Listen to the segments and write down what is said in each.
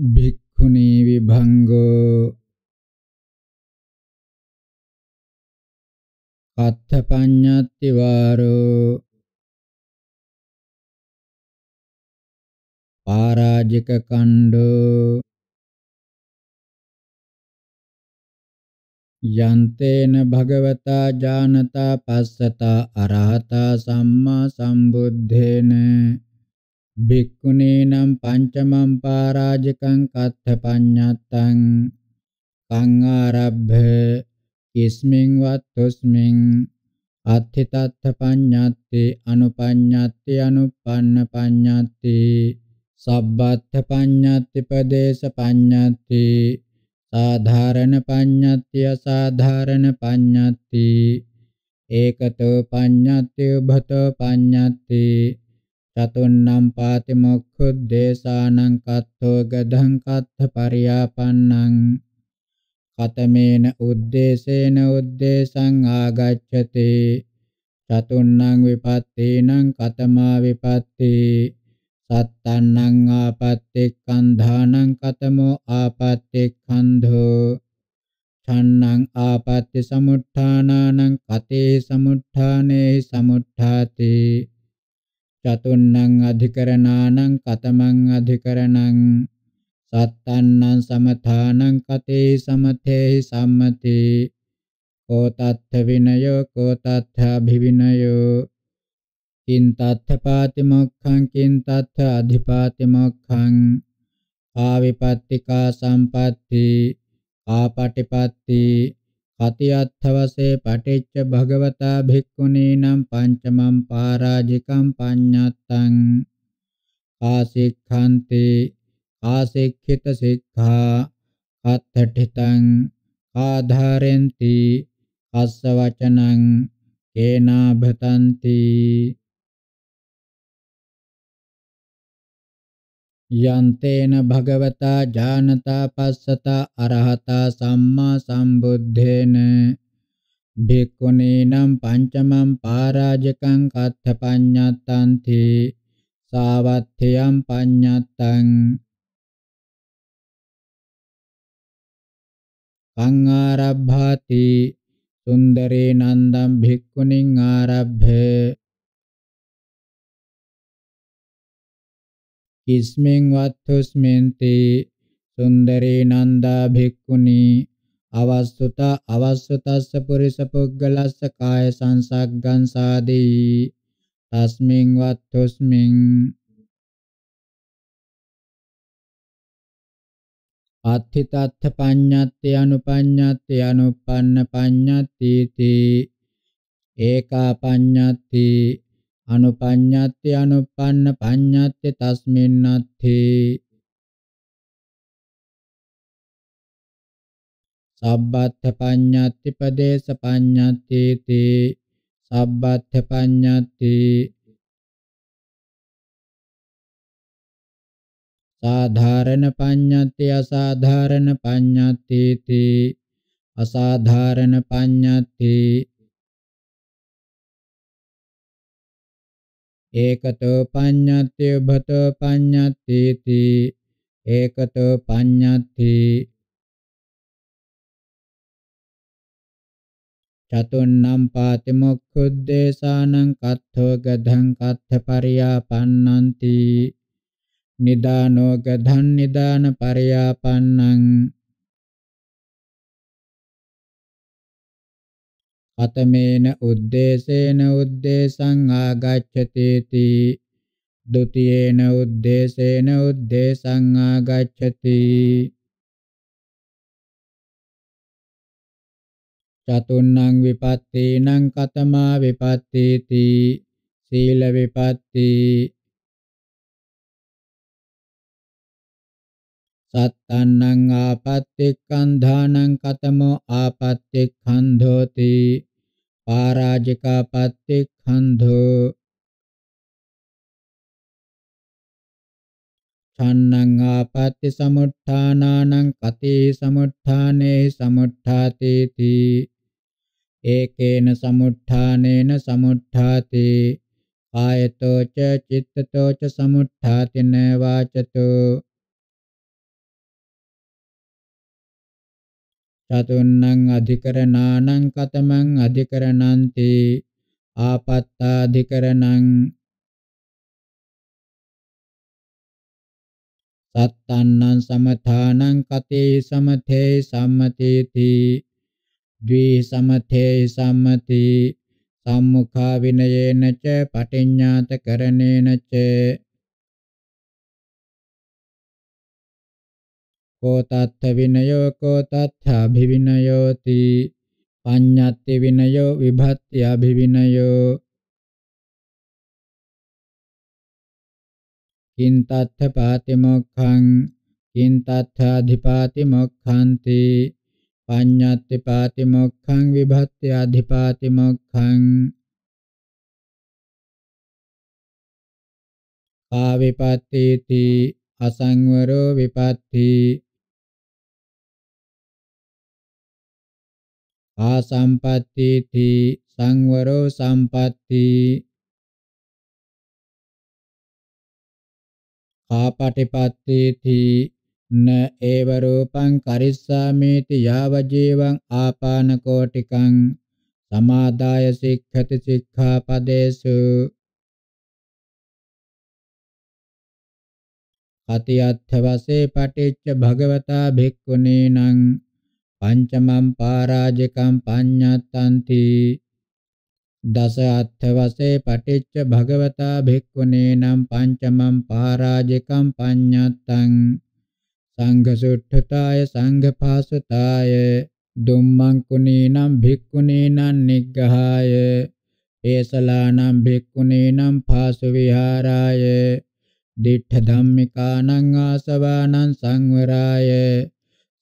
භික්ඛුනී විභංගෝ අත්ථපඤ්ඤත්ති වාරෝ පාරාජික කණ්ඩෝ යන්තේන භගවතා ජානතා පස්සතා අරහතා සම්මා සම්බුද්ධේන භික්ඛුනීනම් පංචමම් පරාජකං කත්ථ පඤ්ඤත්තං තං ආරබ්බ කිස්මින් වත්තුස්මින් අත්ථිතත්ථ පඤ්ඤත්ති අනුපඤ්ඤත්ති අනුපන්න පඤ්ඤත්ති සබ්බත්ථ පඤ්ඤත්ති ප්‍රදේශ පඤ්ඤත්ති සාධාරණ පඤ්ඤත්ති අසාධාරණ පඤ්ඤත්ති ඒකතෝ පඤ්ඤත්ති උභතෝ පඤ්ඤත්ති චතුන්නම් පාති මොක්ඛුද්දේශානං කත්තෝ ගදං කත්ත පරියාපන්නං කතමේන උද්දේශේන උද්දේශං ආගච්ඡති චතුන්නම් විපත්තේනං කතමා විපත්ති සත්තන්නං ආපත්තික්ඛන්ධානං කතමෝ ආපත්තික්ඛන්ධෝ ඡන්නං ආපත්‍ති සමුත්ථානානං කතේ සමුත්ථානේ සමුත්ථාති චතුන්නං අධිකරණානං කතමං අධිකරණං සත්තන්නං සමථානං කතේ සමතේ සම්මතේ කෝ තත්ථ විනයෝ කෝ තත්ථ අභිවිනයෝ කින් තත්ථ පාතිමොක්ඛං කින් තත්ථ අධිපාතිමොක්ඛං ආවිපත්තිකා සම්පatti ආපටිපatti පතියත්ථවසේ පටිච්ච භගවතා භික්ඛුනීනම් පංචමම් පරාජිකම් පඤ්ඤත්තං ආසික්ඛන්ති ආසික්ඛිත සික්ඛා අත්ථඨිතං ආධාරෙන්ති අස්ස වචනං කේනාභතන්ති යන්තේන භගවතා ජානතා පස්සතා අරහතා සම්මා සම්බුද්ධේන භික්ඛුනීනම් පංචමම් පාරාජකං කත්තපඤ්ඤත්තං තී සාවත්ථයම් පඤ්ඤත්තං අංආරබ්භාති සුන්දරේ නන්දම් භික්ඛුනින් ආරබ්භේ කිස්මෙන් වත්තුස්මෙන්ති සුන්දරේ නන්දා භික්ඛුනි අවස්සුත අවස්සුතස්ස පුරිස පුග්ගලස්ස කාය සංසග්ගං සාදී තස්මින් වත්තුස්මින් අත්ථිතත්ථ පඤ්ඤත්ති අනුපඤ්ඤත්ති අනුප්පන්න පඤ්ඤත්ති තී ඒකා පඤ්ඤත්ති අනුපඤ්ඤත්ති අනුපන්න පඤ්ඤත්ති තස්මින්නත්ථි සබ්බත්ථ පඤ්ඤත්ති පදේශ පඤ්ඤත්ති තේ සබ්බත්ථ පඤ්ඤත්ති සාධාරණ පඤ්ඤත්ති අසාධාරණ පඤ්ඤත්ති තේ අසාධාරණ පඤ්ඤත්ති ඒකතෝ පඤ්ඤත්ති උභතෝ පඤ්ඤත්ති තී ඒකතෝ පඤ්ඤත්ති චතුන්නම් පාති මොක්ඛුද්දේශානං කත්තෝ ගධං කත්ථ පරියාපන්නಂತಿ නිදානෝ ගධං නිදාන පරියාපන්නං අතමේන උද්දේශේන උද්දේශං ආගච්ඡති ဒ ුතියේන උද්දේශේන උද්දේශං ආගච්ඡති චතුන්නං විපත්තීනං කතමා විපත්තීති සීල විපත්ති සත්තන්නං ආපත්‍තික්ඛන්ධානං කතමෝ ආපත්‍තික්ඛන්ධෝති ආරාජකාපත්තික්ඛන්ධෝ ඡන්නං ආපත්‍ති සමුත්ථානානං කතේ සමුත්ථානේ සමුත්ථාතේති ඒකේන සමුත්ථානේන සමුත්ථාතේ ආයතෝ ච චිත්තතෝ ච සමුත්ථාතින වාචතෝ චතුන්නං අධිකරණානං කතමං අධිකරණන්ති ආපත්තාධිකරණං සත්තන්නං සමථානං කතේ සමථේ සම්මතේති ද්වි සමථේ සම්මති සම්මුඛා විනයේන ච පටිඤ්ඤාතකරණේන ච කෝ තත්ථ විනයෝ කෝ තත්ථ භිවිනයෝති පඤ්ඤත්ති විනයෝ විභත්ති අභිවිනයෝ කින් තත්ථ පාතිමොක්ඛං කින් තත්ථ අධිපාතිමොක්ඛන්ති පඤ්ඤත්ති පාතිමොක්ඛං විභත්ති අධිපාතිමොක්ඛං ආ විපත්තීති අසංවරෝ විපත්තී ආසම්පත්තිති සංවරෝ සම්පත්ති කාපටිපත්තිති න ඒව රූපං කරිස්සාමේති යාව ජීවං ආපාන කෝටිකං සමාදාය සික්ඛති සික්ඛාපදේසු අති අත්ථවසේ පටිච්ච භගවතා භික්ඛුනේනං පංචමම් පාරාජකම් පඤ්ඤත්තන්ති දස අත්ථවසේ පටිච්ච භගවතා භික්ඛුනේ නම් පංචමම් පහරාජකම් පඤ්ඤත්තං සංඝසුට්ඨතාය සංඝපාසතාය දුම්මංකුණී නම් භික්ඛුනේ නම් නිග්ගහාය ඒසලා නම් භික්ඛුනේ නම් පාසු විහාරාය දිඨ ධම්මිකානං ආසවානං සංවරාය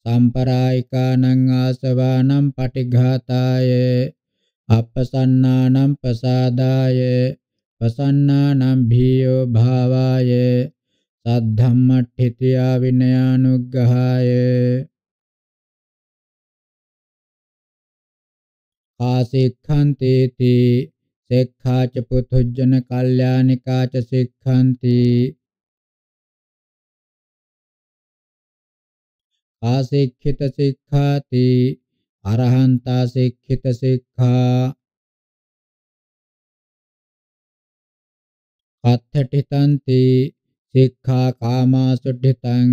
සම්පරායිකානං ආසවානම් පටිඝාතාය අපසන්නානම් පසාදාය පසන්නානම් භීයෝ භාවාය සද්ධම්මට්ඨිතියා විනයානුග්ගහාය ආසික්ඛන්තේති සේඛාච පුතුජන කල්යානිකාච සික්ඛන්ති ආසෙක්ඛිත සික්ඛාති අරහන්තා සෙක්ඛිත සික්ඛා අත්ථඨිතන්ති සික්ඛා කාමාසුද්ධිතං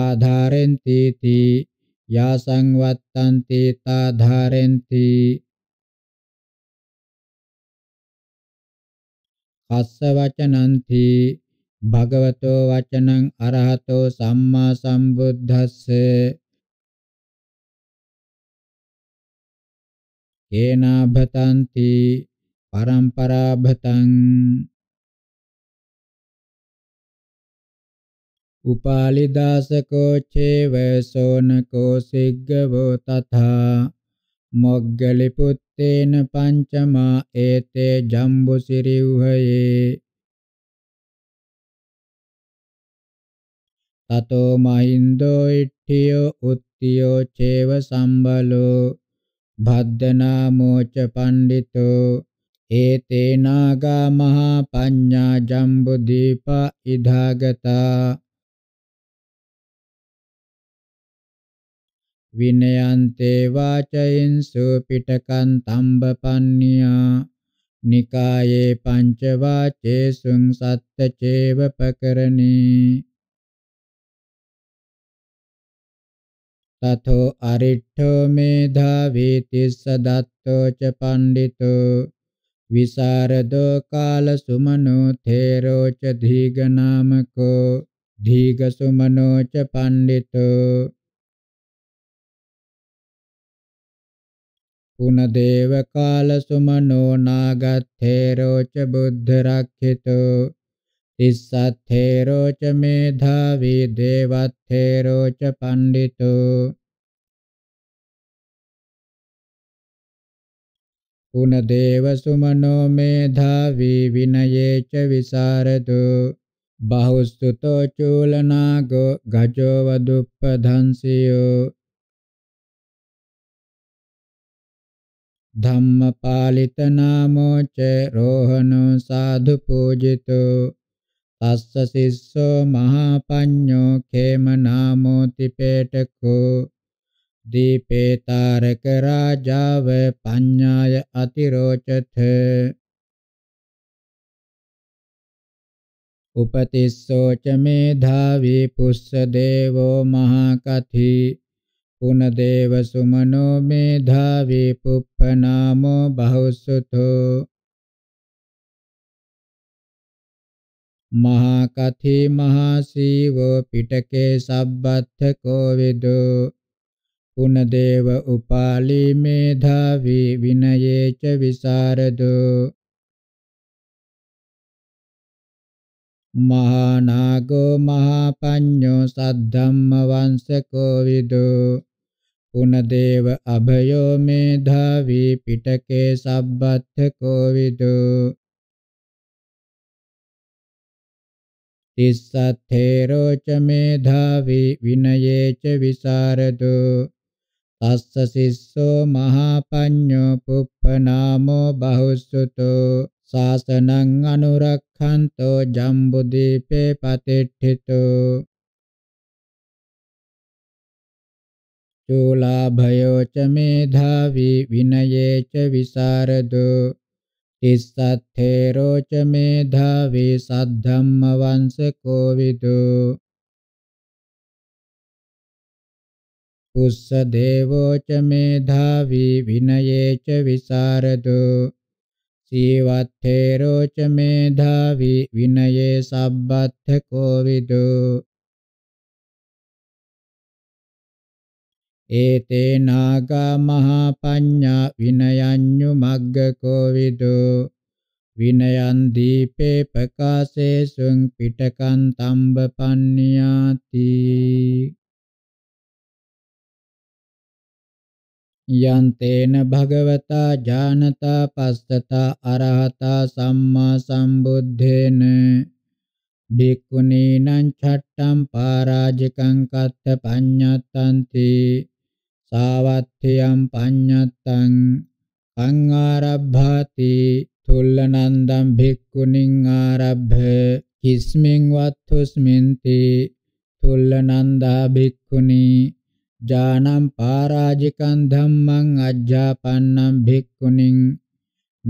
ආධාරෙන්ති තී යාසං වත්තන්ති තාධාරෙන්ති කස්ස වචනන්ති භගවතෝ වචනං අරහතෝ සම්මා සම්බුද්දස්ස ඒනාභතන්ති පරම්පරාභතං උපාලිදාසකෝ චේව සෝනකෝ සිග්ගවෝ තථා මොග්ගලි පුත්තේන පංචමා ඒතේ ජම්බුසිරිව්හයේ තතෝ මහින්දෝ ඉට්ඨියෝ උත්තියෝ චේව සම්බලෝ භද්දනා මෝච පණ්ඩිතෝ ඒතේ නාගා මහා පඤ්ඤා ජම්බු දීපා ඉදාගතා විනයන්තේ වාචයෙන් සුපිටකන් තම්බ පන්නියා නිකායේ පංච වාචේසුං සත්ත චේව පකරණී तथो अरिट्ठो मेधावीति सदत्तो च पण्डितो विशारदो कालसुमनो थेरो च धीगनामको धीगसुमनो च पण्डितो पुनदेव कालसुमनो नागथेरो च बुद्धरक्षितो තිස්සත්ථේරෝ ච මේධාවී දේවත්ථේරෝ ච පණ්ඩිතෝ උනදේව සුමනෝ මේධාවී විනයේ ච විසරදෝ බහුස්තුතෝ චූලනාගෝ ගජෝ වදුප්පදංසියෝ ධම්මපාලිත නාමෝ ච රෝහණෝ සාධු පූජිතෝ අස්ස සිස්සෝ මහා පඤ්ඤෝ කේම නාමෝ තිපේටකෝ දීපේ තාරක රාජාව පඤ්ඤාය අතිරෝචත උපතිස්සෝ ච මේධාවී පුස්ස දේවෝ මහා කති පුනදේව සුමනෝ මේධාවී පුප්ප නාමෝ බහුසුතෝ මහා කති මහා සීවෝ පිටකේ සබ්බත්ථකෝ විදෝ පුනදේව උපාලි මේධාවි විනයේ ච විසරදෝ මහා නාගෝ මහා පඤ්ඤෝ සද්ධම්ම වංශකෝ විදෝ පුනදේව අභයෝ මේධාවි පිටකේ සබ්බත්ථකෝ විදෝ තිස්සත්තේරෝ ච මේධාවි විනයේ ච විසරදෝ තස්ස සිස්සෝ මහා පඤ්ඤෝ පුප්පනාමෝ බහුසුතෝ සාසනං අනුරක්ඛන්තෝ ජම්බුදීපේ පතිට්ඨිතෝ චූලාභයෝ ච මේධාවි විනයේ ච විසරදෝ ඉස්සත්තේරෝ ච මේධාවී සද්ධම්ම වංශකෝ විදු කුස්ස දේවෝ ච මේධාවී විනයේ ච විසරදෝ සීවත්තේරෝ ච මේධාවී විනයේ සබ්බත්ථ කෝ විදු ඒතේනාග මහා පඤ්ඤා විනයඤ්ඤු මග්ගකෝ විදෝ විනයන් දීපේ ප්‍රකාශේසුං පිටකං තම්බ පඤ්ඤාති යන්තේන භගවතා ඥානතා පස්සතා අරහතා සම්මා සම්බුද්ධේන භික්ඛුනීනං ඡට්ටං පරාජිකං කත්ත පඤ්ඤත්තන්ති සාවත්ථියම් පඤ්ඤත්තං අංආරබ්භාති තුල්ලනන්දම් භික්ඛුනින් ආරබ්භ කිස්මින් වත්තුස්මින්ති තුල්ලනන්දා භික්ඛුනි ජානම් පරාජිකං ධම්මං අජ්ජාපන්නම් භික්ඛුනින්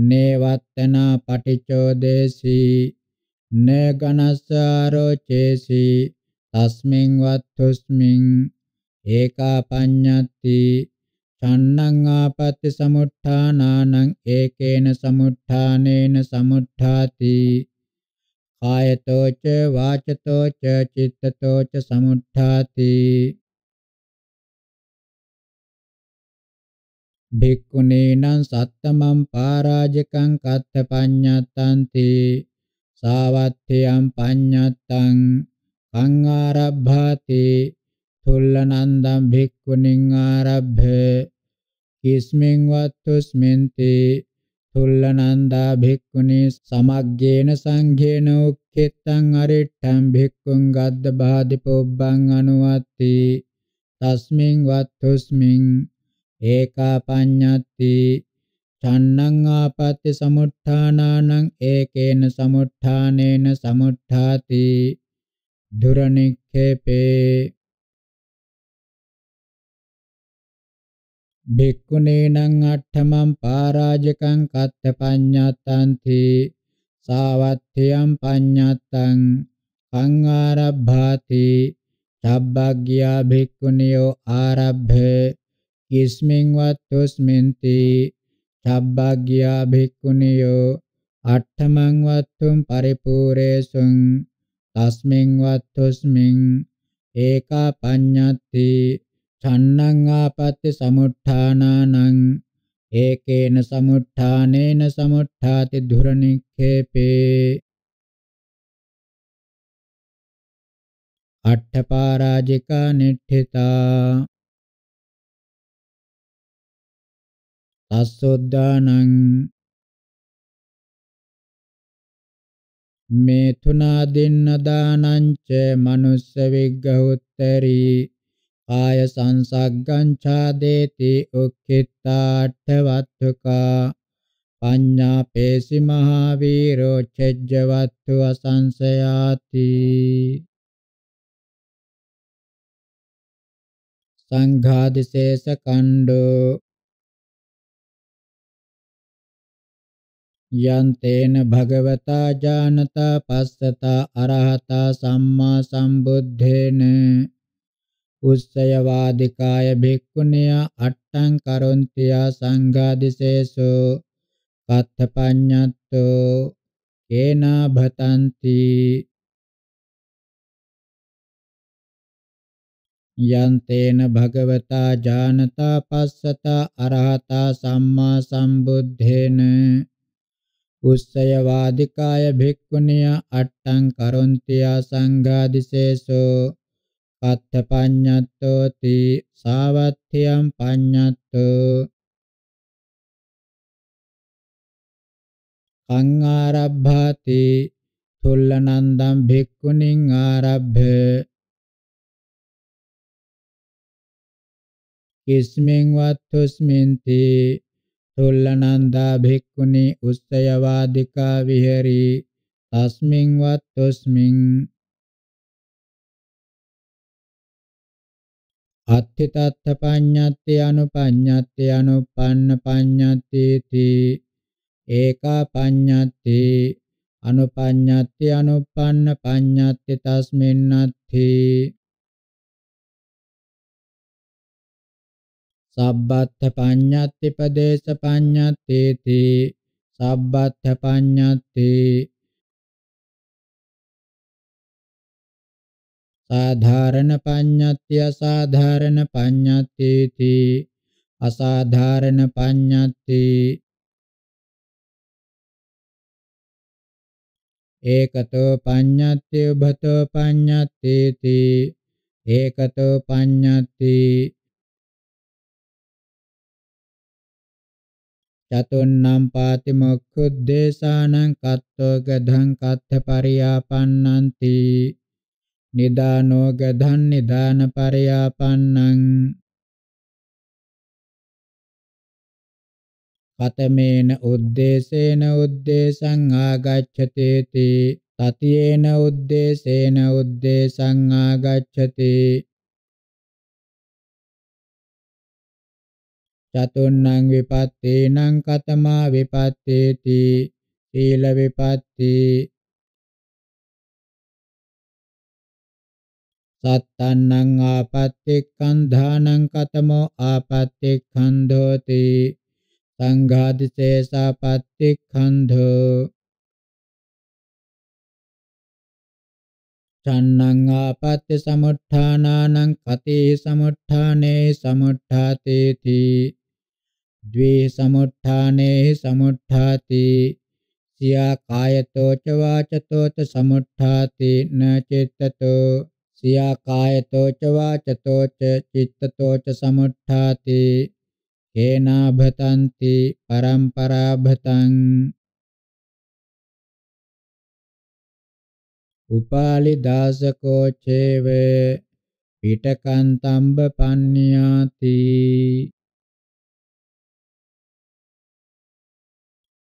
නේවත්තන පටිචෝදේසි නගනස්සාරෝ චේසි තස්මින් වත්තුස්මින් ඒකාපඤ්ඤත්ති චන්නං ආපත්‍ති සමුත්ථානානං ඒකේන සමුත්ථානේන සමුත්ථාති කායතෝ ච වාචතෝ ච චිත්තතෝ ච සමුත්ථාති භික්ඛුනේනං සත්තමං පාරාජකං කත්ත පඤ්ඤත්තන්ති සාවත්ථයං පඤ්ඤත්තං කං ආරබ්භාති තුල්ලනන්දම් භික්ඛුනින් ආරබ්භ කිස්මින් වත්තුස්මෙන්ති තුල්ලනන්දා භික්ඛුනි සමග්ගේන සංඝේන උක්ඛිතං අරිට්ඨං භික්ඛුං ගද්ද බාදි පොබ්බං අනුවත්ති තස්මින් වත්තුස්මින් ඒකා පඤ්ඤත්ති චන්නං ආපත්‍ය සමුත්ථානානං ඒකේන සමුත්ථානේන සමුත්ථාති දුරනික්ඛේපේ භික්ඛුනේනං අට්ඨමං පාරාජකං කත්ත පඤ්ඤත්තන්ති සාවත්ථයං පඤ්ඤත්තං කං ආරබ්භාති සබ්බග්ගියා භික්ඛුනියෝ ආරබ්භ කිස්මින් වත්තුස්මින්ති සබ්බග්ගියා භික්ඛුනියෝ අට්ඨමං වත්තුම් පරිපූර්ණේසුං තස්මින් වත්තුස්මින් ඒකා පඤ්ඤත්ති ඡන්නං ආපත්‍ති සමුට්ඨානානං ඒකේන සමුට්ඨානේන සමුට්ඨාති දුරනික්ඛේපේ අට්ඨපාරාජිකා නිට්ඨිතා අස්සොද්දානං මේ තුනා දින්න දානං ච මනුස්ස විග්ගහොත්තරී ආය සංසග්ගං ඡාදේති උක්ඛිතාඨවත්තුකා පඤ්ඤා පේසි මහාවීරෝ චෙජ්ජවත්තු අසංසයාති සංඝාදිශේෂ කණ්ඩෝ යන්තේන භගවතා ජානතා පස්සතා අරහතා සම්මා සම්බුද්ධේන උස්සයවාදිකාය භික්ඛුනියා අට්ඨං කරොන්තියා සංඝාදිසේසෝ කත්තපඤ්ඤත්තෝ කේනා භතන්ති යන්තේන භගවතා ජානතා පස්සතා අරහතා සම්මා සම්බුද්ධේන උස්සයවාදිකාය භික්ඛුනියා අට්ඨං කරොන්තියා සංඝාදිසේසෝ පත්ථපඤ්ඤත්තෝති සාවත්ථියම් පඤ්ඤත්තෝ කං ආරබ්භාති තුල්ලනන්දම් භික්ඛුනින් ආරබ්භ කිස්මෙන් වත්තුස්මින්ති තුල්ලනන්දා භික්ඛුනි උස්සයවාදිකා විහෙරි තස්මින් වත්තුස්මින් අත්ථිතත්ථ පඤ්ඤත්ති අනුපඤ්ඤත්ති අනුප්පන්න පඤ්ඤත්ති තී ඒකා පඤ්ඤත්ති අනුපඤ්ඤත්ති අනුප්පන්න පඤ්ඤත්ති තස්මින්නත්ථි සබ්බත්ථ පඤ්ඤත්ති පදේශ පඤ්ඤත්ති තී සබ්බත්ථ පඤ්ඤත්ති සාධාරණ පඤ්ඤත්ති අසාධාරණ පඤ්ඤත්තිති අසාධාරණ පඤ්ඤත්ති ඒකතෝ පඤ්ඤත්ති උභතෝ පඤ්ඤත්තිති ඒකතෝ පඤ්ඤත්ති චතුන්නම් පාති මොක්ඛුද්දේශානං කත්තෝ ගධං කත්ථ පරියාපන්නන්ති නිදානෝ ගධන් නිදාන පරයාපන්නං කතමේන උද්දේශේන උද්දේශං ආගච්ඡතේති තතියේන උද්දේශේන උද්දේශං ආගච්ඡති චතුන්නං විපත්තේනං කතමා විපත්තේති සීල විපත්ති සත්තන්නං ආපත්තික්ඛන්ධානං කතමෝ ආපත්තික්ඛන්ධෝති සංඝාදිසේසාපත්තික්ඛන්ධෝ චන්නං ආපත්‍ය සමුත්ථානානං කතේ සමුත්ථානේ සමුත්ථාතේති ද්වේ සමුත්ථානේ සමුත්ථාති සියා කායතෝ ච වාචතෝ ච සමුත්ථාති න චිත්තතෝ සියා කායතෝච වාචතෝච චිත්තතෝච සමුට්ඨාති කේනාභතಂತಿ පරම්පරාභතං උපාලි දාසකෝ චේව පිටකන්තම්බ පඤ්ඤාති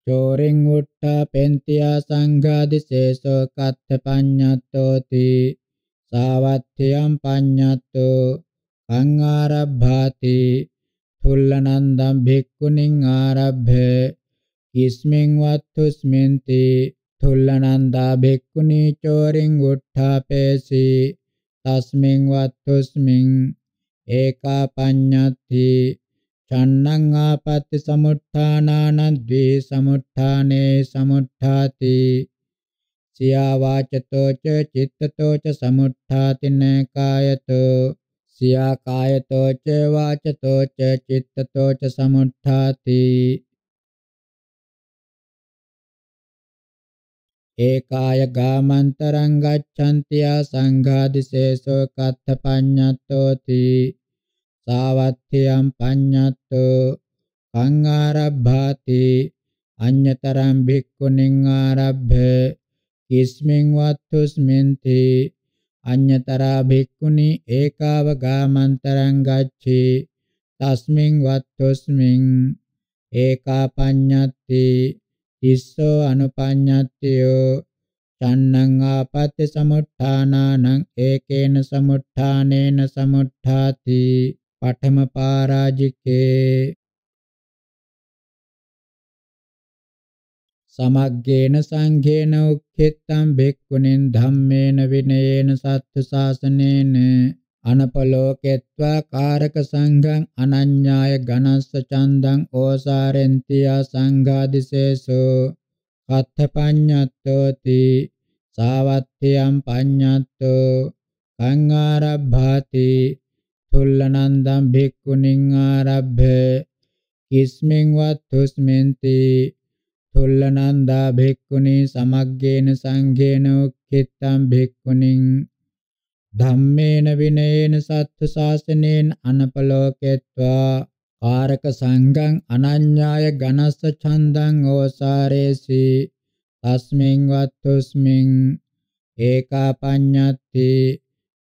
චෝරින් උට්ඨා පෙන්තියා සංඝාදිශේෂෝ කත්ත පඤ්ඤත්තෝති සාවත්ත්‍යං පඤ්ඤත්තෝ කං ආරබ්භාති තුල්ලනන්දම් භික්ඛුනින් ආරබ්භ කිස්මෙන් වත්තුස්මෙන්ති තුල්ලනන්දා භික්ඛුනි චෝරින් උට්ඨාපේසි තස්මෙන් වත්තුස්මින් ඒකා පඤ්ඤත්ති චන්නං ආපත්‍ති සමුත්ථානානද්වේ සමුත්ථානේ සමුත්ථාති සියා වාචතෝ ච චිත්තතෝ ච සමුත්ථාතින කායතෝ සියා කායතෝ ච වාචතෝ ච චිත්තතෝ ච සමුත්ථාති ඒකාය ගාමන්තරං ගච්ඡන්ති ආසංඝාදිසේසෝ කත්තපඤ්ඤත්තෝති සාවත්ථියම් පඤ්ඤත්තෝ පංආරබ්භාති අඤ්‍යතරම් භික්ඛුනින් ආරබ්භේ කිස්මෙන් වත්තුස්මෙන් තේ අඤ්‍යතරා භික්ඛුනි ඒකාව ගාමන්තරං ගච්ඡේ තස්මින් වත්තුස්මින් ඒකා පඤ්ඤත්ති තිස්සෝ අනුපඤ්ඤත්තියෝ චන්නං ආපත්‍ය සමුත්ථානානං ඒකේන සමුත්ථානේන සමුත්ථාති පඨම පරාජිකේ සමග්ගේන සංඝේන උක්ඛිතං භික්ඛුනින් ධම්මේන විනේන සත්තු සාසනේන අනපලෝකෙත්වා කාරක සංඝං අනඤ්ඤාය ඝනස්ස චන්දං ඕසාරෙන්ති ආසංඝාදිසේසෝ කත්තපඤ්ඤත්තෝති සාවත්තියම් පඤ්ඤත්තෝ කං ආරබ්භාති තුල්ලනන්දං භික්ඛුනින් ආරබ්භ කිස්මෙන් වත් තුස්මෙන්ති තුල්ලනන්දා භික්ඛුනි සමග්ගේන සංඝේන උක්ඛිට්ඨං භික්ඛුනින් ධම්මේන විනේන සත්ත්ව ශාසනේන අනපලෝකෙත්වා කාරක සංඝං අනඤ්ඤාය ඝනස්ස ඡන්දං ඕසාරේසි තස්මින් වත්තුස්මින් ඒකා පඤ්ඤත්ති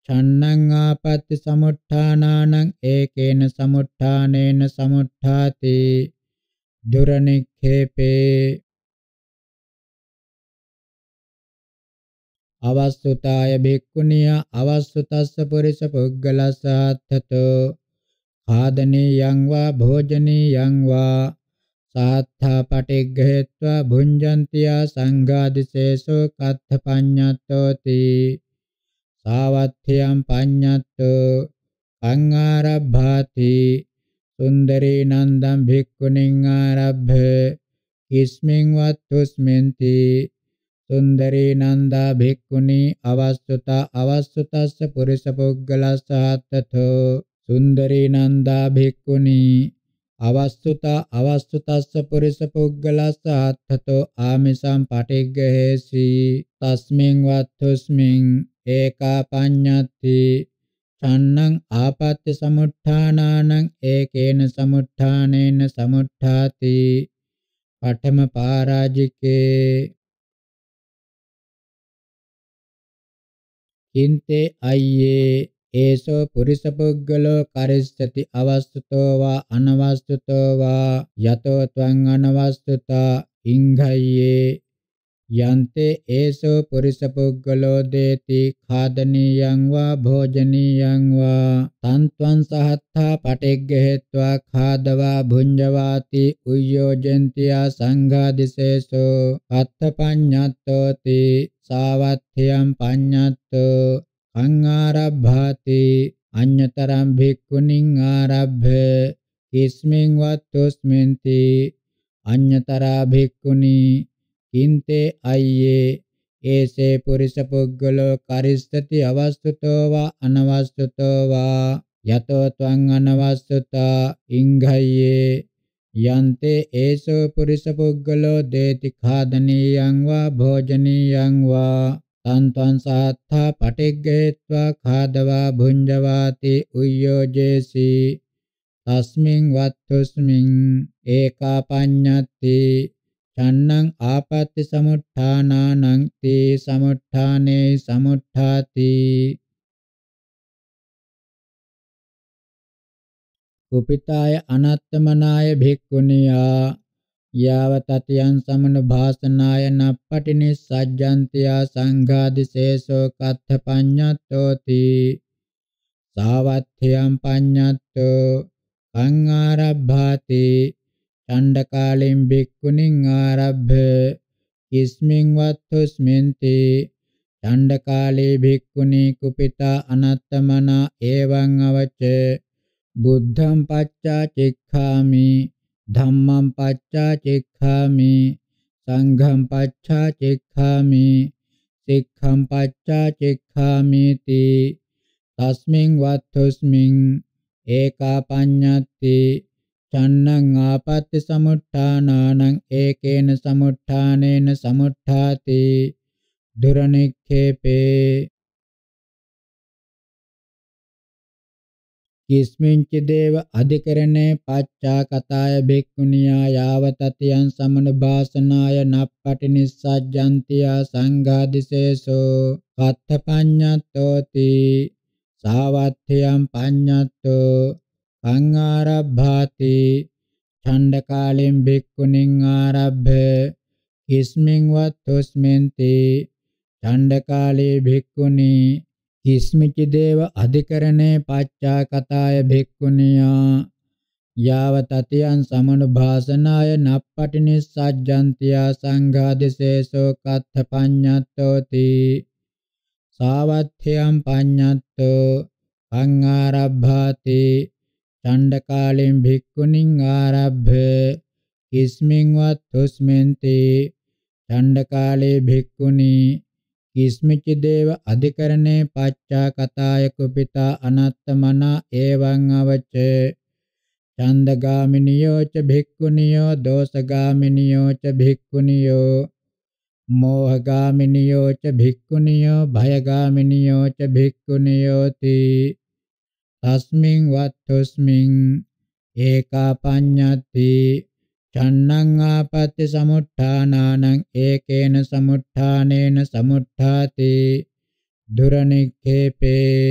ඡන්නං ආපත්‍ති සමුත්ථානානං ඒකේන සමුත්ථානේන සමුත්ථාති දුරනික්ඛේපේ අවස්සුතාය භික්ඛුනිය අවස්සුතස්ස පුරිස පුග්ගලසාත්තතෝ ආදනීයං වා භෝජනීයං වා සාත්තා පටිග්ගහෙත්වා භුඤ්ජන්තියා සංඝාදිසේසෝ කත්ථ පඤ්ඤත්තෝති සාවත්ථියම් පඤ්ඤත්තෝ අංආරබ්භාති සුන්දරී නන්දම් භික්ඛුනින් ආරබ්භ කිස්මින් වත්තුස්මෙන්ති සුන්දරී නන්දා භික්ඛුනි අවස්සුතා අවස්සුතස්ස පුරිස පුද්ගලස්සහත්තතෝ සුන්දරී නන්දා භික්ඛුනි අවස්සුතා අවස්සුතස්ස පුරිස පුද්ගලස්සහත්තතෝ ආමිසම් පටිග්ගහේසි තස්මින් වත්තුස්මින් ඒකා පඤ්ඤත්ති චන්නං ආපත්‍ය සමුත්ථානානං ඒකේන සමුත්ථානේන සමුත්ථාති පඨම පාරාජිකේ කින්තේ අයියේ ඒසෝ පුරිස පුද්ගලෝ කරිස්සති අවස්තුතෝ වා අනවස්තුතෝ වා යතෝ ත්වං අනවස්තුතා ඉංඝයියේ යන්තේ ඒසෝ පුරිස පුග්ගලෝ දේති ඛාදනීයං වා භෝජනීයං වා තන්ත්වං සහත්තා පටිග්ගහෙත්වා ඛාදවා භුඤ්ජවාති උයෝජෙන්තියා සංඝාදිසේසෝ අත්තපඤ්ඤත්තෝති සාවත්ථයන් පඤ්ඤත්තෝ අංආරබ්භාති අඤ්‍යතරම් භික්ඛුනින් ආරබ්භ කිස්මින් වත්තුස්මෙන්ති අඤ්‍යතරා භික්ඛුනි කින්තේ අයියේ ඒසේ පුරිස පුද්ගලෝ කරිස්සති අවස්තුතෝවා අනවස්තුතෝවා යතෝ ත්වං අනවස්තුතා ඉංඝයියේ යන්තේ ඒසෝ පුරිස පුද්ගලෝ දේති ඛාදනීයං වා භෝජනීයං වා තන් ත්වං සාත්තා පටිග්ගේत्वा ඛාදවා භුඤ්ජවාති උයෝජේසි තස්මින් වත්තුස්මින් ඒකාපඤ්ඤති තන්නං ආපත්‍ති සමුත්ථානානං තේ සමුත්ථානේ සමුත්ථාති කුපිතාය අනත්තමනාය භික්ඛුනියා යාව තතියං සමන භාසනාය නප්පටිනි සජ්ජන්තියා සංඝාදිශේෂෝ කත්ථ පඤ්ඤත්තෝති සාවත්ථයම් පඤ්ඤත්තෝ කං ආරබ්භාති ඡණ්ඩකාලෙන් භික්ඛුනින් ආරබ්භ කිස්මින් වත්තුස්මෙන්ති ඡණ්ඩකාලේ භික්ඛුනි කුපිතා අනත්තමනා එවං අවච බුද්ධං පච්චා චික්ඛාමි ධම්මං පච්චා චික්ඛාමි සංඝං පච්චා චික්ඛාමි සික්ඛං පච්චා චික්ඛාමිති තස්මින් වත්තුස්මින් ඒකා පඤ්ඤත්ති චන්නං ආපත්‍ති සමුට්ඨානානං ඒකේන සමුට්ඨානේන සමුට්ඨාති දුරනික්ඛේපේ කිස්මින්ච දේව අධිකරණේ පච්චා කතාය බෙක්කුණියා යාවතතියන් සමන භාසනාය නප්පටි නිස්සජ්ජන්තියා සංඝාදිසේසෝ කත්ත පඤ්ඤත්තෝති සාවත්ථයන් පඤ්ඤත්තෝ අංආරබ්භාති ඡණ්ඩ කාලෙන් භික්ඛුනින් ආරබ්භ කිස්මින් වත්තුස්මෙන්ති ඡණ්ඩ කාලේ භික්ඛුනි කිස්මිච දේව අධිකරණේ පච්චා කතාය භික්ඛුනියා යාව තතියන් සමනුභාසනාය නප්පටිනිස්සජ්ජන්තියා සංඝාදිසේසෝ කත්ථ පඤ්ඤත්තෝති සාවත්ථයම් පඤ්ඤත්තෝ අංආරබ්භාති චණ්ඩකාලෙන් භික්ඛුණින් ආරබ්භ කිස්මින් වත්තුස්මෙන්ති චණ්ඩකාලේ භික්ඛුනි කිස්මිච දේව අධිකරණේ පච්චා කතාය කුපිතා අනත්තමනා එවං අවච චන්දගාමිනියෝ ච භික්ඛුනියෝ දෝසගාමිනියෝ ච භික්ඛුනියෝ මෝහගාමිනියෝ ච භික්ඛුනියෝ භයගාමිනියෝ ච භික්ඛුනියෝති තස්මින් වත්තුස්මින් ඒකා පඤ්ඤති චන්නං ආපත්‍ය සමුත්ථානානං ඒකේන සමුත්ථානේන සමුත්ථාති දුරනික්ඛේපේ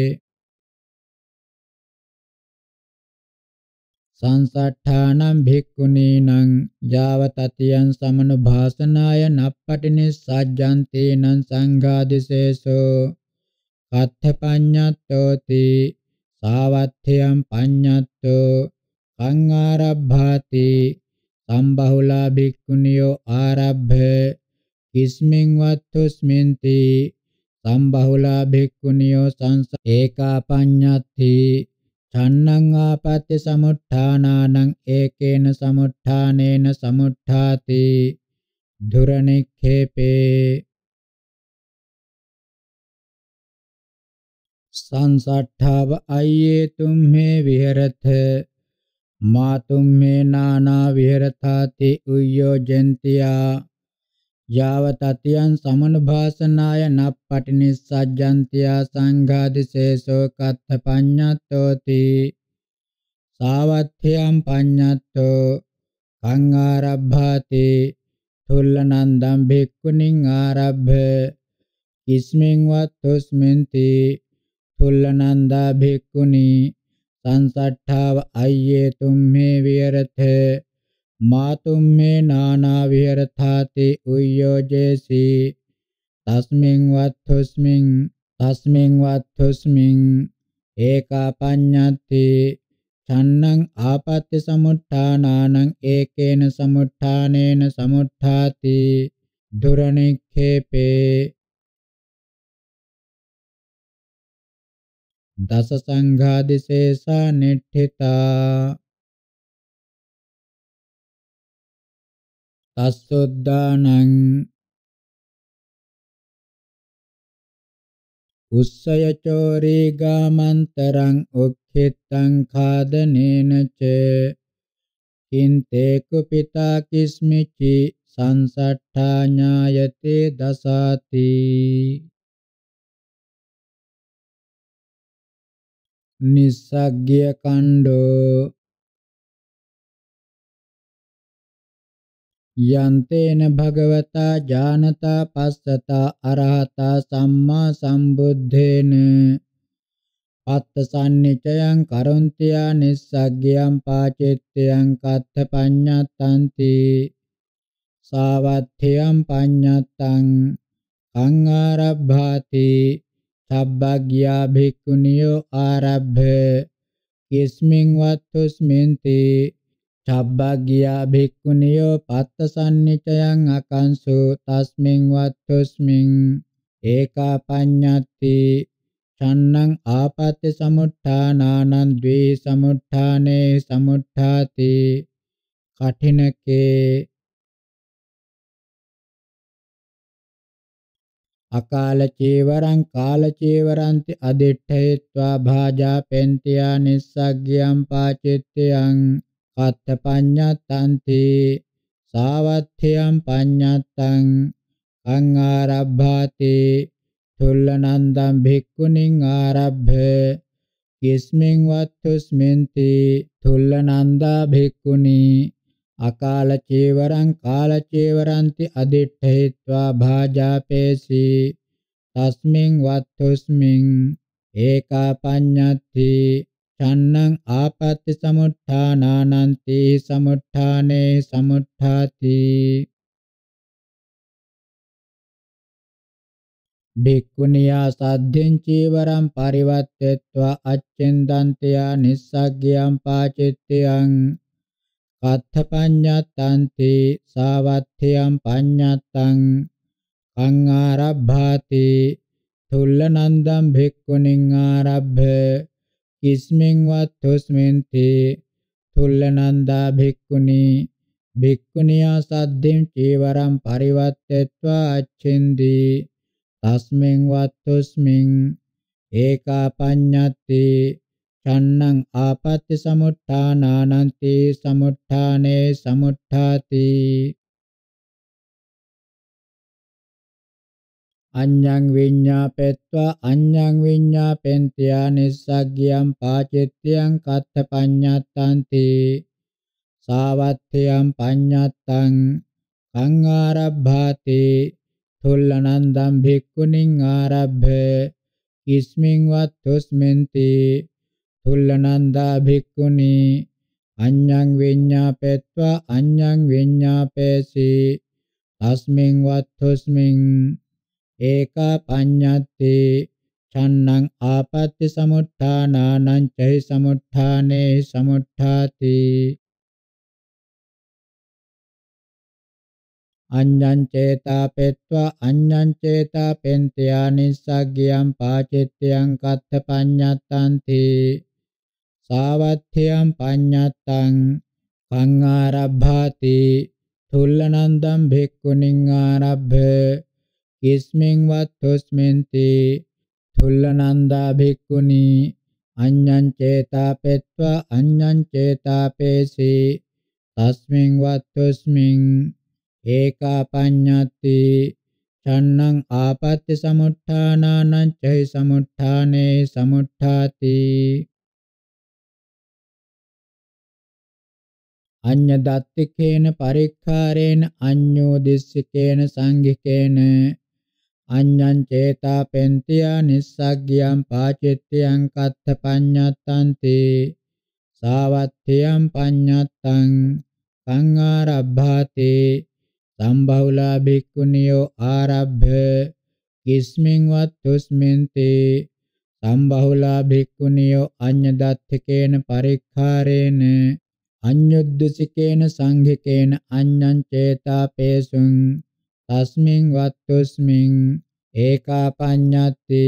සංසට්ඨානං භික්ඛුනීනං යාවතතියං සමනුභාසනාය නප්පටිනිස්සජ්ජන්තේනං සංඝාදිසේසෝ කත්ථපඤ්ඤත්තෝති සාවත්ථයම් පඤ්ඤත්තෝ සංආරබ්භාති සම්බහුලා භික්ඛුනියෝ ආරබ්භ කිස්මින් වත්තුස්මින්ති සම්බහුලා භික්ඛුනියෝ සංස ඒකා පඤ්ඤත්ති ඡන්නං ආපත්‍ය සමුත්ථානානං ඒකේන සමුත්ථානේන සමුත්ථාති ධුරනික්ඛේපේ संसाठाव आइये तुम्हें विहरथ माँ तुम्हें नाना विहरथा ते उयो जंतिया यावतत्यं समनुभासनाय न पठिनिस्सज्जन्त्या संघादिशेषो कथपञ्ඤत्तोति सावथ्यं पञ्ඤत्तो කංආරබ්භාති තුල්ලනන්දම් භික්ඛුනින් ආරබ්භ කිස්මින් වත්තුස්මින්ති තුල්ලනන්දා භික්ඛුනි සංසට්ඨාව අය්යේ තුම්මේ විහෙරතේ මාතුම්මේ නානා විහෙරතාති උයෝජේසි තස්මින් වත්තුස්මින් තස්මින් වත්තුස්මින් ඒකා පඤ්ඤත්ති චන්නං ආපත්‍ය සමුත්ථානානං ඒකේන සමුත්ථානේන සමුත්ථාති දුරණික්ඛේපේ දස සංඝාදිශේෂා නිට්ඨිතා තස්සොද්දානං උස්සය චෝරී ගාමන්තරං උක්ඛිතං ඛාදනේන ච කින්තේ කුපිතා කිස්මිචි සංසට්ඨා ඥායතේ දසාති නිස්සග්ගිය කණ්ඩෝ යන්තේන භගවතා ජානතා පස්සතා අරහතා සම්මා සම්බුද්ධේන අත්තසන්නිචයං කරොන්තියා නිස්සග්ගියං පාචෙත්තයං කත්ථ පඤ්ඤත්තන්ති සාවත්ථයං පඤ්ඤත්තං කං ආරබ්භාති තබ්බග්ගියා භික්ඛුනියෝ ආරබ්භ කිස්මින් වත්තුස්මින්ති තබ්බග්ගියා භික්ඛුනියෝ පත්තසන්නිචයන් අකංසු තස්මින් වත්තුස්මින් ඒකා පඤ්ඤත්ති චන්නං ආපත්‍ය සමුත්ථානානං ද්වේ සමුත්ථානේ සමුත්ථාති කඨිනකේ අකාල චේවරං කාල චේවරන්ති අදිඨේत्वा භාජා පෙන්තියා නිස්සග්ගියම් පාචිත්‍යං කත්ත පඤ්ඤත්තන්ති සාවත්ථයම් පඤ්ඤත්තං කං ආරබ්භාති තුල්ලනන්දම් භික්ඛුනින් ආරබ්භ කිස්මින් වත්තුස්මෙන්ති තුල්ලනන්දා භික්ඛුනි අකාල චේවරං කාල චේවරන්ති අදිඨේत्वा භාජාපේසි තස්මින් වත්තුස්මින් ඒකා පඤ්ඤත්ති චන්නං ආපත්‍ති සමුත්ථානානන්ති සමුත්ථානේ සමුත්ථාති භික්ඛුනියා සද්ධෙන් චීවරම් පරිවත්තෙත්වා අච්ඡෙන්දන්තයා නිස්සග්ගයම් පාචිත්තයන් කත්ථ පඤ්ඤත්තන්ති සාවත්ථයම් පඤ්ඤත්තං කං ආරබ්භාති තුල්ලනන්දම් භික්ඛුනින් ආරබ්භ කිස්මින් වත්තුස්මෙන්ති තුල්ලනන්දා භික්ඛුනි භික්ඛුනියා සද්දෙන් චේවරම් පරිවත්තෙත්වා අච්ඡෙන්දි තස්මෙන් වත්තුස්මින් ඒකා පඤ්ඤත්තේ තන්නං ආපත්‍ය සමුට්ඨානානන්ති සමුට්ඨානේ සමුට්ඨාති අඤ්ඤං විඤ්ඤාපෙත්වා අඤ්ඤං විඤ්ඤාපෙන්තියා නිස්සග්ගියම් පාචිත්‍යං කත්ථ පඤ්ඤත්තන්ති සාවත්ථයම් පඤ්ඤත්තං කං ආරබ්භාති තුල්ලනන්දම් භික්ඛුනින් ආරබ්භ කිස්මින් වත්තුස්මෙන්ති සුල්ලනන්දා භික්ඛුනි අඤ්ඤං විඤ්ඤාපෙත්වා අඤ්ඤං විඤ්ඤාපේසි තස්මින් වත්තුස්මින් ඒකා පඤ්ඤත්ති චන්නං ආපත්‍ති සමුත්ථානානං චෛ සමුත්ථානේ සමුත්ථාති අඤ්ඤං චේතාපෙත්වා අඤ්ඤං චේතාපෙන්ත්‍යා නිස්සග්ගියං පාචිත්‍යං කත්ථ පඤ්ඤත්තන්ති සාවත්ථයම් පඤ්ඤත්තං සංආරබ්භාති තුල්ලනන්දම් භික්ඛුනින් ආරබ්භ කිස්මින් වත්තුස්මින්ති තුල්ලනන්දා භික්ඛුනි අඤ්ඤං චේතාපෙත්වා අඤ්ඤං චේතාපේසි තස්මින් වත්තුස්මින් ඒකා පඤ්ඤත්ති චන්නං ආපත්‍ය සමුත්ථානානං චෛ සමුත්ථානේ සමුත්ථාති අඤ්ඤදත්තිකේන පරික්ඛාරේන අඤ්ඤෝ දිස්සිකේන සංඝිකේන අඤ්ඤං චේතා පෙන්තියා නිස්සග්ගියං පාචෙත්තියං කත්ත පඤ්ඤත්තන්ති සාවත්ථියං පඤ්ඤත්තං සංආරබ්භාති සම්බහුලා භික්ඛුනියෝ ආරබ්භ කිස්මින් වත්තුස්මින්ති සම්බහුලා භික්ඛුනියෝ අඤ්ඤදත්තිකේන පරික්ඛාරේන අඤ්ඤොද්දසිකේන සංඝිකේන අඤ්ඤං චේතාපේසුං තස්මින් වත්තුස්මින් ඒකාපඤ්ඤත්ති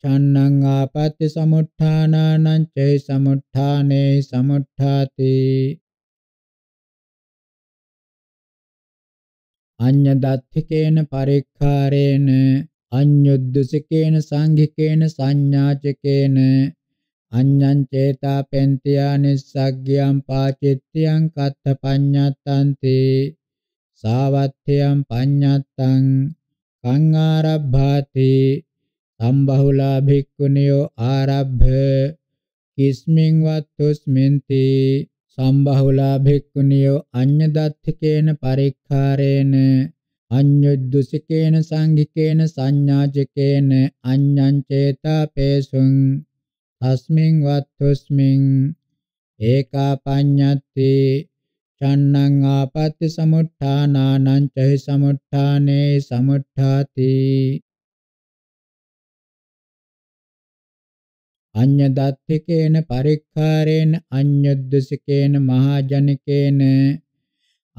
චන්නං ආපත්‍ය සමුත්ථානානං චේ සමුත්ථානේ සමුත්ථාති අඤ්ඤ දත්තිකේන පරික්ඛාරේන අඤ්ඤොද්දසිකේන සංඝිකේන සංඥාචකේන අඤ්ඤං චේතා පෙන්තියා නිස්සග්ගියං පාචිත්‍යං කත්ත පඤ්ඤත්තන්ති සාවත්ථයං පඤ්ඤත්තං කං ආරබ්භාති සම්බහුලා භික්ඛුනියෝ ආරබ්භ කිස්මින් වත්තුස්මින්ති සම්බහුලා භික්ඛුනියෝ අඤ්ඤදත්ථකේන පරික්ඛාරේන අඤ්ඤුද්දුසිකේන සංඝිකේන සංඥාජකේන අඤ්ඤං චේතා පේසුං අස්මින් වත්තුස්මින් ඒකා පඤ්ඤත්ති චන්නං ආපත්‍ති සමුත්ථානානං චහි සමුත්ථානේ සමුත්ථාති අඤ්ඤ දත්තිකේන පරික්ඛාරේන අඤ්ඤද්දසිකේන මහජනකේන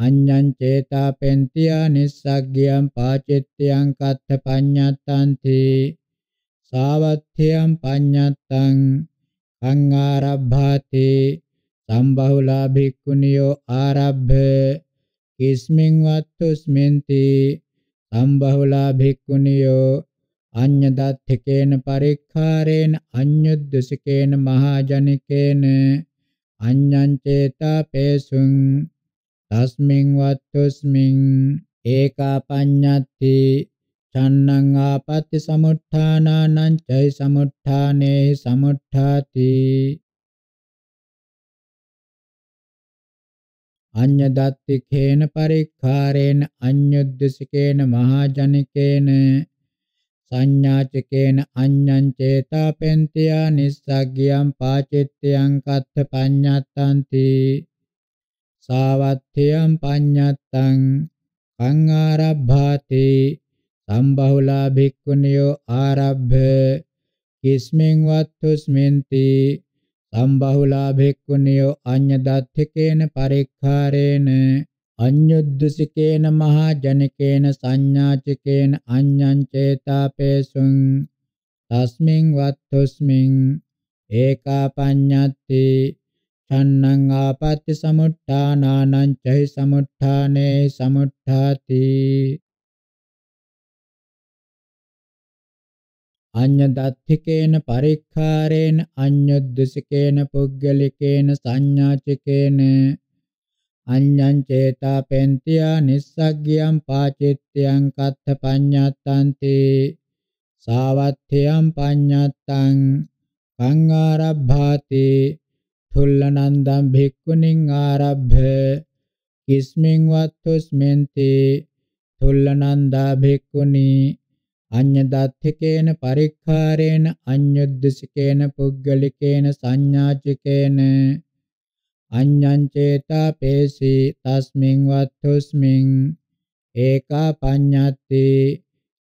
අඤ්ඤං චේතාපෙන්තියා නිස්සග්ගියං පාචිත්‍යං කත්ථ පඤ්ඤත්තන්ති සාවත්ථයම් පඤ්ඤත්තං අංආරබ්භාති සම්බහුලා භික්ඛුනියෝ ආරබ්බ කිස්මින් වත්තුස්මෙන්ති සම්බහුලා භික්ඛුනියෝ අඤ්ඤදත්ථකේන පරික්ඛාරේන අඤ්ඤුද්දසකේන මහජනකේන අඤ්ඤං චේතා පේසුං තස්මින් වත්තුස්මින් ඒකාපඤ්ඤත්ති තන්නං ආපත්‍ති සමුත්ථානානං චෛ සමුත්ථානේ සමුත්ථාති අඤ්ඤ දත්ති කේන පරික්ඛාරේන අඤ්ඤුද්දසිකේන මහජනිකේන සංඥාචකේන අඤ්ඤං චේතාපෙන්තියා නිස්සග්ගියං පාචිත්‍යං කත්ථ පඤ්ඤත්තන්ති සාවත්ථියං පඤ්ඤත්තං කං ආරබ්භාති සම්බහුලා භික්ඛුනියෝ ආරබ්භ කිස්මෙන් වත්තුස්මෙන්ති සම්බහුලා භික්ඛුනියෝ අඤ්ඤ දත්ථකේන පරික්ඛාරේන අඤ්ඤුද්දසිකේන මහා ජනකේන සංඥාචකේන අඤ්ඤං චේතාපේසුං තස්මින් වත්තුස්මින් ඒකා පඤ්ඤත්ති චන්නං ආපත්‍ය සමුත්ථානානං චෛ සමුත්ථානේ සමුත්ථාති අඤ්ඤදත්ථිකේන පරික්ඛාරේන අඤ්ඤොද්දසිකේන පුග්ගලිකේන සංඥාචිකේන අඤ්ඤං චේතා පෙන්තියා නිස්සග්ගියං පාචිත්‍යං කත්ථ පඤ්ඤාත්තන්ති සාවත්ථයං පඤ්ඤාත්තං පංආරබ්භාති තුල්ලනන්දං භික්ඛුනින් ආරබ්භ කිස්මින් වත්තුස්මෙන්ති තුල්ලනන්දා භික්ඛුනි අඤ්ඤදත්ථකේන පරික්ඛාරේන අඤ්ඤුද්දසිකේන පුග්ගලිකේන සංඥාචිකේන අඤ්ඤං චේතා පේසි තස්මින් වත්තුස්මින් ඒකා පඤ්ඤත්ති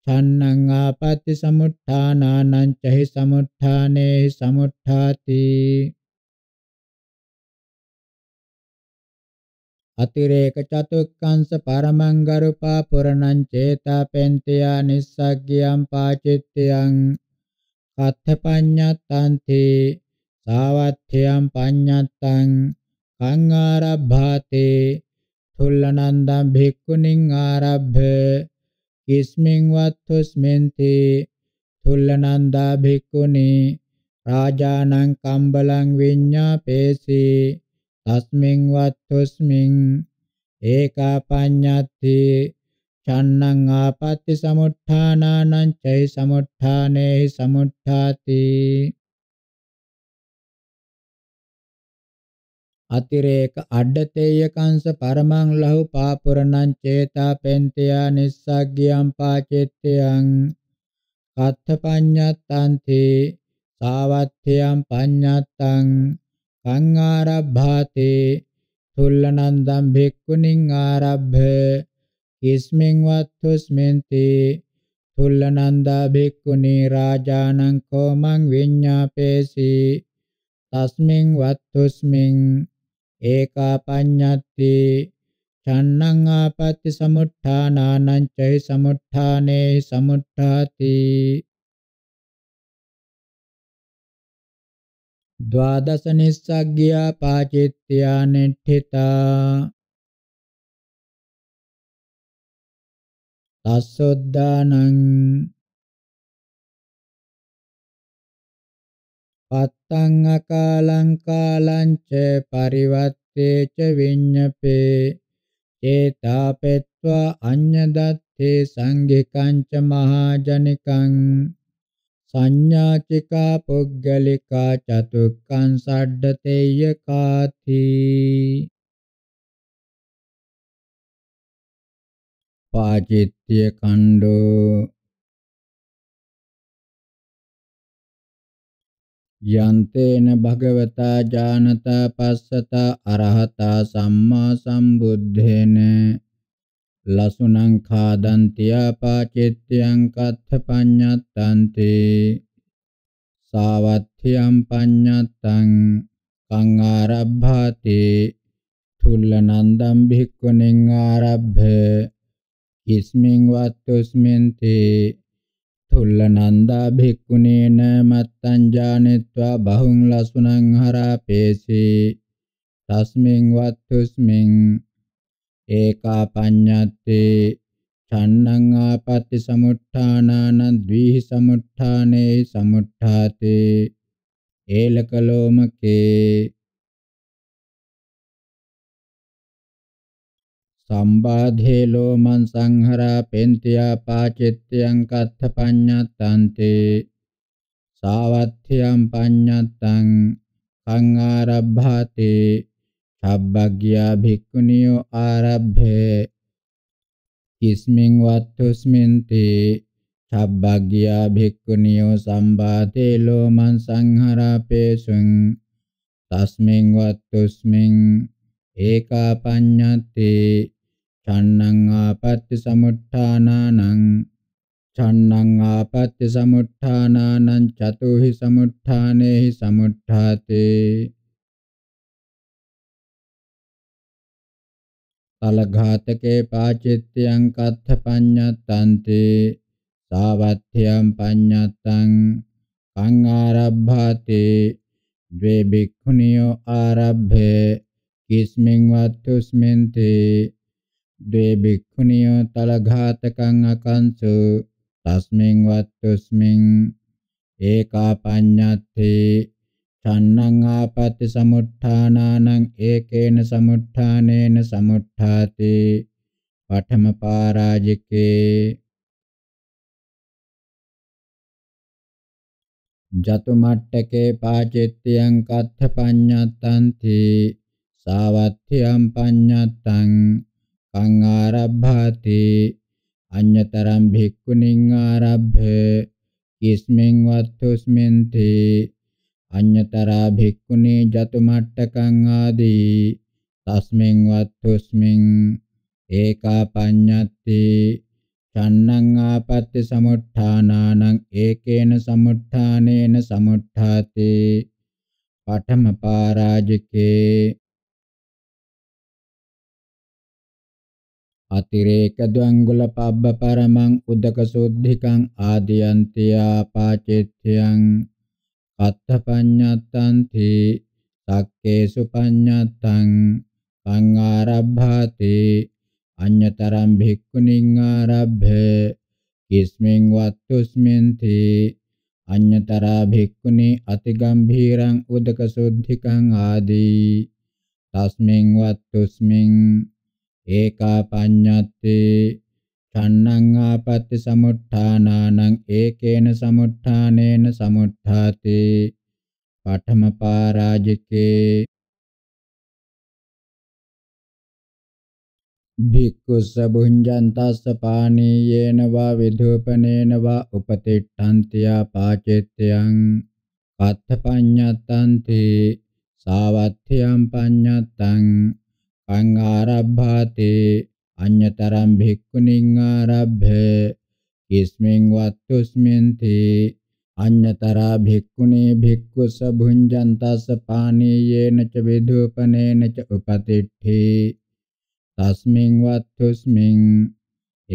ඡන්නං ආපත්‍ති සමුත්ථානානං චහි සමුත්ථානේ සමුත්ථාති අතිරේක චතුක්කංශ පරමං ගරුපා පුරණං චේතපෙන්තියා නිස්සග්ගියං පාචිත්‍යං කත්තපඤ්ඤත්තාන්ති සාවත්ථයං පඤ්ඤත්තං කං ආරබ්භාතේ තුල්ලනන්දං භික්ඛුනින් ආරබ්භ කිස්මින් වත්තුස්මෙන්ති තුල්ලනන්දා භික්ඛුනි රාජානං කම්බලං විඤ්ඤාපේසී තස්මින් වත්තුස්මින් ඒකාපඤ්ඤත්ති චන්නං ආපත්‍ති සමුත්ථානානං චෛ සමුත්ථානේ සමුත්ථාති අතිරේක අඩ්ඩතේය කංශ පරමං ලහු පාපුරණං චේතා පෙන්තියා නිස්සග්ගියම් පාචෙත්තයන් කත්ථ පඤ්ඤත්තන්ති සාවත්ථයම් පඤ්ඤත්තං අංආරබ්භාතේ තුල්ලනන්දම් භික්ඛුනින් ආරබ්භ කිස්මින් වත්තුස්මෙන්ති තුල්ලනන්දා භික්ඛුනි රාජානං කෝමං විඤ්ඤාපේසි තස්මින් වත්තුස්මින් ඒකා පඤ්ඤත්ති චන්නං ආපත්‍ති සමුට්ඨානානං චෛ සමුට්ඨානේ සමුට්ඨාති ද්වාදස නිස්සග්ගියා පාචිත්‍යා නෙට්ඨිතා තස්සොද්දානං පත්තං අකාලං කාලං ච පරිවත්තේ ච විඤ්ඤපේ චේතාපෙත්වා අඤ්ඤදත්තේ සංඝිකං ච මහජනිකං සංඥාචිකා පුග්ගලිකා චතුක්කං සඩ්ඩතේය කාති පාචිත්‍ය කණ්ඩෝ යන්තේන භගවතා ජානතා පස්සතා අරහතා සම්මා සම්බුද්ධේන ලසුනං ඛාදන්තියා පාචෙත්‍යං කත්ථ පඤ්ඤත්තන්ති සාවත්ථියම් පඤ්ඤත්තං කං ආරබ්භාති තුල්ල නන්දම් භික්ඛුනින් ආරබ්භ කිස්මින් වත්තුස්මින්ති තුල්ල නන්දා භික්ඛුනේන මත්තං ජානෙත්වා බහුං ලසුනං හරාපේසි තස්මින් වත්තුස්මින් ඒකා පඤ්ඤත්තේ චන්නං ආපත්‍ති සමුට්ඨානාන ද්විහි සමුට්ඨානේ සමුට්ඨාතේ ඒලකලෝමකේ සම්බාධේ ලෝමං සංහරා පෙන්තියා පාචිත්‍යං කත්ථ පඤ්ඤත්තන්තේ සාවත්ථ්‍යං පඤ්ඤත්තං කං ආරබ්භාතේ සබ්බග්ගියා භික්ඛුනියෝ ආරබ්භේ කිස්මින් වත්තුස්මින්ති සබ්බග්ගියා භික්ඛුනියෝ සම්බාතේ ලෝමං සංහරාපේසුං තස්මින් වත්තුස්මින් ඒකා පඤ්ඤති ඡන්නං ආපත්‍ති සමුත්ථානානං ඡන්නං ආපත්‍ති සමුත්ථානානං චතුහි සමුත්ථානේහි සමුත්ථාතේ පලඝාතකේ පාචිත්‍යං කත්ථ පඤ්ඤත්තන්ති සාවත්ථ්‍යං පඤ්ඤත්තං කං ආරබ්භාති ද්වේ භික්ඛුනියෝ ආරබ්භේ කිස්මින් වත්තුස්මෙන්ති ද්වේ භික්ඛුනියෝ තලඝාතකං අකංසු තස්මින් වත්තුස්මින් ඒකා පඤ්ඤත්තේ චන්නං ආපත්‍ති සමුත්ථානානං ඒකේන සමුත්ථානේන සමුත්ථාති පඨම පාරාජිකේ ජතු මට්ටකේ පාචෙත්තියං කත්ථ පඤ්ඤත්තන්ති සාවත්ථ්‍යං පඤ්ඤත්තං කං ආරබ්භාති අඤ්‍යතරං භික්ඛුනින් ආරබ්භ කිස්මෙන් වත්තුස්මෙන්ති අඤ්‍යතරා භික්ඛුනේ ජතු මට්ටකං ආදී තස්මින් වත්තුස්මින් ඒකා පඤ්ඤත්ති චන්නං ආපත්‍ය සමුත්ථානානං ඒකේන සමුත්ථානේන සමුත්ථාති පඨම පරාජිකේ අතිරේක ද්වංගුල පබ්බ පරමං උදක සුද්ධිකං ආදියන්තියා පාචෙත්‍යං අත්තපඤ්ඤත්තන්ති සක්කේසු පඤ්ඤත්තං තං ආරබ්භාති අඤ්‍යතරම් භික්ඛුනින් ආරබ්භ කිස්මෙන් වත්තුස්මෙන්ති අඤ්‍යතරා භික්ඛුනි අතිගම්භීරං උදක සුද්ධිකං ආදී තස්මෙන් වත්තුස්මෙන් ඒකා පඤ්ඤත්තේ තණ්හං ආපත්‍ති සමුත්ථානානං ඒකේන සමුත්ථානේන සමුත්ථාති පඨම පාරාජිකේ භික්ඛුස්ස භුඤ්ජන්තස්ස පානීයේන වා විදූපනේන වා උපතිට්ඨන්ති ආපාචෙත්‍යං පත්තපඤ්ඤත්තන්ති සාවත්ථ්‍යං පඤ්ඤත්තං අං ආරබ්භාතේ අඤ්‍යතරම් භික්ඛුනින් ආරබ්භ කිස්මෙන් වත්තුස්මෙන්ති අඤ්‍යතරා භික්ඛුනේ භික්ඛු සභුඤ්ජන්තස් පානීයේන ච විදුපනේන ච උපතිට්ඨි තස්මින් වත්තුස්මින්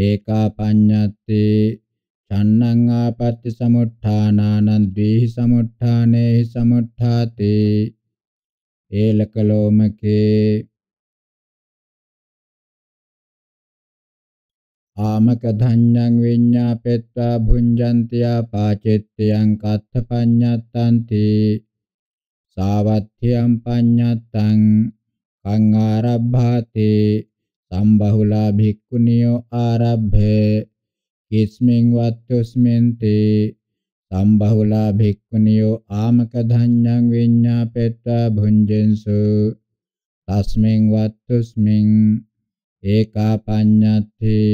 ඒකා පඤ්ඤත්ති චන්නං ආපත්‍ති සමුත්ථානානං ද්වේහි සමුත්ථානේහි සමුත්ථාතේ ඒලකලෝමකේ ආමකධඤ්ඤං විඤ්ඤාපෙත්වා භුඤ්ජන්ති ආපාචෙත්‍යං කත්තපඤ්ඤත්තන්ති සාවත්ථ්‍යං පඤ්ඤත්තං කං ආරබ්භාති සම්බහුලා භික්ඛුනියෝ ආරබ්භේ කිස්මින් වත්තුස්මෙන්ති සම්බහුලා භික්ඛුනියෝ ආමකධඤ්ඤං විඤ්ඤාපෙත්වා භුඤ්ජෙන්සු තස්මින් වත්තුස්මින් ඒකාපඤ්ඤත්ථේ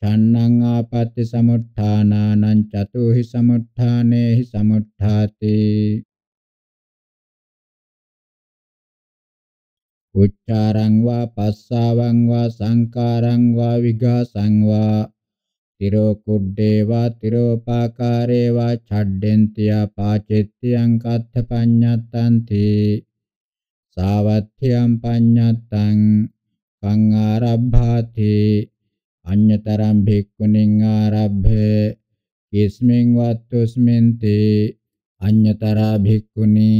Tanang apati samuttana nan catuhi samuttane hi samutthati. Uccarang va passavang va sangkarang va vighasang va tiro kuddhe va tiro pakare va chhaddentiya pacittiyang kaththapanyattanti savatthiyam panyattan pangarabhati අඤ්‍යතරම් භික්ඛුනින් ආරබ්භේ කිස්මින් වත්තුස්මින්ති අඤ්‍යතරා භික්ඛුනි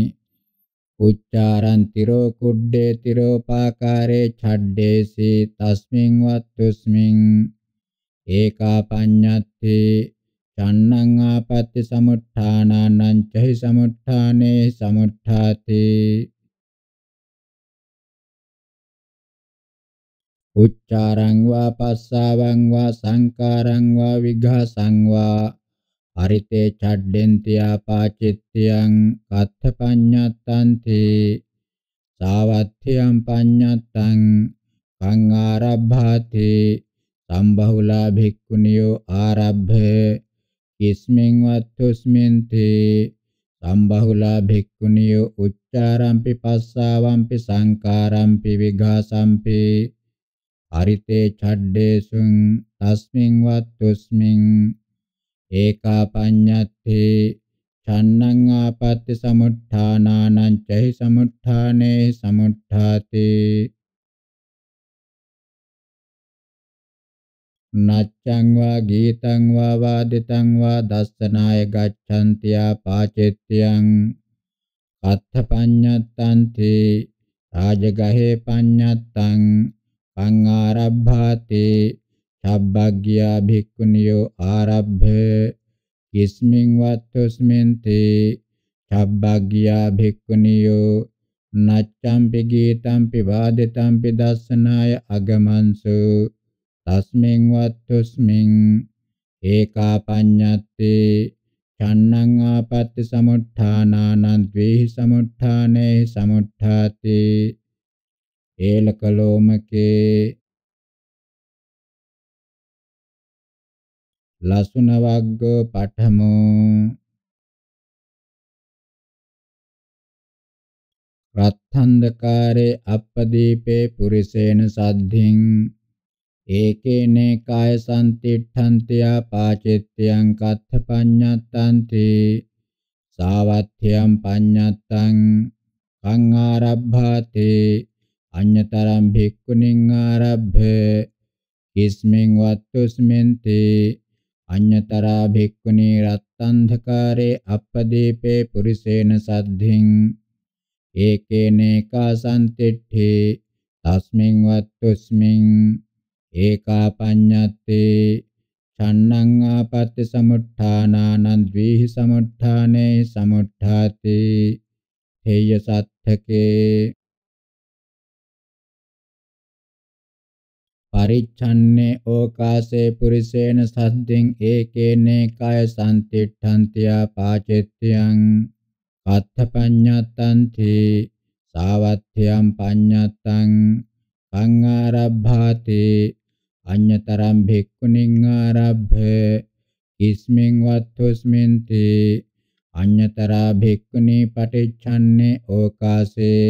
උච්චාරන්ති රෝ කුඩ්ඩේ තිරෝපාකාරේ ඡඩ්ඩේසි තස්මින් වත්තුස්මින් ඒකා පඤ්ඤත්ති චන්නං ආපත්‍ති සමුත්ථානානං චහි සමුත්ථානේ සමුත්ථාති උච්චාරං වා පස්සාවං වා සංකාරං වා විඝාසං වා හරිතේ ඡඩ්ඩෙන්ති ආපාචිත්‍යං කත්ථ පඤ්ඤත්තන්ති සාවත්ථ්‍යං පඤ්ඤත්තං කං ආරබ්භාති සම්බහුලා භික්ඛුනියෝ ආරබ්භේ කිස්මින් වත්තුස්මින්ති සම්බහුලා භික්ඛුනියෝ උච්චාරම්පි පස්සාවම්පි සංකාරම්පි විඝාසම්පි අරිතේ ඡඩ්ඩේසුං තස්මින් වත්තුස්මින් ඒකා පඤ්ඤත්තේ චන්නං ආපත්‍ය සමුත්ථානානං චහි සමුත්ථානේ සමුත්ථාතේ නච්ඡං වා ගීතං වා වාදිතං වා දස්සනාය ගච්ඡන්තියා පාචෙත්‍යං කත්ථ පඤ්ඤත්තන්ති රාජගහේ පඤ්ඤත්තං අං ආරබ්භාතේ සබ්බග්ගියා භික්ඛුනියෝ ආරබ්භ කිස්මින් වත්තුස්මින් තේ සබ්බග්ගියා භික්ඛුනියෝ නච්ඡම්පි ගීතම්පි වාදිතම්පි දස්සනාය අගමන්සු තස්මින් වත්තුස්මින් ඒකා පඤ්ඤත්තේ චන්නං ආපත්‍ති සමුත්ථානානං ද්වේහි සමුත්ථානේ සමුත්ථාතේ ඒලකලෝමකේ ලසුන වග්ගෝ පඨමෝ රත්ථන්ධකාරේ අපදීපේ පුරිසේන සද්ධින් ඒකේනේ කාය සම්තිට්ඨන්තියා පාචෙත්‍යං කත්ථ පඤ්ඤත්තන්ති සාවත්ථ්‍යං පඤ්ඤත්තං කං ආරබ්භාතේ අඤ්‍යතරම් භික්ඛුනින් ආරබ්භ කිස්මින් වත්තුස්මෙන්ති අඤ්‍යතරා භික්ඛුනි රත්ත්‍න්ධකාරේ අපදීපේ පුරිසේන සද්ධින් ඒකේනේකා සම්තිට්ඨි තස්මින් වත්තුස්මින් ඒකා පඤ්ඤත්තේ ඡන්නං ආපත්‍ය සමුත්ථානානං ද්වේහි සමුත්ථානේ සමුත්ථාති හේය සත්ථකේ පරිච්ඡන්නේ ඕකාසේ පුරිසේන සද්දෙන් ඒකේනේ කය සම්තිට්ඨන්තියා පාචෙත්‍යං අත්ථපඤ්ඤත්තන්ති සාවත්ථයම් පඤ්ඤත්තං පංආරබ්භාති අඤ්‍යතරම් භික්ඛුනින් ආරබ්භ ඉස්මින් වත්තුස්මින්ති අඤ්‍යතරා භික්ඛුනි පටිච්ඡන්නේ ඕකාසේ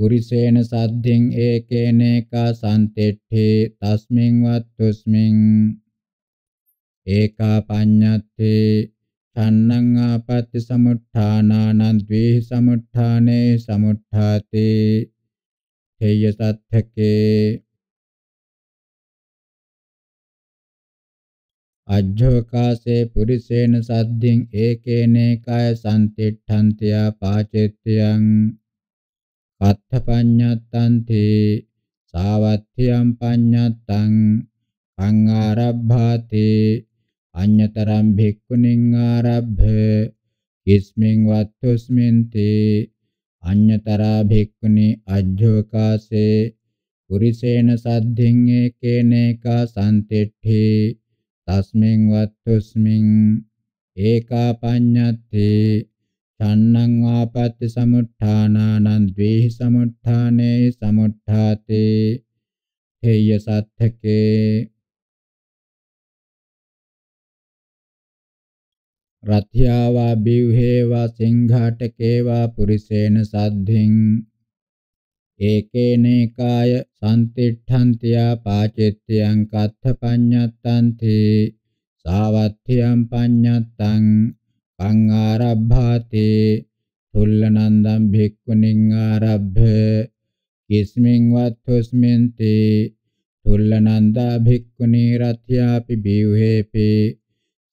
පුරිසේන සද්ධින් ඒකේනේකා සම්තෙට්ඨි තස්මින් වත්තුස්මින් ඒකා පඤ්ඤත්ති චන්නං ආපත්‍ති සමුත්ථානානං ද්වේහි සමුත්ථානේ සමුත්ථාති හේය සත්‍යකේ අජ්ජවකාසේ පුරිසේන සද්ධින් ඒකේනේකාය සම්තිට්ඨන්තියා පාචෙත්‍යං පත්තපඤ්ඤත්තන්තේ සාවත්ථියම් පඤ්ඤත්තං කං ආරබ්භාතේ අඤ්‍යතරම් භික්ඛුනින් ආරබ්භ කිස්මින් වත්තුස්මින්තේ අඤ්‍යතරා භික්ඛුනි අජ්ජෝකාසේ පුරිසේන සද්ධින් ඒකේනේකා සම්තිට්ඨි තස්මින් වත්තුස්මින් ඒකා පඤ්ඤත්තේ තණ්හං ආපත්‍ය සමුත්ථානානං ද්වේහි සමුත්ථානේ සමුත්ථාතේ හේය සත්ථකේ රත්‍යාවා බිව්හේවා සිංහාටකේවා පුරිසේන සද්ධින් ඒකේනේකාය සම්තිට්ඨන්තියා පාචෙත්‍යං කත්ථ පඤ්ඤත්තන්ති සාවත්ථ්‍යං පඤ්ඤත්තං අංආරබ්භාති තුල්ලනන්දම් භික්ඛුනින් ආරබ්භ කිස්මින් වත්තුස්මින්ති තුල්ලනන්දා භික්ඛුනී රත්‍යාපි බිව්හෙපි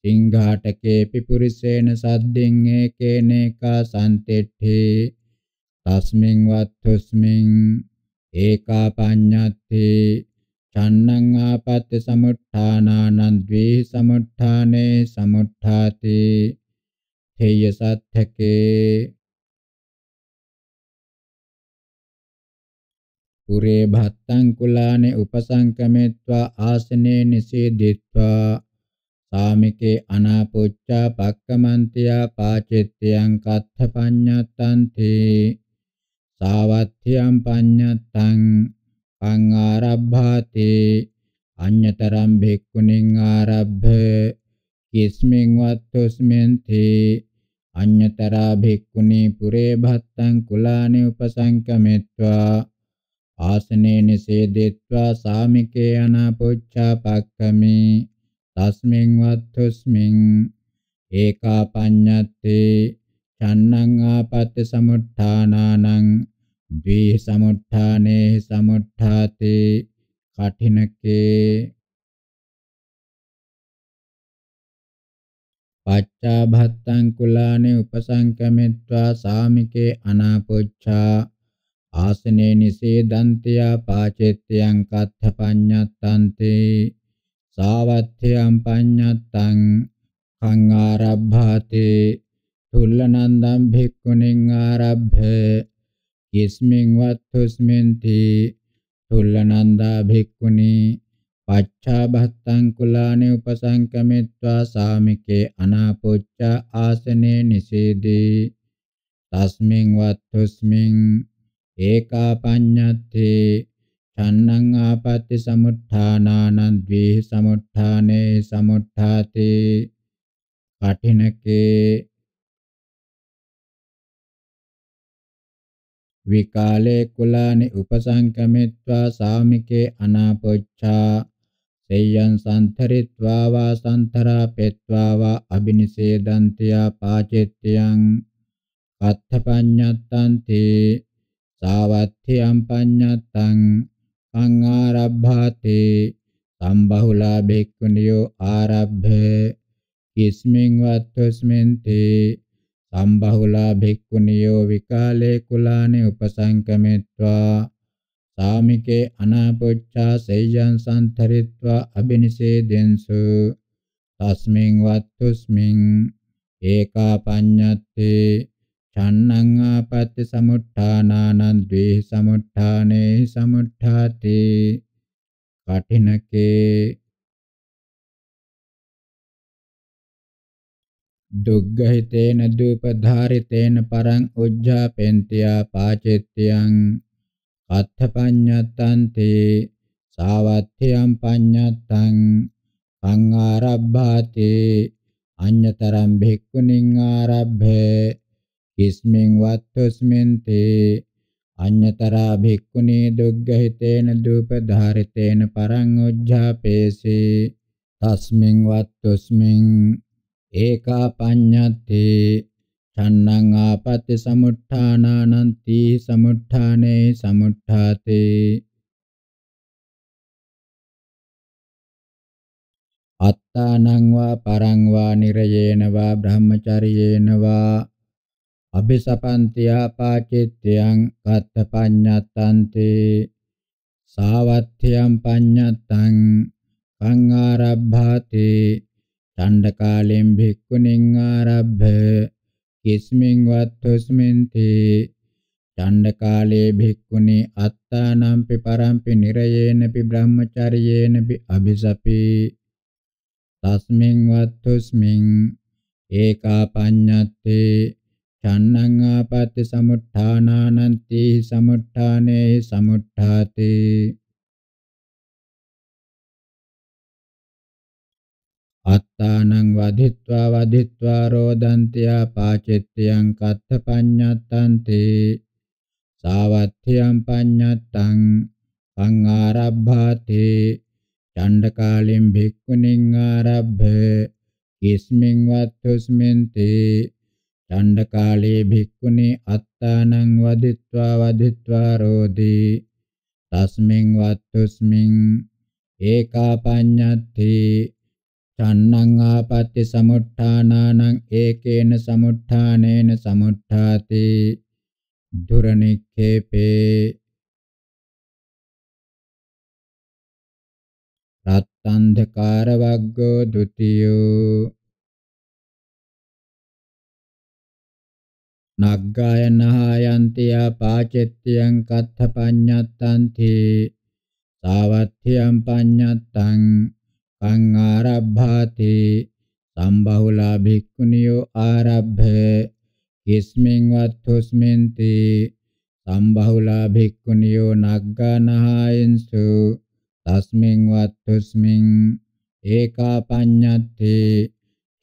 සිංඝාටකේපි පුරිසේන සද්දෙන් ඒකේනේකා සම්තෙට්ඨේ තස්මින් වත්තුස්මින් ඒකා පඤ්ඤත්ති චන්නං ආපත්‍ය සමුත්ථානානන් ද්වේ සමුත්ථානේ සමුත්ථාති තේයසත් හැකේ පුරේ භත්තං කුලානේ උපසංකමෙත්වා ආසනේ නිසීදිත්වා සාමිකේ අනාපොච්චා පක්කමන්තියා පාචෙත්‍යං කත්ථ පඤ්ඤත්තං තේ සාවත්ථ්‍යං පඤ්ඤත්තං පං ආරබ්භාති අඤ්‍යතරම් භික්ඛුනින් ආරබ්භ කිස්මින් වත්තුස්මෙන් තේ අඤ්‍යතරා භික්ඛුනි පුරේ භත්තං කුලානි උපසංකමෙත්වා ආසනේ නිසේදෙත්වා සාමිකේ අනාපොච්චා පක්ඛමි තස්මින් වත්තුස්මින් ඒකා පඤ්ඤත්තේ චන්නං ආපත්‍ය සමුත්ථානානං ද්වි සමුත්ථානේ සමුත්ථාතේ කඨිනකේ පච්චා භත්තං කුලානේ උපසංකමෙත්වා සාමිකේ අනාපොච්ඡා ආසනේ නිසේදන්තියා පාචෙත්‍යං කත්ථ පඤ්ඤත්තන්තේ සාවත්ථ්‍යං පඤ්ඤත්තං කං ආරබ්භාතේ තුල්ලනන්දම් භික්ඛුනින් ආරබ්භ කිස්මින් වත්තුස්මෙන්ති තුල්ලනන්දා භික්ඛුනි පච්චාභත්තං කුලානේ උපසංකමෙත්වා සාමිකේ අනාපොච්චා ආසනේ නිසීදී තස්මින් වත්තුස්මින් ඒකා පඤ්ඤත්තේ චන්නං ආපත්‍ති සමුත්ථානානං ද්වේ සමුත්ථානේ සමුත්ථාති කඨිනකේ විකාලේ කුලානි උපසංකමෙත්වා සාමිකේ අනාපොච්චා සෙය්‍යං සම්තරිත්වා වා සම්තරා පෙත්වා වා අබිනිසේදන්තියා පාචෙත්‍යං අත්ථපඤ්ඤත්තං තේ සාවත්ථියම් පඤ්ඤත්තං අංආරබ්භාතේ සම්බහුලා භික්ඛුනියෝ ආරබ්භ කිස්මින් වත්තුස්මෙන්තේ සම්බහුලා භික්ඛුනියෝ විකාලේ කුලානේ උපසංකමෙත්වා සාමිකේ අනාපොච්චා සේයං සම්තරිත්වා අබිනිසේදෙන්සු තස්මින් වත්තුස්මින් ඒකා පඤ්ඤත්තේ ඡන්නං ආපත්‍ය සමුත්ථානානං ද්වේ සමුත්ථානේ සමුත්ථාති කඨිනකේ දුග්ගහිතේන දූපධාරිතේන පරං උජ්ජාපෙන්තියා පාචෙත්‍යං පත්ථපඤ්ඤත්තන්ති සාවත්ථයම් පඤ්ඤත්තං සංආරබ්භාති අඤ්‍යතරම් භික්ඛුනින් ආරබ්භේ කිස්මින් වත්තුස්මින්ති අඤ්‍යතරා භික්ඛුනේ දුග්ගහිතේන දූපධාරිතේන පරං උජ්ජාපේසි තස්මින් වත්තුස්මින් ඒකා පඤ්ඤත්තේ චන්නං ආපත්‍ය සමුට්ඨානානන්ති සමුට්ඨානේ සමුට්ඨාතේ අත්තානං වා පරං වා නිරයේන වා බ්‍රහ්මචර්යේන වා අபிසපන්තියා පාචිත්‍යං කත්ත පඤ්ඤත්තන්තේ සාවත්ථ්‍යං පඤ්ඤත්තං කං ආරබ්භාතේ ඡණ්ඩ කාලෙන් භික්ඛුනින් ආරබ්භ කිස්මින් වත්තුස්මින්ති ඡණ්ඩකාලේ භික්ඛුනි අත්තානම්පි පරම්පි නිරයේනපි බ්‍රහ්මචර්යේනපි අபிසපි තස්මින් වත්තුස්මින් ඒකා පඤ්ඤත්තේ චන්නං ආපත්‍ය සමුත්ථානානන්ති සමුත්ථානේ සමුත්ථාතේ අත්තානං වදිත්වා වදිත්වා රෝදන්ති ආපාචිත්‍යං කත්ත පඤ්ඤත්තං තේ සාවත්ථියං පඤ්ඤත්තං පංආරබ්භාති ඡණ්ඩකාලින් භික්ඛුනින් ආරබ්භ කිස්මින් වත්තුස්මෙන්ති ඡණ්ඩකාලේ භික්ඛුනි අත්තානං වදිත්වා වදිත්වා රෝදී තස්මින් වත්තුස්මින් ඒකා පඤ්ඤත්ති චන්නං ආපත්‍ය සමුට්ඨානානං ඒකේන සමුට්ඨානේන සමුට්ඨාති දුරනික්ඛේපේ රත්ත්‍න්ධකාර වග්ගෝ ဒ ුතියෝ නග්ගායනහයන්ති ආපාචෙත්‍යං කත්ථ පඤ්ඤත්තන්ති සාවත්ථ්‍යං පඤ්ඤත්තං තං ආරබ්භාති සම්බහුලා භික්ඛුනියෝ ආරබ්භ කිස්මින් වත්තුස්මින්ති සම්බහුලා භික්ඛුනියෝ නග්ගනහයන්සු තස්මින් වත්තුස්මින් ඒකා පඤ්ඤත්ති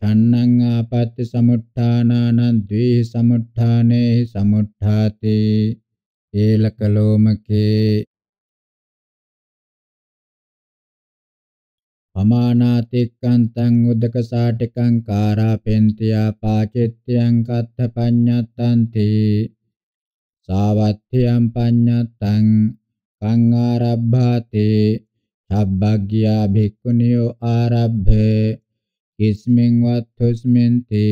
චන්නං ආපත්‍ය සමුත්ථානානං ද්වේ සමුත්ථානේ සමුත්ථාති ඒලකලෝමකේ අමානාතික්කන්තං උද්දකසාටිකං කාරාපෙන්තියා පාචිත්‍යං කත්ත පඤ්ඤත්තන්ති සාවත්ථියං පඤ්ඤත්තං කං ආරබ්භාති සබ්බග්ගියා භික්ඛුනියෝ ආරබ්භේ කිස්මින් වත්තුස්මින්ති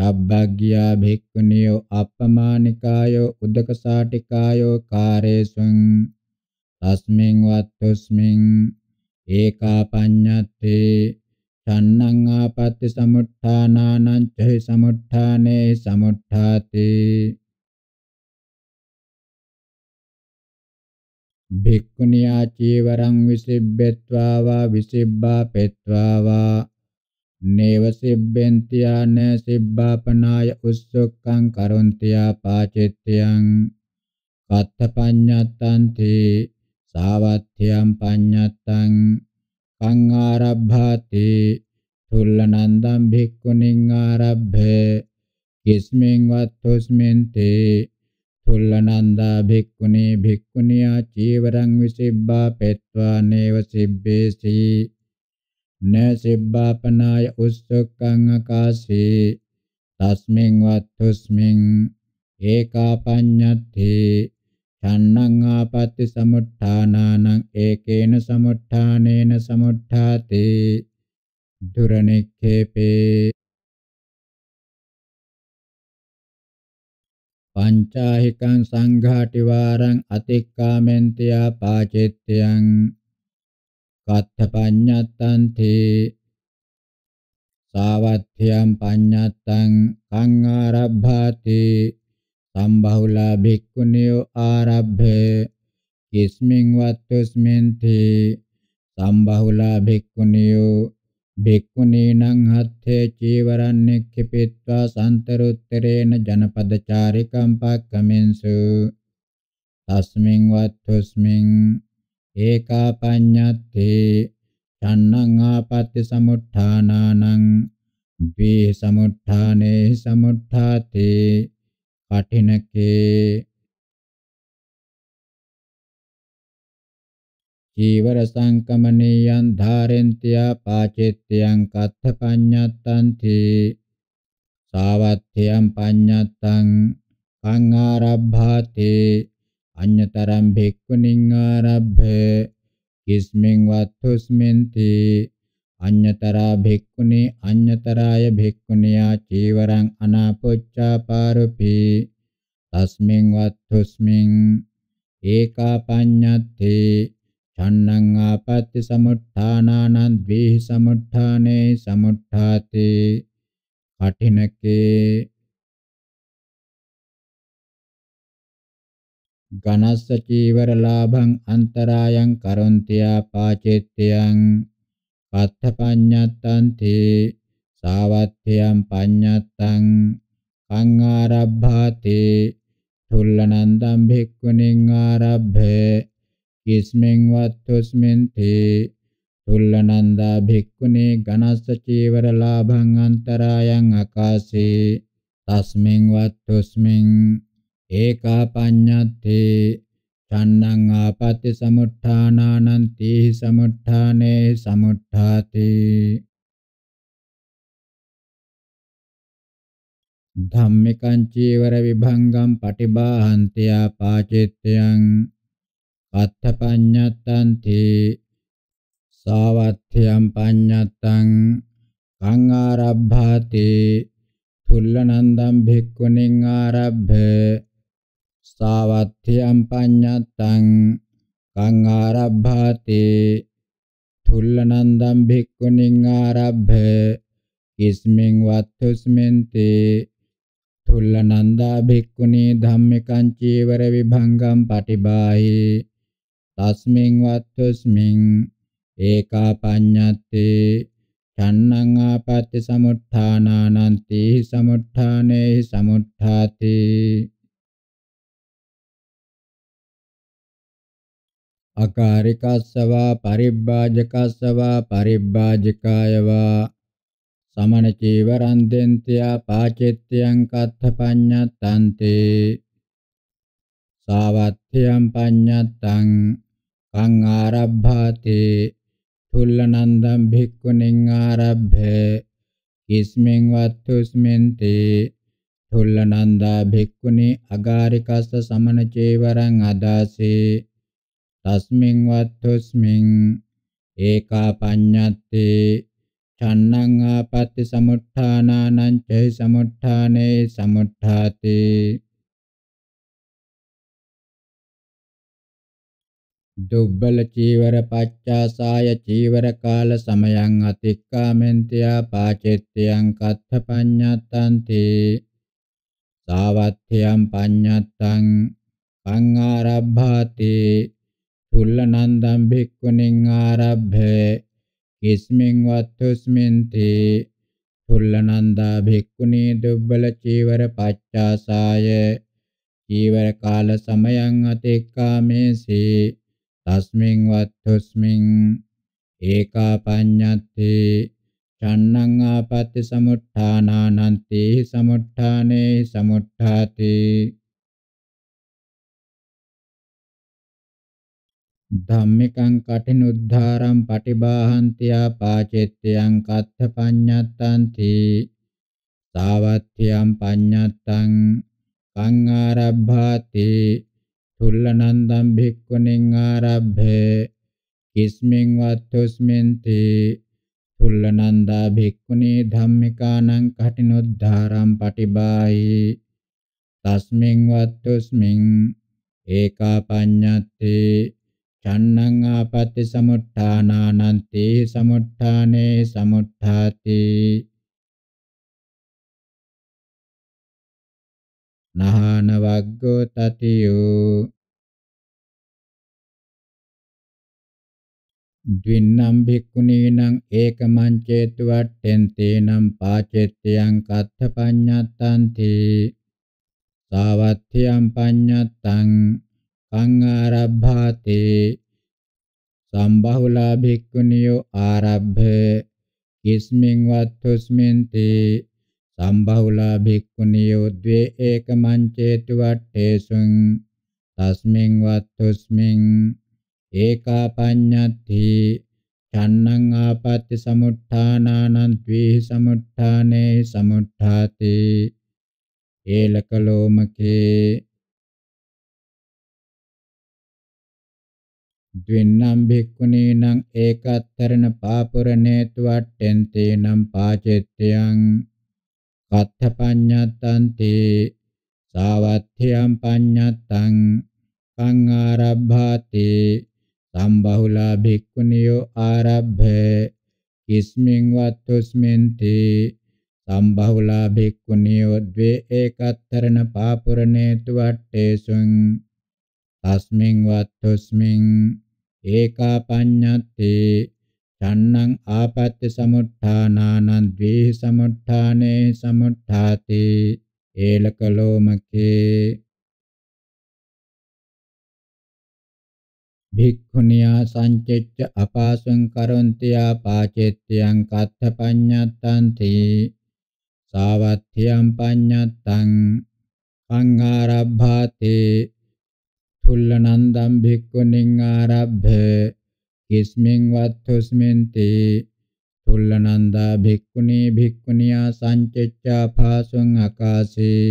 සබ්බග්ගියා භික්ඛුනියෝ අප්පමානිකායෝ උද්දකසාටිකායෝ කාරේසුං තස්මින් වත්තුස්මින් ඒකාපඤ්ඤත්තේ චන්නං ආපත්‍ය සමුත්ථානානං චහි සමුත්ථානේ සමුත්ථාති භික්ඛුනියා චීවරං විසිබ්බෙත්වා වා විසිබ්බා පෙත්වා වා නේවසිබ්බෙන්තියා නසිබ්බාපනාය උස්සොක්ඛං කරොන්තියා පාචෙත්‍යං කත්තපඤ්ඤත්තන්තේ සාවත්ථ්‍යං පඤ්ඤත්තං කං ආරබ්භාති තුල්ලනන්දං භික්ඛුනින් ආරබ්භේ කිස්මෙන් වත්තුස්මෙන් තේ තුල්ලනන්දා භික්ඛුනේ භික්ඛුනියා චීවරං විසිබ්බා පෙත්වා නේව සිබ්බේසි න සිබ්බාපනාය උස්සකං අකාසේ තස්මෙන් වත්තුස්මෙන් ඒකාපඤ්ඤත්තේ චන්නං ආපත්‍ති සමුත්ථානානං ඒකේන සමුත්ථානේන සමුත්ථාති දුරනික්ඛේපේ පංචාහිකං සංඝාටි වාරං අතික්කාමෙන්තියා පාචෙත්‍යං කත්තපඤ්ඤත්තං තේ සාවත්ථ්‍යං පඤ්ඤත්තං කං ආරබ්භාතේ සම්බහුලා භික්ඛුනියෝ ආරබ්භ කිස්මින් වත්තුස්මින්ති සම්බහුලා භික්ඛුනියෝ භික්ඛුනීනං හත්තේ චීවරං නික්ඛිපිත්වා සම්තරුත්තරේන ජනපදචාරිකම් පක්ඛමින්සු තස්මින් වත්තුස්මින් ඒකා පඤ්ඤත්තේ චන්නං ආපත්‍ය සමුත්ථානානං ද්වේ සමුත්ථානේ සමුත්ථාතේ කඨිනකේ චීවර සංකමනීයං ධාරෙන්ත්‍යා පාචෙත්‍යං කත්ථ පඤ්ඤත්තං තේ සාවත්ථයං පඤ්ඤත්තං කං ආරබ්භාතේ අඤ්‍යතරම් භික්ඛුනින් ආරබ්භ කිස්මෙන් වත්තුස්මෙන්ති අඤ්‍යතරා භික්ඛුනි අඤ්‍යතරාය භික්ඛුනියා චීවරං අනාපොච්චාපාරුපී තස්මින් වත්තුස්මින් ඒකාපඤ්ඤත්ති ඡන්නං ආපත්‍ති සමුත්ථානානං ද්වේහි සමුත්ථානේ සමුත්ථාති කඨිනකේ ඝනස්ස චීවර ලාභං අන්තරායන් කරොන්තියා පාචෙත්‍යං පත්තපඤ්ඤත්තන්ති සාවත්ථයම් පඤ්ඤත්තං කං ආරබ්භාති තුල්ලනන්දම් භික්ඛුනින් ආරබ්භේ කිස්මෙන් වත්තුස්මෙන් තේ තුල්ලනන්දා භික්ඛුනේ ඝනස්ස චීවර ලාභං අන්තරායන් අකාසේ තස්මෙන් වත්තුස්මෙන් ඒකා පඤ්ඤත්තේ චන්නං ආපත්‍ය සමුත්ථානානන්ති සමුත්ථානේ සමුත්ථාති ධම්මිකං චීවර විභංගම් පටිභාහන්ති ආපාචිත්‍යං අත්ථපඤ්ඤත්තං තේ සාවත්ථයම් පඤ්ඤත්තං කං ආරබ්භාතේ තුල්ලනන්දම් භික්ඛුනින් ආරබ්භේ සාවත්ථ්‍යම් පඤ්ඤත්තං කං ආරබ්භාති තුල්ලනන්දම් භික්ඛුනින් ආරබ්භ කිස්මින් වත්තුස්මෙන්ති තුල්ලනන්දා භික්ඛුනී ධම්මකං චීවර විභංගම් පටිබාහි තස්මින් වත්තුස්මින් ඒකා පඤ්ඤත්තේ චන්නං ආපත්‍ය සමුත්ථානානන්ති සමුත්ථානේ සමුත්ථාති අකාරිකස්සවා පරිබ්බාජකස්සවා පරිබ්බාජිකායවා සමන චීවරං දෙන්තියා පාචෙත්‍යං කත්ථ පඤ්ඤත්තන්තේ සාවත්ථයං පඤ්ඤත්තං කං ආරබ්භාති තුල්ලනන්දම් භික්ඛුනින් ආරබ්භේ කිස්මෙන් වත්තුස්මෙන්ති තුල්ලනන්දා භික්ඛුනි අගාරිකස්ස සමන චේවරං අදාසේ තස්මින් වත්තුස්මින් ඒකා පඤ්ඤත්ති චන්නං ආපත්‍ති සමුත්ථානානං චේ සමුත්ථානේ සමුත්ථාති දුබ්බල චීවර පච්චාසාය චීවර කාල සමයං අතික්කාමෙන්තියා පාචෙත්‍යං කත්ථ පඤ්ඤත්තන්ති සාවත්ථයං පඤ්ඤත්තං පංආරබ්භාති පුල්ලනන්දම් භික්ඛුනින් ආරභ්‍ය කිස්මින් වත්තුස්මින්ති පුල්ලනන්දා භික්ඛුනී දුබ්බල චීවර පච්චාසාය චීවර කාල සමයං අතික්කාමේසි තස්මින් වත්තුස්මින් ඒකා පඤ්ඤත්ති චන්නං ආපත්‍ය සමුත්ථානානන්ති සමුත්ථානේ සමුත්ථාති ධම්මිකං කඨින උද්ධාරම් පටිභාහන්තියා පාචෙත්‍යං කත්ථ පඤ්ඤත්තං තී සාවත්ථියම් පඤ්ඤත්තං කං ආරබ්භාති තුල්ලනන්දම් භික්ඛුනින් ආරබ්භේ කිස්මින් වත්තුස්මින් තී තුල්ලනන්දා භික්ඛුනේ ධම්මිකානං කඨින උද්ධාරම් පටිභායි තස්මින් වත්තුස්මින් ඒකා පඤ්ඤත්තේ චන්නං ආපත්‍ති සමුට්ඨානානන්ති සමුට්ඨානේ සමුට්ඨාති නහන වග්ගෝ තතියෝ ද්වින්නම් භික්ඛුනීනං ඒකමං චේතු වට්ඨෙන් තේනම් පාචෙත්‍යං කත්ථ පඤ්ඤත්තන්ති සාවත්ථ්‍යං පඤ්ඤත්තං සංආරබ්භාතේ සම්බහුලා භික්ඛුනියෝ ආරබ්භ කිස්මින් වත්තුස්මින්ති සම්බහුලා භික්ඛුනියෝ ද්වේ ඒකමංචේතු වට්ඨේසුං තස්මින් වත්තුස්මින් ඒකා පඤ්ඤත්ති චන්නං ආපත්‍ය සමුත්ථානානං ද්වේහි සමුත්ථානේ සමුත්ථාති ඒලකලෝමකේ ද්වින්නම් භික්ඛුනී නං ඒකත්තරණ පාපුරණේතු අට්ඨෙන්තේ නම් පාචෙත්තයන් කත්තපඤ්ඤත්තන්ති සාවත්ථයම් පඤ්ඤත්තං කං ආරබ්භාති සම්බහුලා භික්ඛුනියෝ ආරබ්භ කිස්මින් වත්තුස්මෙන්ති සම්බහුලා භික්ඛුනියෝ ද්වේ ඒකත්තරණ පාපුරණේතු අට්ඨේසුං තස්මින් වත්තුස්මින් ඒකා පඤ්ඤති ඡන්නං ආපත්‍ය සමුත්ථානානං ද්වේ සමුත්ථානේ සමුත්ථාති ඒලකලෝමකේ භික්ඛුනියා සංචෙච්ච අපාසං කරොන්තියා පාචෙත්‍යං කත්ථ පඤ්ඤත්තං තී සාවත්ථ්‍යං පඤ්ඤත්තං අංගාරබ්භාතේ පුල්ලනන්දම් භික්ඛුනින් ආරබ්බ කිස්මින් වත්තුස්මින්ති පුල්ලනන්දා භික්ඛුනේ භික්ඛුනියා සංචෙච්ඡා භාසං ආකාශේ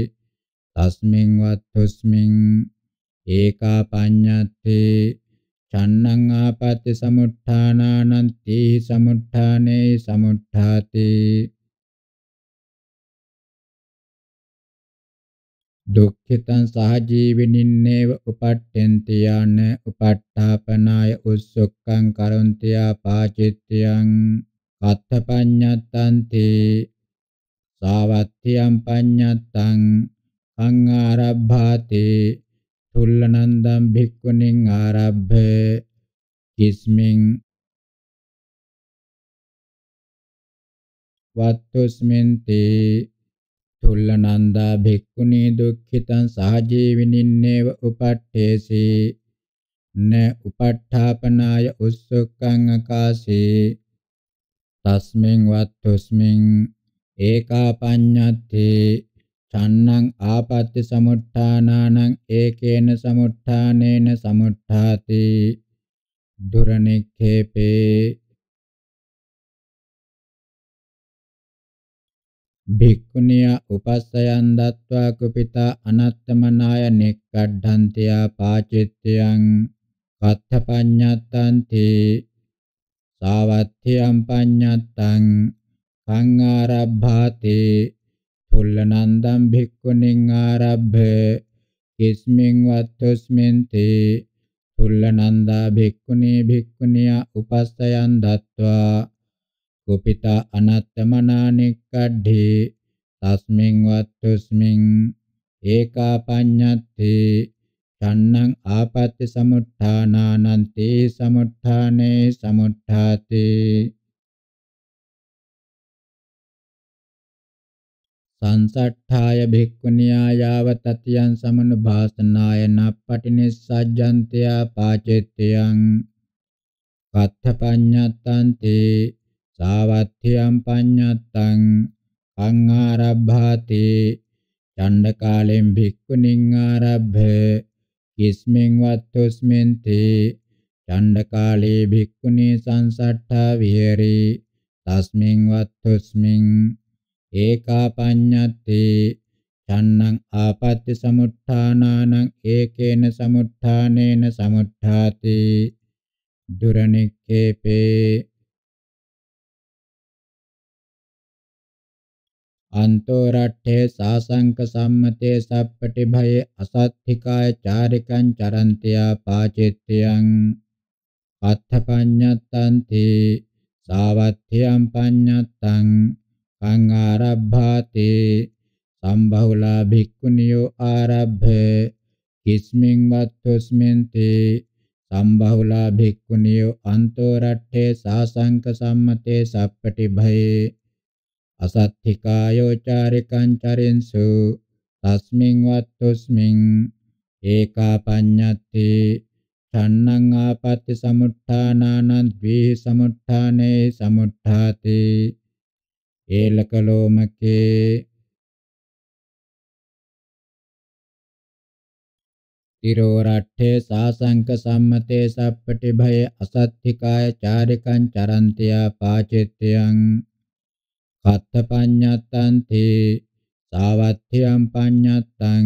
තස්මින් වත්තුස්මින් ඒකා පඤ්ඤත්තේ චන්නං ආපත්‍ය සමුත්ථානානන්ති සමුත්ථානේ සමුත්ථාතේ දුක්ඛිතං සහජීවිනින්නේව උපට්ඨෙන්ති යන උපට්ඨාපනාය උස්සොක්ඛං කරොන්තියා පාචිත්‍යං කත්තපඤ්ඤත්තං තේ සාවත්තියම් පඤ්ඤත්තං අං ආරබ්භාති තුල්ලනන්දම් භික්ඛුනින් ආරබ්බ කිස්මින් වත්තුස්මින්තේ තුල්ල නන්දා භික්ඛුනි දුක්ඛිතං සහජීවිනින්නේව උපට්ඨේසි න උපට්ඨාපනාය උස්සුක්ඛං අකාසේ තස්මින් වත්තුස්මින් ඒකා පඤ්ඤත්ති චන්නං ආපත්‍ය සමුට්ඨානානං ඒකේන සමුට්ඨානේන සමුට්ඨාති දුරනික්ඛේපේ භික්ඛුණිය උපස්සයන් දත්වා කුපිතා අනත්තමනාය නෙක්ඛඩ්ඩන්තියා පාචිත්‍යං කත්තපඤ්ඤත්තං තේ සාවත්ථ්‍යං පඤ්ඤත්තං කං ආරබ්භාතේ තුල්ලනන්දං භික්ඛුණින් ආරබ්භ කිස්මින් වත්තුස්මින් තේ තුල්ලනන්දා භික්ඛුණී භික්ඛුණියා උපස්සයන් දත්වා කුපිතා අනත්තමනානෙක්කඩ්ඩේ තස්මින් වත්තුස්මින් ඒකා පඤ්ඤත්තේ චන්නං ආපත්‍ය සමුත්ථානානං තේ සමුත්ථානේ සමුත්ථාතේ සංසට්ඨාය භික්ඛුනියායාව තතියං සමනුභාසනාය නප්පටිනිස්සජ්ජන්තයා පාචෙත්තයන් කත්තපඤ්ඤත්තන්තේ සාවත්ථ්‍යම් පඤ්ඤත්තං අංආරබ්භාති ඡණ්ඩ කාලෙන් භික්ඛුනින් ආරබ්භ කිස්මෙන් වත්තුස්මෙන් තේ ඡණ්ඩ කාලේ භික්ඛුනේ සංසට්ඨා විහෙරේ තස්මින් වත්තුස්මින් ඒකා පඤ්ඤත්ති ඡන්නං ආපත්‍ය සමුත්ථානානං ඒකේන සමුත්ථානේන සමුත්ථාති දුරනික්කේපේ අන්තෝරට්ඨේ සාසංක සම්මතේ සප්පටි භයේ අසත්තිකාය චාරිකං චරන්තියා පාචිත්‍යං අත්ථපඤ්ඤත්තං තේ සාවත්ථයං පඤ්ඤත්තං කං ආරබ්භාති සම්බහුලා භික්ඛුනියෝ ආරබ්භ කිස්මින් වත්තුස්මින් තේ සම්බහුලා භික්ඛුනියෝ අන්තෝරට්ඨේ සාසංක සම්මතේ සප්පටි භයේ අසත්තිකායෝ චාරිකං චරින්සු තස්මින් වත්තුස්මින් ඒකා පඤ්ඤත්ති ඡන්නං ආපත්‍ති සමුත්ථානානං ද්වේ සමුත්ථානේ සමුත්ථාති ඒලකලෝමකේ තිරෝ රට්ඨේ සාසංක සම්මතේ සප්පටි භය අසත්තිකාය චාරිකං චරන්තියා පාචිත්‍යං කත්ත පඤ්ඤත්තං තේ සාවත්ථයම් පඤ්ඤත්තං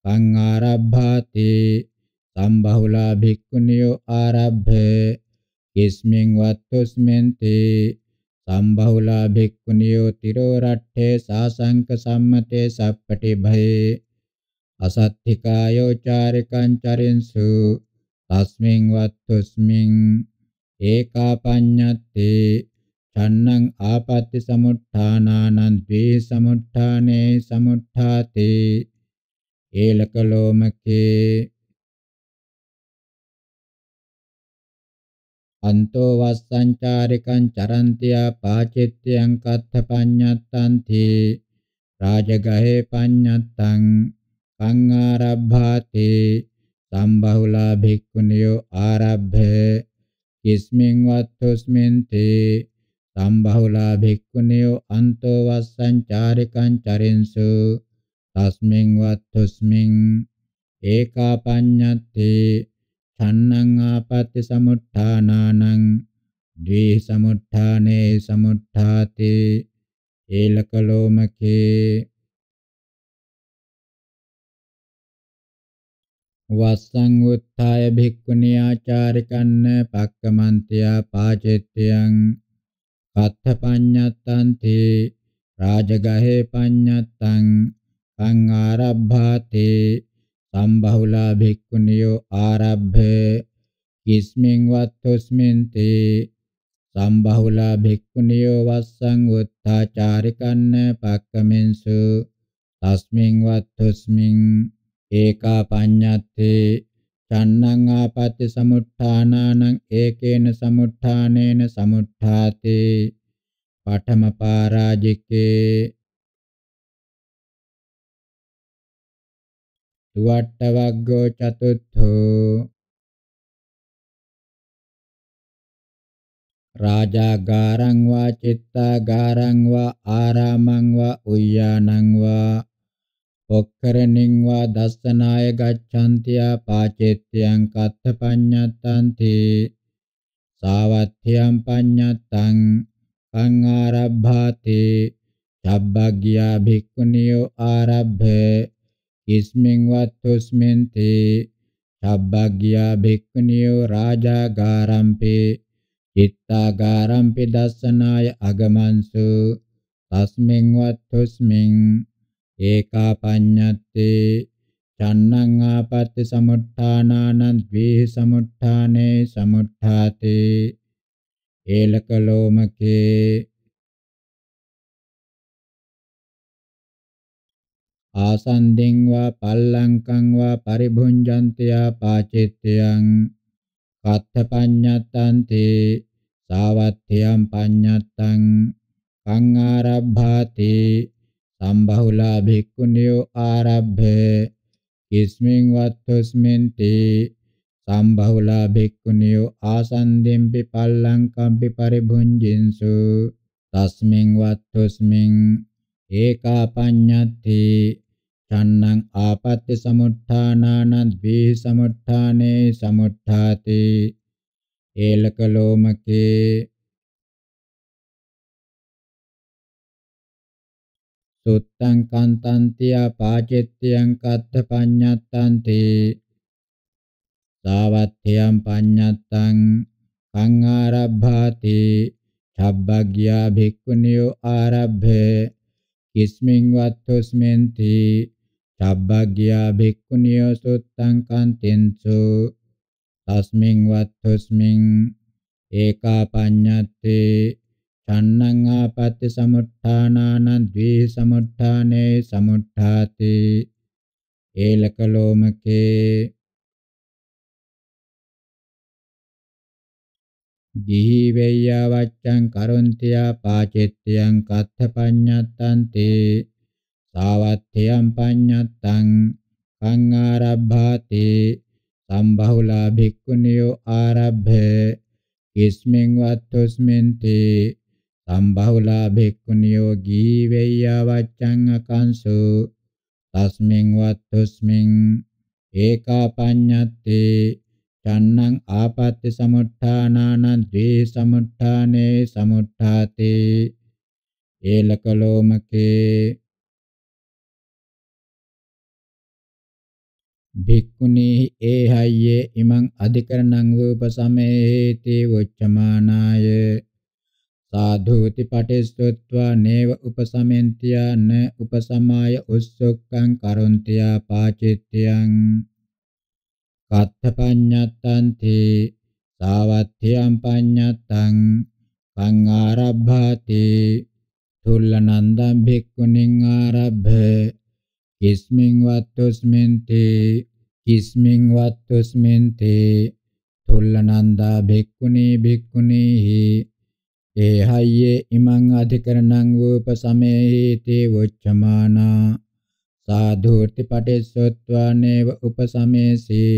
සංආරබ්භාති සම්බහුලා භික්ඛුනියෝ ආරබ්භේ කිස්මින් වත්තුස්මෙන් තේ සම්බහුලා භික්ඛුනියෝ තිරෝ රට්ඨේ සාසංක සම්මතේ සප්පටි භයේ අසත්තිකායෝ චාරිකං චරින්සු තස්මින් වත්තුස්මින් ඒකාපඤ්ඤත්තේ චන්නං ආපත්‍ති සමුත්ථානානං ද්වේ සමුත්ථානේ සමුත්ථාතේ ඒලකලෝමකේ අන්තෝ වස්සංචාරිකං චරන්තියා පාචෙත්‍යං කත්ථ පඤ්ඤත්තං තේ රාජගහේ පඤ්ඤත්තං කං ආරබ්භාතේ සම්බහුලා භික්ඛුනියෝ ආරබ්භේ කිස්මින් වත්තුස්මින් තේ tam bahula bhikkhuneyo anto vassancārikan carinsu tasmin vatthusmin ekapaññatti ඡannaං āpatti samuṭṭhānānaං ද්වේ සමුත්ථානේ සමුත්ථාති ඒලකලෝමකේ වස්සං උත්ථාය භික්ඛුනි ආචාරිකන්න පක්කමන්ත්‍යා පාචෙත්‍යං අත්ථ පඤ්ඤත්තං තේ රාජගහේ පඤ්ඤත්තං තං ආරබ්භාතේ සම්බහුලා භික්ඛුනියෝ ආරබ්භේ කිස්මින් වත්තුස්මින් තේ සම්බහුලා භික්ඛුනියෝ වස්සං උත්තාචාරිකන්න පක්කමෙන්සු තස්මින් වත්තුස්මින් ඒකා පඤ්ඤත්තේ චන්නං ආපත්‍ය සමුත්ථානං ඒකේන සමුත්ථානේන සමුත්ථාති පඨම පරාජිකේ තුවට්ඨ වග්ගෝ චතුත්ථෝ රාජාගාරං වා චිත්තාගාරං වා ආරාමං වා උය්‍යානං වා ඔක්කරණින් වා දස්සනාය ගච්ඡanti ආපාචෙත්‍යං කත්ත පඤ්ඤත්තන්ති සාවත්ථ්‍යං පඤ්ඤත්තං පංආරබ්භාති චබ්බග්ගියා භික්ඛුනියෝ ආරබ්භේ කිස්මින් වත්තුස්මින් තේ චබ්බග්ගියා භික්ඛුනියෝ රාජාගාරම්පේ චිත්තාගාරම්පි දස්සනාය අගමන්සු තස්මින් වත්තුස්මින් ඒකා පඤ්ඤත්තේ චන්නං ආපත්‍ය සමුත්ථානානං ද්වේ සමුත්ථානේ සමුත්ථාතේ ඒලකලෝමකේ ආසන්දෙන් වා පල්ලංකං වා පරිභුංජන්තයා පාචිත්‍යං කත්තපඤ්ඤත්තන්තේ සාවත්ථයම් පඤ්ඤත්තං කං ආරබ්භාතේ තම් බහුලා භික්ඛුනියෝ ආරබ්බ කිස්මින් වත්තුස්මින්ති සම්බහුලා භික්ඛුනියෝ ආසන්දෙම්පි පල්ලංකම්පි පරිභුංජින්සු තස්මින් වත්තුස්මින් ඒකා පඤ්ඤත්ති චන්නං ආපත්‍ය සමුත්ථානානත් වී සමුත්ථානේ සමුත්ථාති ඒලකලෝමකේ සුත්තං කන්තන්තිය පාචෙත්තියං කත්ත පඤ්ඤත්තන්ති සාවත්ථයං පඤ්ඤත්තං කං ආරබ්භාති ඡබ්බග්ගියා භික්ඛුනියෝ ආරබ්භේ කිස්මින් වත්තුස්මෙන්ති ඡබ්බග්ගියා භික්ඛුනියෝ සුත්තං කන්තෙන්සු තස්මින් වත්තුස්මින් ඒකා පඤ්ඤත්තේ තන්නං ආපත්‍ය සමුත්ථානානං ද්වේ සමුත්ථානේ සමුත්ථාති ඒලකලෝමකේ දිහි වේයා වච්ඡං කරොන්තියා පාචෙත්‍යං කත්ථපඤ්ඤත්තං තේ සාවත්ථයං පඤ්ඤත්තං කං ආරබ්භාති සම්බහුලා භික්ඛුනියෝ ආරබ්භ කිස්මෙන් වත්තුස්මෙන් තේ සම්බහුලා භික්ඛුනියෝ ගීවෙය්‍යා වච්ඡං අකංසු තස්මින් වත්තුස්මින් ඒකා පඤ්ඤත්ති චන්නං ආපත්‍ය සමුත්ථානානං ද්වේ සමුත්ථානේ සමුත්ථාති ඒලකලෝමකේ භික්ඛුනි ඒහය්‍යේ ඉමං අධිකරණං වූපසමේති උච්චමානාය साधुति पठिस्तुत्वा नेव उपसमेन्त्या न उपसमाय उत्सुकं करोन्त्या पाचित्यं कथपඤ්ඤත්තං ති සාවත්ථියම් පඤ්ඤත්තං කං ආරබ්භාති තුල්ලනන්දං භික්ඛුනින් ආරබ්භ කිස්මින් වත්තුස්මින්ති කිස්මින් වත්තුස්මින්ති තුල්ලනන්දා භික්ඛුනි භික්ඛුනිහි ඒහයියේ ඉමං අධිකරණං වූපසමේහිතේ වොච්චමානා සාධූති පටිසොත්වා නේව උපසමේසී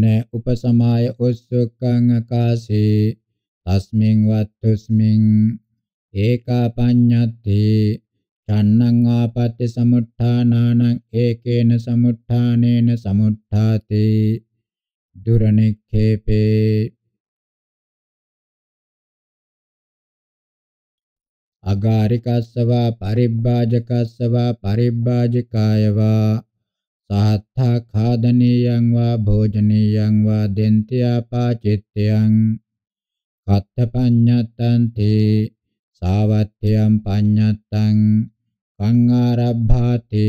න උපසමාය උස්සුක්ඛං අකාසේ තස්මින් වත්තුස්මින් ඒකා පඤ්ඤත්ති චන්නං ආපත්‍ය සමුත්ථානානං ඒකේන සමුත්ථානේන සමුත්ථාති දුරනික්ඛේපේ අගාරිකස්සවා පරිබ්බාජකස්සවා පරිබ්බාජිකායවා සහත්ථා ඛාදනීයං වා භෝජනීයං වා දෙන්තියා පාචිත්‍යං කත්තපඤ්ඤත්තං තේ සාවත්ත්‍යං පඤ්ඤත්තං කං ආරබ්භාති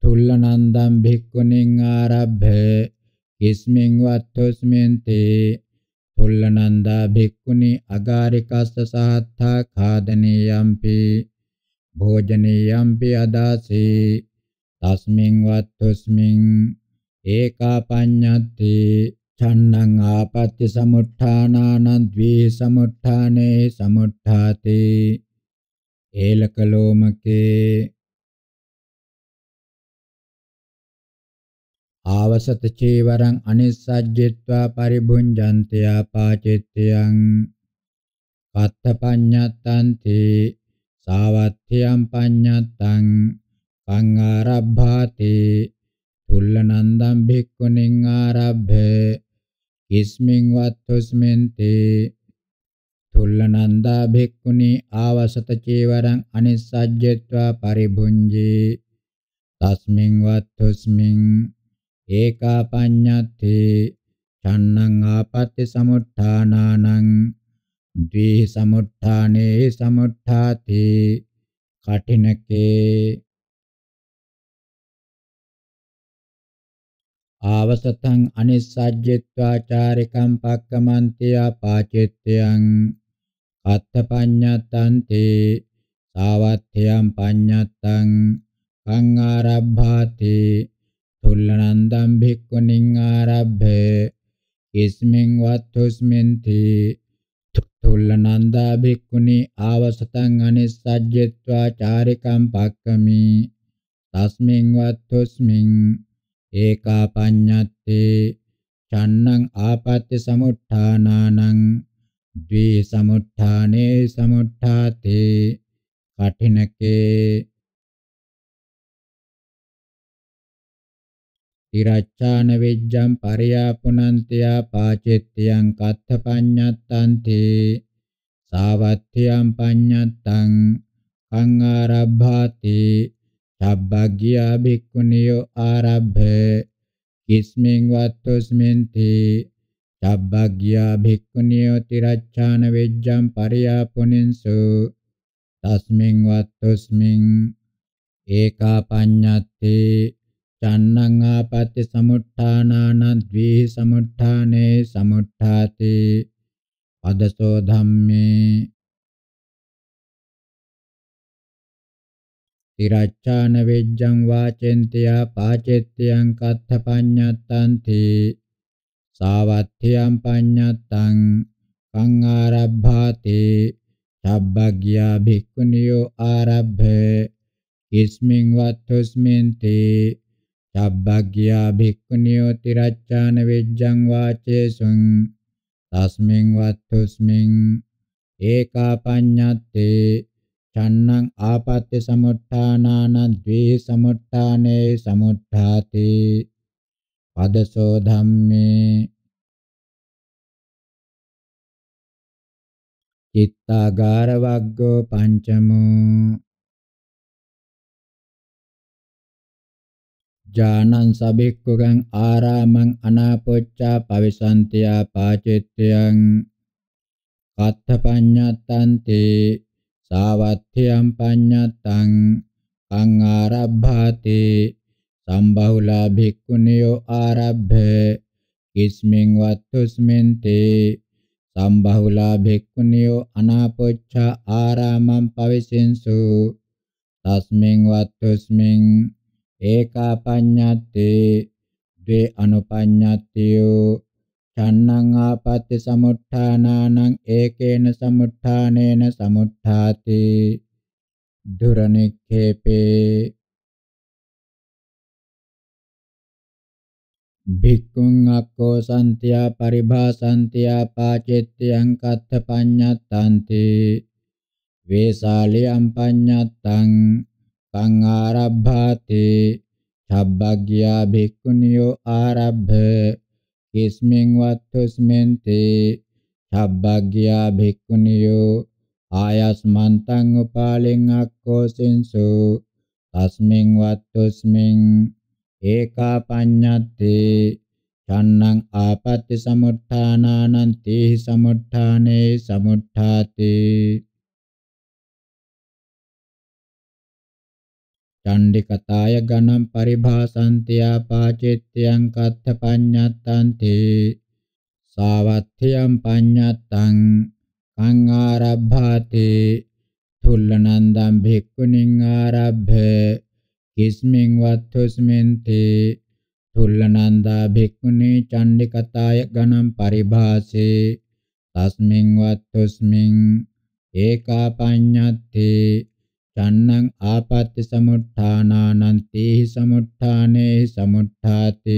තුල්ලනන්දං භික්ඛුනින් ආරබ්භ කිස්මින් වත්තුස්මෙන් තේ සොල්ලනන්දා භික්ඛුනි අගාරිකස්ස සහත්ථා ඛාදනීයම්පි භෝජනීයම්පි අදාසී තස්මින් වත්තුස්මින් ඒකා පඤ්ඤත්ති ඡන්නං ආපත්‍ය සමුත්ථානානං ද්වේ සමුත්ථානේ සමුත්ථාති ඒලකලෝමකේ ආවසත චේවරං අනිස්සජ්ජිත්වා පරිබුඤ්ජන්ති ආපාචිත්තයන් පත්තපඤ්ඤත්තන්ති සාවත්ථියම් පඤ්ඤත්තං කං ආරබ්භාති තුල්ලනන්දම් භික්ඛුනින් ආරබ්භේ කිස්මින් වත්තුස්මෙන්ති තුල්ලනන්දා භික්ඛුනි ආවසත චේවරං අනිස්සජ්ජිත්වා පරිබුඤ්ජේ තස්මින් වත්තුස්මින් ඒකා පඤ්ඤත්ති ඡන්නං ආපත්‍ති සමුත්ථානානං ද්වි සමුත්ථානේ සමුත්ථාති කඨිනකේ ආවසතං අනිස්සජ්ජත්වාචාරිකම් පක්කමන්ති ආපාචිත්‍යං අත්තපඤ්ඤත්තන්ති සාවත්ථයම් පඤ්ඤත්තං කං ආරබ්භාති තුල්ලනන්දම් භික්ඛුනින් ආරබ්බ කිස්මින් වත්තුස්මින්ති තුල්ලනන්දා භික්ඛුනි ආවසතං අනිස්සජ්ජත්වා චාරිකම් පක්කමි තස්මින් වත්තුස්මින් ඒකා පඤ්ඤත්තේ චන්නං ආපත්‍ය සමුත්ථානානං ද්වේ සමුත්ථානේ සමුත්ථාතේ කඨිනකේ තිරච්ඡාන වෙජ්ජං පරියාපුනන්තියා පාචෙත්තියං කත්ථ පඤ්ඤත්තන්ති සාවත්ථියං පඤ්ඤත්තං කං ආරබ්භාති සබ්බග්ගියා භික්ඛුනියෝ ආරබ්භ කිස්මින් වත්තුස්මින්ති සබ්බග්ගියා භික්ඛුනියෝ තිරච්ඡාන වෙජ්ජං පරියාපුනින්සු තස්මින් වත්තුස්මින් ඒකා පඤ්ඤත්තේ තන්නං ආපත්‍ය සමුට්ඨානාන ද්වේ සමුට්ඨානේ සමුට්ඨාති අදසෝ ධම්මේ තිරච්ඡාන වෙජ්ජං වාචෙන්තියා පාචෙත්තියං කත්ථ පඤ්ඤත්තං තේ සාවත්ථයං පඤ්ඤත්තං කං ආරබ්භාතේ සබ්බග්ගියා භික්ඛුනියෝ ආරබ්භේ කිස්මින් වත්තුස්මින් තේ චබ්බග්ගියා භික්ඛුනියෝ තිරච්ඡාන වෙජ්ජං වාචේසුං තස්මින් වත්තුස්මින් ඒකා පඤ්ඤත්තේ චන්නං ආපත්‍ය සමුත්ථානාන ද්වේ සමුත්ථානේ සමුත්ථාති පදසෝ ධම්මේ චිත්තාගාර වග්ගෝ පංචමෝ ජානං සබෙක්කං ආරාමං අනාපොච්චා පවිසන්තියා පාචිත්‍යං කත්තපඤ්ඤත්තං තේ සාවත්ථයම් පඤ්ඤත්තං අං ආරබ්භාති සම්බහුලා භික්ඛුනියෝ ආරබ්භ කිස්මින් වත්තුස්මින් තේ සම්බහුලා භික්ඛුනියෝ අනාපොච්චා ආරාමං පවිසින්සු තස්මින් වත්තුස්මින් ඒකා පඤ්ඤත්ති ද්වේ අනුපඤ්ඤත්තියෝ චන්නං ආපත්‍ය සමුත්ථානානං ඒකේන සමුත්ථානේන සමුත්ථාති දුරනික්ඛේපේ භික්ඛුං අක්ඛෝ සන්තියා පරිභාසන්තියා පාචෙත්‍යං කත්ථ පඤ්ඤත්තාන්ති වේසාලියම් පඤ්ඤත්තං තං ආරබ්භාති චබ්බග්ගියා භික්ඛුනියෝ ආරබ්භ කිස්මින් වත්තුස්මෙන්ති චබ්බග්ගියා භික්ඛුනියෝ ආයස්මන්තං උපාලෙන් අක්ඛෝ සින්සු තස්මින් වත්තුස්මින් ඒකා පඤ්ඤත්ති චන්නං ආපත්‍ති සමුත්ථානානන්ති සමුත්ථානේ සමුත්ථාති චණ්ඩිකතාය ගණම් පරිභාසන්තියා පාචිත්‍යං කත්ථ පඤ්ඤත්තං තේ සාවත්ථයම් පඤ්ඤත්තං කං ආරබ්භාති තුල්ලනන්දම් භික්ඛුනින් ආරබ්භ කිස්මින් වත්තුස්මින්ති තුල්ලනන්දා භික්ඛුනේ චණ්ඩිකතාය ගණම් පරිභාසේ තස්මින් වත්තුස්මින් ඒකා පඤ්ඤත්තේ තන්නං ආපත්‍ය සමුත්ථානානං තේහි සමුත්ථානේ සමුත්ථාති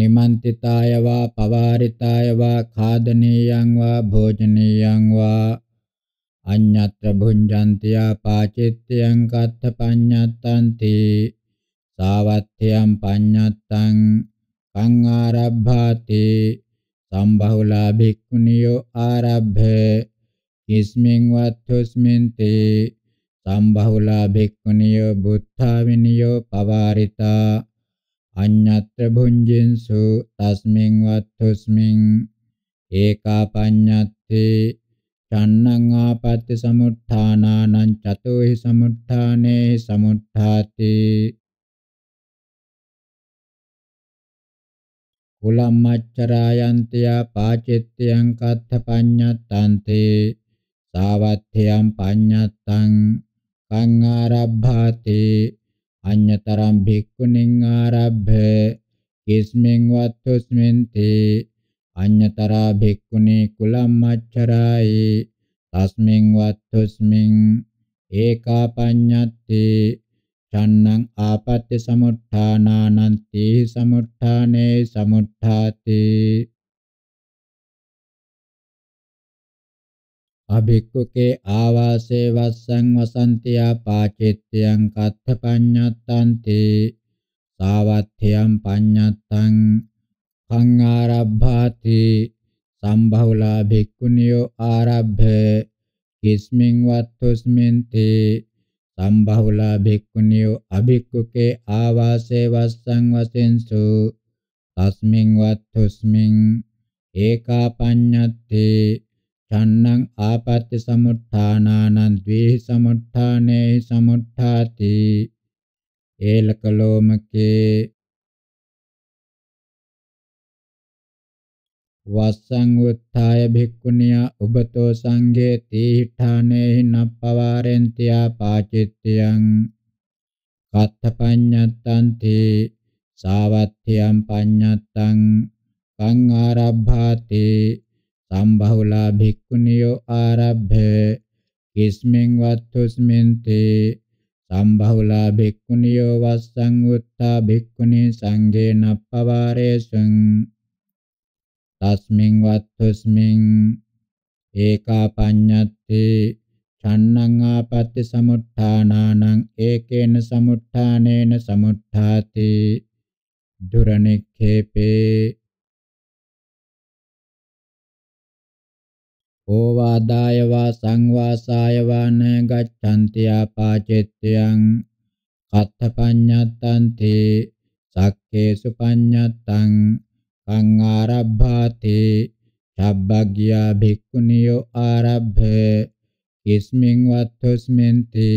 නිමන්තිතාය වා පවාරිතාය වා ඛාදනීයං වා භෝජනීයං වා අඤ්ඤත්‍ර භුඤ්ජන්ති ආපාචිත්‍යං කත්ථ පඤ්ඤත්තන්ති සාවත්ථයන් පඤ්ඤත්තං කං ආරබ්භාතේ තම් බහුලා භික්ඛුනියෝ ආරබ්භ කිස්මින් වත්තුස්මින් තේ තම් බහුලා භික්ඛුනියෝ බුත්තා විනියෝ පවාරිතා අඤ්ඤත්‍ර භුඤ්ජින්සු තස්මින් වත්තුස්මින් ඒකා පඤ්ඤත්තේ චන්නං ආපත්‍ය සමුත්ථානානං චතෝහි සමුත්ථානේ සමුත්ථාති කුලම්මච්චරායන්තයා පාචෙත්තයන් කත්ථ පඤ්ඤත්තන්තේ සාවත්ථයන් පඤ්ඤත්තං කං ආරබ්භාති අඤ්‍යතරම් භික්ඛුනින් ආරබ්භ කිස්මෙන් වත්තුස්මෙන්ති අඤ්‍යතරා භික්ඛුනේ කුලම්මච්චරායි තස්මෙන් වත්තුස්මෙන් ඒකා පඤ්ඤත්තේ චන්නං ආපත්‍ය සමුත්ථානානන්ති සමුත්ථානේ සමුත්ථාති අබික්කුකේ ආවාසේ වස්සං වසන්තියා පාචිත්‍යං කත්ථ පඤ්ඤත්තන්ති සාවත්ථයං පඤ්ඤත්තං කං ආරබ්භාති සම්භවලා භික්ඛුනියෝ ආරබ්භ කිස්මින් වත්තුස්මින්ති සම්බහුලා භික්ඛුනියෝ අභික්ඛුකේ ආවාසේ වස්සං වසෙන්සු තස්මින් වත්තුස්මින් ඒකා පඤ්ඤත්ති ඡන්නං ආපත්‍ය සමුත්ථානානං ද්වේහි සමුත්ථානේ සමුත්ථාති ඒලකලෝමකේ වස්සං උත්ථාය භික්ඛුනියා ඔබතෝ සංඝේ තීඨානේහි නප්පවාරෙන්ති ආපාචිත්‍යං කත්තපඤ්ඤත්තං තේ සාවත්ථ්‍යං පඤ්ඤත්තං කං ආරබ්භාති සම්බහුලා භික්ඛුනියෝ ආරබ්භේ කිස්මෙන් වත්තුස්මෙන් තේ සම්බහුලා භික්ඛුනියෝ වස්සං උත්ථා භික්ඛුනේ සංඝේ නප්පවාරේසං තස්මින් වත්තුස්මින් ඒකා පඤ්ඤත්තේ චන්නං ආපත්‍ය සමුත්ථානානං ඒකේන සමුත්ථානේන සමුත්ථාති දුරනික්ඛේපේ ඕවාදාය වා සංවාසාය වා න ගච්ඡanti ආපාචෙත්‍යං කත්ථ පඤ්ඤත්තන්ති සක්කේසු පඤ්ඤත්තං අංආරබ්භාති සබ්බග්ගියා භික්ඛුනියෝ ආරබ්භ කිස්මින් වත්තුස්මෙන්ති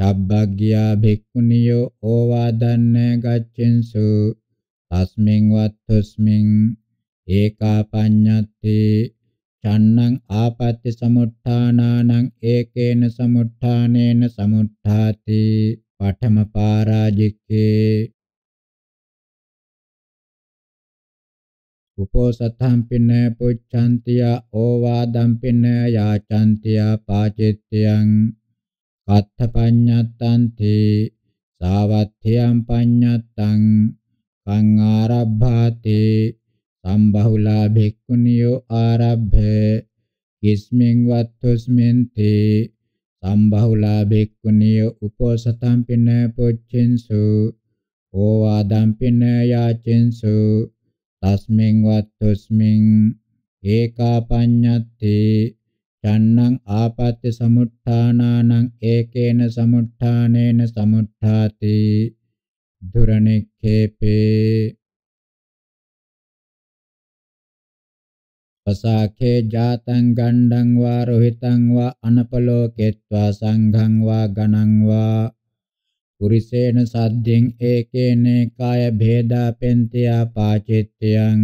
සබ්බග්ගියා භික්ඛුනියෝ ඕවාදන්න ගච්ඡින්සු තස්මින් වත්තුස්මින් ඒකා පඤ්ඤත්ති චන්නං ආපත්‍ය සමුත්ථානානං ඒකේන සමුත්ථානේන සමුත්ථාති පඨම පරාජිකේ උපෝසතම්පින පුච්ඡන්තිය ඕවාදම්පින යාචන්තිය පාචිත්‍යං කත්තපඤ්ඤත්තන්ති සාවත්ථයම් පඤ්ඤත්තං කං ආරබ්භාති සම්බහුලා භික්ඛුනියෝ ආරබ්භ කිස්මින් වත්තුස්මින්ති සම්බහුලා භික්ඛුනියෝ උපෝසතම්පින පුච්ඡින්සු ඕවාදම්පින යාචින්සු තස්මින් වත්තුස්මින් ඒකාපඤ්ඤත්ති චන්නං ආපත්‍ය සමුත්ථානානං ඒකේන සමුත්ථානේන සමුත්ථාති දුරණික්ඛේපේ පසාඛේ ජාතං ගණ්ඩං වා රෝහිතං වා අනපලෝකේत्वा සංඝං වා ගණං වා පුරිසේන සද්දෙන් ඒකේන කාය භේදා පෙන්තියා පාචිත්‍යං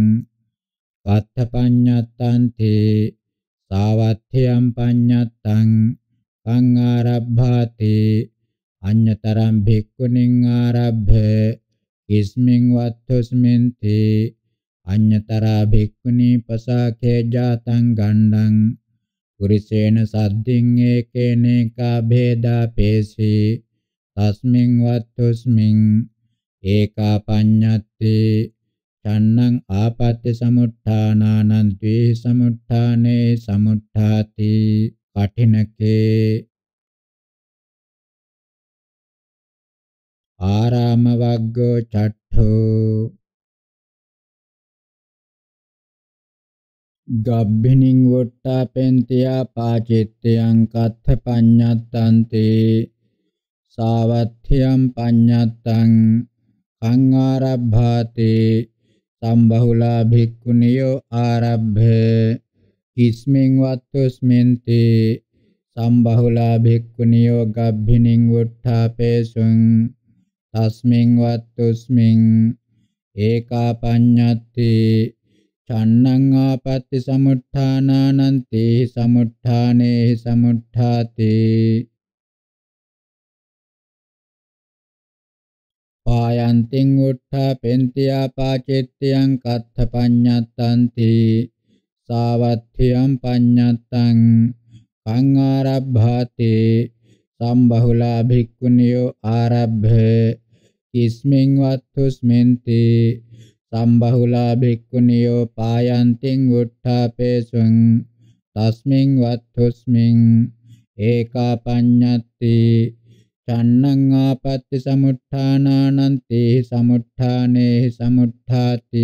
පත්තපඤ්ඤත්තං තේ සාවත්ථයම් පඤ්ඤත්තං පංආරබ්භාති අඤ්‍යතරම් භික්ඛුනින් ආරබ්භ කිස්මින් වත්තුස්මින් තේ අඤ්‍යතරා භික්ඛුනි පසාඛේ ජාතං ගණ්ඩං පුරිසේන සද්දින් ඒකේන කා භේදා පේසී තස්මින් වත්තුස්මින් ඒකා පඤ්ඤත්තේ චන්නං ආපත්‍ය සමුත්ථානානං ද්වේ සමුත්ථානේ සමුත්ථාති කඨිනකේ ආරාම වග්ගෝ චට්ඨෝ ගබ්බිනින් වොට්ටා පෙන්තියා පාචිත්තයන් කත්ථ පඤ්ඤත්තන්තේ සාවත්ථ්‍යම් පඤ්ඤත්තං කං ආරබ්භාති සම්බහුලා භික්ඛුනියෝ ආරබ්භ කිස්මින් වත්තුස්මින්ති සම්බහුලා භික්ඛුනියෝ ගබ්බිනින් උත්ථාපේසුං තස්මින් වත්තුස්මින් ඒකා පඤ්ඤත්ති චන්නං ආපත්‍ති සමුත්ථානානන්ති සමුත්ථානේ සමුත්ථාතේ පායන්තිං උට්ඨා පෙන්තියා පාචෙත්තියං කත්ථ පඤ්ඤත්තන්ති සාවත්ථියං පඤ්ඤත්තං කං ආරබ්භාති සම්බහුලා භික්ඛුනියෝ ආරබ්භ කිස්මින් වත්තුස්මෙන්ති සම්බහුලා භික්ඛුනියෝ පායන්තිං උට්ඨා පේසුං තස්මින් වත්තුස්මින් ඒකා පඤ්ඤත්ති චන්නං ආපත්‍ති සමුත්ථානානන්ති සමුත්ථානේ සමුත්ථාති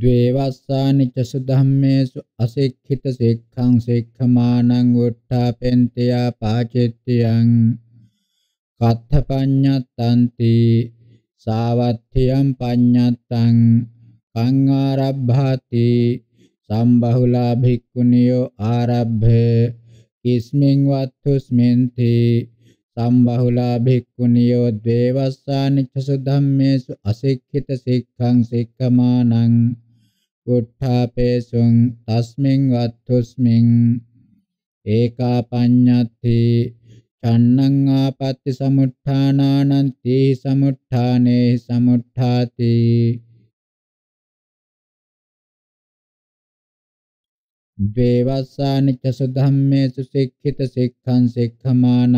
ද්වේවස්සානි ච සුධම්මේසු අසික්ඛිත සික්ඛං සික්ඛමානං උත්ථාපෙන්තිය පාචෙත්තියං කත්තපඤ්ඤත්තන්ති සාවත්ථියම් පඤ්ඤත්තං කං ආරබ්භාති සම්බහුලා භික්ඛුනියෝ ආරබ්භේ කිස්මින් වත්තුස්මෙන්ති සම්බහුලා භික්ඛුනියෝ දේවස්සානිච්චසු ධම්මේසු අසික්ඛිත සික්ඛං සික්ඛමානං උත්ථාපේසුං තස්මින් වත්තුස්මින් ඒකා පඤ්ඤත්ති චන්නං ආපත්‍ති සමුත්ථානානන්ති සමුත්ථානේ සමුත්ථාති වේවස්සානි චස ධම්මේසු සික්ඛිත සික්ඛං සික්ඛමානං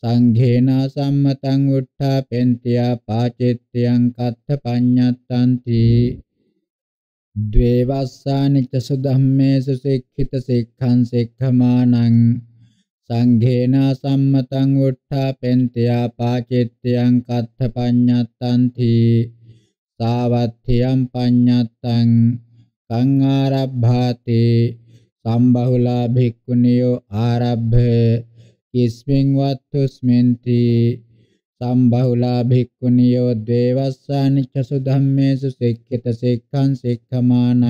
සංඝේනා සම්මතං උට්ඨාපෙන්තියා පාචෙත්‍යං කත්ථ පඤ්ඤත්තන්ති ද්වේවස්සානි චස ධම්මේසු සික්ඛිත සික්ඛං සික්ඛමානං සංඝේනා සම්මතං උට්ඨාපෙන්තියා පාචෙත්‍යං කත්ථ පඤ්ඤත්තන්ති සාවත්ථියං පඤ්ඤත්තං සංආරබ්භාතේ සම්බහුලා භික්ඛුනියෝ ආරබ්භ කිස්මින් වත්තුස්මෙන්ති සම්බහුලා භික්ඛුනියෝ දේවස්සානි චසු ධම්මේසු සික්ඛිත සික්ඛං සික්ඛමානං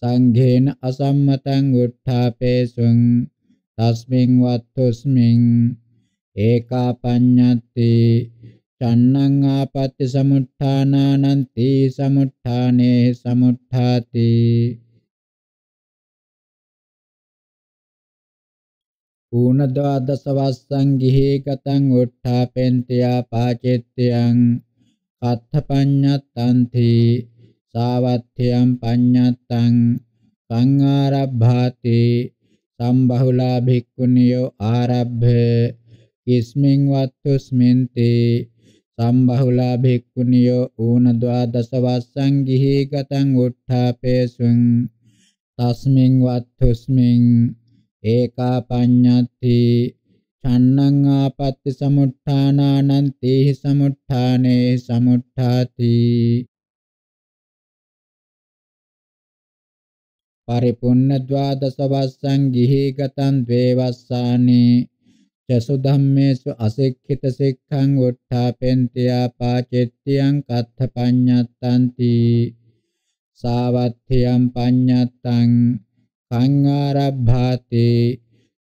සංඝේන අසම්මතං උත්ථාපේසුං තස්මින් වත්තුස්මින් ඒකා පඤ්ඤත්ති චන්නං ආපත්‍ති සමුත්ථානානන්ති සමුත්ථානේ සමුත්ථාති ඌනද්වාදසවස්සං ගිහි ගතං උත්ථාපෙන්තියා පාචෙත්‍යං කත්ථපඤ්ඤත්තන්ති සාවත්ථ්‍යං පඤ්ඤත්තං සංආරබ්භාති සම්බහුලා භික්ඛුනියෝ ආරබ්භ කිස්මින් වත්තුස්මින්තේ සම්බහුලා භික්ඛුනියෝ ඌන ද්වාදස වස්සං ගිහි ගතං උත්ථාපේසුං තස්මින් වත්තුස්මින් ඒකා පඤ්ඤත්ති චන්නං ආපත්‍ති සමුත්ථානානං තේහි සමුත්ථානේ සමුත්ථාති පරිපුන්න ද්වාදස වස්සං ගිහි ගතං ද්වේ වස්සානේ චසු ධම්මේසු අසෙක්ඛිත සික්ඛං උත්ථාපෙන්ති ආපාචෙත්තියං කත්ථපඤ්ඤත්තන්ති සාවත්ථියං පඤ්ඤත්තං සංආරබ්භාති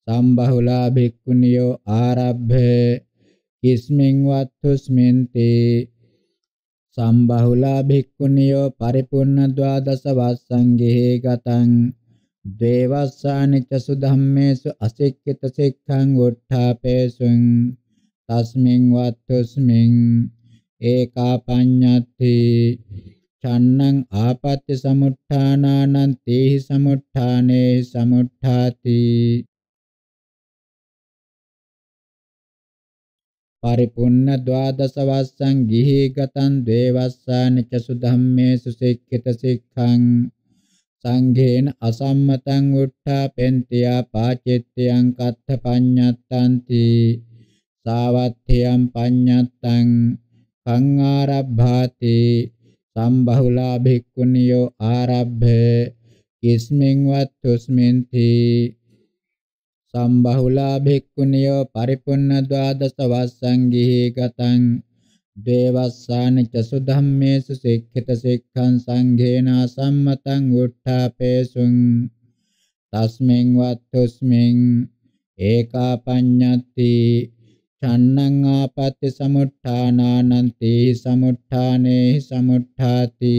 සම්බහුලා භික්ඛුනියෝ ආරබ්භේ කිස්මින් වත්තුස්මින්ති සම්බහුලා භික්ඛුනියෝ පරිපූර්ණ ද්වාදස වස්සං ගෙහි ගතං දේවස්සානි ච සුධම්මේසු අසික්කිත සික්ඛං උත්ථාපේසුං තස්මින් වත්තුස්මින් ඒකා පඤ්ඤත්ති චන්නං ආපත්‍ය සමුත්ථානානං තේහි සමුත්ථානේ සමුත්ථාති පරිපුන්න ද්වාදස වස්සං ගිහි ගතං දේවස්සානි ච සුධම්මේසු සික්ඛිත සික්ඛං සංඝේන අසම්මතං උට්ඨාපෙන්තියා පාචෙත්තියං කත්ථ පඤ්ඤත්තන්ති සාවත්ථියං පඤ්ඤත්තං කංආරබ්භාති සම්බහුලා භික්ඛුනියෝ ආරබ්භේ කිස්මින් වත්තුස්මින්ති සම්බහුලා භික්ඛුනියෝ පරිපුන්න ද්වාදස වස්සං ගිහි ගතං දේවස්සාන චසු ධම්මේසු සික්ඛිත සික්ඛං සංඝේන සම්මතං උට්ඨාපේසුං තස්මෙන් වත්තුස්මෙන් ඒකා පඤ්ඤත්ති චන්නං ආපත්‍ය සමුට්ඨානානන්ති සමුට්ඨානේ සමුට්ඨාති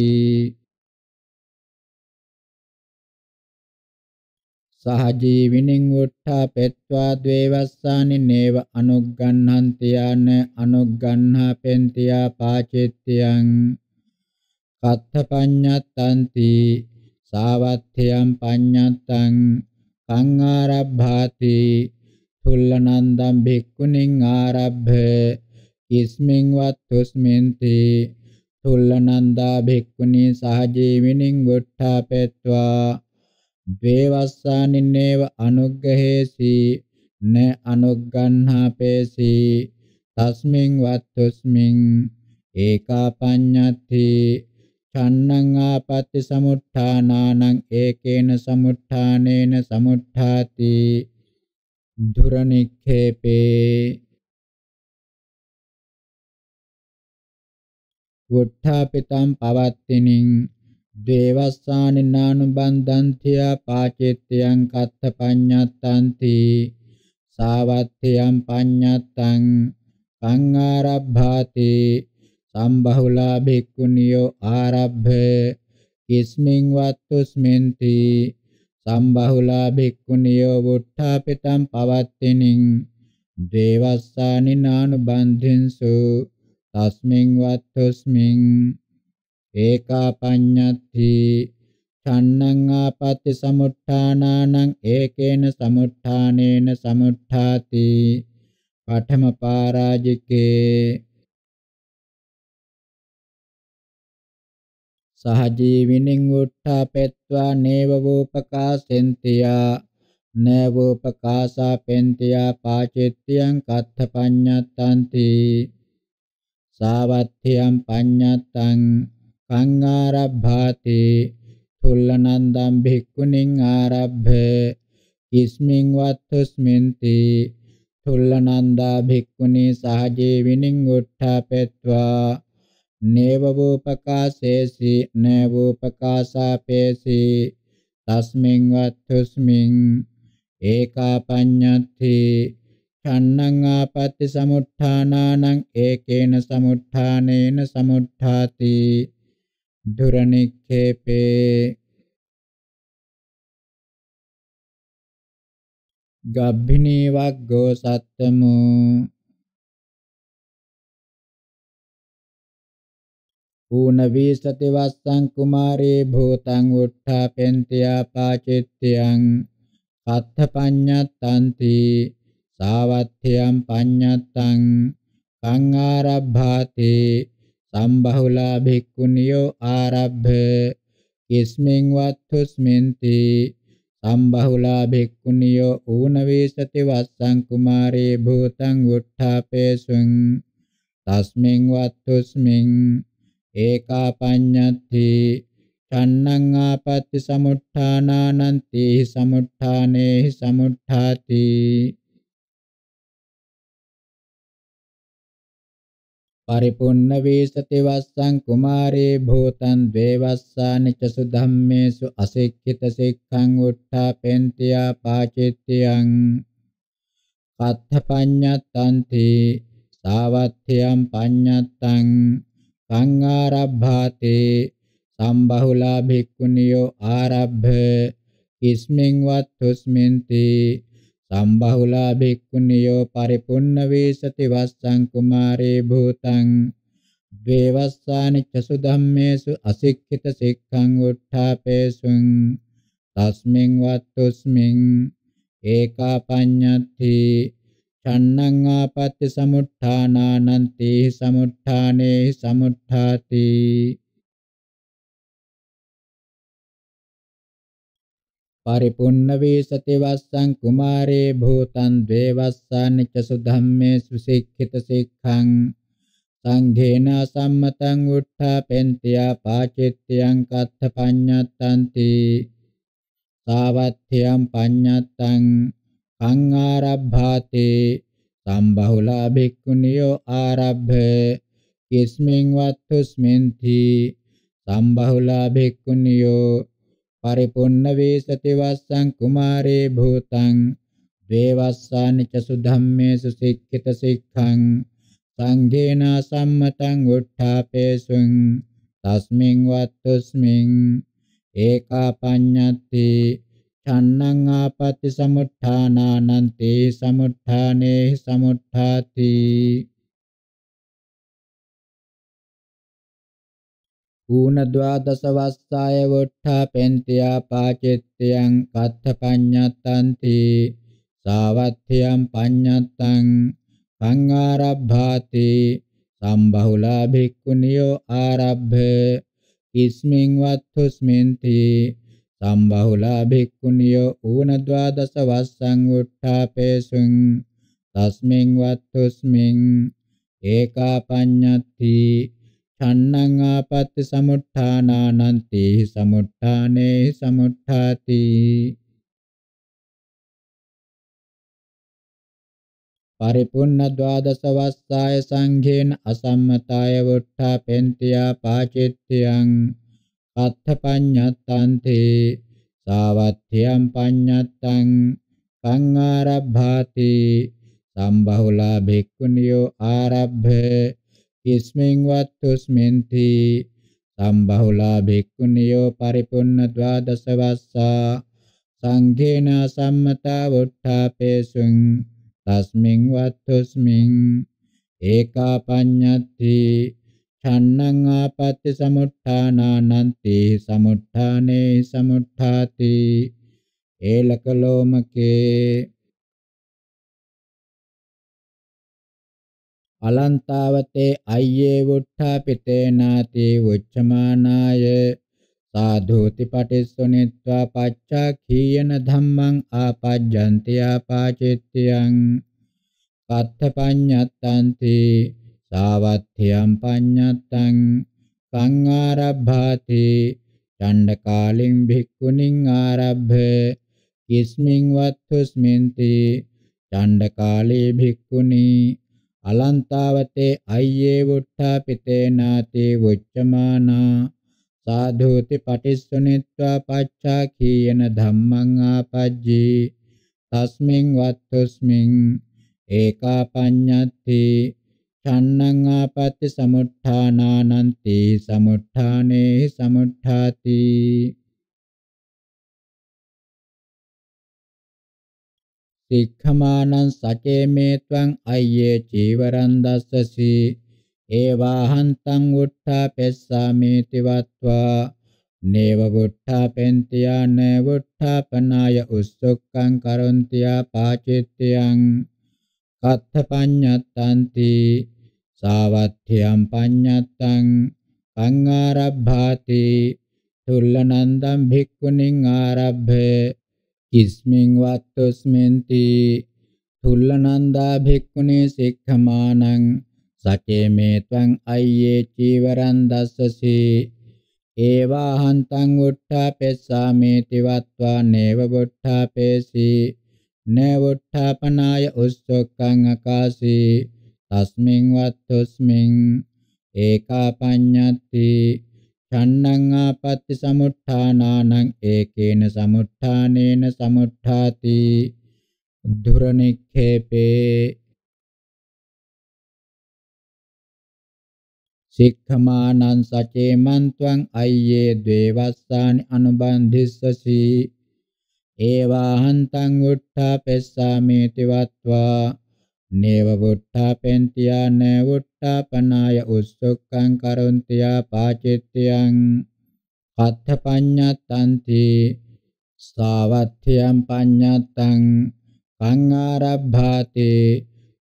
සහජීවිනින් වුට්ඨා පෙත්වා ද්වේවස්සානි නේව අනුග්ගන්හන්ති යන අනුග්ගන්හා පෙන්තියා පාචෙත්‍යං කත්තපඤ්ඤත්තන්ති සාවත්ථයම් පඤ්ඤත්තං සංආරබ්භාති තුල්ලනන්දම් භික්ඛුනින් ආරබ්භ කිස්මින් වත්තුස්මෙන්ති තුල්ලනන්දා භික්ඛුනි සහජීවිනින් වුට්ඨා පෙත්වා දේවස්සානින්නේව අනුග්ගහේසි න අනුග්ගන්හාපේසි තස්මින් වත්තුස්මින් ඒකා පඤ්ඤත්ති චන්නං ආපත්‍ති සමුත්ථානානං ඒකේන සමුත්ථානේන සමුත්ථාති දුරනික්ඛේපේ වුට්ඨාපිතම් පවත්තිනින් දේවස්සානිනානුබන්ධන්තියා පාචිත්‍යං කත්ථ පඤ්ඤත්තන්ති සාවත්ථයං පඤ්ඤත්තං පංආරබ්භාති සම්බහුලා භික්ඛුනියෝ ආරබ්භ කිස්මින් වත්තුස්මෙන්ති සම්බහුලා භික්ඛුනියෝ වුට්ඨාපිතං පවත්තිනින් දේවස්සානිනානුබන්ධින්සු තස්මින් වත්තුස්මින් ඒකාපඤ්ඤත්ති ඡන්නං ආපත්‍ති සමුත්ථානානං ඒකේන සමුත්ථානේන සමුත්ථාති පඨම පරාජිකේ සහජීවිනින් උත්ථාපෙත්වා නේවෝපකාසෙන්තියා නේවෝපකාසා පෙන්තියා පාචෙත්‍යං කත්ථ පඤ්ඤත්තන්ති සාවත්ථ්‍යං පඤ්ඤත්තං අංආරබ්භාති තුල්ලනන්දම් භික්ඛුනින් ආරබ්භ කිස්මින් වත්තුස්මින්ති තුල්ලනන්දා භික්ඛුනි සහජීවිනින් උත්ථාපෙත්වා නේවෝපකාසේසි නේවෝපකාසාපේසි තස්මින් වත්තුස්මින් ඒකා පඤ්ඤත්ති ඡන්නං ආපත්‍ති සමුත්ථානානං ඒකේන සමුත්ථානේන සමුත්ථාති දුරනික්ඛේපේ ගබ්බිනී වග්ගෝ සත්තමු ඌනවී සති වස්සං කුමාරේ භූතං උත්ථාපෙන්තියා පාචිත්‍යං සත්ථ පඤ්ඤත්තන්ති සාවත්ථයම් පඤ්ඤත්තං කං ආරබ්භාතේ සම්බහුලා භික්ඛුනියෝ ආරබ්බ කිස්මින් වත්තුස්මින්ති සම්බහුලා භික්ඛුනියෝ ඌනවේසති වස්සං කුමාරේ භූතං උත්ථාපේසුං තස්මින් වත්තුස්මින් ඒකා පඤ්ඤත්ති චන්නං ආපත්‍ති සමුත්ථානානන්ති සමුත්ථානේහි සමුත්ථාති පරිපුන්න වේසති වස්සං කුමාරේ භූතං දේවස්සානි ච සුධම්මේසු අසික්ඛිත සික්ඛං උට්ඨාපෙන්තියා පාචිත්‍යං පත්තපඤ්ඤත්තන්ති සාවත්ථයම් පඤ්ඤත්තං සංආරබ්භාතේ සම්බහුලා භික්ඛුනියෝ ආරබ්භ ඉස්මින් වත්තුස්මින්ති තම් බහුලා භික්ඛුනියෝ පරිපුන්න වේසති වස්සං කුමාරේ භූතං දේවස්සානි චසු ධම්මේසු අසික්ඛිත සික්ඛං උත්ථාපේසුං තස්මින් වත්තුස්මින් ඒකා පඤ්ඤත්ති චන්නං ආපත්‍ය සමුත්ථානානන්ති සමුත්ථානේ සමුත්ථාති පරිපුන්න වී සති වස්සං කුමාරේ භූතං දේවස්සානි ච සුධම්මේ සුසික්ඛිත සික්ඛං සංඝේන සම්මතං උත්ථාපෙන්තියා පාචිත්‍යං කත්ථ පඤ්ඤත්තන්ති සාවත්ථ්‍යං පඤ්ඤත්තං කං ආරබ්භාතේ සම්බහුලා භික්ඛුනියෝ ආරබ්භ කිස්මින් වත්තුස්මෙන්ති සම්බහුලා භික්ඛුනියෝ පරිපුන්න වේසති වස්සං කුමාරේ භූතං දේවස්සානි ච සුධම්මේසු සික්ඛිත සික්ඛං සංඝේන සම්මතං උත්ථාපේසුං තස්මින් වත්තුස්මින් ඒකා පඤ්ඤති ඡන්නං ආපත්‍ති සමුත්ථානානන්තේ සමුත්ථානේ සමුත්ථාති ඌනද්වාදසවස්සාය වොට්ඨාපෙන්තියා පාචිත්තියං කත්තපඤ්ඤත්තන්ති සාවත්ථියං පඤ්ඤත්තං සංආරබ්භාති සම්බහුලා භික්ඛුනියෝ ආරබ්භ කිස්මින් වත්තුස්මින්ති සම්බහුලා භික්ඛුනියෝ ඌනද්වාදසවස්සං වොට්ඨාපේසුං තස්මින් වත්තුස්මින් ඒකා පඤ්ඤත්ති තණ්ණං ආපත්‍ති සමුත්ථානානන්ති සමුත්ථානේ සමුත්ථාති පරිපුන්න ද්වාදස වස්සාය සංඝේන අසම්මතාය වුට්ඨාපෙන්තියා පාචිත්‍යං අත්ථපඤ්ඤත්තන්ති සාවත්ථ්‍යං පඤ්ඤත්තං කං ආරබ්භාති සම්බහුලා භික්ඛුනියෝ ආරබ්භේ ඉස්මෙන් වත්තුස්මෙන්ති සම්බහුලා භික්ඛුනියෝ පරිපුන්න ද්වාදස වස්සා සංඝේන සම්මතා වුට්ඨාපේසුං තස්මින් වත්තුස්මින් ඒකා පඤ්ඤත්ති ඡන්නං ආපත්‍ති සමුත්ථානානන්ති සමුත්ථානේ සමුත්ථාති ඒලකලෝමකේ අලන්තාවතේ අය්‍යේ වුට්ඨා පිටේනාති උච්චමානාය සාධෝති පටිසුනිත්වා පච්චා කීයන ධම්මං ආපජ්ජන්ති ආපාචිත්‍යං පත්තපඤ්ඤත්තන්ති සාවත්ථයම් පඤ්ඤත්තං සංආරබ්භාති ඡණ්ඩකාලින් භික්ඛුනින් ආරබ්භ කිස්මින් වත්තුස්මින්ති ඡණ්ඩකාලේ භික්ඛුනි අලන්තාවතේ අය්‍යේ වුට්ඨා පිතේ නාති වුච්චමානා සාධෝති පටිස්සුනිත්වා පච්චා කීයන ධම්මං ආපජ්ජී තස්මින් වත්තුස්මින් ඒකා පඤ්ඤත්ති ඡන්නං ආපත්‍ති සමුත්ථානානන්ති සමුත්ථානේ සමුත්ථාති සික්ඛමානං සචේමේත්වං අය්‍යේ චීවරං දස්සසි ඒවාහන්තං උට්ඨා පෙස්සාමේති වත්වා නේව උට්ඨා පෙන්තියා න උට්ඨාපනාය උස්සොක්ඛං කරොන්තියා පාචිත්‍යං කත්ථ පඤ්ඤත්තන්ති සාවත්ථ්‍යං පඤ්ඤත්තං පංආරබ්භාති තුල්ලනන්දම් භික්ඛුනින් ආරබ්භේ කිස්මින් වත්තුස්මෙන්ති තුල්ලනන්දා භික්ඛුනේ සික්ඛමානං සචේමේ ත්වං අය්යේ චීවරං දස්සසි ඒවාහන්තං උට්ඨාපෙස්සාමේති වත්වා නේව උට්ඨාපේසි නේව උට්ඨාපනාය උස්සොක්ඛං අකාසි තස්මින් වත්තුස්මින් ඒකාපඤ්ඤති ඡන්නං ආපත්‍ති සමුට්ඨානානං ඒකේන සමුට්ඨානේන සමුට්ඨාති දුරනික්ඛේපේ සික්ඛමානං සචේමන්ත්වං අය්යේ දේවස්සානි අනුබන්ධිස්සසි ඒවාහන්තං උට්ඨාපෙස්සාමේති වත්වා neva vuttapentia ne vuttapanaya ussukkaṃ karuntiya pacittiyaṃ katha paññattanti savatthiyam paññattaṃ kaṃ ārabhāti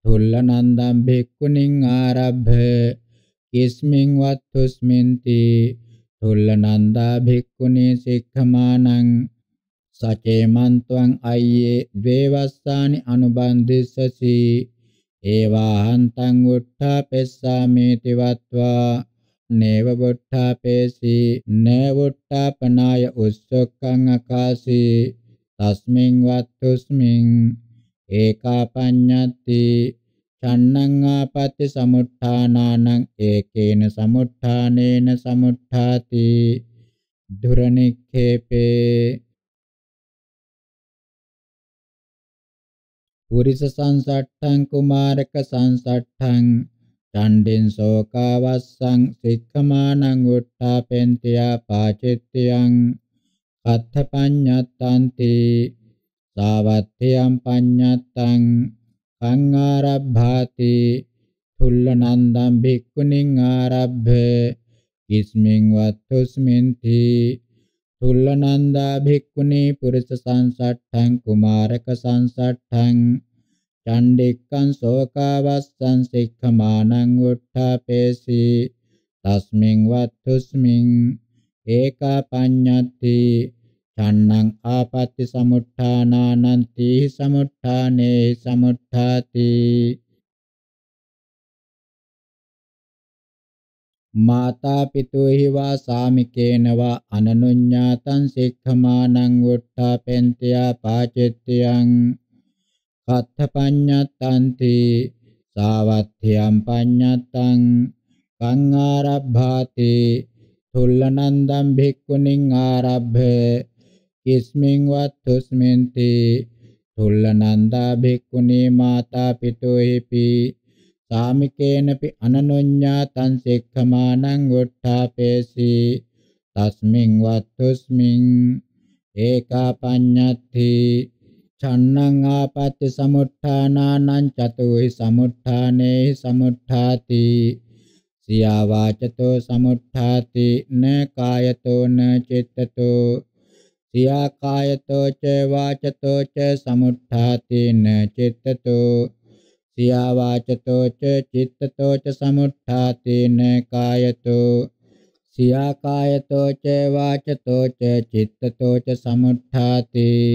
thullaṇandam bhikkhuṇiṃ ārabhe kismiṃ vatthusminti thullaṇanda bhikkhuṇi sikkhamaṇaṃ සචේමන්තං අයියේ ද්වේවස්සානි අනුබන්ධිස්සසි ඒවාහන්තං උත්ථාපෙස්සාමේති වත්වා නේව වුට්ඨාපේසි නේවුට්ඨාපනාය උස්සකං අකාසි තස්මින් වත්තුස්මින් ඒකාපඤ්ඤති චන්නං ආපත්‍ය සමුත්ථානානං ඒකේන සමුත්ථානේන සමුත්ථාති දුරනික්ඛේපේ පුරිස සංසට්ඨං කුමාරක සංසට්ඨං ඡණ්ඩෙන් සෝකාවස්සං සික්ඛමානං උට්ඨාපෙන්තියා පාචිත්‍යං අත්ථපඤ්ඤත්තාන්ති සාවත්ථයම් පඤ්ඤත්තං සංආරබ්භාති තුල්ලනන්දම් භික්ඛුනින් ආරබ්භ කිස්මින් වත්තුස්මින්ති තුල්ලනන්දා භික්ඛුනි පුරිස සංසට්ඨං කුමාරක සංසට්ඨං චණ්ඩික්කං සෝකාවස්සං සික්ඛමානං උත්ථාපේසි තස්මින් වත්තුස්මින් ඒකා පඤ්ඤත්ති චන්නං ආපත්‍ති සමුත්ථානානන්ති සමුත්ථානේ සමුත්ථාති මාතා පිතුහි වා සාමිකේනවා අනනුඤ්ඤාතං සික්ඛමානං උට්ඨාපෙන්තියා පාචෙත්තියං කත්තපඤ්ඤත්තන්ති සාවත්ථ්‍යං පඤ්ඤත්තං කං ආරබ්භාති තුල්ලනන්දම් භික්ඛුනින් ආරබ්භ කිස්මින් වත්තුස්මෙන්ති තුල්ලනන්දා භික්ඛුනි මාතා පිතුහිපි සාමිකේනපි අනනොඤ්ඤාතං සෙක්ඛමානං උත්ථාපේසි තස්මින් වත්තුස්මින් ඒකා පඤ්ඤත්ති චන්නං ආපත්‍ය සමුත්ථානානං චතුහි සමුත්ථානේ සමුත්ථාති සියා වාචතෝ සමුත්ථාති න කායතෝ න චිත්තතෝ සියා කායතෝ ච වාචතෝ ච සමුත්ථාති න චිත්තතෝ සියා වාචතෝ ච චිත්තතෝ ච සමුත්ථාතේන කායතෝ සියා කායතෝ ච වාචතෝ ච චිත්තතෝ ච සමුත්ථාතේ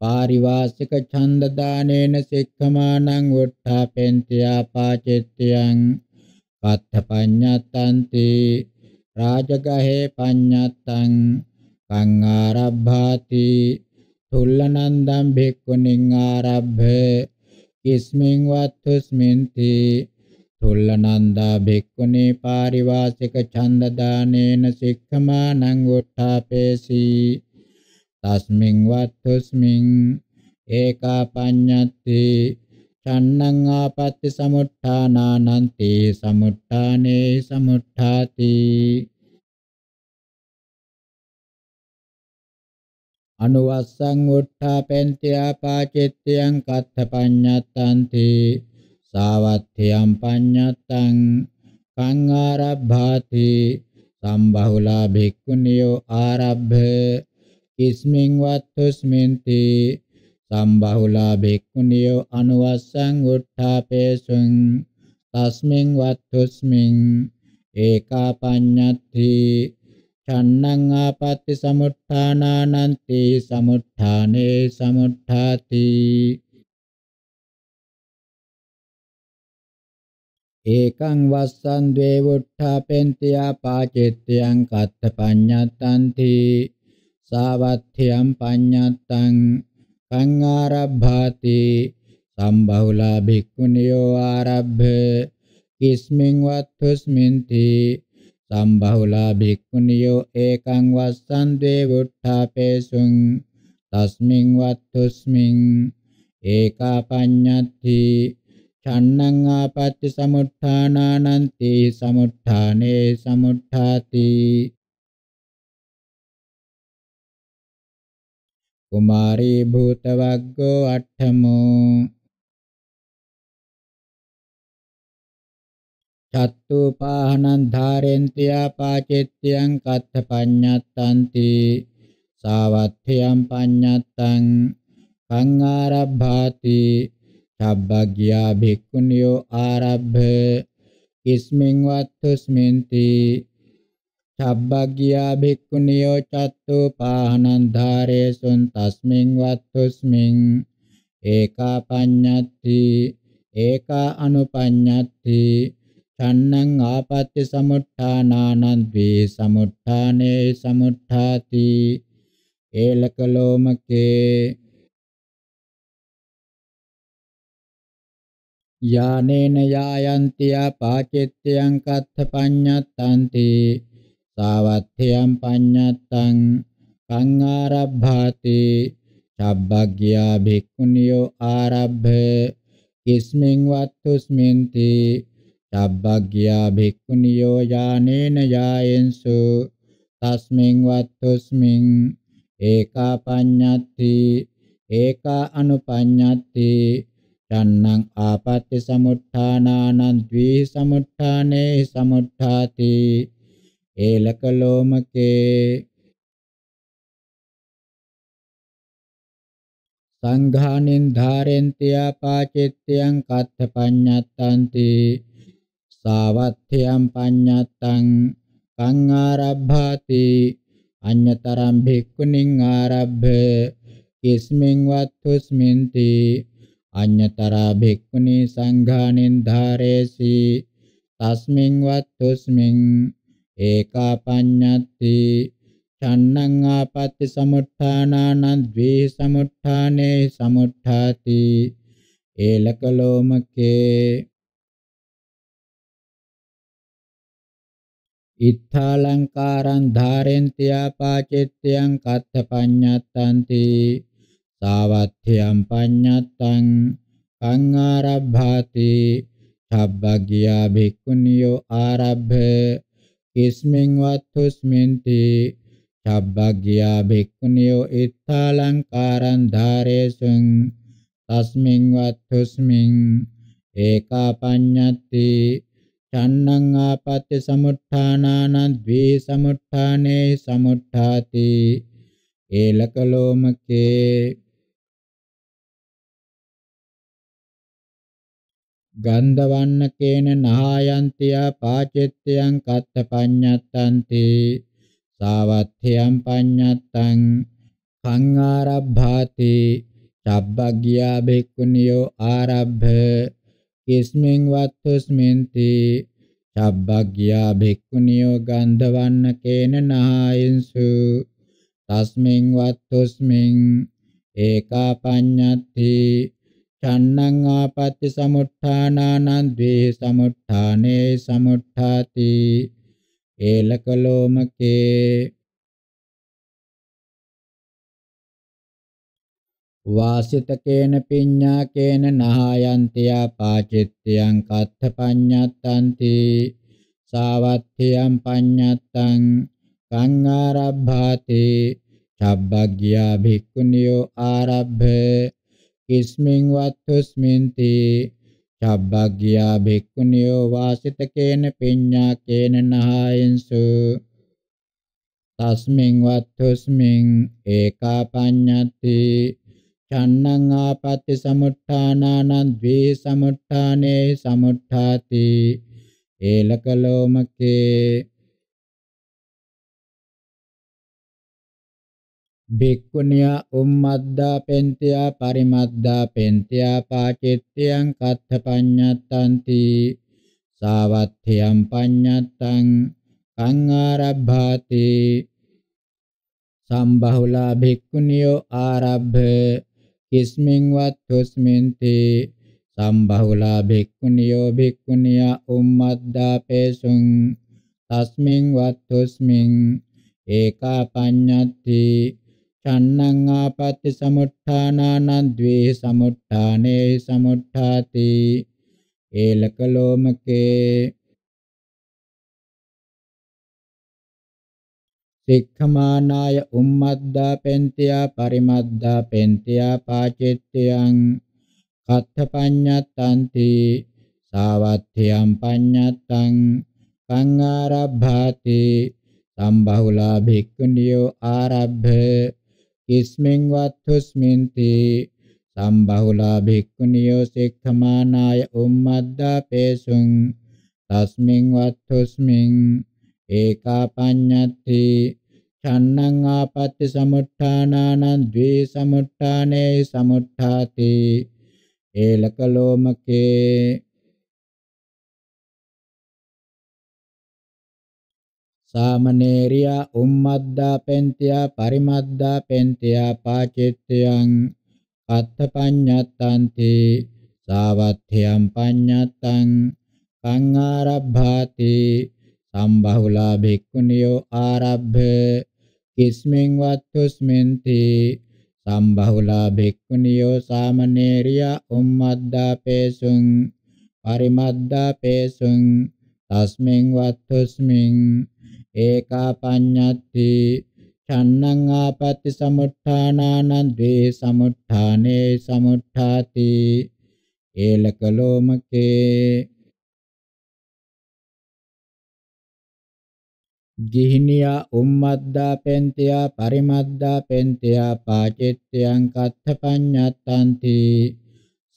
පාරිවාසික ඡන්ද දානේන සික්ඛමානං උත්ථාපෙන්තියා පාචෙත්‍යං පත්තපඤ්ඤත්තන්ති රාජගහේ පඤ්ඤත්තං කං ආරබ්භාති තුල්ලනන්දම් භික්ඛුනින් ආරබ්භ කිස්මින් වත්තුස්මින්ති තුල්ලනන්දා භික්ඛුනේ පාරිවාසික ඡන්ද දානේන සික්ඛමානං උත්ථාපේසී තස්මින් වත්තුස්මින් ඒකා පඤ්ඤත්ති චන්නං ආපත්‍ති සමුත්ථානානන්ති සමුත්ථානේ සමුත්ථාති අනුවස්සං උට්ඨාපෙන්තියා පාචිත්තියං කත්තපඤ්ඤත්තන්ති සාවත්ථියං පඤ්ඤත්තං කං ආරබ්භාති සම්බහුලා භික්ඛුනියෝ ආරබ්භ කිස්මින් වත්තුස්මින්ති සම්බහුලා භික්ඛුනියෝ අනුවස්සං උට්ඨාපේසුං තස්මින් වත්තුස්මින් ඒකා පඤ්ඤත්ති චන්නං ආපත්‍ති සමුත්ථානානන්ති සමුත්ථානේ සමුත්ථාති ඒකං වස්සන් ද්වේ වුට්ඨාපෙන්ති ආපාචිත්‍යං කත්ත පඤ්ඤත්තන්ති සාවත්ථ්‍යං පඤ්ඤත්තං කංආරබ්භාති සම්බහුලා භික්ඛුනියෝ ආරබ්භ කිස්මින් වත්තුස්මින්ති සම්බහුලා භික්ඛුනියෝ ඒකං වස්සන් දේවුත්ථාපේසුං තස්මින් වත්තුස්මින් ඒකා පඤ්ඤත්ති ඡන්නං ආපත්‍ති සමුත්ථානානන්ති සමුත්ථානේ සමුත්ථාති කුමාරී භූතවග්ගෝ අට්ඨමෝ චත්තුපාහනං ධාරෙන්ති ආපාචෙත්‍යං කත්ථ පඤ්ඤත්තන්ති සාවත්ථයං පඤ්ඤත්තං කංආරබ්භාති සබ්බග්ගියා භික්ඛුනියෝ ආරබ්භ කිස්මින් වත්තුස්මින්ති සබ්බග්ගියා භික්ඛුනියෝ චත්තු පාහනං ධාරේසුන් තස්මින් වත්තුස්මින් ඒකා පඤ්ඤත්ති ඒකා අනුපඤ්ඤත්ති තන්නං ආපත්‍ය සමුත්ථානානං ද්වේ සමුත්ථානේ සමුත්ථාති ඒලකලෝමකේ යානේන යායන්ති ආපාචිත්‍යං කත්ථ පඤ්ඤත්තන්ති සාවත්ථයන් පඤ්ඤත්තං කං ආරබ්භාති චබ්බග්ගියා භික්ඛුනියෝ ආරබ්භ කිස්මින් වත්තුස්මින්ති චබ්බග්ගියා භික්ඛුනියෝ යානේන යායෙන්සු තස්මින් වත්තුස්මින් ඒකා පඤ්ඤත්ති ඒකා අනුපඤ්ඤත්ති චන්නං ආපත්‍ති සමුත්ථානානං ද්වි සමුත්ථානේ සමුත්ථාති ඒලකලෝමකේ සංඝානින් ධාරෙන්ති ආපාචිත්‍යං කත්ථ පඤ්ඤත්තන්ති සාවත්ථයම් පඤ්ඤත්තං කං ආරබ්භාති අඤ්‍යතරම් භික්ඛුනින් ආරබ්භ කිස්මින් වත්තුස්මින්ති අඤ්‍යතරා භික්ඛුනි සංඝානින් ධාරේසි තස්මින් වත්තුස්මින් ඒකා පඤ්ඤත්ති චන්නං ආපත්‍ති සමුත්ථානානං ද්වේ සමුත්ථානේ සමුත්ථාති ඒලකලෝමකේ ඉත්ථාලංකාරං ධාරෙන්ත්‍යා පාචෙත්‍යං කත්තපඤ්ඤත්තන්ති සාවත්ථ්‍යං පඤ්ඤත්තං කං ආරබ්භාති ඡබ්බග්ගියා භික්ඛුනියෝ ආරබ්භ කිස්මෙන් වත්තුස්මෙන්ති ඡබ්බග්ගියා භික්ඛුනියෝ ඉත්ථාලංකාරං ධාරේසුං තස්මින් වත්තුස්මින් ඒකා පඤ්ඤත්ති චන්නං ආපත්‍ය සමුත්ථානාන ද්වේ සමුත්ථානේ සමුත්ථාති ඒලකලෝමකේ ගන්ධවන්නකේන නහායන්තියා පාචෙත්තයන් කත්ත පඤ්ඤත්තන්ති සාවත්ථයන් පඤ්ඤත්තං සංආරබ්භාති සබ්බග්ගියා බෙක්කුනියෝ ආරබ්භ කිස්මෙන් වත්තුස්මෙන්ති චබ්බග්ගියා භික්ඛුනියෝ ගන්ධවන්න කේන නහයින්සු තස්මෙන් වත්තුස්මෙන් ඒකා පඤ්ඤත්ති චන්නං ආපත්‍ති සමුත්ථානානං ද්වේ සමුත්ථානේ සමුත්ථාති ඒලකලෝමකේ වාසිතකේන පිඤ්ඤාකේන නහායන්තියා පාචිත්‍යං කත්ථ පඤ්ඤත්තන්ති සාවත්ථියං පඤ්ඤත්තං සංආරබ්භාති චබ්බග්ගියා භික්ඛුනියෝ ආරබ්භ කිස්මින් වත්තුස්මින්ති චබ්බග්ගියා භික්ඛුනියෝ වාසිතකේන පිඤ්ඤාකේන නහායන්සු තස්මින් වත්තුස්මින් ඒකා පඤ්ඤත්ති චන්නං ආපත්‍ති සමුට්ඨානානං ද්වේ සමුට්ඨානේ සමුට්ඨාති ඒලකලෝමකේ භික්ඛුනියා උම්මද්දා පෙන්තියා පරිමද්දා පෙන්තියා පාචිත්‍යං කත්ථ පඤ්ඤත්තන්ති සාවත්ථයම් පඤ්ඤත්තං කං ආරබ්භාති සම්බහුලා භික්ඛුනියෝ ආරබ්භ කිස්මින් වත්තුස්මින් තේ සම්බහුලා භික්ඛුනියෝ භික්ඛුනියා උම්මද්දාපේසුං තස්මින් වත්තුස්මින් ඒකා පඤ්ඤත්ති චන්නං ආපත්‍ති සමුත්ථානානං ද්වේ සමුත්ථානේ සමුත්ථාති ඒලකලෝමකේ සික්ඛමානාය උම්මද්දා පෙන්තියා පරිමද්දා පෙන්තියා පාචෙත්‍යං කත්තපඤ්ඤත්තන්ති සාවත්ථයම් පඤ්ඤත්තං සංආරබ්භාති සම්බහුලා භික්ඛුනියෝ ආරබ්භ කිස්මෙන් වත්තුස්මින්ති සම්බහුලා භික්ඛුනියෝ සික්ඛමානාය උම්මද්දා පේසුං තස්මින් වත්තුස්මින් ඒකාපඤ්ඤත්ති ඡන්නං ආපත්‍ති සමුත්ථානානං ද්වේ සමුත්ථානේ සමුත්ථාති ඒලකලෝමකේ සාමනේරියා උම්මද්දා පෙන්තියා පරිමද්දා පෙන්තියා පාචිත්‍යං අත්තපඤ්ඤත්තන්ති සාවත්ථයම් පඤ්ඤත්තං කං ආරබ්භාති සම්බහුලා භික්ඛුනියෝ ආරබ්බ කිස්මෙන් වත්තුස්මෙන්ති සම්බහුලා භික්ඛුනියෝ සාමනේරිය උම්මද්දාපේසුං පරිමද්දාපේසුං තස්මෙන් වත්තුස්මින් ඒකා පඤ්ඤත්ති චන්නං ආපත්‍ති සමුත්ථානානං ද්වේ සමුත්ථානේ සමුත්ථාති ඒලකලෝමකේ ගිහිනියා උම්මද්දා පෙන්තියා පරිමද්දා පෙන්තියා පාචෙත්‍යං කත්තපඤ්ඤත්තන්ති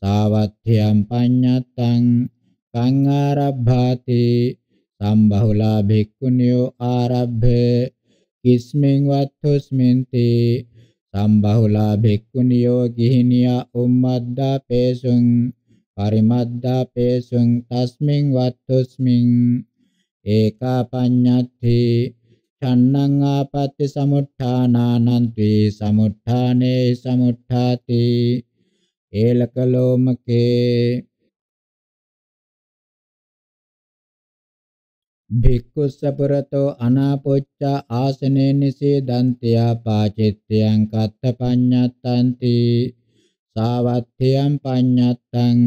සාවත්ථ්‍යං පඤ්ඤත්තං කං ආරබ්භාති සම්බහුලා භික්ඛුනියෝ ආරබ්භේ කිස්මෙන් වත්තුස්මෙන්ති සම්බහුලා භික්ඛුනියෝ ගිහිනියා උම්මද්දා පේසුං පරිමද්දා පේසුං තස්මින් වත්තුස්මින් ඒකා පඤ්ඤත්ති ඡන්නං ආපත්‍ය සමුත්ථානානන්ති සමුත්ථානේ සමුත්ථාති ඒලකලෝමකේ භික්ඛුස්සපරතෝ අනාපොච්ච ආසනේ නිසීදන්තියා පාචිත්‍යං කත්ත පඤ්ඤත්තන්ති සාවත්ථයන් පඤ්ඤත්තං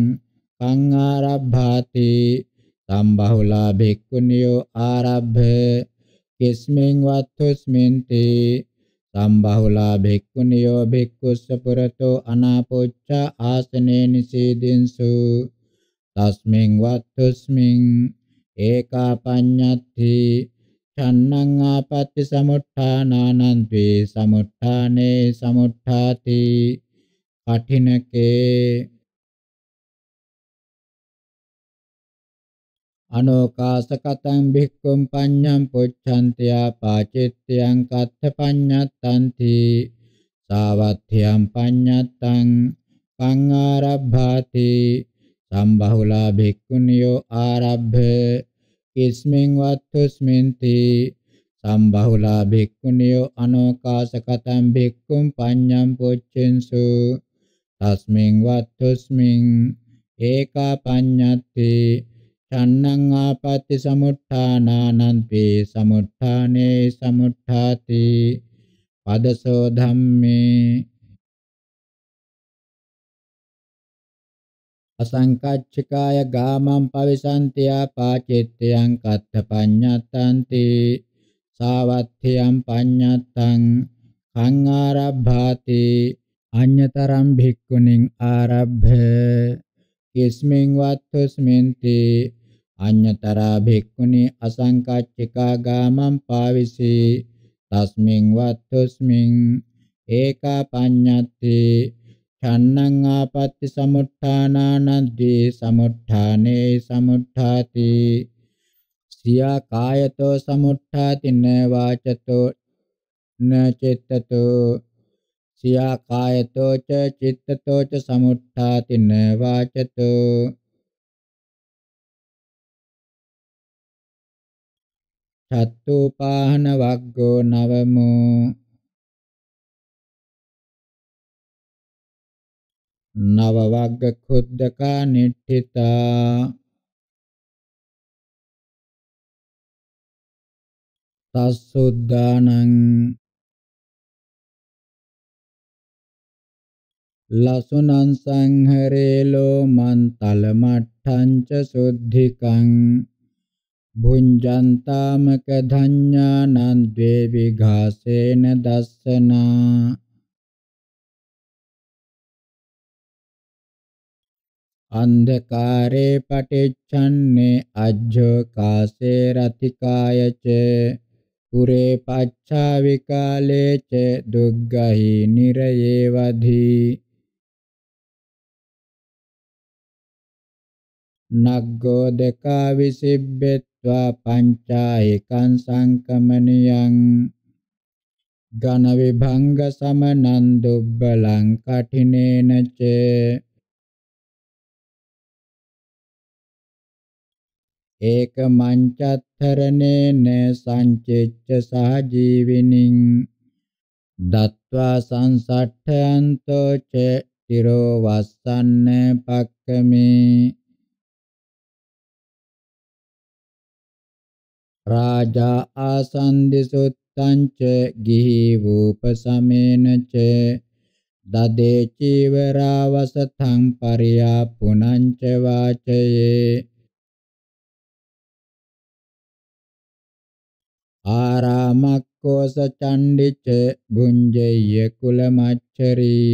කං ආරබ්භාති තම් බහුලා භික්ඛුනියෝ ආරබ්බ කිස්මෙන් වත්තුස්මින්ති තම් බහුලා භික්ඛුනියෝ භික්ඛුස්ස පුරතෝ අනාපොච්ච ආසනේ නිසීදින්සු තස්මින් වත්තුස්මින් ඒකා පඤ්ඤත්ති චන්නං ආපත්‍ති සමුත්ථානානන්ති සමුත්ථානේ සමුත්ථාති කඨිනකේ අනෝකාසකතං භික්ඛුම් පඤ්ඤං පුච්ඡන්ති ආපාචිත්‍යං කත්ථ පඤ්ඤත්තන්ති සාවත්ථ්‍යං පඤ්ඤත්තං පංආරබ්භාති සම්බහුලා භික්ඛුනියෝ ආරබ්භ කිස්මින් වත්තුස්මින්ති සම්බහුලා භික්ඛුනියෝ අනෝකාසකතං භික්ඛුම් පඤ්ඤං පුච්ඡින්සු තස්මින් වත්තුස්මින් ඒකා පඤ්ඤත්තේ චන්නං ආපත්‍ති සමුට්ඨානානන්තේ සමුට්ඨානේ සමුට්ඨාති පදසෝ ධම්මේ අසංකච්ඡකාය ගාමං පවිසන්තියා පාචෙත්තයන් කත්ත පඤ්ඤත්තන්ති සාවත්ථයන් පඤ්ඤත්තං කං ආරබ්භාති අඤ්‍යතරම් භික්ඛුනින් ආරබ්භ කිස්මෙන් වත්තුස්මෙන්ති අඤ්‍යතරා භික්ඛුනි අසංකච්චිකා ගාමං පාවිසි තස්මින් වත්තුස්මින් ඒකා පඤ්ඤත්ති ඡන්නං ආපත්‍ති සමුත්ථානානද්දී සමුත්ථානේ සමුත්ථාති සියා කායතෝ සමුත්ථාති න වාචතෝ න චිත්තතෝ සියා කායතෝ ච චිත්තතෝ ච සමුත්ථාති න වාචතෝ චත්තුපාහන වග්ගෝ නවමෝ නව වග්ග කුද්දකා නිට්ඨිතා තස්සුද්ධානං ලසුනං සංහරේලෝ මන්තල මට්ඨං ච සුද්ධිකං භුඤ්ජන්තාමක ධඤ්ඤානං ද්වේ විඝාසේන දස්සනා අන්ධකාරේ පටිච්ඡන්නේ අජ්ජෝ කාසේ රතිකායච පුරේ පච්ඡා විකාලේච දුග්ගහි නිරයේවදී නග්ගෝ දෙකා විසිබ්බෙත් පංචායකං සංකමනියං ඝන විභංග සමනං දුබ්බලං කඨිනේන ච ඒක මංචත්තරනේන සංචෙච්ච සහජීවිනින් දත්වා සංසට්ඨයන්තෝ ච තිරෝ වස්සන්න පක්කමේ රාජා ආසන්දිසුත්තංච ගිහි වූපසමේනච දදේ චීවරවසතං පරියා පුනංච වාචයේ ආරාමක්කෝස චණ්ඩිච බුඤ්ජේය කුලමච්චරී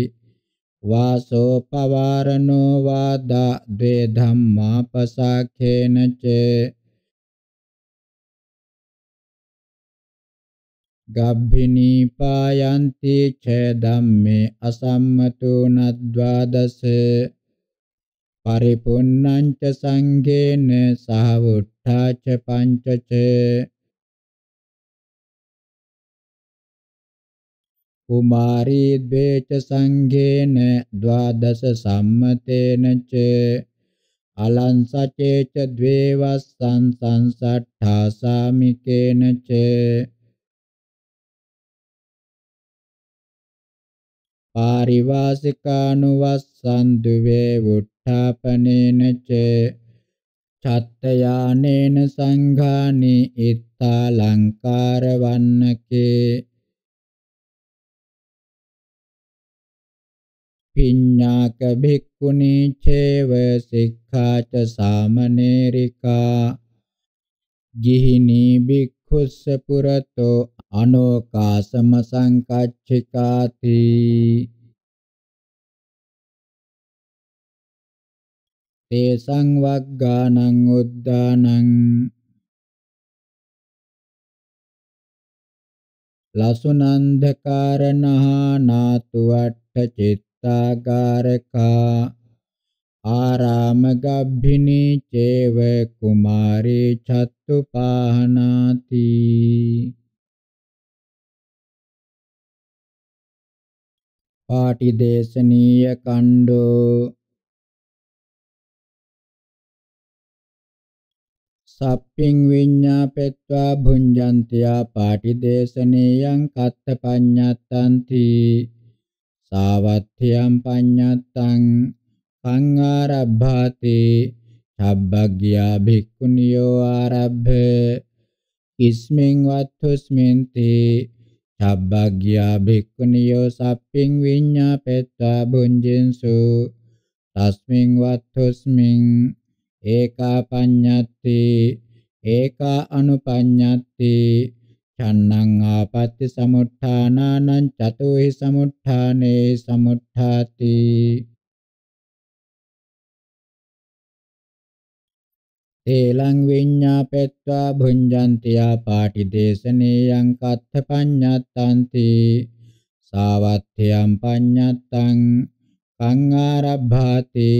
වාසෝ පවාරණෝ වාදා ද්වේ ධම්මා පසාඛේනචේ ගබ්බිනී පායන්ති ච ධම්මේ අසම්මතෝ නද්වාදස පරිපුන්නං ච සංඝේන සාවුට්ඨා ච පංචච කුමාරී ද්වේච සංඝේන ද්වාදස සම්මතේන ච අලංසචේච ද්වේවස්සං සංසට්ඨා සාමිකේන ච පාරිවාසිකානුවස්සන්දු වේ වුට්ඨාපනේන ච චත්තයානේන සංඝානි ඉත්තාලංකාරවන්නකේ පිඤ්ඤාක භික්ඛුනී චේව සික්ඛාච සාමනේරිකා ගිහිනී භික්ඛුස්ස පුරතෝ අනෝකාසම සංකච්ඡිකාති තේසං වග්ගානං උද්දානං ලසුනන්ධකාරණහා නාතු අට්ඨ චිත්තාගාරකා ආරාම ගබ්භිනී චේව කුමාරී චත්තුපාහනාති පාටිදේශනීය කණ්ඩෝ සප්පින් විඤ්ඤාපෙත්වා භුඤ්ජන්තියා පාටිදේශනීයං කත්ත පඤ්ඤත්තන්ති සාවත්ථියම් පඤ්ඤත්තං පංආරබ්භාති චබ්බග්ගියා භික්ඛුනියෝ ආරබ්භ ඉස්මින් වත්තුස්මින්ති චබ්බග්ගියා භික්ඛුනියෝ සප්පින් විඤ්ඤාපෙත්තා බුඤ්ජින්සු තස්මින් වත්තුස්මින් ඒකා පඤ්ඤත්ති ඒකා අනුපඤ්ඤත්ති චන්නං ආපත්‍ති සමුත්ථානානං චතුහි සමුත්ථානේ සමුත්ථාති තේලං විඤ්ඤාපෙත්වා භුඤ්ජන්ති ආපාටි දේශනේයං කත්ථ පඤ්ඤත්තන්ති සාවත්ථයං පඤ්ඤත්තං කං ආරබ්භාති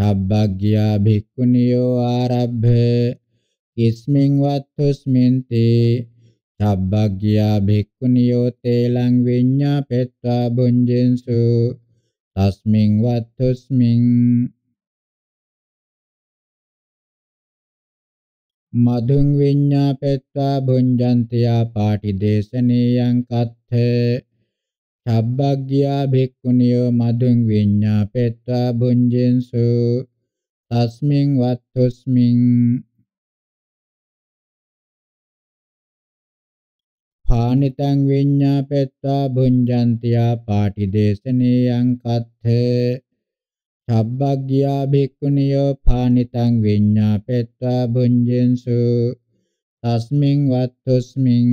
චබ්බග්ගියා භික්ඛුනියෝ ආරබ්භ ඉස්මින් වත්තුස්මින්ති චබ්බග්ගියා භික්ඛුනියෝ තේලං විඤ්ඤාපෙත්වා භුඤ්ජෙන්සු තස්මින් වත්තුස්මින් මදුං විඤ්ඤාපෙත්වා භුඤ්ජන්තියා පාටි දේශනීයං කත්ථේ සබ්බග්ගියා භික්ඛුනියෝ මදුං විඤ්ඤාපෙත්වා භුඤ්ජෙන්සු තස්මින් වත්තුස්මින් පානිතං විඤ්ඤාපෙත්වා භුඤ්ජන්තියා පාටි දේශනීයං කත්ථේ තබ්බග්ගියා භික්ඛුනියෝ පානිතං විඤ්ඤාපෙත්වා භුඤ්ජෙන්සු තස්මින් වත්තුස්මින්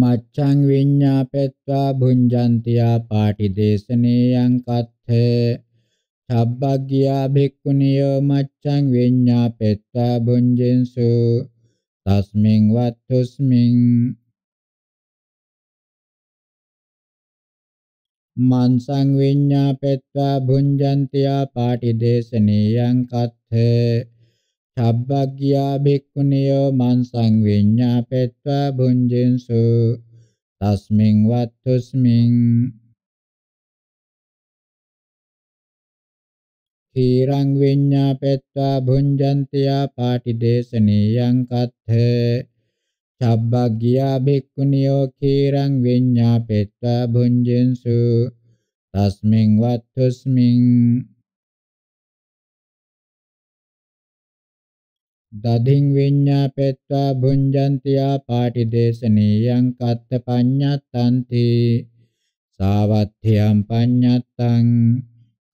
මච්ඡං විඤ්ඤාපෙත්වා භුඤ්ජන්තියා පාටිදේශනේයං කත්ථේ තබ්බග්ගියා භික්ඛුනියෝ මච්ඡං විඤ්ඤාපෙත්වා භුඤ්ජෙන්සු තස්මින් වත්තුස්මින් මන්සං විඤ්ඤාපෙත්වා භුඤ්ජන්ති ආපාටි දේශනීයං කත්ථේ චබ්බග්ගියා භික්ඛුනියෝ මන්සං විඤ්ඤාපෙත්වා භුඤ්ජින්සු තස්මින් වත්තුස්මින් ඛීරං විඤ්ඤාපෙත්වා භුඤ්ජන්ති ආපාටි දේශනීයං කත්ථේ චබ්බග්ගියා භික්ඛුනියෝ කීරං විඤ්ඤාපෙත්වා භුඤ්ජෙන්සු තස්මින් වත්තුස්මින් දධින් විඤ්ඤාපෙත්වා භුඤ්ජන්ති ආපාටි දේශනීයං කත්ත පඤ්ඤත්තන්ති සාවත්ථියම් පඤ්ඤත්තං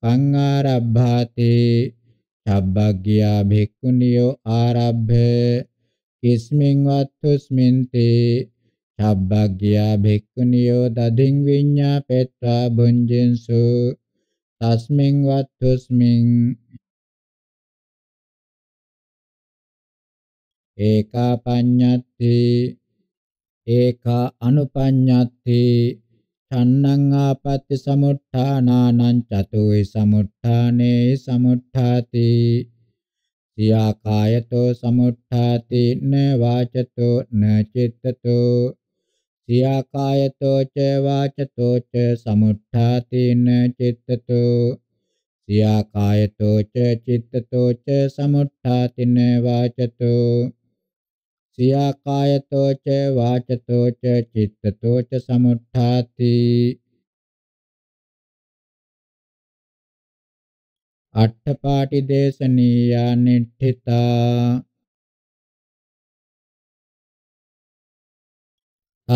කංආරබ්භාතේ චබ්බග්ගියා භික්ඛුනියෝ ආරබ්භේ කිස්මින් වත්තුස්මින්තේ චබ්බග්ගියා භික්ඛුනියෝ දදින් විඤ්ඤා පෙත්වා බුඤ්ජින්සු තස්මින් වත්තුස්මින් ඒකා පඤ්ඤත්ති ඒකා අනුපඤ්ඤත්ති තන්නං ආපත්‍ය සමුත්ථානානං චතුයි සමුත්ථානේ සමුත්ථාති යා කායතෝ සමුත්ථාති න වාචතෝ න චිත්තතෝ සියා කායතෝ ච වාචතෝ ච සමුත්ථාති න චිත්තතෝ සියා කායතෝ ච චිත්තතෝ ච සමුත්ථාති න වාචතෝ සියා කායතෝ ච වාචතෝ ච චිත්තතෝ ච සමුත්ථාති අට්ඨපාටි දේශනීයා නිට්ඨිතා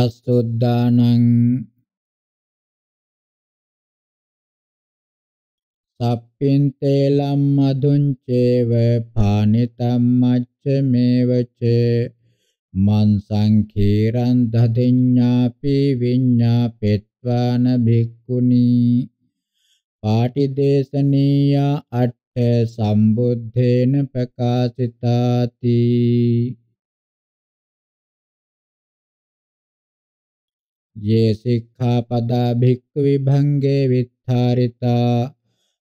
අසුද්ධානං සප්පින්තේ ලම්මදුං චේව පානිතම් මච්චමේවච මන් සංඛීරං දදිඤ්ඤාපි විඤ්ඤාපෙත්වාන භික්ඛුනි පාටිදේශනීයා අට්ඨ සම්බුද්ධේන ප්‍රකාශිතාති යේ සික්ඛාපදා භික්ඛු විභංගේ විත්ථාරිතා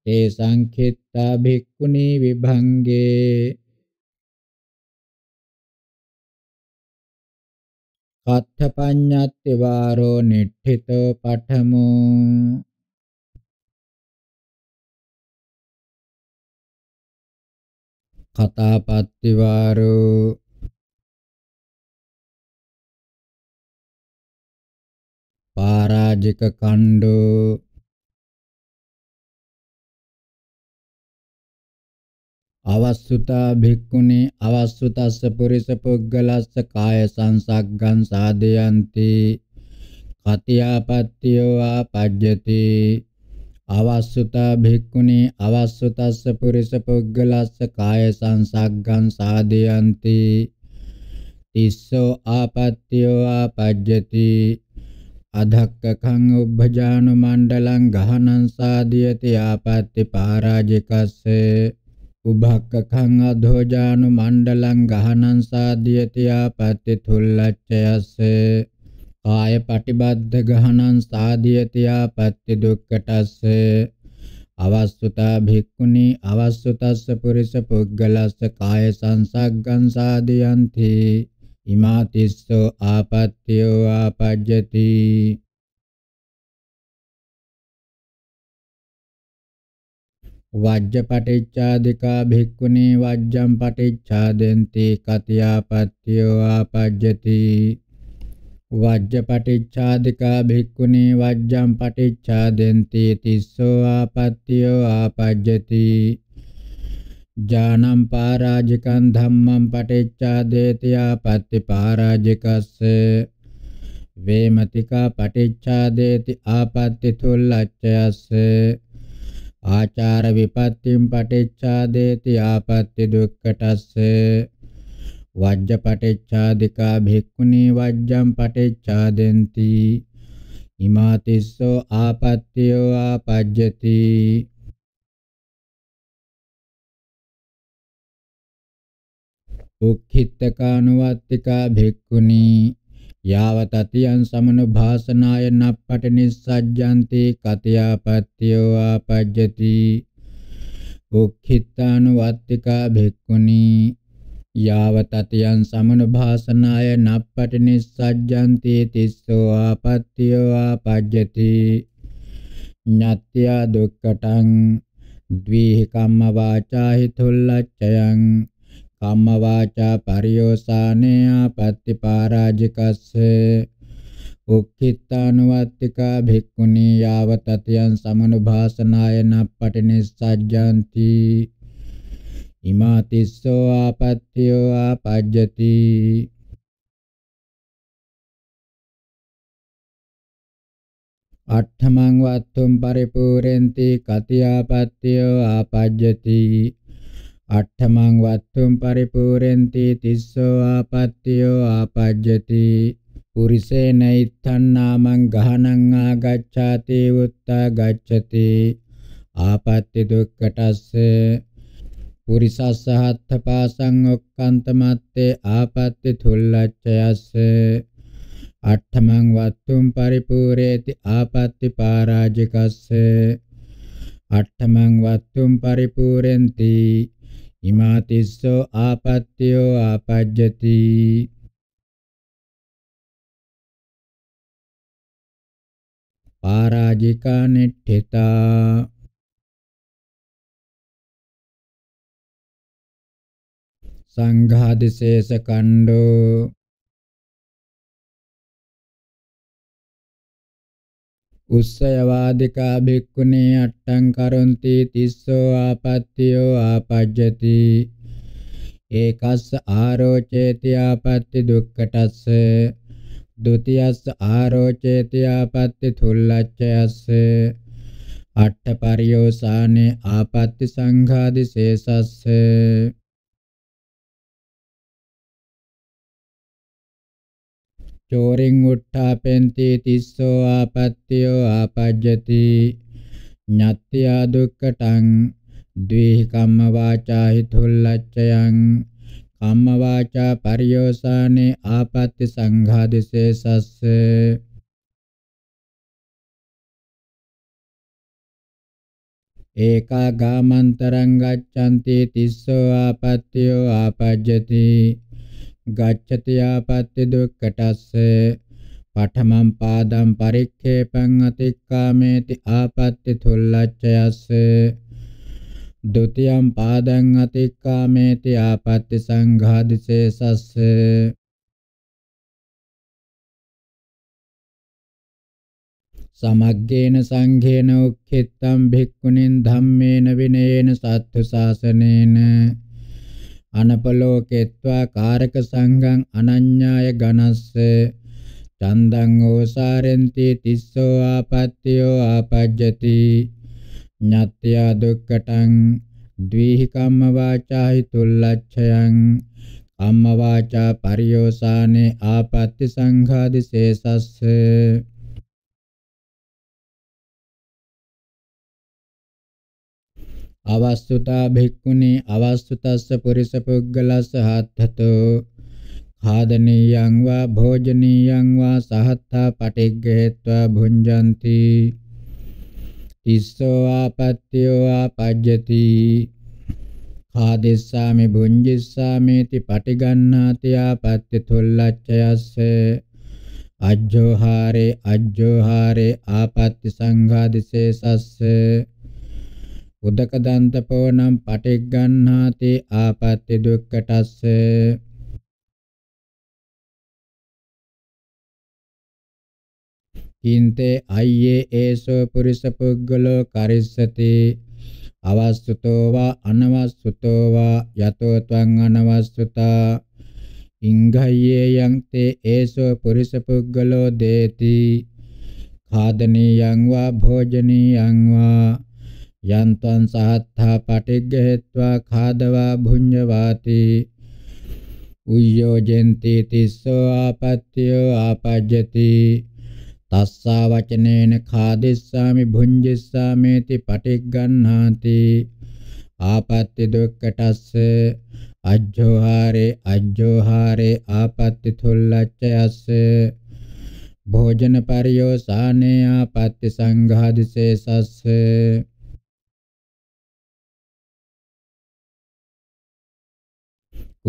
තේ සංඛිත්තා භික්ඛුනි විභංගේ කත්ථපඤ්ඤත්ති වාරෝ නිට්ඨිතෝ පඨමෝ කතාපත්තිවාරෝ පාරාජික කණ්ඩෝ අවස්සුතා භික්ඛුනි අවස්සුතස්ස පුරිස පුග්ගලස්ස කාය සංසග්ගං සාදයන්ති කතියාපත්තියෝ ආපජ්ජති අවස්සුතා භික්ඛුනි අවස්සුතස්ස පුරිස පුග්ගලස්ස කාය සංසග්ගං සාදයන්ති තිස්සෝ ආපත්‍යෝ ආපජ්ජති අධක්කඛං උබ්බජානු මණ්ඩලං ගහනං සාදියති ආපත්‍ති පරාජිකස්ස උභක්කඛං අධෝජානු මණ්ඩලං ගහනං සාදියති ආපත්‍ති තුල්ලච්ඡයස්ස කාය පටිබද්ධ ගහනං සාධියතියා පත්‍ති දුක්කටස්ස අවස්සුතා භික්ඛුනි අවස්සුතස්ස පුරිස පුද්ගලස්ස කාය සංසග්ගං සාධියන්ති ඉමාතිස්සෝ ආපත්‍යෝ ආපජ්ජති වජ්ජ පටිච්චාදිකා භික්ඛුනි වජ්ජම් පටිච්ඡාදෙන්ති කතියාපත්‍යෝ ආපජ්ජති වජ්ජ පටිච්ඡාදිකා භික්ඛුනී වජ්ජං පටිච්ඡාදෙන්ති තිස්සෝ ආපත්‍යෝ ආපජ්ජති ජානම් පරාජිකං ධම්මං පටිච්ඡාදේති ආපත්‍ති පරාජිකස්ස වේමතිකා පටිච්ඡාදේති ආපත්‍ති තුල්ලච්ඡයස්ස ආචාර විපත්තිම් පටිච්ඡාදේති ආපත්‍ති දුක්ඛටස්ස වජ්ජ පටිච්චාදිකා භික්ඛුනී වජ්ජම් පටිච්චාදෙන්ති ඉමාතිස්සෝ ආපත්‍යෝ ආපජ්ජති උක්ඛිත්තකානුවත්තිකා භික්ඛුනී යාව තතියං සමනුභාසනාය නප්පට නිස්සජ්ජන්ති කතියාපත්‍යෝ ආපජ්ජති උක්ඛිතානුවත්තිකා භික්ඛුනී යාවතතියන් සමනුභාසනාය නප්පටිනිස්සජ්ජන්ති තිස්සෝ ආපත්‍යෝ ආපජ්ජති ඤත්‍යා දුක්කටං ද්විහි කම්ම වාචා හිතුල්ලච්ඡයන් කම්ම වාචා පරියෝසානේ ආපත්‍ති පරාජිකස්සේ උක්ඛිතානුවත්තිකා භික්ඛුනී යාවතතියන් සමනුභාසනාය නප්පටිනිස්සජ්ජන්ති ඉමාතිස්සෝ ආපත්‍යෝ ආපජ්ජති අට්ඨමං වත්තුම් පරිපූර්ණති කතියාපත්‍යෝ ආපජ්ජති අට්ඨමං වත්තුම් පරිපූර්ණති තිස්සෝ ආපත්‍යෝ ආපජ්ජති පුරිසේන ඉත්තන්නාමං ගහනං ආගච්ඡාති උත්තා ගච්ඡති ආපත්‍ති දුක්ඛටස්සේ පුරිසස්සහත්ථ පාසං ඔක්කන්තමත්තේ ආපත්‍ති තුල්ලච්ඡයස්ස අට්ඨමං වත්තුම් පරිපූර්ණේති ආපත්‍ති පාරාජිකස්ස අට්ඨමං වත්තුම් පරිපූර්ණෙන්ති ඉමාතිස්සෝ ආපත්‍යෝ ආපජ්ජති පාරාජිකා නිට්ඨිතා සංඝාදිශේෂ කණ්ඩෝ උස්සයවාදිකා භික්ඛුනේ අට්ඨං කරොන්ති තිස්සෝ ආපත්තියෝ ආපජ්ජති ඒකස්ස ආරෝචේති ආපත්‍ති දුක්ඛටස්ස ဒ ුතියස්ස ආරෝචේති ආපත්‍ති තුල්ලච්ඡයස්ස අට්ඨ පරියෝසානේ ආපත්‍ති සංඝාදිශේෂස්ස චෝරින් උට්ඨාපෙන්ති තිස්සෝ ආපත්‍යෝ ආපජ්ජති ඤත්ත්‍යා දුක්ඛටං ද්විහි කම්ම වාචා හිතුල්ලච්ඡයන් කම්ම වාචා පරියෝසානේ ආපත්‍ය සංඝාදිසේසස්ස ඒකා ගාමන්තරං ගච්ඡanti තිස්සෝ ආපත්‍යෝ ආපජ්ජති ගච්ඡති ආපත්‍ති දුක්ඛටස්ස පඨමං පාදං පරික්ඛේපං අතික්කාමේති ආපත්‍ති තුල්ලච්ඡයස්ස ဒ ුතියං පාදං අතික්කාමේති ආපත්‍ති සංඝාදිසේසස්ස සමග්ගේන සංඝේන උක්ඛිත්තං භික්ඛුනින් ධම්මේන විනේන සත්තු සාසනේන අනපලෝකෙත්වා කාරක සංඝං අනඤ්ඤාය ගනස්ස චන්දං ඕසාරෙන්ති තිස්සෝ ආපත්‍යෝ ආපජ්ජති ඤත්‍යා දුක්කටං ද්විහි කම්ම වාචාහි තුල්ලච්ඡයන් අම්ම වාචා පරියෝසානේ ආපත්‍ති සංඝාදි සේසස්ස අවස්තුතා භික්ඛුනි අවස්තුතස්ස පුරිස පුග්ගලස්ස හත්ථතෝ ආදනීයං වා භෝජනීයං වා සහත්තා පටිග්ගේත්වා භුඤ්ජಂತಿ තිස්සෝ ආපත්‍යෝ ආපජ්ජති ආදෙස්සාමි භුඤ්ජිස්සාමේති පටිගන්නාති ආපත්‍ය තුල්ලච්ඡයස්ස අජ්ජෝහාරේ අජ්ජෝහාරේ ආපත්‍ය සංඝාදිසේසස්ස උදකදන්තපෝ නම් පටිග්ගන්හාති ආපත්‍ති දුක්ඛටස්ස කින්තේ අය්යේ ඒසෝ පුරිස පුද්ගලෝ කරිස්සති අවස්සතෝ වා අනවස්සතෝ වා යතෝ ත්වං අනවස්සතා ඉංඝය්‍යේ යං තේ ඒසෝ පුරිස පුද්ගලෝ දේති खादनीयं वा भोजनीयं वा යන්තං සහත්ථා පටිග්ගහෙත්වා khādavā භුඤ්ඤවාති උයෝජෙන්ති තිස්සෝ ආපත්‍යෝ ආපජ්ජති තස්සා වචනේන khādissāmi භුඤ්ජිස්සාමේති පටිග්ගණ්හාති ආපත්‍ය දුක්කටස්ස අජ්ජෝහාරේ අජ්ජෝහාරේ ආපත්‍ය තුල්ලච්ඡයස්ස භෝජන පරියෝසානේ ආපත්‍ය සංඝාදිසේසස්ස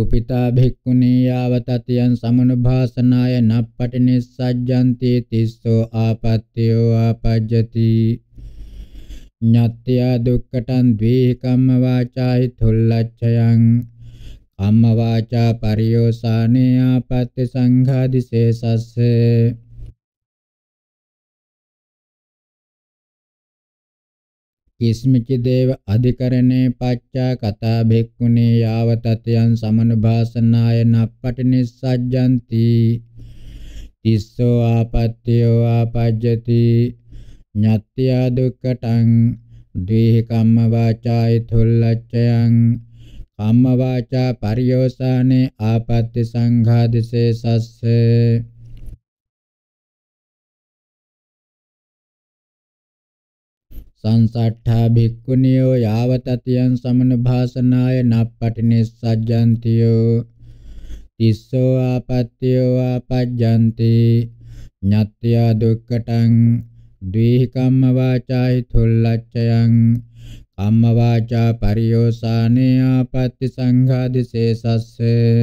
උපිතා භික්ඛුනී යාව තතියන් සමනුභාසනාය නප්පටි නිස්සජ්ජන්ති තිස්සෝ ආපත්‍යෝ ආපජ්ජති ඤත්ත්‍යා දුක්ඛටං ද්වේකම්ම වාචායි තුල්ලච්ඡයන් අම්ම වාචා පරියෝසානේ ආපත්‍ය සංඝාදිසේසස්සේ කිස්මචිදේව අධිකරණේ පච්චා කතා භික්ඛුනේ යාව තතයන් සමනුභාසනාය නප්පටිනිස්සජ්ජಂತಿ තිස්සෝ ආපත්‍යෝ ආපජ්ජති ඤත්ත්‍යා දුක්ඛටං ද්වේහ කම්ම වාචාය තුල්ලච්ඡයන් කම්ම වාචා පරියෝසානේ ආපත්‍ය සංඝාදසේ සස්සේ සංසට්ඨා භික්ඛුනියෝ යාවතතියං සමන භාසනාය නප්පටිනිස්සජ්ජන්තියෝ තිස්සෝ ආපත්‍යෝ ආපජ්ජන්ති ඤත්ත්‍යා දුක්ඛටං ද්විකම්ම වාචායි තුල්ලච්ඡයන් කම්ම වාචා පරියෝසානේ ආපත්‍ති සංඝාදිසේසස්සේ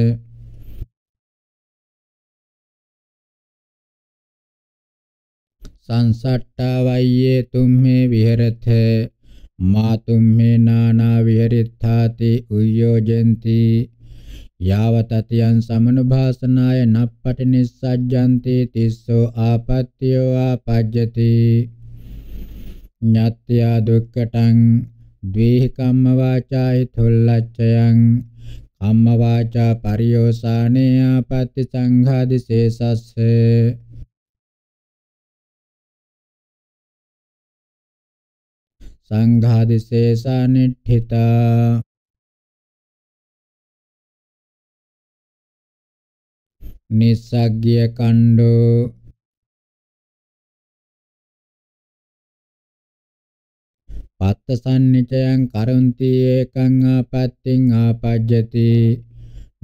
සංසට්ඨාවයියේ තුම්හි විහෙරතේ මා තුම්හි නානා විහෙරිත්තාති උයෝජෙන්ති යාවතතියන් සමනුභාසනාය නප්පටි නිස්සජ්ජන්ති තිස්සෝ ආපත්‍යෝ ආපජ්ජති ඤත්ත්‍යා දුක්කටං ද්වේහිකම්ම වාචායි තුල්ලච්ඡයන් කම්ම වාචා පරියෝසානේ ආපත්‍ති සංඝාදි සේසස්සේ සංඝාදිශේෂානිට්ඨිතා නිස්සග්ගිය කණ්ඩෝ පත්ත සම්නිචයන් කරොන්ති ඒකං ආපත්තිං ආපජ්ජති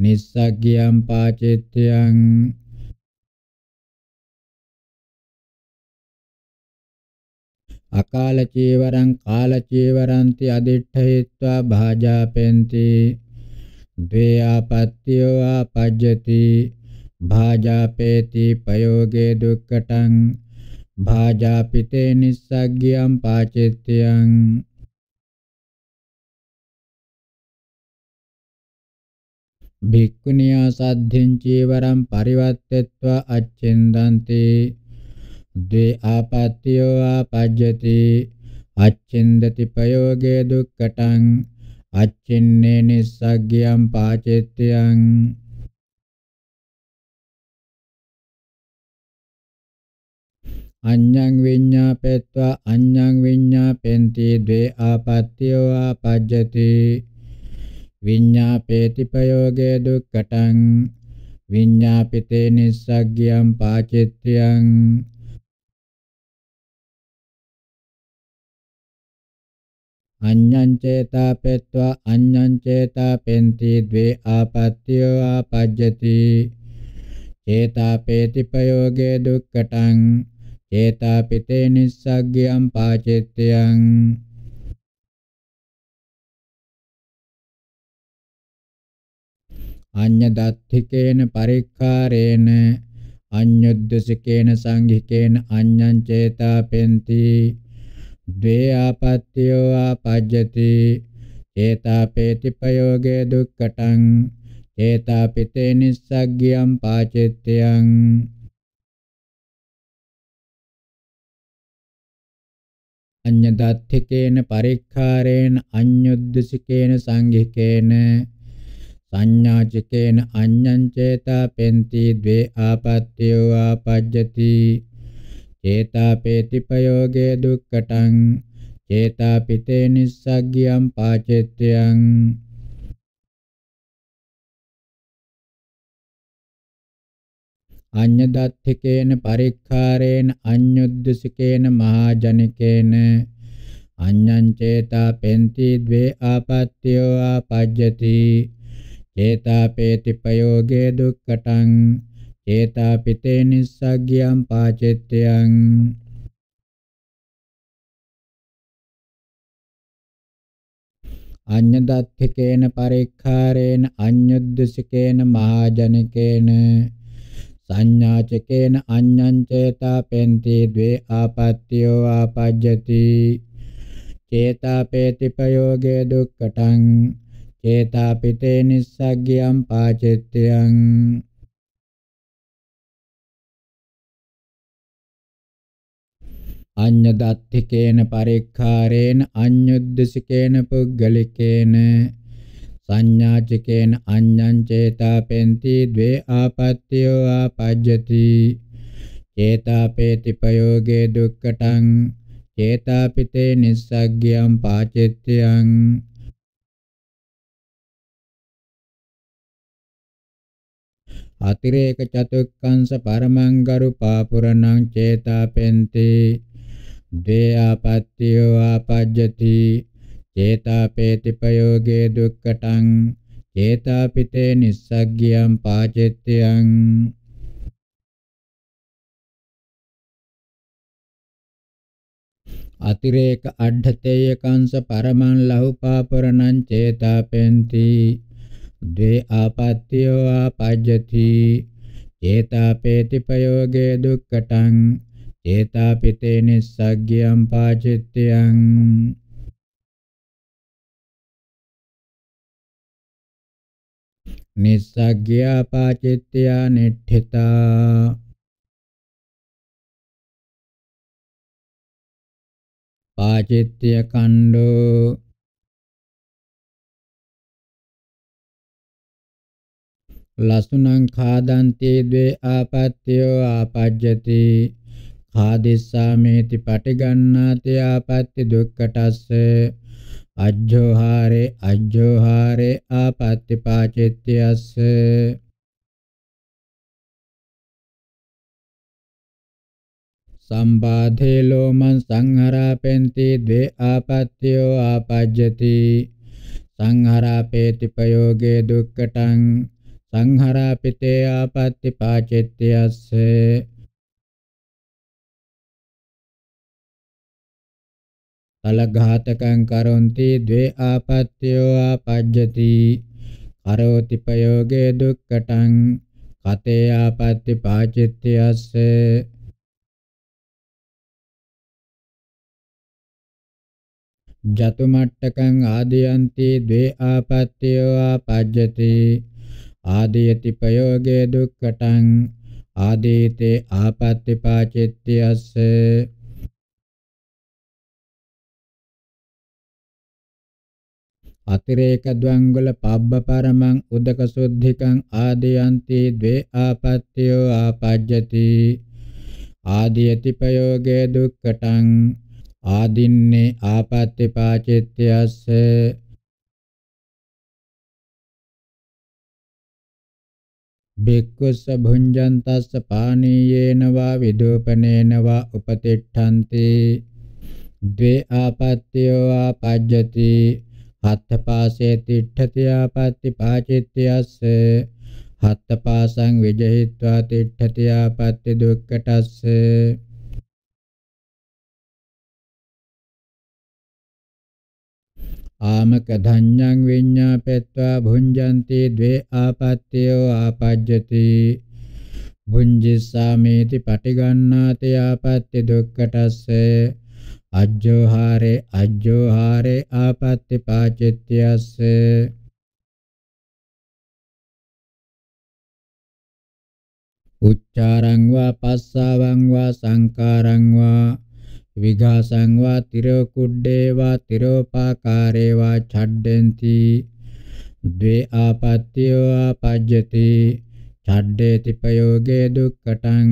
නිස්සග්ගියම් පාචිත්‍යං අකාල චීවරං කාල චීවරන්ති අදිඨේत्वा භාජාපෙන්ති ද්වේ ආපත්‍යෝ ආපජ්ජති භාජාපේති පයෝගේ දුක්කටං භාජාපිතේ නිස්සග්ගියම් පාචිත්‍යං භික්ඛුනියා සද්ධින් චීවරම් පරිවත්තෙත්වා අච්චෙන්දන්තේ ද්වේ ආපත්‍යෝ ආපජ්ජති අච්ඡින්දති ප්‍රයෝගේ දුක්ඛටං අච්ඡින්නේ නිස්සග්ගියම් පාචෙත්‍යං අඤ්ඤං විඤ්ඤාපෙත්වා අඤ්ඤං විඤ්ඤාපෙන්ති ද්වේ ආපත්‍යෝ ආපජ්ජති විඤ්ඤාපේති ප්‍රයෝගේ දුක්ඛටං විඤ්ඤාපිතේ නිස්සග්ගියම් පාචිත්‍යං අඤ්ඤං චේතා පෙත්වා අඤ්ඤං චේතා පෙන්ති ද්වේ ආපත්‍යෝ ආපජ්ජති චේතා පේතිපයෝගේ දුක්කටං චේතා පිතේ නිස්සග්ගයං පාචිත්‍යං අඤ්ඤ දත්තිකේන පරික්ඛාරේන අඤ්ඤුද්දසිකේන සංඝිකේන අඤ්ඤං චේතා පෙන්ති ද්වේ ආපත්‍යෝ ආපජ්ජති චේතාපේතිපයෝගේ දුක්ඛටං චේතාපිතේ නිස්සග්ගියම් පාචිත්‍යං අඤ්ඤදත්ථිකේන පරික්ඛාරේන අඤ්ඤුද්දසිකේන සංඝිකේන සංඥාජිකේන අඤ්ඤං චේතා පෙන්ති ද්වේ ආපත්‍යෝ ආපජ්ජති චේතාපේතිපයෝගේ දුක්කටං චේතාපිතේ නිස්සග්ගියම් පාචෙත්‍යං අඤ්ඤදත්ථකේන පරික්ඛාරේන අඤ්ඤුද්දසිකේන මහජනකේන අඤ්ඤං චේතා පෙන්ති द्वे ආපත්‍යෝ ආපජ්ජති චේතාපේති ප්‍රයෝගේ දුක්ඛටං චේතා පිතේ නිස්සග්ගියම් පාචෙත්තයන් අඤ්ඤදත්ථකේන පරික්ඛාරේන අඤ්ඤුද්දසිකේන මහජනකේන සංඥාචකේන අඤ්ඤං චේතා පෙන්ති ද්වේ ආපත්‍යෝ ආපජ්ජති චේතා පේතිපයෝගේ දුක්ඛටං චේතා පිතේ නිස්සග්ගියම් පාචිත්‍යං අඤ්ඤදත්තිකේන පරික්ඛාරේන අඤ්ඤුද්දසිකේන පුද්ගලිකේන සංඥාචිකේන අඤ්ඤං චේතාපෙන්ති ද්වේ ආපත්‍යෝ ආපජ්ජති චේතාපේති ප්‍රයෝගේ දුක්ඛටං චේතාපිතේ නිස්සග්ගයං පාචෙත්‍යං අතිරේක චතුක්කංශ පරමං ගරු පාපුරණං චේතාපෙන්ති දේයාපත්තියෝ ආපජ්ජති චේතාපේතිපයෝගේ දුක්කටං චේතාපිතේ නිස්සග්ගියම් පාචෙත්‍යං අතිරේක අඩ්ඩතේය කංශ පරමං ලහුපාපරණං චේතාපෙන්ති ද්වේ ආපත්‍යෝ ආපජ්ජති චේතාපේතිපයෝගේ දුක්කටං චේතාපිතේනිස්සග්ගියම් පාචිත්‍යං නිස්සග්ගියා පාචිත්‍යා නිට්ඨිතා පාචිත්‍ය කණ්ඩෝ ලසුනං ખાදන්ති ද්වේ ආපත්‍යෝ ආපජ්ජති ආදිස්සාමේති පටිගන්නාති ආපත්‍ති දුක්ඛටස්ස අජ්ජෝහාරේ අජ්ජෝහාරේ ආපත්‍ති පාචෙත්‍යස්ස සම්බාධේ ලෝමං සංහරාපෙන්ති ද්වේ ආපත්‍යෝ ආපජ්ජති සංහරාපේති ප්‍රයෝගේ දුක්ඛටං සංහරාපිතේ ආපත්‍ති පාචෙත්‍යස්සේ කලඝාතකං කරොන්ති ද්වේ ආපත්‍යෝ ආපජ්ජති කරෝති ප්‍රයෝගේ දුක්ඛටං කතේ ආපත්‍ති පාචිත්‍යස්ස ජතු මට්ටකං ආදීයන්ති ද්වේ ආපත්‍යෝ ආපජ්ජති ආදීයති ප්‍රයෝගේ දුක්ඛටං ආදීතේ ආපත්‍ති පාචිත්‍යස්ස අතිරේක ද්වංගල පබ්බ පරමං උදක සුද්ධිකං ආදීයන්ති ද්වේ ආපත්‍යෝ ආපජ්ජති ආදීයතිපයෝගේ දුක්කටං ආදින්නේ ආපත්‍ති පාචිත්‍යස්ස බික්කුස්ස භුඤ්ජන්තස්ස පානීයේන වා විදූපනේන වා උපතිට්ඨන්ති ද්වේ ආපත්‍යෝ ආපජ්ජති හත්තපාසේ තිට්ඨති ආපත්‍ති පාචිත්‍යස්ස හත්තපාසං විජහිත්වා තිට්ඨති ආපත්‍ති දුක්ඛටස්ස ආමක ධඤ්ඤං විඤ්ඤාපෙත්වා භුඤ්ජಂತಿ द्वे ආපත්‍යෝ ආපජ්ජති භුඤ්ජිස්සාමේති පටිගන්නාති ආපත්‍ය දුක්ඛටස්සේ අජ්ජෝහාරේ අජ්ජෝහාරේ ආපත්‍ති පාචිත්‍යස්සේ උච්චාරං වා පස්සාවං වා සංකාරං වා විඝාසං වා තිරෝ කුඩ්ඩේ වා තිරෝපාකාරේ වා ඡඩ්ඩෙන්ති ද්වේ ආපත්‍යෝ ආපජ්ජති ඡඩ්ඩේති ප්‍රයෝගේ දුක්කටං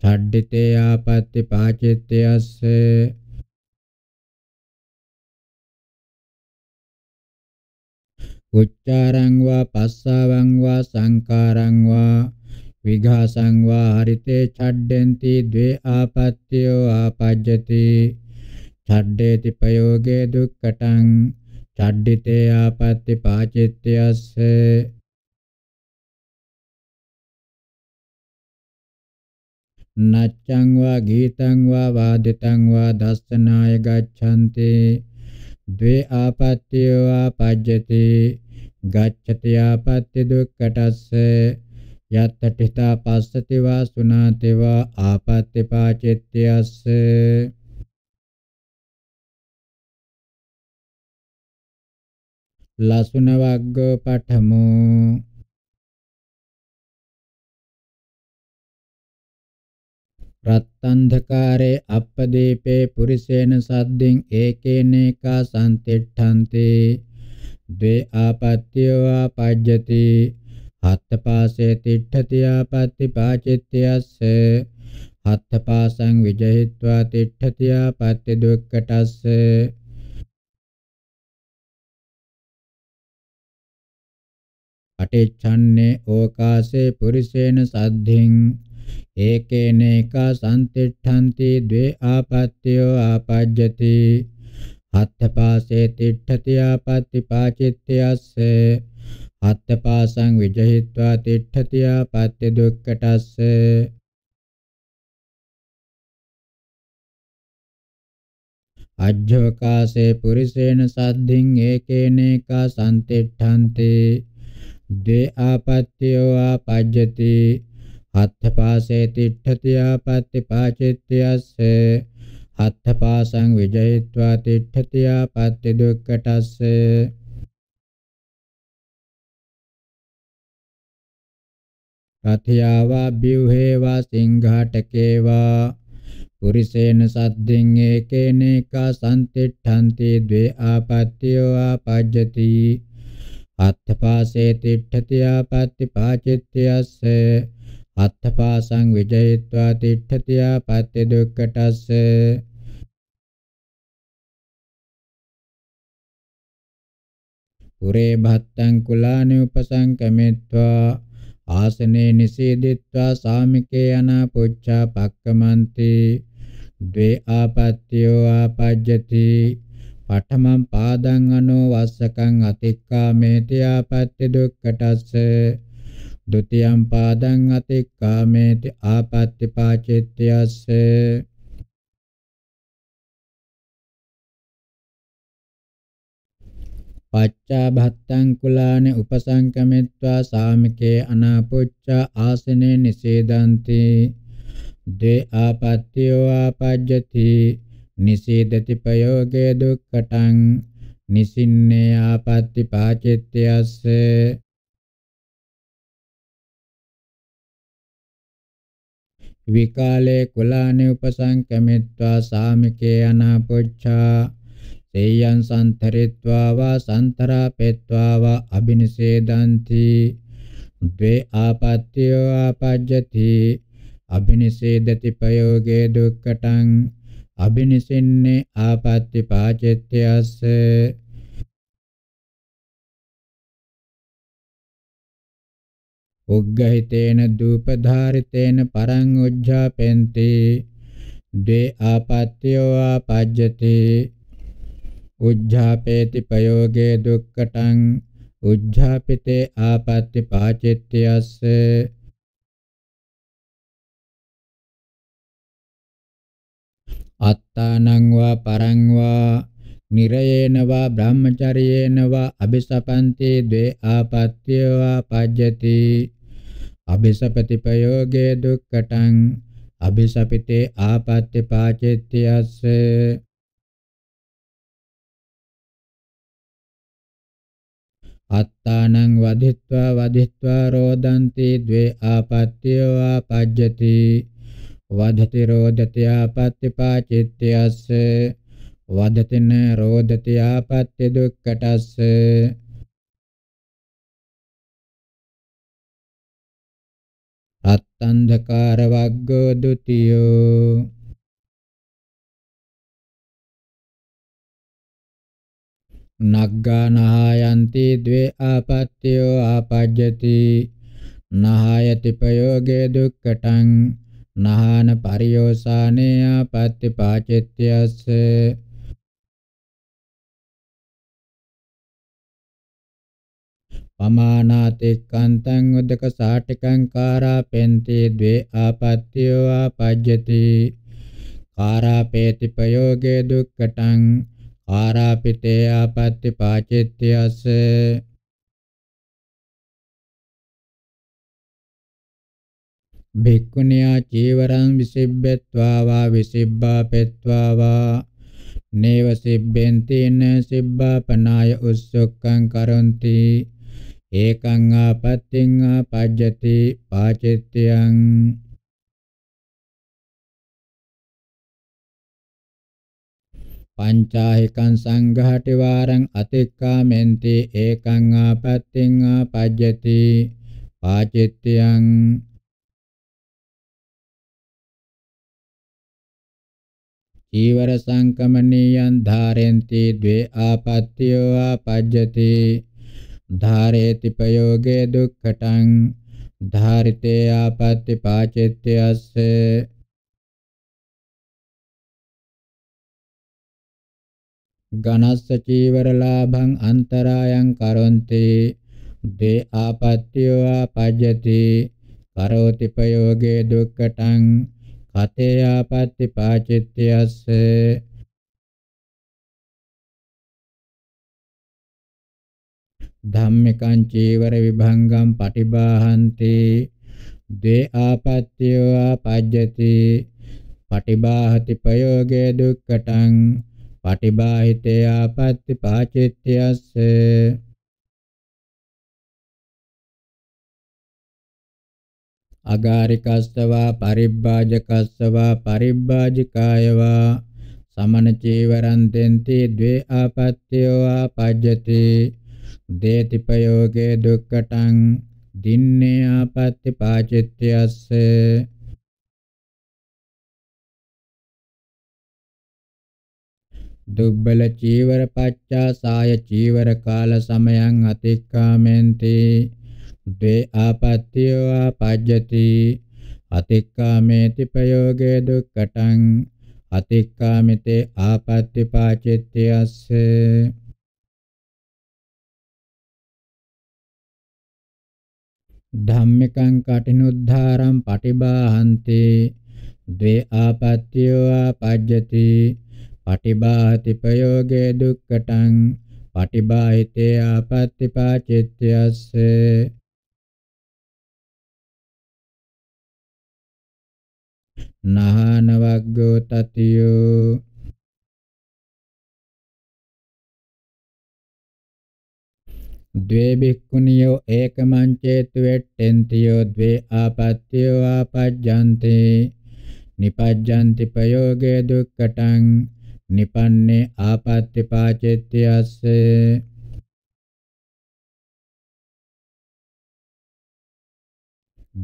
ඡඩ්ඩිතේ ආපත්‍ති පාචිත්‍යස්සේ උච්චාරං වා පස්සාවං වා සංකාරං වා විඝාසං වා හරිතේ ඡඩ්ඩෙන්ති ද්වේ ආපත්‍යෝ ආපජ්ජති ඡඩ්ඩේති ප්‍රයෝගේ දුක්කටං ඡඩ්ඩිතේ ආපත්‍ති පාචිත්‍යස්ස නච්ඡං වා ගීතං වා වාදිතං වා දස්සනාය ගච්ඡanti ද්වේ ආපත්‍යෝ ආපජ්ජති ගච්ඡති ආපත්‍ති දුක්ඛටස්ස යත්තඨිතා පස්සති වා සුනාති වා ආපත්‍ති පාචිත්‍යස්ස ලසුන වග්ග පඨමෝ රත්තන්ධකාරේ අප්පදීපේ පුරිසේන සද්දෙන් ඒකේනේකා සම්තිට්ඨන්තේ ද්වේ ආපත්‍යවා පජ්ජති හත්පාසේ තිට්ඨති ආපත්‍ති පාචිත්‍යස්ස හත්පාසං විජහිත්වා තිට්ඨති ආපත්‍ති දුක්ඛටස්ස අටෙච්ඡන්නේ ඕකාසේ පුරිසේන සද්ධින් ඒකේනේකා සම්තිට්ඨන්ති ද්වේ ආපත්‍යෝ ආපජ්ජති අත්තපාසේ තිට්ඨති ආපත්‍ති පාචිත්‍යස්ස අත්තපාසං විජහිත්වා තිට්ඨති ආපත්‍ති දුක්ඛටස්ස අජ්ජවකාසේ පුරිසේන සද්ධින් ඒකේනේකා සම්තිට්ඨන්තේ දේ ආපත්‍යෝ ආපජ්ජති අත්ථපාසේ තිට්ඨති ආපත්‍ති පාචිත්‍යස්සේ අත්ථපාසං විජයित्वा තිට්ඨති ආපත්‍ය දුක්ඛටස්ස රථයාවා බිව්හේවා සිංහාටකේවා පුරිසේන සද්දෙන් ඒකේනේකා සම්තිට්ඨන්ති ද්වේ ආපත්‍යෝ ආපජ්ජති අත්ථපාසේ තිට්ඨති ආපත්‍ති පාචිත්‍යස්සේ අත්තපාසං විජේත්වා තිට්ඨති ආපත්‍ය දුක්ඛටස්ස පුරේ භත්තං කුලානි උපසංකමෙත්වා ආසනේ නිසීදිත්වා සාමිකේ අනාපොච්චා පක්කමන්ති ද්වේ ආපත්‍යෝ ආපජ්ජති පඨමං පාදං අනෝ වස්සකං අතික්කාමේති ආපත්‍ය දුක්ඛටස්ස dutiyam padang atikkameti apatti pacittiyassi පච්චා භත්තං කුලානේ උපසංකමෙත්වා සාමිකේ අනාපොච්චා ආසනේ නිසේදಂತಿ දේ ආපත්‍යෝ ආපජ්ජති නිසීදති ප්‍රයෝගේ දුක්ඛටං නිසින්නේ ආපත්‍ති පාචිත්‍යස්ස විකාලේ කුලානි උපසංකමිත්වා සාමිකේ අනාපොච්ඡා සේයන් සම්තරෙත්වා වා සම්තරාපෙත්වා වා අබිනිසේදಂತಿ ද්වේ ආපත්‍යෝ ආපජ්ජති අබිනිසේදති ප්‍රයෝගේ දුක්කටං අබිනිසින්නේ ආපත්‍ති පාචෙත්‍යස්සේ උග්ගහිතේන දූපධාරිතේන පරං උජ්ජාපෙන්ති ද්වේ ආපත්‍යෝ ආපජ්ජති උජ්ජාපේති ප්‍රයෝගේ දුක්කටං උජ්ජාපිතේ ආපත්‍ය පාචිත්‍යස්ස අත්තානං වා පරං වා නිරයේනවා බ්‍රහ්මචර්යේනවා අபிසපන්ති ද්වේ ආපත්‍යවා පජ්ජති අபிසපතිපයෝගේ දුක්කටං අபிසපිතේ ආපත්‍ය පාචෙත්‍යස්ස අත්තානං වදිත්වා වදිත්වා රෝදන්ති ද්වේ ආපත්‍යවා පජ්ජති වදති රෝදති ආපත්‍ය පාචිත්‍යස්ස වදතින රෝදති ආපත්‍ය දුක්ඛටස්ස අත්තන්ධකාර වග්ගෝ ဒ ුතියෝ නග්ගානහයන්ති द्वे ආපත්‍යෝ ආපජ්ජති නහයති ප්‍රයෝගේ දුක්ඛටං නහන පරියෝසානේ ආපත්‍ය පාචිත්‍යස්ස පමානාතික්කන්තං උදක සාටිකං කාරා පෙන්ති ද්වේ ආපත්‍යෝ ආපජ්ජති කාරා පේති ප්‍රයෝගේ දුක්කටං කාරා පිතේ ආපත්‍ති පාචිත්‍යස්ස භික්ඛුනියා චීවරං විසිබ්බත්වා වා විසිබ්බා පෙත්වා වා නේව සිබ්බෙන්තින සිබ්බාපනාය උස්සුක්ඛං කරොන්ති ඒකං ආපත්‍තිං ආපජ්ජති පාචිත්‍යං පංචාහිකං සංඝහටි වාරං අතික්කාමෙන්ති ඒකං ආපත්‍තිං ආපජ්ජති පාචිත්‍යං චීවර සංකමනීයං ධාරෙන්ති ද්වේ ආපත්‍යෝ ආපජ්ජති ධාරේති ප්‍රයෝගේ දුක්ඛටං ධාරිතේ ආපත්‍ති පාචෙත්‍යස්ස ඝනස්ස චීවරලාභං අන්තරායන් කරොන්ති දේ ආපත්‍යෝ ආපජ්ජති කරෝති ප්‍රයෝගේ දුක්ඛටං කතේ ආපත්‍ති පාචිත්‍යස්ස ධම්මිකං චීවර විභංගම් පටිභාහන්ති දේ ආපත්‍යෝ ආපජ්ජති පටිභාහති ප්‍රයෝගේ දුක්ඛටං පටිභාහිතේ ආපත්‍ති පාචිත්‍යස්ස අගාරිකස්සවා පරිබ්බාජකස්සවා පරිබ්බාජිකායවා සමන චීවරං තෙන්ති ද්වේ ආපත්‍යෝ ආපජ්ජති දේතිපයෝගේ දුක්කටං දින්නේ ආපත්‍ති පාචිත්‍යස්ස දුබ්බල චීවර පච්චා සාය චීවර කාල සමයං අතික්කාමෙන්ති දේ ආපත්‍යෝ ආපජ්ජති අතික්කාමේති ප්‍රයෝගේ දුක්කටං අතික්කාමිතේ ආපත්‍ති පාචිත්‍යස්සේ ධම්මිකං කටිනුද්ධාරං පටිභාහන්තේ ද්වේ ආපත්‍යෝ ආපජ්ජති පටිභාති ප්‍රයෝගේ දුක්ඛටං පටිභාහිතේ ආපත්‍ති පාචිත්‍යස්ස නහන වග්ගෝ තතියෝ द्वे भिक्खुनियो एकमं चेत् वेट्टेन्तियो द्वे आपत्तियो आपज्जन्ति निपज्जन्ति प्रयोगे दुक्कटं निपन्ने आपत्तिपाचित्यस्य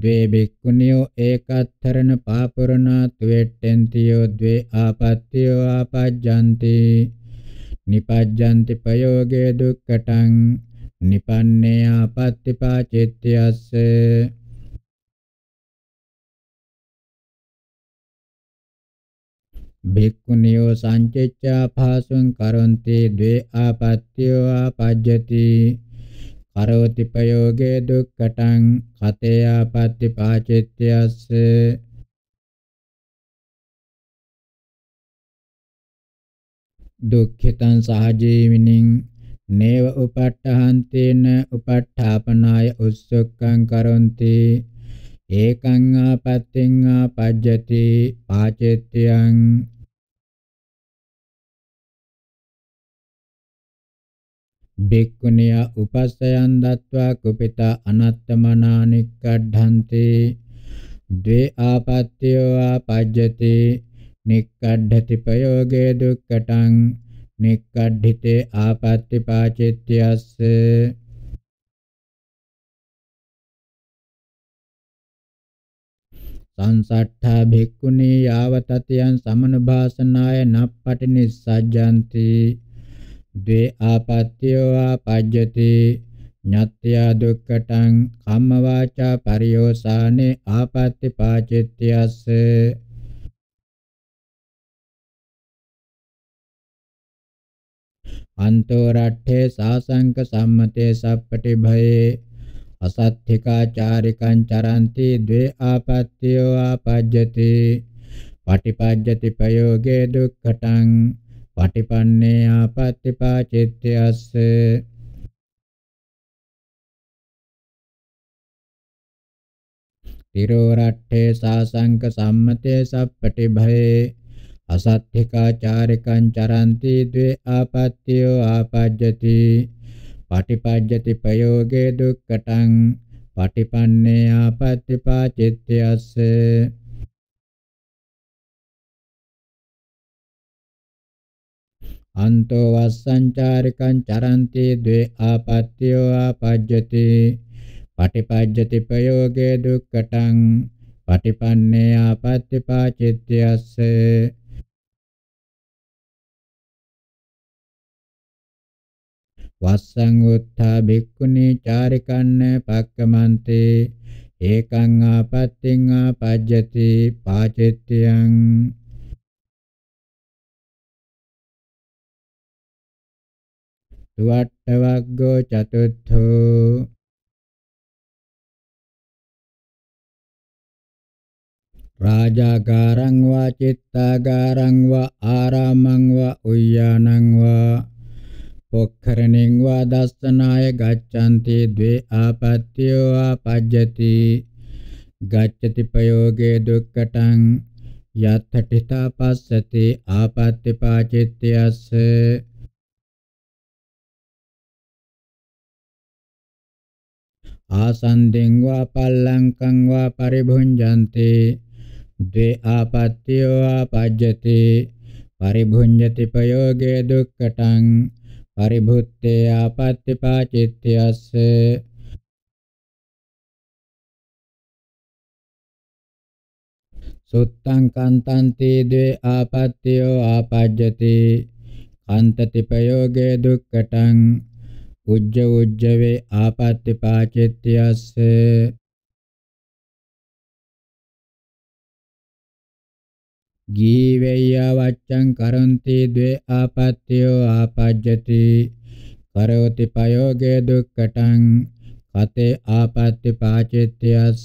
द्वे भिक्खुनियो एकत्थरन पापुरनात् वेट्टेन्तियो द्वे आपत्तियो आपज्जन्ति निपज्जन्ति प्रयोगे दुक्कटं නිපන්නේ ආපත්‍තිපා චිත්තයස්ස භික්ඛුනියෝ සංචෙච්ඡා භාසුං කරොන්ති ද්වේ ආපත්‍යෝ ආපජ්ජති කරෝති ප්‍රයෝගේ දුක්ඛටං කතේ ආපත්‍ති පාචිත්‍යස්ස දුක්ඛිතං සහජීවිනින් නේව උපට්ඨහන්තේන උපට්ඨාපනාය උස්සක්ඛං කරොන්ති ඒකං ආපත්තෙන් ආපජ්ජති පාචෙත්‍යං බික්කුණිය උපස්සයන් දත්වා කුපිත අනත්තමනානික්කඩ්ඩන්ති ද්වේ ආපත්‍යෝ ආපජ්ජති නික්කඩ්ඩති ප්‍රයෝගේ දුක්කටං නික්කඩ්ඩිතේ ආපත්‍ති පාචිත්‍යස්ස සංසට්ඨා භික්ඛුනී යාවතතියන් සමනුභාසනාය නප්පටි නිස්සජ්ජಂತಿ ද්වේ ආපත්‍යෝ ආපජ්ජති ඤත්ත්‍යා දුක්ඛටං කම්ම වාචා පරියෝසානේ ආපත්‍ති පාචිත්‍යස්සේ අන්තෝ රට්ඨේ සාසංක සම්මතේ සප්පටි භයේ අසත්ථිකාචාරිකං චරಂತಿ ද්වේ ආපත්‍යෝ ආපජ්ජති පටිපජ්ජති ප්‍රයෝගේ දුක්ඛටං පටිපන්නේ ආපත්‍ති පාචිත්‍යස්ස තිරෝ රට්ඨේ සාසංක සම්මතේ සප්පටි භයේ අසත්ථිකාචාරිකං චරಂತಿ ද්වේ ආපත්‍යෝ ආපජ්ජති පටිපජ්ජති ප්‍රයෝගේ දුක්ඛටං පටිපන්නේ ආපත්‍ති පාචිත්‍යස්ස අන්තෝ වස්සංචාරිකං චරಂತಿ ද්වේ ආපත්‍යෝ ආපජ්ජති පටිපජ්ජති ප්‍රයෝගේ දුක්ඛටං පටිපන්නේ ආපත්‍ති පාචිත්‍යස්ස වස්සං උත්ථා භික්ඛුනි චාරිකන්න පක්කමන්තේ ඒකං ආපත්‍තිං ආපජ්ජති පාචෙත්‍යං තුවට්ඨවග්ගෝ චතුත්ථෝ රාජාගාරං වා චිත්තාගාරං වා ආරාමං වා උය්‍යානං වා පොක්ඛරණෙන් වා දස්සනාය ගච්ඡanti द्वे ආපත්‍යෝ ආපජ්ජති ගච්ඡති ප්‍රයෝගේ දුක්ඛටං යත්ථඨිතා පස්සති ආපත්‍ය පාචිත්‍යස්ස ආසන්දෙන් වා පල්ලංකං වා පරිභුඤ්ජanti द्वे ආපත්‍යෝ ආපජ්ජති පරිභුඤ්ජති ප්‍රයෝගේ දුක්ඛටං පරිභුත්තේ ආපත්‍තිපාචිත්‍යස්ස සුත්තං කන්තං තේ දේ ආපත්‍යෝ ආපජ්ජති අන්තතිපයෝගේ දුක්කටං උජ්ජ උජ්ජවේ ආපත්‍තිපාචිත්‍යස්ස ජීවේය වච්ඡං කරන්ති ද්වේ ආපත්‍යෝ ආපජ්ජති කරෝති පයෝගේ දුක්ඛටං කතේ ආපත්‍ය පාචිත්‍යස්ස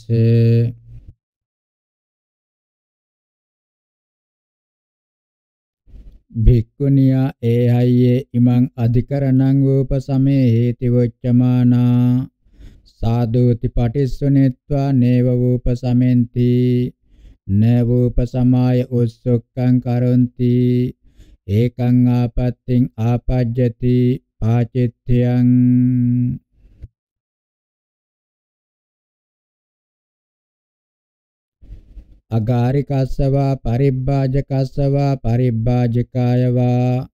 භික්ඛුනියා ඒ හයියේ ඉමං අධිකරණං වූපසමේ හේතිවොච්චමානා සාදෝති පටිස්සුනෙත්වා නේව වූපසමෙන්ති न वूपसमाय उत्सुकं करन्ति एकं आपत्तिं आपජ්ජති පාචිත්‍යං අගාරිකස්සවා පරිබ්බාජකස්සවා පරිබ්බාජිකායවා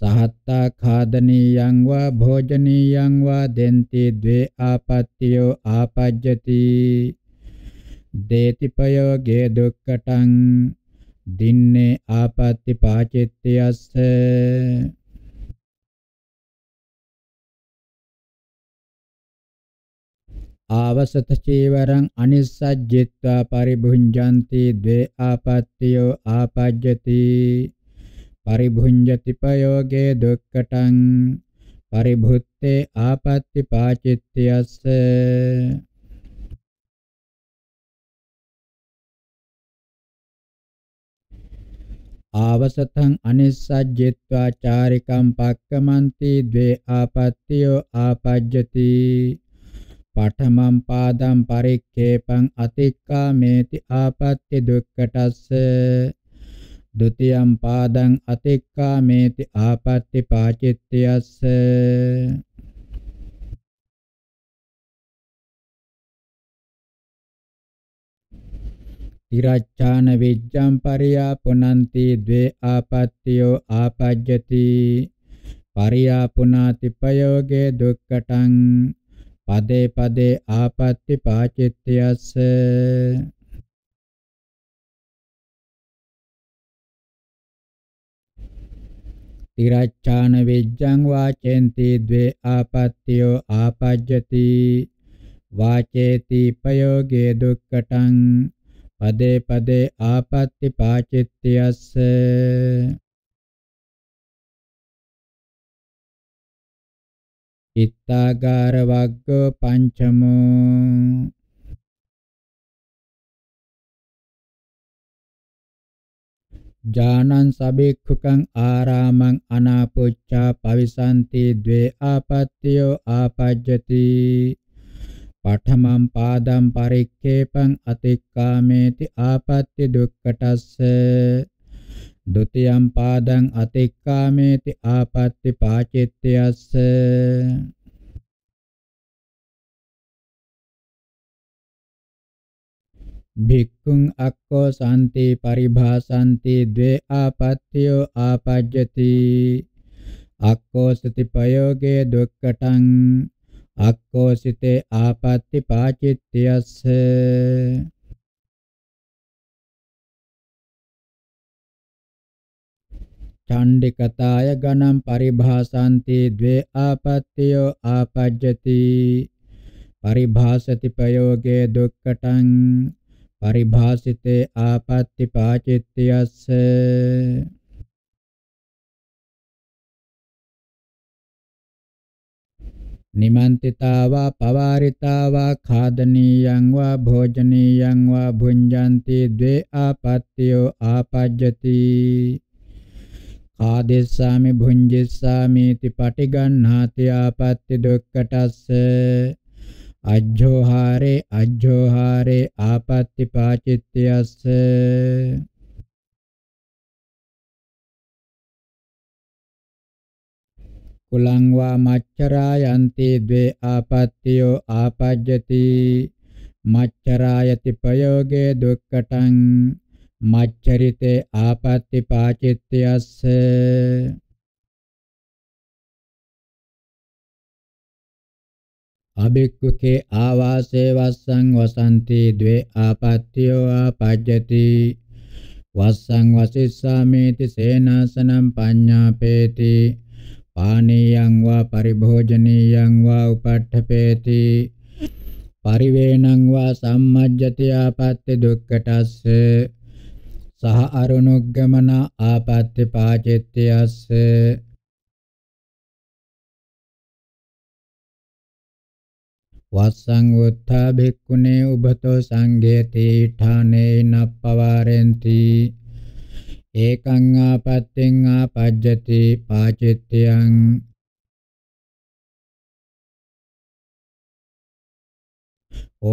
සහත්තා ඛාදනීයං වා භෝජනීයං වා දෙන්ති ද්වේ ආපත්‍යෝ ආපජ්ජති දේතිපයෝගේ දුක්කටං දින්නේ ආපත්‍ති පාචිත්‍යස්ස ආවසත චීවරං අනිස්සජ්ජිත්වා පරිභුංජಂತಿ ද්වේ ආපත්‍යෝ ආපජ්ජති පරිභුංජති පයෝගේ දුක්කටං පරිභුත්තේ ආපත්‍ති පාචිත්‍යස්ස ආවසතං අනිස්සජ්ජෙත්වා චාරිකම් පක්කමන්ති ද්වේ ආපත්‍යෝ ආපජ්ජති පඨමම් පාදම් පරික්ඛේපං අතික්කාමේති ආපත්‍ය දුක්ඛටස්ස ဒ ුතියම් පාදං අතික්කාමේති ආපත්‍ය පාචිත්‍යස්ස තිරච්ඡාන විජ්ජම් පරියාපුනන්ති ද්වේ ආපත්‍යෝ ආපජ්ජති පරියාපුනාති පයෝගේ දුක්කටං පදේ පදේ ආපත්‍ති පාචිත්‍යස්ස තිරච්ඡාන විජ්ජං වාචෙන්ති ද්වේ ආපත්‍යෝ ආපජ්ජති වාචේති පයෝගේ දුක්කටං පදේ පදේ ආපත්‍ති පාචිත්‍යස්ස ඉත්තාගාර වග්ග පංචමෝ ජානං සබේක්ඛුකං ආරාමං අනාපොච්චා පවිසන්ති द्वे ආපත්‍යෝ ආපජ්ජති පඨමම් පාදම් පරික්ඛේපං අතික්කාමේති ආපත්‍ය දුක්ඛටස්ස ဒ ුතියම් පාදං අතික්කාමේති ආපත්‍ය පාචිත්‍යස්ස භික්ඛුං අක්ඛෝ සාන්ති පරිභාසanti ද්වේ ආපත්‍යෝ ආපජ්ජති අක්ඛෝ සතිපයෝගේ දුක්ඛටං අක්කෝසිතේ ආපත්‍ති පාචිත්‍යස්ස චණ්ඩිකතාය ගණම් පරිභාසanti द्वे ආපත්‍යෝ ආපජ්ජති පරිභාසති ප්‍රයෝගේ දුක්කටං පරිභාසිතේ ආපත්‍ති පාචිත්‍යස්ස නිමන්තිතාවා පවාරිතාවා ඛාදනීයං වා භෝජනීයං වා භුඤ්ජන්ති ද්වේ ආපත්‍යෝ ආපජ්ජති ආදේශාමි භුඤ්ජිස්සාමි इति පටිගණ්හාති ආපත්‍ය දුක්කටස්ස අජ්ජෝහාරේ අජ්ජෝහාරේ ආපත්‍ති පාචිත්‍යස්ස කුලං වා මච්චරා යන්ති ද්වේ ආපත්‍යෝ ආපජ්ජති මච්චරායති ප්‍රයෝගේ දුක්කටං මච්චරිතේ ආපත්‍ති පාචිත්‍යස්ස අබික්කුකේ ආවාසේ වස්සං වසන්ති ද්වේ ආපත්‍යෝ ආපජ්ජති වස්සං වසිස්සාමේති සේනාසනම් පඤ්ඤාපේති පානීයං වා පරිභෝජනීයං වා උපට්ඨපේති පරිවේණං වා සම්මජ්ජති ආපත්‍ති දුක්ඛටස්ස සහ අරුණුග්ගමන ආපත්‍ති පාචිත්‍යස්ස වස්සං උත්ථා භික්ඛුනේ උභතෝ සංඝේති ඨානේ නප්පවාරෙන්ති ඒකං ආපත්තෙන් ආපජ්ජති පාචිත්‍යං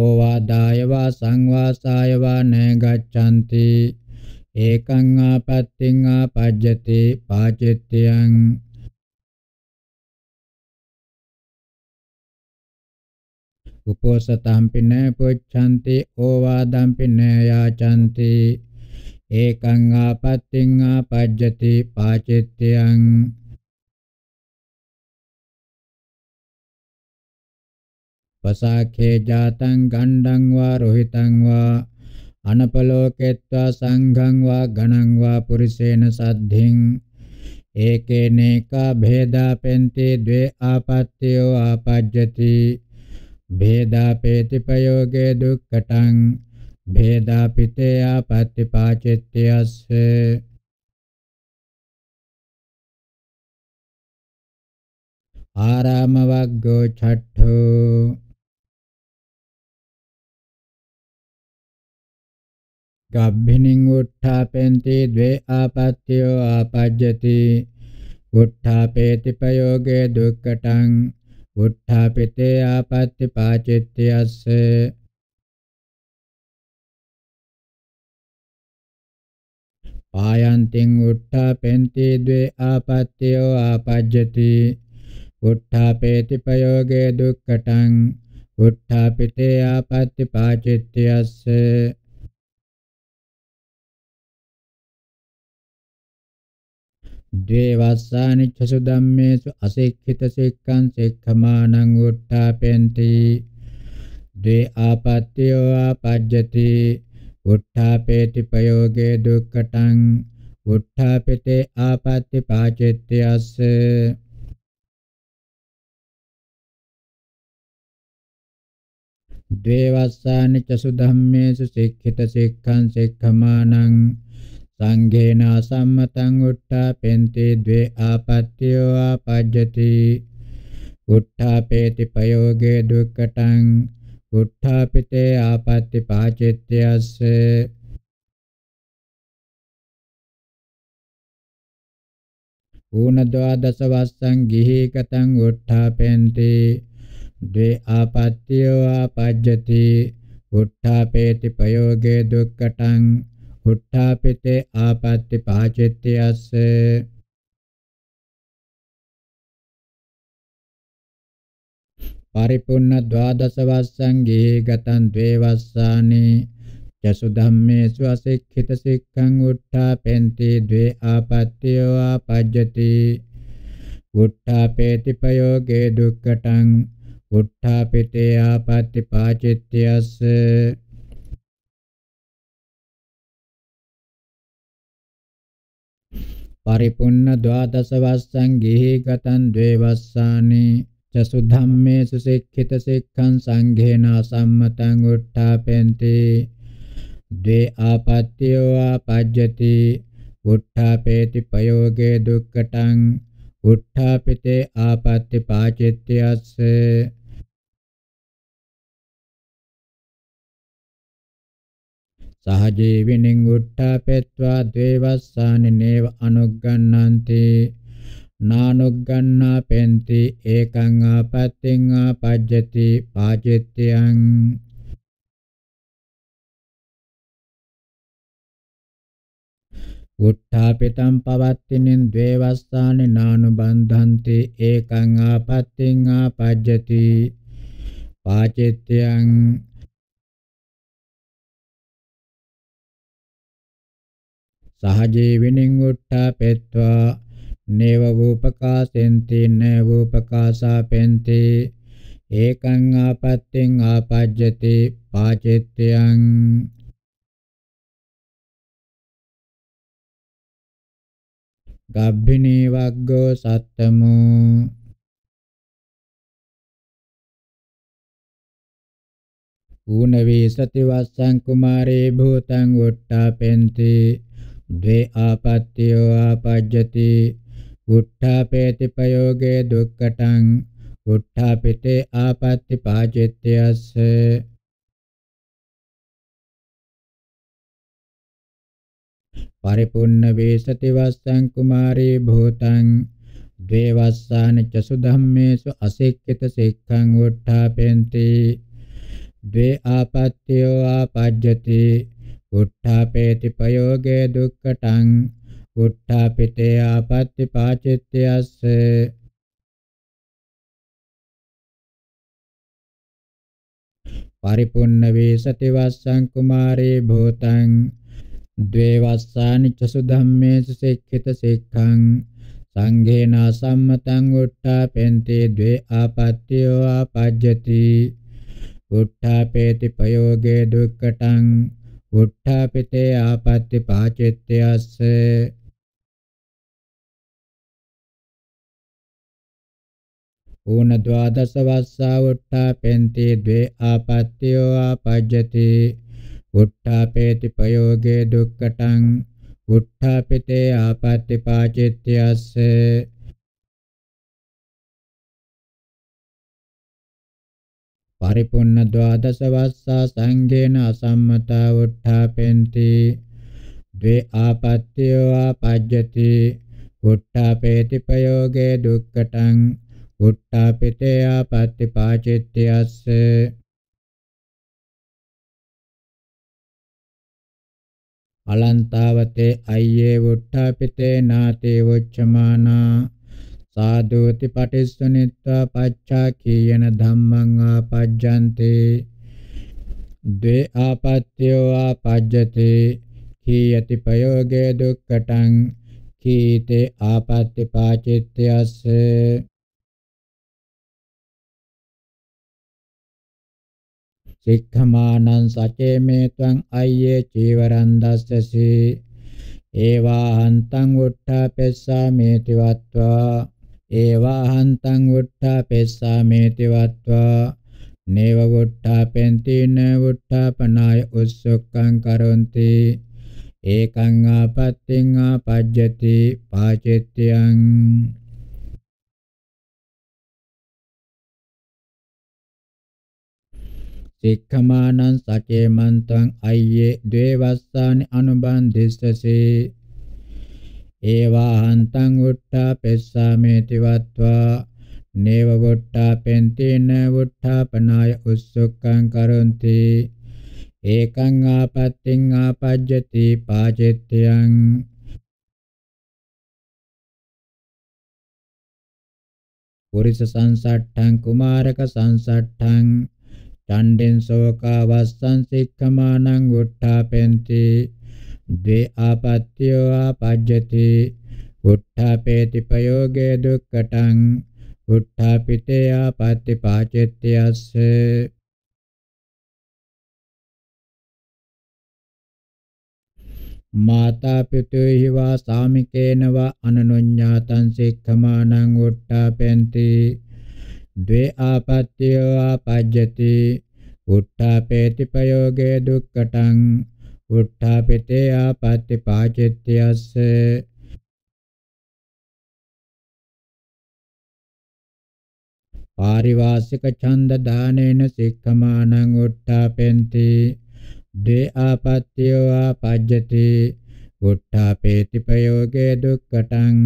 ඕවාදාය වා සංවාසාය වා නගච්ඡanti ඒකං ආපත්තෙන් ආපජ්ජති පාචිත්‍යං උපෝසතම්පින පුච්ඡanti ඕවාදම්පින යාචanti ඒකං ආපත්‍තිං ආපජ්ජති පාචිත්‍යං පසාඛේ ජාතං ගණ්ඩං වා රොහිතං වා අනපලෝකෙත්වා සංඝං වා ගණං වා පුරිසේන සද්ධින් ඒකේනේක භේදා පෙන්ති ද්වේ ආපත්‍යෝ ආපජ්ජති භේදා පේති ප්‍රයෝගේ දුක්ඛටං භේදාපිතේ ආපත්‍තිපාචිත්‍යස්ස ආරාම වග්ගෝ ඡට්ඨෝ ගබ්බිනින් උත්ථාපෙන්ති द्वे ආපත්‍යෝ ආපජ්ජති උත්ථාපේති ප්‍රයෝගේ දුක්කටං උත්ථාපිතේ ආපත්‍තිපාචිත්‍යස්ස ආයන්තින් උත්ථාපෙන්ති ද්වේ ආපත්‍යෝ ආපජ්ජති උත්ථාපේති ප්‍රයෝගේ දුක්ඛටං උත්ථාපිතේ ආපත්‍ය පාචිත්‍යස්ස ද්වේවස්සානි චසු ධම්මේසු අසික්ඛිත සික්ඛං සික්ඛමානං උත්ථාපෙන්ති ද්වේ ආපත්‍යෝ ආපජ්ජති උත්ථාපේති ප්‍රයෝගේ දුක්ඛටං උත්ථාපිතේ ආපත්‍ති පාචිත්‍යස්ස ද්වේවස්සානි ච සුධම්මේසු සික්ඛිත සික්ඛං සික්ඛමානං සංඝේන සම්මතං උත්ථාපෙන්ති ද්වේ ආපත්‍යෝ ආපජ්ජති උත්ථාපේති ප්‍රයෝගේ දුක්ඛටං උත්ථාපිතේ ආපත්‍ති පාචිත්‍යස්ස ඌනද්වාදස වස්සං ගිහිකතං උත්ථාපෙන්ති ද්වේ ආපත්‍යෝ ආපජ්ජති උත්ථාපේති ප්‍රයෝගේ දුක්කටං උත්ථාපිතේ ආපත්‍ති පාචිත්‍යස්ස පරිපුන්න ද්වාදස වස්සංගේ ගතං ද්වේවස්සානේ චසු ධම්මේසු අසික්ඛිත සික්ඛං උත්ථාපෙන්ති ද්වේ ආපත්‍යෝ ආපජ්ජති උත්ථාපේති ප්‍රයෝගේ දුක්ඛටං උත්ථාපිතේ ආපත්‍ති පාචිත්‍යස්ස පරිපුන්න ද්වාදස වස්සං ගිහි ගතං ද්වේ වස්සානේ චසු ධම්මේසු සික්ඛිත සික්ඛං සංඝේන සම්මතං උත්ථාපෙන්ති ද්වේ ආපත්‍යෝ ආපජ්ජති උත්ථාපේති පයෝගේ දුක්ඛටං උත්ථාපිතේ ආපත්‍ය පාචිත්‍යස්ස සහජීවිනින් උත්ථාපෙත්වා ද්වේවස්සානි නේව අනුග්ගන්නන්ති නානොග්ගන්නා පෙන්ති ඒකං ආපත්‍තිං ආපජ්ජති පාචිත්‍යං උත්ථාපිතම් පවත්තිනින් ද්වේවස්සානි නානුබන්ධන්ති ඒකං ආපත්‍තිං ආපජ්ජති පාචිත්‍යං සහජීවිනින් උත්ථාපෙත්වා නේව වූපකාසෙන්ති නේවූපකාසාපෙන්ති ඒකං ආපත්‍තින් ආපජ්ජති පාචිත්‍යං ගබ්බිනී වග්ගෝ සත්තමෝ ඌනවේ සතිවස්සං කුමාරේ භූතං උට්ටාපෙන්ති ද්වේ ආපත්‍යෝ ආපජ්ජති උත්ථාපේතිපයෝගේ දුක්ඛටං උත්ථාපිතේ ආපත්‍ති පාචිත්‍යස්ස පරිපුන්න වේසති වස්සං කුමාරී භූතං ද්වේවස්සාන චසු ධම්මේසු අසික්කිත සික්ඛං උත්ථාපෙන්ති ද්වේ ආපත්‍යෝ ආපජ්ජති උත්ථාපේති පයෝගේ දුක්ඛටං උට්ඨාපිතේ ආපත්‍ති පාචිත්‍යස්ස පරිපුන්න වේසති වස්සං කුමාරේ භූතං ද්වේ වස්සානි ච සුධම්මේසු සික්ඛිත සික්ඛං සංඝේන සම්මතං උට්ඨාපෙන්තේ ද්වේ ආපත්‍යෝ ආපජ්ජති උට්ඨාපේති ප්‍රයෝගේ දුක්ඛටං උට්ඨාපිතේ ආපත්‍ති පාචිත්‍යස්ස ඌන ද්වාදස වස්සා උට්ඨාපෙන්ති ද්වේ ආපත්‍යෝ ආපජ්ජති උට්ඨාපේති ප්‍රයෝගේ දුක්ඛටං උට්ඨාපිතේ ආපත්‍ති පාචිත්‍යස්ස පරිපූර්ණ ද්වාදස වස්සා සංගේන අසම්මතා උට්ඨාපෙන්ති ද්වේ ආපත්‍යෝ ආපජ්ජති උට්ඨාපේති ප්‍රයෝගේ දුක්ඛටං උට්ටාපිතේ ආපත්‍තිපාචිත්‍යස්ස අලන්තාවතේ අයියේ උට්ටාපිතේ නාතේ උච්චමානා සාදෝති පටිස්සනිත්වා පච්චා කීයන ධම්මං ආපජ්ජන්තේ ද්වේ ආපත්‍යෝ ආපජ්ජති කීයති ප්‍රයෝගේ දුක්ඛටං කීතේ ආපත්‍තිපාචිත්‍යස්ස සික්ඛමානං සචේමේත්වං අය්‍යේ චීවරං දස්සසි ඒවා හන්තං උට්ඨාපෙස්සාමේති වත්වා ඒවා හන්තං උට්ඨාපෙස්සාමේති වත්වා නේව උට්ඨාපෙන්ති න උට්ඨාපනාය උස්සක්ඛං කරොන්ති ඒකං ආපත්තිං ආපජ්ජති පාචෙත්‍යං සික්ඛමානං සචේමන්තං අය්යේ දේවස්සානි අනුබන්ධිස්සසේ ඒවාහන්තං උට්ඨා පෙස්සාමේති වත්වා නේව වට්ටා පෙන්තේන වට්ඨාපනාය උස්සුක්ඛං කරොන්ති ඒකං ආපත්තිං ආපජ්ජති පාචෙත්තයන් පුරිස සංසට්ඨං කුමාරක සංසට්ඨං ඡණ්ඩෙන් ශෝකාවස්සං සික්ඛමානං උත්ථාපෙන්ති ද්වේ ආපත්‍යෝ ආපජ්ජති උත්ථාපේති ප්‍රයෝගේ දුක්ඛටං උත්ථාපිතේ ආපත්‍ති පාචෙත්‍යස්ස මාතා පිතේහි වා සාමිකේන වා අනනුඤ්ඤාතං සික්ඛමානං උට්ඨාපෙන්ති द्वे आपत्तियो आपज्यति उत्थापेति प्रयोगे दुक्कटं उत्थापिते आपत्ति पाचित्यस्य පාරිවාසික ඡන්ද දානේන සික්ඛමානං උට්ඨාපෙන්ති දේ ආපත්‍යෝ ආපජ්ජති උට්ඨාපේති ප්‍රයෝගේ දුක්ඛටං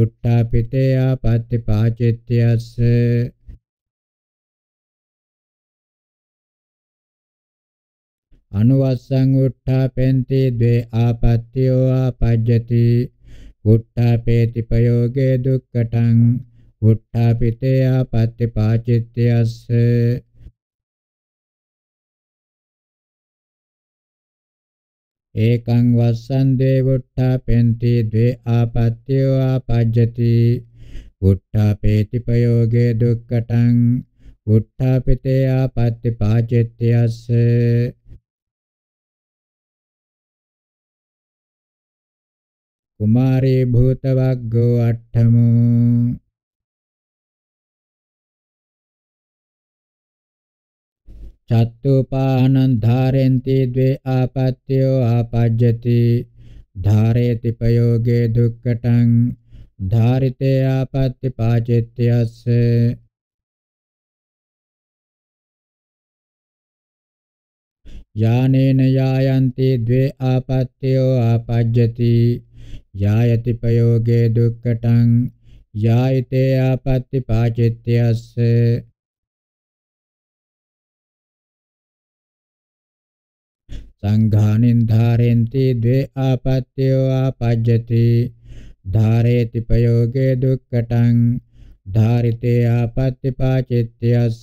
උට්ඨාපිතේ ආපත්‍ති පාචිත්‍යස්ස අනුවස්සං උට්ඨාපෙන්ති ද්වේ ආපත්‍යෝ ආපජ්ජති උට්ඨාපේති ප්‍රයෝගේ දුක්ඛටං උට්ඨාපිතේ ආපත්‍ය පාචිත්‍යස්ස ඒකං වස්සං දේවුට්ඨාපෙන්ති ද්වේ ආපත්‍යෝ ආපජ්ජති උට්ඨාපේති ප්‍රයෝගේ දුක්ඛටං උට්ඨාපිතේ ආපත්‍ය පාචිත්‍යස්ස කුමාරේ භූතවග්ගෝ අට්ඨමෝ චත්තුපාහනං ධාරෙන්ති ද්වේ ආපත්‍යෝ ආපජ්ජති ධාරේති පයෝගේ දුක්කටං ධාරිතේ ආපත්‍ති පාචිත්‍යස්ස යානේන යායන්ති ද්වේ ආපත්‍යෝ ආපජ්ජති යායති ප්‍රයෝගේ දුක්ඛටං යායිතේ ආපත්‍ති පාචිත්‍යස්ස සංඝානින් ධාරෙන්ති ද්වේ ආපත්‍යෝ ආපජ්ජති ධාරේති ප්‍රයෝගේ දුක්ඛටං ධාරිතේ ආපත්‍ති පාචිත්‍යස්ස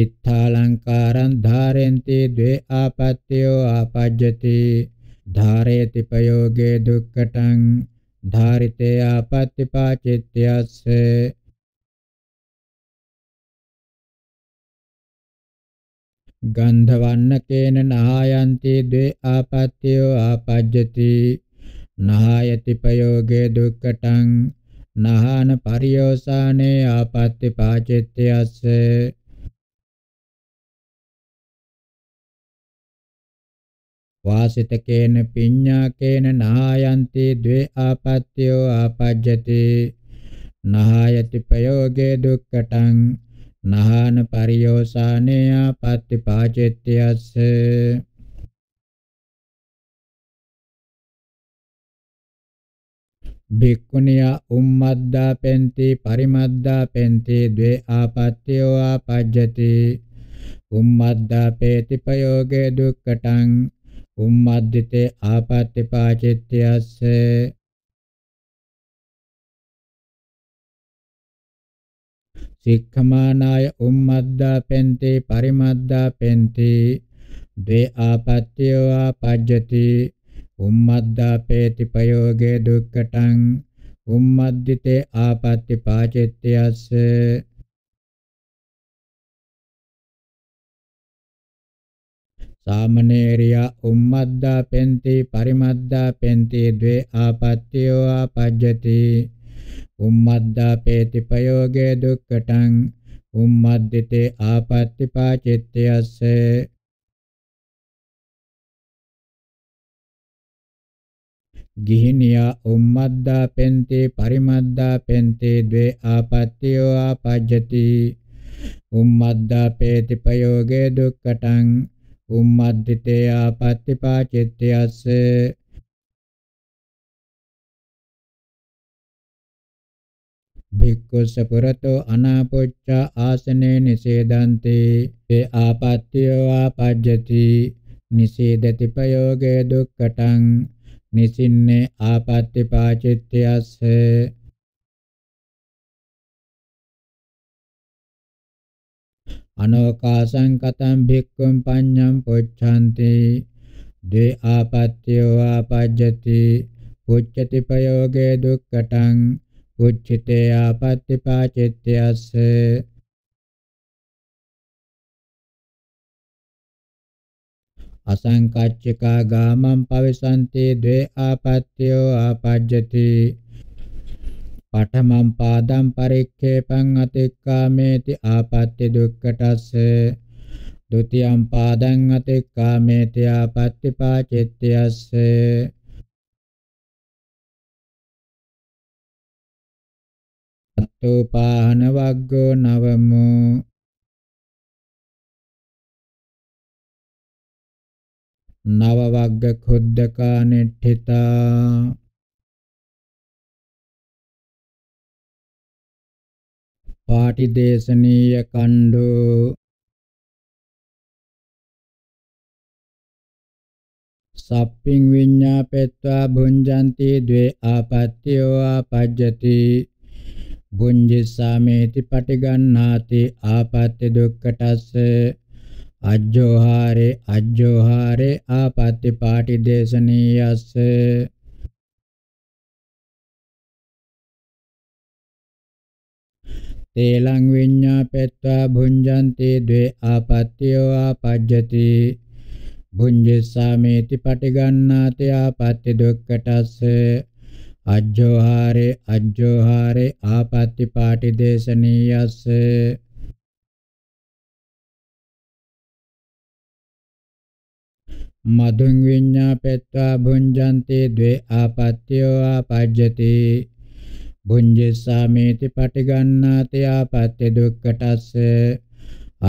ඉත්තාලංකාරං ධාරෙන්ති ද්වේ ආපත්‍යෝ ආපජ්ජති ධාරේති ප්‍රයෝගේ දුක්ඛටං ධාරිතේ ආපත්‍ති පාචිත්‍යස්ස ගන්ධවන්නකේන නහායන්ති ද්වේ ආපත්‍යෝ ආපජ්ජති නහායති ප්‍රයෝගේ දුක්ඛටං නහාන පරියෝසානේ ආපත්‍ති පාචිත්‍යස්ස වාසිතකේන පිඤ්ඤාකේන නායන්ති ද්වේ ආපත්‍යෝ ආපජ්ජති නහායති ප්‍රයෝගේ දුක්ඛටං නහාන පරියෝසානේ ආපත්‍ති පාචෙත්‍යස්ස භික්ඛුනියා උම්මද්දා පෙන්ති පරිමද්දා පෙන්ති ද්වේ ආපත්‍යෝ ආපජ්ජති උම්මද්දා පේති ප්‍රයෝගේ දුක්ඛටං උම්මද්දිතේ ආපත්‍තිපාචිත්‍යස්ස සික්ඛමානාය උම්මද්දා පෙන්ති පරිමද්දා පෙන්ති ද්වේ ආපත්‍යෝ පජ්ජති උම්මද්දා පේති ප්‍රයෝගේ දුක්ඛටං උම්මද්දිතේ ආපත්‍තිපාචිත්‍යස්ස සාමනේරියා උම්මද්දා පෙන්ති පරිමද්දා පෙන්ති ද්වේ ආපත්‍යෝ ආපජ්ජති උම්මද්දා පේති ප්‍රයෝගේ දුක්කටං උම්මද්දිතේ ආපත්‍ති පාචිත්‍යස්ස ගිහිනියා උම්මද්දා පෙන්ති පරිමද්දා පෙන්ති ද්වේ ආපත්‍යෝ ආපජ්ජති උම්මද්දා පේති ප්‍රයෝගේ දුක්කටං උම්මද්දිතේ ආපත්‍තිපාචිත්‍යස්ස භික්ඛු සපරතෝ අනාපොච්ච ආසනේ නිසේදන්ති ඒ ආපත්‍යෝ ආපජ්ජති නිසේදති ප්‍රයෝගේ දුක්කටං නිසින්නේ ආපත්‍තිපාචිත්‍යස්ස අනවකාසං කතං භික්ඛුම් පඤ්ඤං පොච්ඡanti දේ ආපත්‍යෝ ආපජ්ජති උච්චති ප්‍රයෝගේ දුක්ඛටං උච්චිතේ ආපත්‍ති පාචිත්‍යස්ස අසංකච්චිකා ගාමං පවිසන්ති ද්වේ ආපත්‍යෝ ආපජ්ජති පඨමම් පාදම් පරික්ඛේපං අතික්කාමේති ආපත්‍ය දුක්ඛටස්ස ဒုတိယ ම් පාදං අතික්කාමේති ආපත්‍ය පාචිත්‍යස්ස අත්ථෝපාහන වග්ගෝ නවමෝ නව වග්ග කුද්දකා නෙට්ඨිතා පාටිදේශනීය කණ්ඩෝ සප්පින් විඤ්ඤාපෙත්වා භුඤ්ජಂತಿ द्वे ආපත්‍යෝ ආපජ්ජති භුඤ්ජිසාමේති පටිගන්නාති ආපත්‍ය දුක්ඛටස්ස අජ්ජෝහාරේ අජ්ජෝහාරේ ආපත්‍ය පාටිදේශනීයස්ස තේලං විඤ්ඤාපෙත්වා භුඤ්ජන්ති ද්වේ ආපත්‍යෝ ආපජ්ජති භුඤ්ජසාමේති පටිගන්නාති ආපත්‍ය දුක්ඛටස්ස අජ්ජෝහාරේ අජ්ජෝහාරේ ආපත්‍ය පාටි දේශනීයස්ස මදුං විඤ්ඤාපෙත්වා භුඤ්ජන්ති ද්වේ ආපත්‍යෝ ආපජ්ජති බුඤ්ජේසාමේති පටිගන්නාති ආපත්‍ය දුක්ඛටස්ස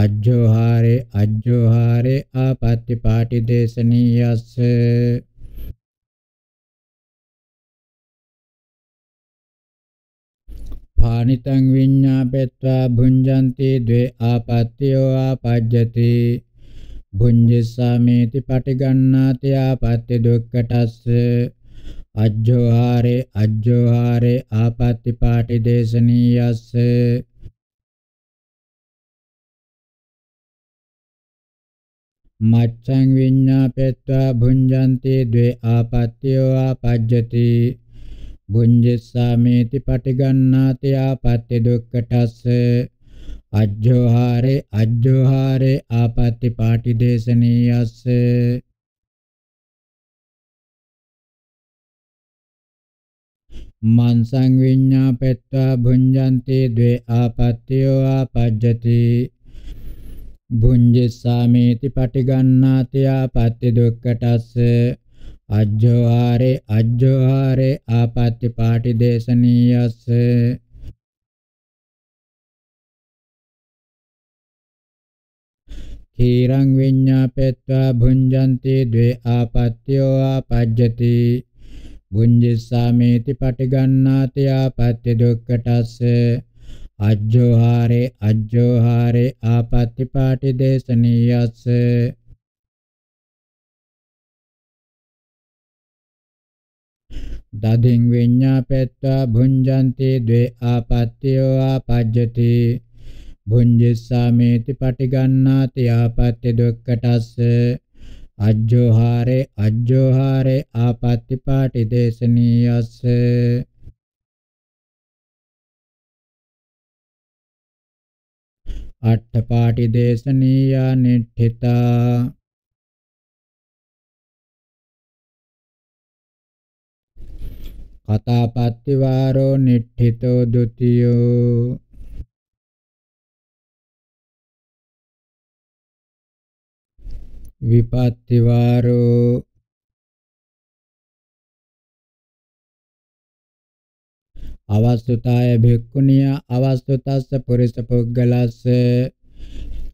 අජ්ජෝහාරේ අජ්ජෝහාරේ ආපත්‍ය පාටි දේශනීයස්ස පානිතං විඤ්ඤාපෙත්වා භුඤ්ජಂತಿ ද්වේ ආපත්‍යෝ ආපජ්ජති භුඤ්ජේසාමේති පටිගන්නාති ආපත්‍ය දුක්ඛටස්ස අජ්ජෝහාරේ අජ්ජෝහාරේ ආපත්‍ති පාටි දේශනීයස්ස මච්ඡං විඤ්ඤාපෙත්වා භුඤ්ජන්ති ද්වේ ආපත්‍යෝ ආපජ්ජති භුඤ්ජස්සාමේති පටිගන්නාති ආපත්‍ය දුක්ඛටස්ස අජ්ජෝහාරේ අජ්ජෝහාරේ ආපත්‍ය පාටිදේශනීයස්ස මන්සං විඤ්ඤාපෙත්වා භුඤ්ජන්ති ද්වේ ආපත්‍යෝ ආපජ්ජති භුඤ්ජස්සාමේති පටිගන්නාති ආපත්‍ය දුක්ඛටස්ස අජ්ජෝහාරේ අජ්ජෝහාරේ ආපත්‍ය පාටි දේශනීයස්ස කීරං විඤ්ඤාපෙත්වා භුඤ්ජන්ති ද්වේ ආපත්‍යෝ ආපජ්ජති බුඤ්ජිස්සාමේති පටිගන්නාති ආපත්‍ය දුක්ඛටස්ස අජ්ජෝහාරේ අජ්ජෝහාරේ ආපත්‍ය පාටි දේශනීයස්ස දදින් විඤ්ඤාපෙත්වා භුඤ්ජන්ති ද්වේ ආපත්‍යෝ ආපජ්ජති භුඤ්ජිස්සාමේති පටිගන්නාති ආපත්‍ය දුක්ඛටස්ස අජ්ජෝහාරේ අජ්ජෝහාරේ ආපත්‍ති පාටි දේශනීයස්ස අට්ඨපාටි දේශනීයා නිට්ඨිතා කතාපත්ති වාරෝ නිට්ඨිතෝ ဒ ුතියෝ විපත්ති වාරෝ අවස්තුතාය භික්ඛුනිය අවස්තුතස්ස පුරිස පුද්ගලස්ස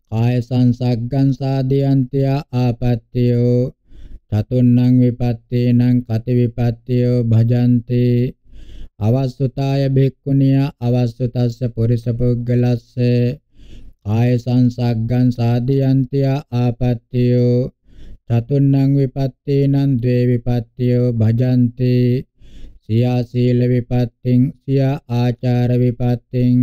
කාය සංසග්ගං සාදියන්ත්‍ය ආපත්‍යෝ චතුන්නං විපත්තේනං කති විපත්‍යෝ භජන්ති අවස්තුතාය භික්ඛුනිය අවස්තුතස්ස පුරිස පුද්ගලස්ස කාය සංසග්ගං සාදියන්ති ආපත්‍යෝ චතුන්නං විපත්තේනං ද්වේ විපත්‍යෝ භජන්ති සියා සීල විපත්තිං සියා ආචාර විපත්තිං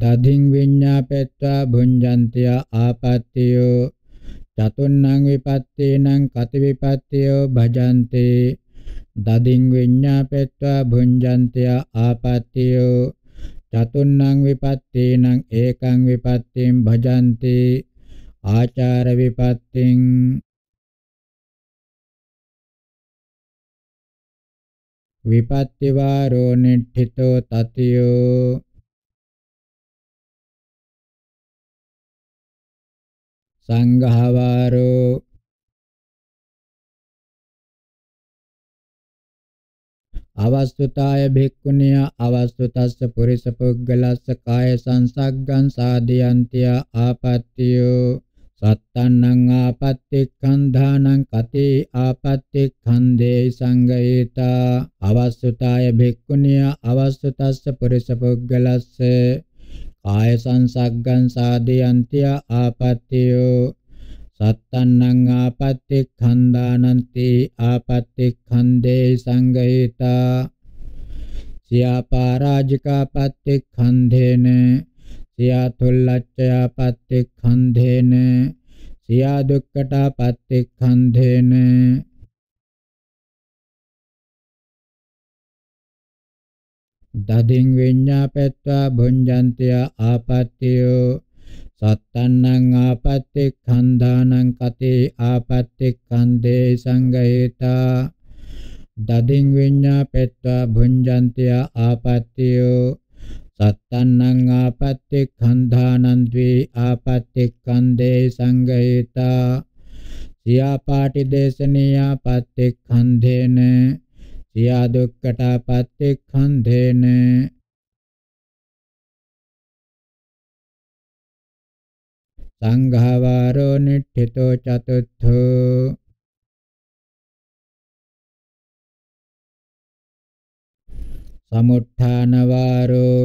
දධින් විඤ්ඤාපෙත්වා භුඤ්ජන්ති ආපත්‍යෝ චතුන්නං විපත්තේනං කති විපත්‍යෝ භජන්තේ දදින් විඤ්ඤාපෙත්වා භුඤ්ජන්ත්‍ය ආපත්‍යෝ චතුන්නං විපත්තේනං ඒකං විපත්තෙන් භජන්ති ආචාර විපත්තෙන් විපත්ති වාරෝ නිට්ඨිතෝ තතියෝ සංඝහවාරෝ අවස්තුතාය භික්ඛුනිය අවස්තුතස්ස පුරිස පුද්ගලස්ස කාය සංසග්ගං සාදියන්තිය ආපත්‍යෝ සත්තන්නං ආපත්තික්ඛන්ධානං කති ආපත්තික්ඛන්දේ සංගයේතා අවස්තුතාය භික්ඛුනිය අවස්තුතස්ස පුරිස පුද්ගලස්ස කාය සංසග්ගං සාදියන්තිය ආපත්‍යෝ සත්තන්නං ආපත්තික්ඛන්දානන්ති ආපත්තික්ඛන්දේ සංගහිතා සියාපාරාජිකා පත්තික්ඛන්දේන සියාතුල්ලච්ඡයා පත්තික්ඛන්දේන සියා දුක්කටා පත්තික්ඛන්දේන දදින් විඤ්ඤාපත්වා භුඤ්ජන්ත්‍ය ආපත්‍යෝ සත්තන්නං ආපත්තික්ඛන්දානං කතේ ආපත්තික්ඛන්දේ සංගහිතා දදින් විඤ්ඤා පෙත්වා භුඤ්ජන්ති ආපත්තියෝ සත්තන්නං ආපත්තික්ඛන්ධානං ද්වේ ආපත්තික්ඛන්දේ සංගහිතා සියාපාටි දේශනීයා පත්තික්ඛන්ධේන සියා දුක්කටා පත්තික්ඛන්ධේන සංඝාවාරෝ නිට්ඨිතෝ චතුත්ථෝ සමුත්ථාන වාරෝ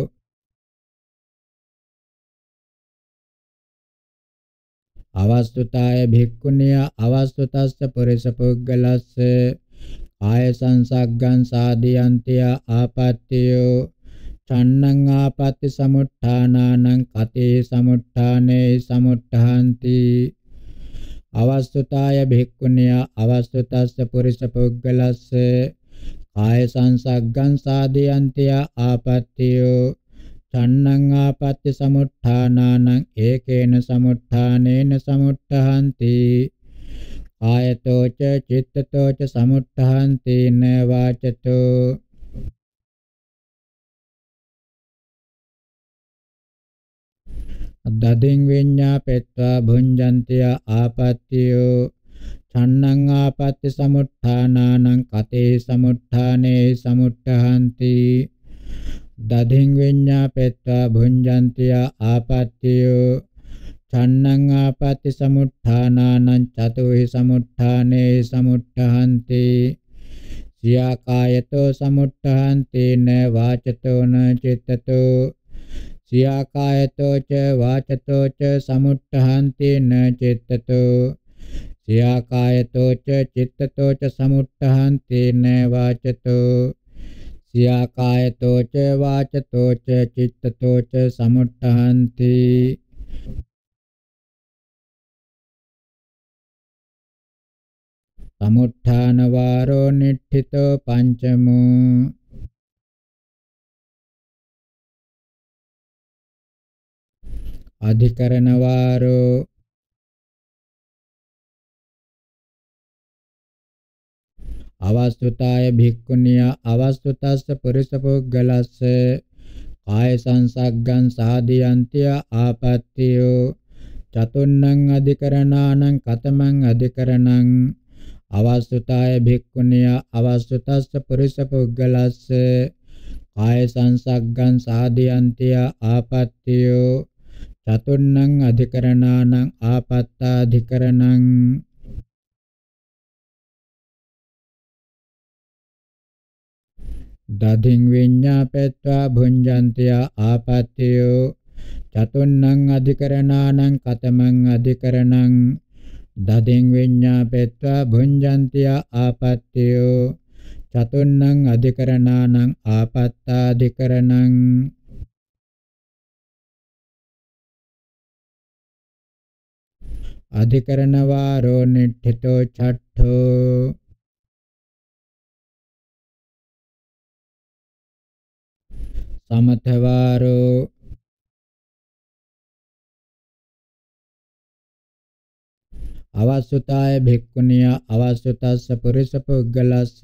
අවස්තුතාය භික්ඛුණිය අවස්තුතස්ස පුරිස පුද්ගලස්ස ආය සංසග්ගං සාදියන්තිය ආපත්‍යෝ චන්නං ආපත්‍ති සමුට්ඨානානං කතේ සමුට්ඨානේ සමුට්ඨාන්ති අවස්තුතාය භික්ඛුණිය අවස්තුතස්ස පුරිස පුග්ගලස්ස කාය සංසග්ගං සාදයන්තිය ආපත්‍යෝ චන්නං ආපත්‍ය සමුට්ඨානානං ඒකේන සමුට්ඨානේන සමුට්ඨහන්ති ආයතෝ ච චිත්තතෝ ච සමුට්ඨහන්ති න වාචතෝ දදින් විඤ්ඤා පෙත්වා භුඤ්ජන්ති ආපත්‍යෝ ඡන්නං ආපත්‍ය සමුත්ථානානං කතේ සමුත්ථානේ සමුත්ථහන්ති දදින් විඤ්ඤා පෙත්වා භුඤ්ජන්ති ආපත්‍යෝ ඡන්නං ආපත්‍ය සමුත්ථානානං චතුහි සමුත්ථානේ සමුත්ථහන්ති සියාකායතෝ සමුත්ථහන්ති න වාචතෝ න චිත්තතෝ සියාකායතෝ ච වාචතෝ ච සමුට්ඨහන්ති න චිත්තතෝ සියාකායතෝ ච චිත්තතෝ ච සමුට්ඨහන්ති න වාචතෝ සියාකායතෝ ච වාචතෝ ච චිත්තතෝ ච සමුට්ඨහන්ති සමුත්ථාන වාරෝ නිට්ඨිතෝ පංචමෝ අධිකරණ වාරෝ අවස්තුතාය භික්ඛුනිය අවස්තුතස්ස පුරිස පුද්ගලස්ස කාය සංසග්ගං සාදියන්ති ආපත්‍යෝ චතුන්නං අධිකරණානං කතමං අධිකරණං අවස්තුතාය භික්ඛුනිය අවස්තුතස්ස පුරිස පුද්ගලස්ස කාය සංසග්ගං සාදියන්ති ආපත්‍යෝ චතුන්නං අධිකරණානං ආපත්තාධිකරණං දධින් විඤ්ඤාපෙත්වා භුඤ්ජන්තිය ආපත්‍යෝ චතුන්නං අධිකරණානං කතමං අධිකරණං දධින් විඤ්ඤාපෙත්වා භුඤ්ජන්තිය ආපත්‍යෝ චතුන්නං අධිකරණානං ආපත්තාධිකරණං अधिकरणवारो निट्ठितो छठो समथवारो අවසුතාය භික්ඛුනිය අවසුතස්ස පුරිස පුද්ගලස්ස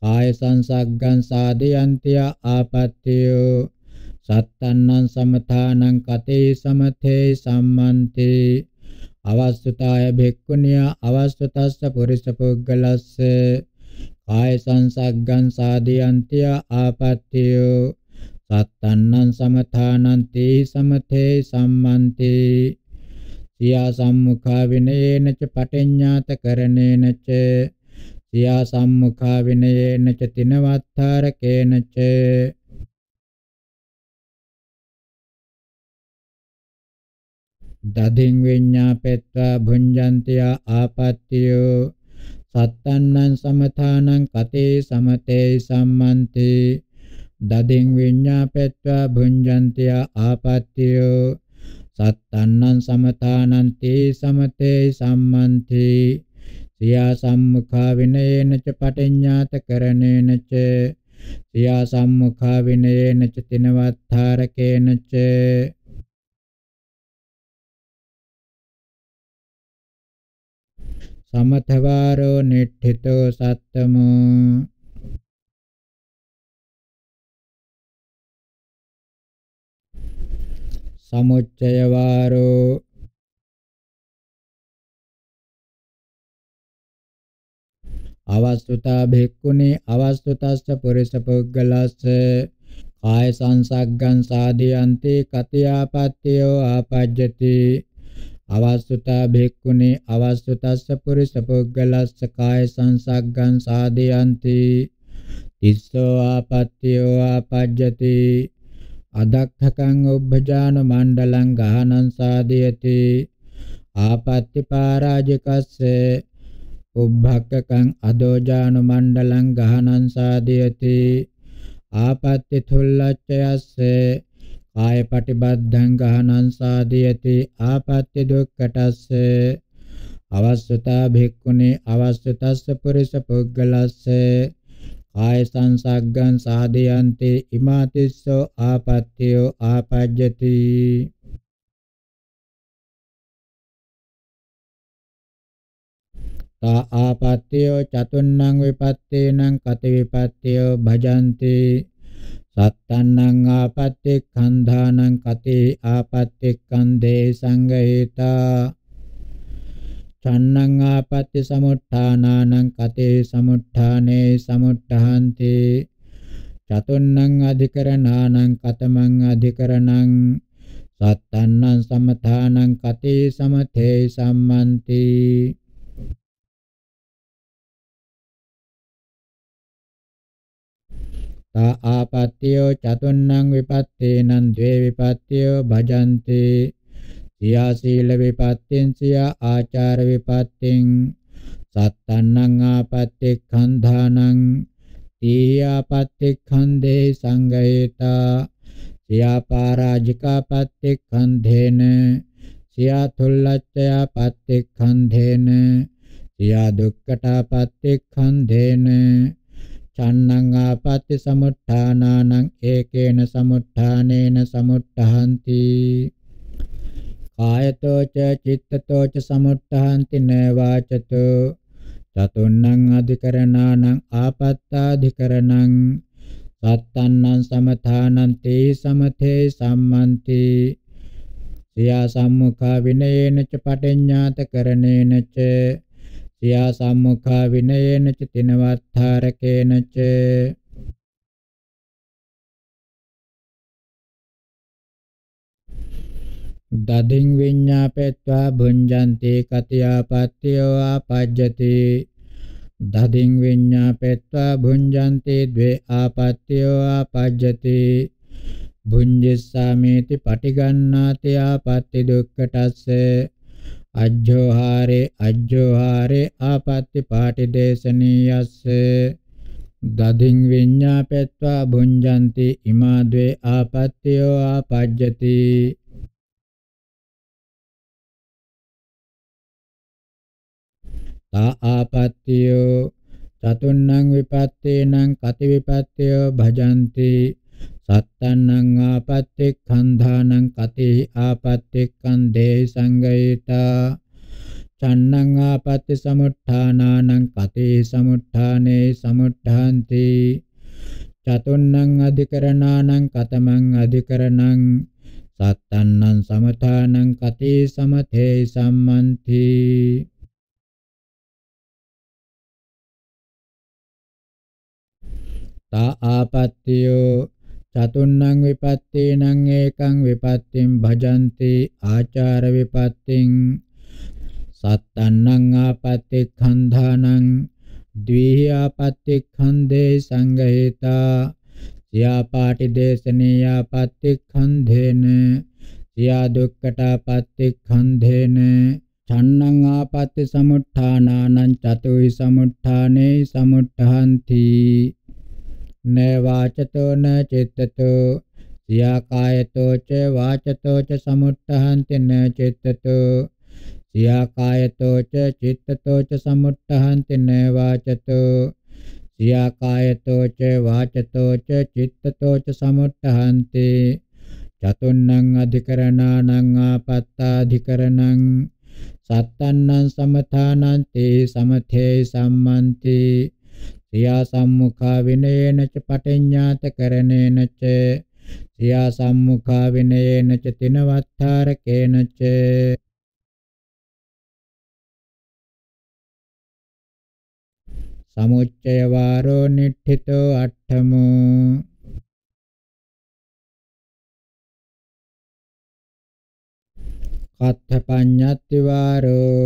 කාය සංසග්ගං සාදයන්තිය ආපත්‍යෝ සත්තන්නං සමථානං කතේ සමතේ සම්මන්තේ අවස්සතාය භික්ඛුණිය අවස්සතස්ස පුරිස පුද්ගලස්ස කාය සංසග්ගං සාදියන්තිය ආපත්‍යෝ සත්තන්නං සමථානන්ති සමතේ සම්මන්ති සියා සම්මුඛා විනයේන ච පටිඤ්ඤාත කරණේන ච සියා සම්මුඛා විනයේන ච තිනවත්තරකේන ච දදින් විඤ්ඤාපෙත්වා භුඤ්ජන්ති ආපත්‍යෝ සත්තන්නං සමථානං කතේ සමතේ සම්මන්ති දදින් විඤ්ඤාපෙත්වා භුඤ්ජන්ති ආපත්‍යෝ සත්තන්නං සමථානං තේ සමතේ සම්මන්ති සියා සම්මුඛා විනයේන ච පටිඤ්ඤාත කරණේන ච සියා සම්මුඛා විනයේන ච තිනවත්තරකේන ච සමථවාරෝ නිට්ඨිතෝ සත්තමෝ සමුච්චය වාරෝ අවස්තුතා භික්ඛුනි අවස්තුතස්ස පුරිස පුග්ගලස්ස කාය සංසග්ගං සාදියන්ති කතියාපත්තියෝ ආපජ්ජති අවස්සතා භික්ඛුනි අවස්සතස්ස පුරිස පුද්ගලස්ස කාය සංසග්ගං සාදයන්ති තිස්සෝ ආපත්‍යෝ ආපජ්ජති අදක්ඛකං උබ්බජාන මණ්ඩලං ගහනං සාදයති ආපත්‍ති පරාජකස්ස උබ්බක්කං අදෝජාන මණ්ඩලං ගහනං සාදයති ආපත්‍ති තුල්ලච්ඡයස්ස කාය පටිබද්ධං ගහනං සාදීයති ආපත්‍ය දුක්ඛටස්ස අවස්සතා භික්ඛුනේ අවස්සතස්ස පුරිස පුග්ගලස්ස කාය සංසග්ගං සාදීයන්ති ඉමාතිස්සෝ ආපත්‍යෝ ආපජ්ජති තා ආපත්‍යෝ චතුන්නං විපත්තේනං කති විපත්තයෝ භජන්ති සත්තන්නං ආපත්‍තික්ඛන්ධානං කතේ ආපත්‍තික්ඛන්දේ සංගහිතා චන්නං ආපත්‍ති සමුත්ථානානං කතේ සමුත්ථානේ සමුත්ථහන්ති චතුන්නං අධිකරණානං කතමං අධිකරණං සත්තන්නං සමථානං කතේ සමතේ සම්මන්ති තා ආපත්‍යෝ චතුන්නං විපත්තේනං ද්වේ විපත්‍යෝ භජಂತಿ සියා සීල විපත්තෙන් සියා ආචාර විපත්තෙන් සත්තන්නං ආපත්‍යඛන්ධානං තී ආපත්‍යඛන්දේ සංගයේතා සියා පරාජිකාපත්‍යඛන්ධේන සියා තුල්ලච්ඡයාපත්‍යඛන්ධේන සියා දුක්ඛටාපත්‍යඛන්ධේන චන්නං ආපත්‍ති සමුත්ථානානං ඒකේන සමුත්ථානේන සමුත්ථහන්ති කායතෝ ච චිත්තතෝ ච සමුත්ථහන්ති න වාචතෝ චතුන්නං අධිකරණානං ආපත්තාධිකරණං සත්තන්නං සමථානං තේ සමතේ සම්මන්ති සියා සම්මුඛා විනේන ච පටිඤ්ඤාත කරණේන ච සියා සම්මුඛා විනයේන ච තිනවත්තරකේන ච දදින් විඤ්ඤාපෙත්වා භුඤ්ජන්ති කතියාපත්තියෝ ආපජ්ජති දදින් විඤ්ඤාපෙත්වා භුඤ්ජන්ති ද්වේ ආපත්තියෝ ආපජ්ජති භුඤ්ජස්සාමේති පටිගන්නාති ආපත්‍ති දුක්ඛටස්සේ අජ්ජෝහාරේ අජ්ජෝහාරේ ආපත්‍ති පාටිදේශනීයස්ස දදින් විඤ්ඤාපෙත්වා භුඤ්ජಂತಿ ඉමා ද්වේ ආපත්‍යෝ ආපජ්ජති තා ආපත්‍යෝ චතුන්නං විපත්තේනං කති විපත්තයෝ භජಂತಿ සත්තන්නං ආපත්‍තික්ඛන්ධානං කතේ ආපත්‍තික්ඛන්දේ සංගයිතා චන්නං ආපත්‍ති සමුත්ථානානං කතේ සමුත්ථානේ සමුත්ථාන්ති චතුන්නං අධිකරණානං කතමං අධිකරණං සත්තන්නං සමථානං කතේ සමතේ සම්මන්ති තා ආපත්‍යෝ චතුන්නං විපත්තේනං ඒකං විපත්තිම් භජಂತಿ ආචාර විපත්තිං සත්තන්නං ආපත්තිඛන්ධානං ද්විහි ආපත්තිඛන්දේ සංගහිතා සියාපාටි දේශනීය ආපත්තිඛන්ධේන සියා දුක්කටාපත්තිඛන්ධේන චන්නං ආපත්ති සමුත්ථානානං චතුහි සමුත්ථානේ සමුත්ථාන්ති न वाचतो न चित्ततो සියා කායතෝ ච වාචතෝ ච සමුත්තහන්ති න චිත්තතෝ සියා කායතෝ ච චිත්තතෝ ච සමුත්තහන්ති න වාචතෝ සියා කායතෝ ච වාචතෝ ච චිත්තතෝ ච සමුත්තහන්ති චතුන්නං අධිකරණානං ආපත්තාධිකරණං සත්තන්නං සමථානන්ති සමථේ සම්මන්ති සියා සම්මුඛා විනේන ච පටිඤ්ඤාත කරණේන ච සියා සම්මුඛා විනේන ච තිනවත්තාරකේන ච සමුච්චය වාරෝ නිට්ඨිතෝ අට්ඨමෝ කත්ථ පඤ්ඤත්ති වාරෝ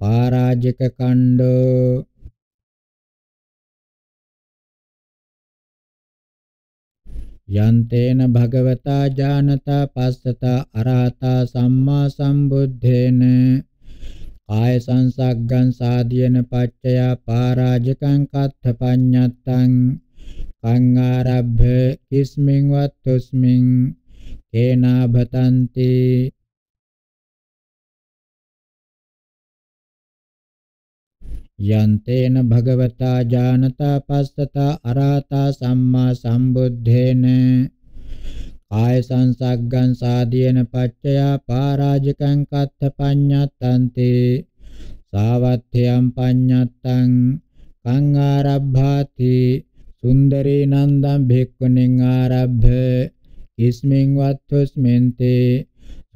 පරාජික කණ්ඩෝ යන්තේන භගවතා ජානතා පස්සතා අරහතා සම්මා සම්බුද්ධේන කාය සංසග්ගං සාදීන පච්චයා පරාජිකං කත්ථ පඤ්ඤත්තං කං ආරබ්භ කිස්මින් වත්තුස්මින් කේනා භතන්ති යන්තේන භගවතා ජානතා පස්සතා අරහතා සම්මා සම්බුද්ධේන කාය සංසග්ගං සාදීන පච්චයා පරාජිකං කත්ත පඤ්ඤත්තන්ති සාවත්ථයම් පඤ්ඤත්තං කං ආරබ්භාති සුන්දරේ නන්දම් භික්ඛුනින් ආරබ්භ ඉස්මින් වත්තුස්මෙන්තේ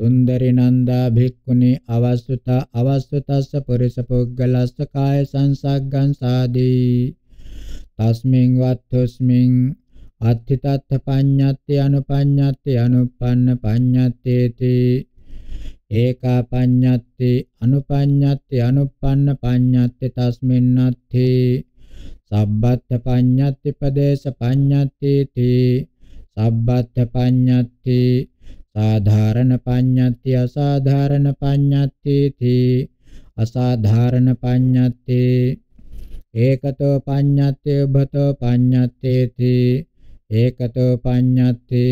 සුන්දරි නන්දා භික්ඛුනි අවස්සුත අවස්සුතස්ස පුරිස පුග්ගලස්ස කාය සංසග්ගං සාදී තස්මින් වත්තුස්මින් අත්ථිතත් පඤ්ඤත්ති අනුපඤ්ඤත්ති අනුප්පන්න පඤ්ඤත්තේති ඒකා පඤ්ඤත්ති අනුපඤ්ඤත්ති අනුප්පන්න පඤ්ඤත්ති තස්මින්නත්ථි සබ්බත් පඤ්ඤත්ති පදේශ පඤ්ඤත්තේති සබ්බත් පඤ්ඤත්ති සාධාරණ පඤ්ඤත්ති අසාධාරණ පඤ්ඤත්ති තී අසාධාරණ පඤ්ඤත්ති ඒකතෝ පඤ්ඤත්ති උභතෝ පඤ්ඤත්ති තී ඒකතෝ පඤ්ඤත්ති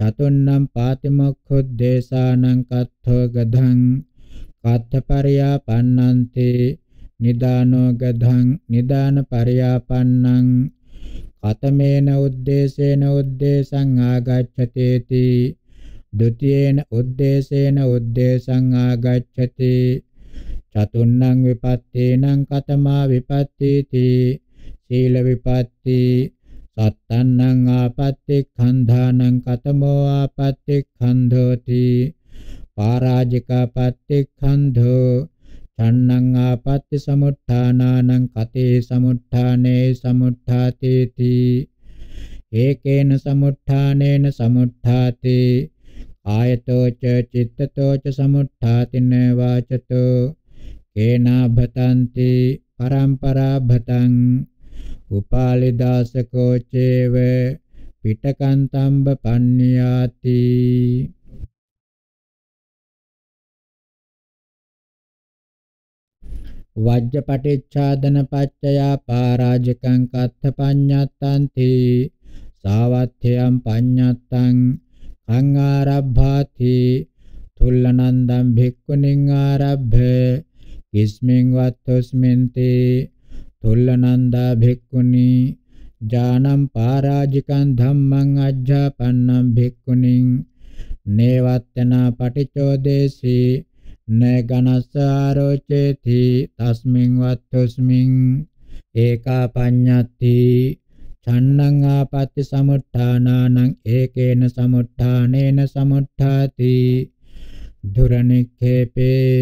චතුන්නම් පාතිමොක්ඛුද්දේශානං කත්තෝ ගධං කත්තපරියාපන්නන්ති නිදානෝ ගධං නිදාන පරියාපන්නං කතමේන උද්දේශේන උද්දේශං ආගච්ඡතේති द्वितीयेन उद्देशेन उद्देशं आगच्छति චතුන්නං විපත්තේනං කතමා විපත්තේති සීල විපත්ති සත්තන්නං ආපත්‍ති ඛණ්ඩානං කතමෝ ආපත්‍ති ඛණ්ඩෝති පරාජිකාපත්‍ති ඛණ්ඩෝ ඡන්නං ආපත්‍ති සමුත්ථානානං කතේ සමුත්ථානේ සමුත්ථාතේති ඒකේන සමුත්ථානේන සමුත්ථාතේ ආයතෝ ච චිත්තතෝ ච සමුත්ථාතින වාචතෝ කේනා භතන්ති පරම්පරා භතං උපාලිදාසකෝ චේව පිටකන්තම්බ පඤ්ඤාති වජ්ජපටිච්ඡාදන පච්චයා පාරාජකං කත්ථ පඤ්ඤත්තන්ති සාවත්ථයම් පඤ්ඤත්තං අංආරබ්භාති තුල්ලනන්දම් භික්ඛුනින් ආරබ්භ කිස්මින් වත්තුස්මින්ති තුල්ලනන්දා භික්ඛුනි ජානම් පරාජිකං ධම්මං අජ්ජාපන්නම් භික්ඛුනින් නේවත්තන පටිචෝදේසී නගනස්ස ආරෝචේති තස්මින් වත්තුස්මින් ඒකා පඤ්ඤත්ති චන්නං ආපත්‍ති සමුත්ථානානං ඒකේන සමුත්ථානේන සමුත්ථාති දුරනික්ඛේපේ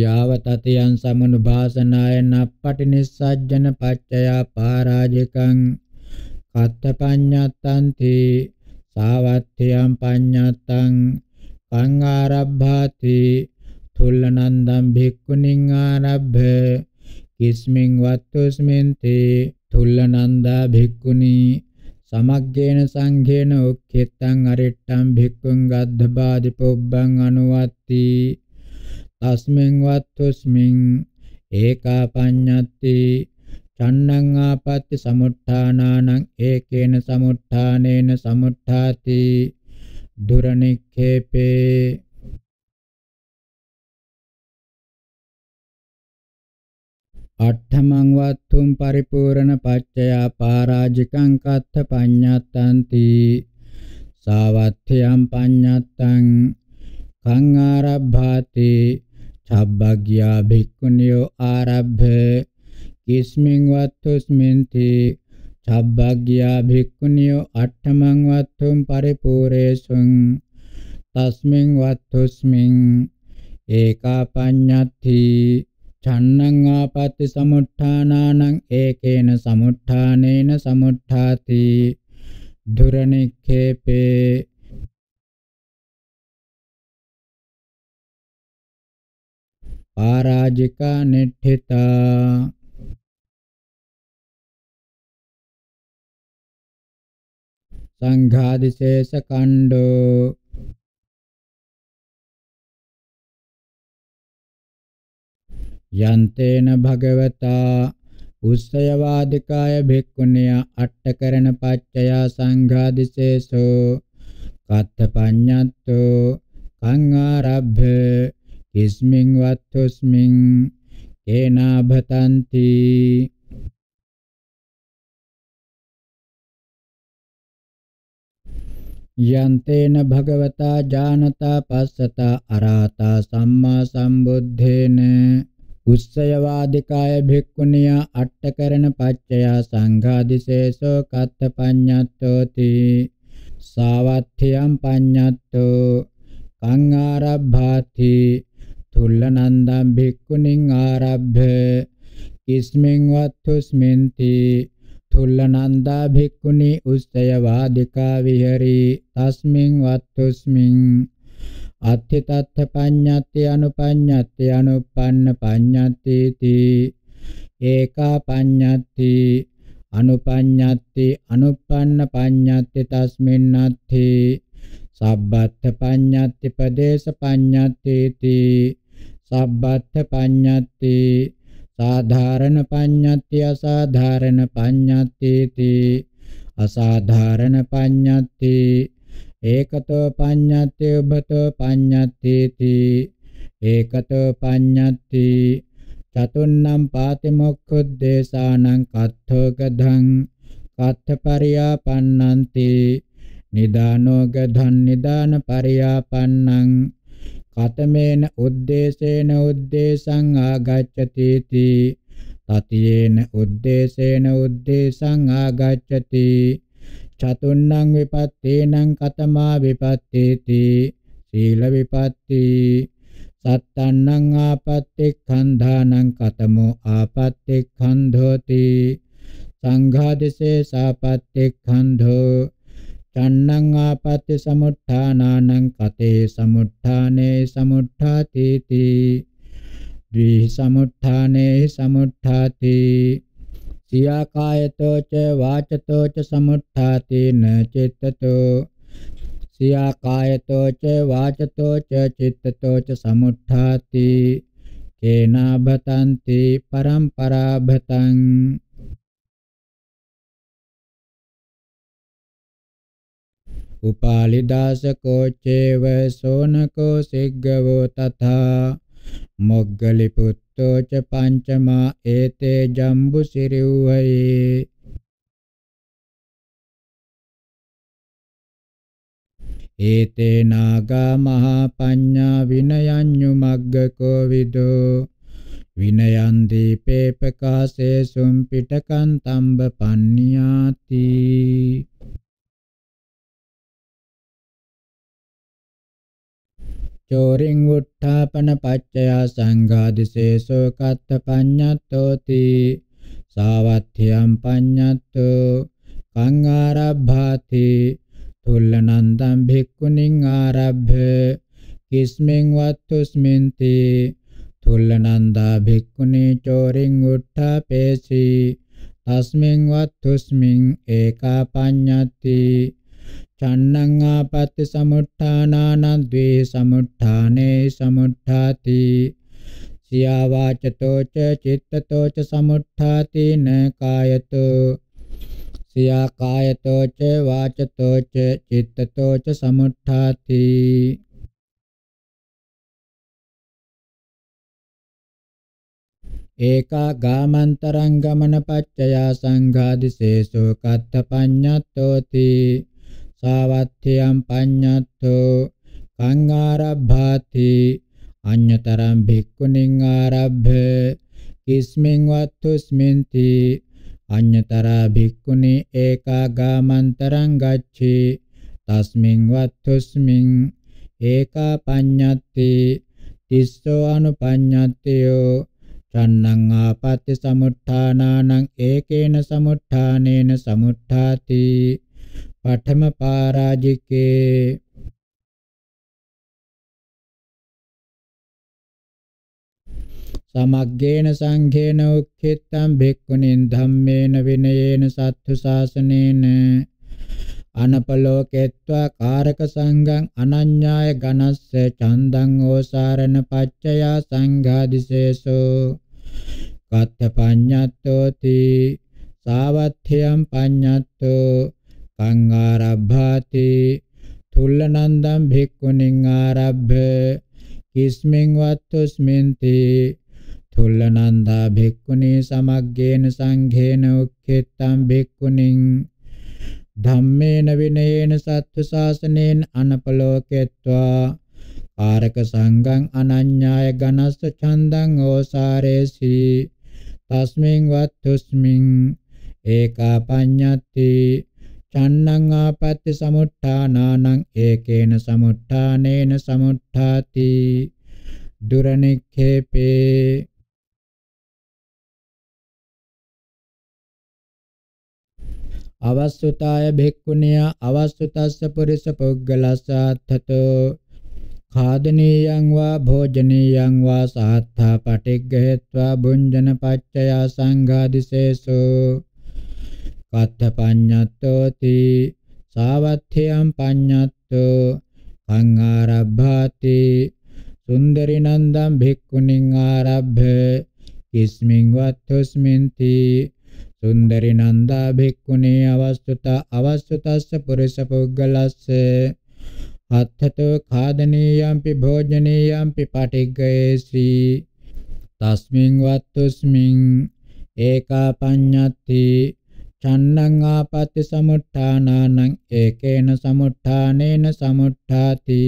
යාව තතියං සමනුභාසනාය නප්පටි නිස්සජ්ජන පච්චයා පරාජිකං කත්ත පඤ්ඤත්තන්ති සාවත්ථයං පඤ්ඤත්තං කං ආරබ්භාති තුල්ලනන්දම් භික්ඛුනින් ආරබ්බ කිස්මින් වත්තුස්මින් තේ තුල්ලනන්දා භික්ඛුනි සමග්ගේන සංඝේන උක්ඛිතං අරිට්ඨං භික්ඛුං ගද්ධබාදි පොබ්බං අනුවත්ති තස්මින් වත්තුස්මින් ඒකා පඤ්ඤත්ති චන්නං ආපත්‍ති සමුත්ථානානං ඒකේන සමුත්ථානේන සමුත්ථාති දුරනික්ඛේපේ අට්ඨමං වත්තුම් පරිපූර්ණ පච්චයා පරාජිකං කත්ථ පඤ්ඤත්තන්ති සාවත්ථයම් පඤ්ඤත්තං කං ආරබ්භාති චබ්බග්ගියා භික්ඛුනියෝ ආරබ්භ කිස්මින් වත්තුස්මින්ති චබ්බග්ගියා භික්ඛුනියෝ අට්ඨමං වත්තුම් පරිපූර්ණේසුං තස්මින් වත්තුස්මින් ඒකා පඤ්ඤත්ති චන්නං ආපත්‍ති සමුට්ඨානානං ඒකේන සමුට්ඨානේන සමුට්ඨාති දුරනික්ඛේපේ ආරාජිකා නිට්ඨිතා සංඝාදිශේෂ කණ්ඩෝ යන්තේන භගවතා උස්සයවාදිකාය භික්ඛුනිය අට්ඨකරණ පච්චය සංඝාදිසේසෝ කත්තපඤ්ඤත්තෝ කං ආරබ්බ කිස්මින් වත්තුස්මින් කේනාභතන්ති යන්තේන භගවතා ජානතා පස්සතා අරාතා සම්මා සම්බුද්ධේන උස්සයවාදිකාය භික්ඛුනියා අට්ඨකරණ පච්චයා සංඝාදිශේෂෝ කත්ත පඤ්ඤත්තෝති සාවත්ථියම් පඤ්ඤත්තෝ කං ආරබ්භාති තුල්ලනන්දම් භික්ඛුනින් ආරබ්භ කිස්මෙන් වත්තුස්මෙන්ති තුල්ලනන්දා භික්ඛුනි උස්සයවාදිකා විහෙරි තස්මින් වත්තුස්මින් අත්ථිතත්ථ පඤ්ඤත්ති අනුපඤ්ඤත්ති අනුප්පන්න පඤ්ඤත්ති තී ඒකා පඤ්ඤත්ති අනුපඤ්ඤත්ති අනුප්පන්න පඤ්ඤත්ති තස්මින්නත්ථි සබ්බත්ථ පඤ්ඤත්ති පදේශ පඤ්ඤත්ති තී සබ්බත්ථ පඤ්ඤත්ති සාධාරණ පඤ්ඤත්ති අසාධාරණ පඤ්ඤත්ති තී අසාධාරණ පඤ්ඤත්ති ඒකතෝ පඤ්ඤත්ති උබතෝ පඤ්ඤත්ති තී ඒකතෝ පඤ්ඤත්ති චතුන්නම් පාති මොක්ඛුද්දේශානං කත්තෝ ගධං කත්තපරියාපන්නන්ති නිදානෝ ගධං නිදාන පරියාපන්නං කතමේන උද්දේශේන උද්දේශං ආගච්ඡති තී තතියේන උද්දේශේන උද්දේශං ආගච්ඡති චතුන්නං විපත්තේනං කතමා විපත්තේති සීල විපත්ති සත්තන්නං ආපත්තික්ඛන්ධානං කතමෝ ආපත්තික්ඛන්ධෝති සංඝාදිසේ සාපත්තික්ඛන්ධෝ චන්නං ආපත්‍ය සමුත්ථානානං කතේ සමුත්ථානේ සමුත්ථාති ති ද්වි සමුත්ථානේ සමුත්ථාති සියාකායතෝ ච වාචතෝ ච සමුත්ථාතේන චිත්තතෝ සියාකායතෝ ච වාචතෝ ච චිත්තතෝ ච සමුත්ථාති කේනාභතන්ති පරම්පරාභතං උපාලිදාසකෝ චේව සෝනකෝ සිග්ගවෝ තථා මොග්ගලි පුත්තෝච පංචමා ඒතේ ජම්බු සිරිව්වයි ඒතේ නාගා මහා පඤ්ඤා විනයඤ්ඤු මග්ගකෝ විදෝ විනයන් දීපේ ප්‍රකාශේසුම් පිටකන් තම්බ පඤ්ඤාති චෝරින් වුට්ඨාපන පච්චයා සංඝාදිසේසෝ කත්ත පඤ්ඤත්තෝති සාවත්ථ්‍යම් පඤ්ඤත්තෝ කං ආරබ්භාති තුල්ලනන්දම් භික්ඛුනින් ආරබ්භ කිස්මෙන් වත්තුස්මින්ති තුල්ලනන්දා භික්ඛුනේ චෝරින් උට්ඨාපේසි තස්මෙන් වත්තුස්මින් ඒකා පඤ්ඤති චන්නං ආපත්‍ති සමුට්ඨානානං ද්වේ සමුට්ඨානේ සමුට්ඨාති සියා වාචතෝ ච චිත්තතෝ ච සමුට්ඨාති න කායතෝ සියා කායතෝ ච වාචතෝ ච චිත්තතෝ ච සමුට්ඨාති ඒකා ගාමන්තරං ගමන පච්චයා සංඝාදිසේසෝ කත්ත පඤ්ඤත්තෝති සාවත්තියම් පඤ්ඤත්තෝ කං ආරබ්භාති අඤ්‍යතරම් භික්ඛුනින් ආරබ්භ කිස්මින් වත්තුස්මින්ති අඤ්‍යතරා භික්ඛුනි ඒකාගාමන්තරං ගච්ඡි තස්මින් වත්තුස්මින් ඒකා පඤ්ඤත්ති තිස්සෝ අනුපඤ්ඤත්තියෝ චන්නං ආපත්‍ය සමුත්ථානානං ඒකේන සමුත්ථානේන සමුත්ථාති පඨම පරාජිකේ සමග්ගේන සංඝේන උක්ඛිතං භික්ඛුනින් ධම්මේන විනයේන සත්තු ශාසනේන අනපලෝකෙත්වා කාරක සංඝං අනඤ්ඤාය ඝනස්ස චන්දං ඕසාරණ පච්චයා සංඝාදිශේෂෝ කත්ත පඤ්ඤත්තෝති සාවත්ථයම් පඤ්ඤත්තෝ තං ආරබ්භාති තුල්ලනන්දම් භික්ඛුනින් ආරබ්භ කිස්මින් වත්තුස්මින්ති තුල්ලනන්දා භික්ඛුනි සමග්ගේන සංඝේන උක්ඛිතං භික්ඛුනින් ධම්මේන විනේන සත්තු ශාසනේන අනපලෝකෙත්වා කාරක සංඝං අනඤ්ඤාය ඝනස්ස ඡන්දං ඕසාරේසි තස්මින් වත්තුස්මින් ඒකා පඤ්ඤත්ති චන්නං ආපත්‍ති සමුට්ඨානානං ඒකේන සමුට්ඨානේන සමුට්ඨාති දුරනික්ඛේපේ අවස්සුතාය භික්ඛුනිය අවස්සුතස්ස පුරිස පුග්ගලසාත්තතෝ खादनीयं वा भोजनीयं वा सात्था पटिग्गहेत्वा भुञ्जनपच्चया सङ्घादिशेषु කත්ත පඤ්ඤත්තෝති සාවත්ථයම් පඤ්ඤත්තෝ කං ආරබ්භාති සුන්දරි නන්දම් භික්ඛුනින් ආරබ්භ කිස්මින් වත්තුස්මින්ති සුන්දරි නන්දා භික්ඛුනේ අවස්තුත අවස්තුතස්ස පුරිස පුග්ගලස්ස අත්තතෝ ખાදනීයම්පි භෝජනීයම්පි පටිග්ගයේසි තස්මින් වත්තුස්මින් ඒකා පඤ්ඤත්ති චන්නං ආපත්‍ති සමුට්ඨානානං ඒකේන සමුට්ඨානේන සමුට්ඨාති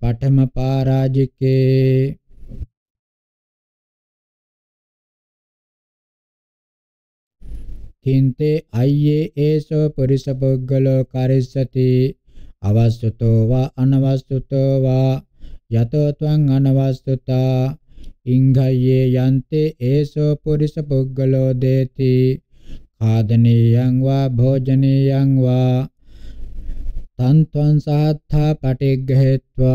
පඨම පරාජිකේ කින්තේ අයියේ ඒසෝ පුරිස පුද්ගලෝ කරිස්සති අවස්තුතෝ වා අනවස්තුතෝ වා යතෝ ත්වං අනවස්තුතා ඉංඝයේ යන්තේ ඒසෝ පුරිස පුද්ගලෝ දේති ආදනීයං වා භෝජනීයං වා තන්ත්වං සාත්තා පටිග්ගහෙත්වා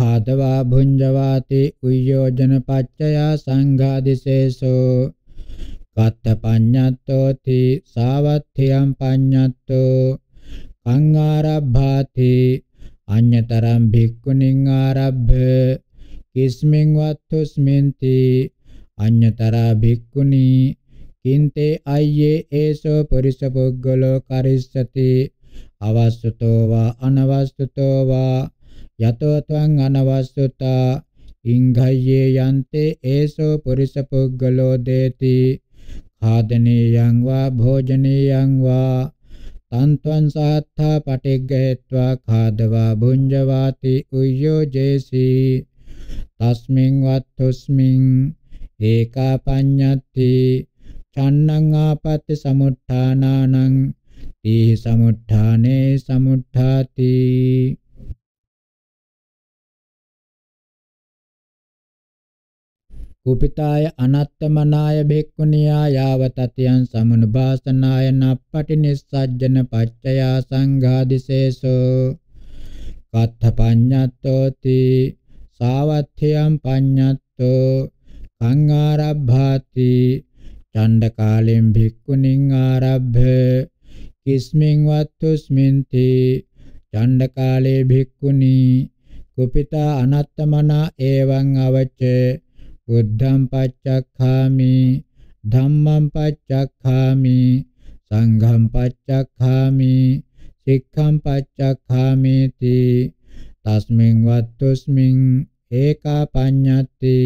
खादवा भुञ्जवाति उयोजनपच्चया सङ्घादिशेषो कत्तपञ्ञत्तोति सावत्थियं पञ्ञत्तो कङ्गारभ्याति अन्यतरं भिक्कुनिङ्गारभ्य किस्मिं वत्थुस्मिन्ति अन्यतरा भिक्कुनि කින්තේ අය්යේ ඒසෝ පුරිස පුද්ගලෝ කරිස්සති අවස්සතෝ වා අනවස්සතෝ වා යතෝ ත්වං අනවස්සතා ඉංඝය්යේ යන්තේ ඒසෝ පුරිස පුද්ගලෝ දේති ආදනීයං වා භෝජනීයං වා තන්ත්වං සාත්තා පටිග්ගහෙත්වා ખાදවා භුඤ්ජවාති උය්‍යෝ ජේසී තස්මින් වත්තුස්මින් ඒකා පඤ්ඤත්ති චන්නං ආපත්‍ති සමුත්ථානානං තී සමුත්ථානේ සමුත්ථාති කුපිතාය අනත්තමනාය භික්ඛුනියා යාව තතියන් සමනුභාසනාය නප්පටි නිස්සජ්ජන පච්චයා සංඝාදිසේසෝ කත්තපඤ්ඤත්තෝති සාවත්ථයම් පඤ්ඤත්තෝ කං ආරබ්භාති චණ්ඩ කාලෙන් භික්ඛුනින් ආරබ්භ කිස්මින් වත්තුස්මින්ති චණ්ඩ කාලේ භික්ඛුනි කුපිතා අනත්තමනා එවං අවච බුද්ධං පච්චක්ඛාමි ධම්මං පච්චක්ඛාමි සංඝං පච්චක්ඛාමි සික්ඛං පච්චක්ඛාමේති තස්මින් වත්තුස්මින් ඒකා පඤ්ඤත්ති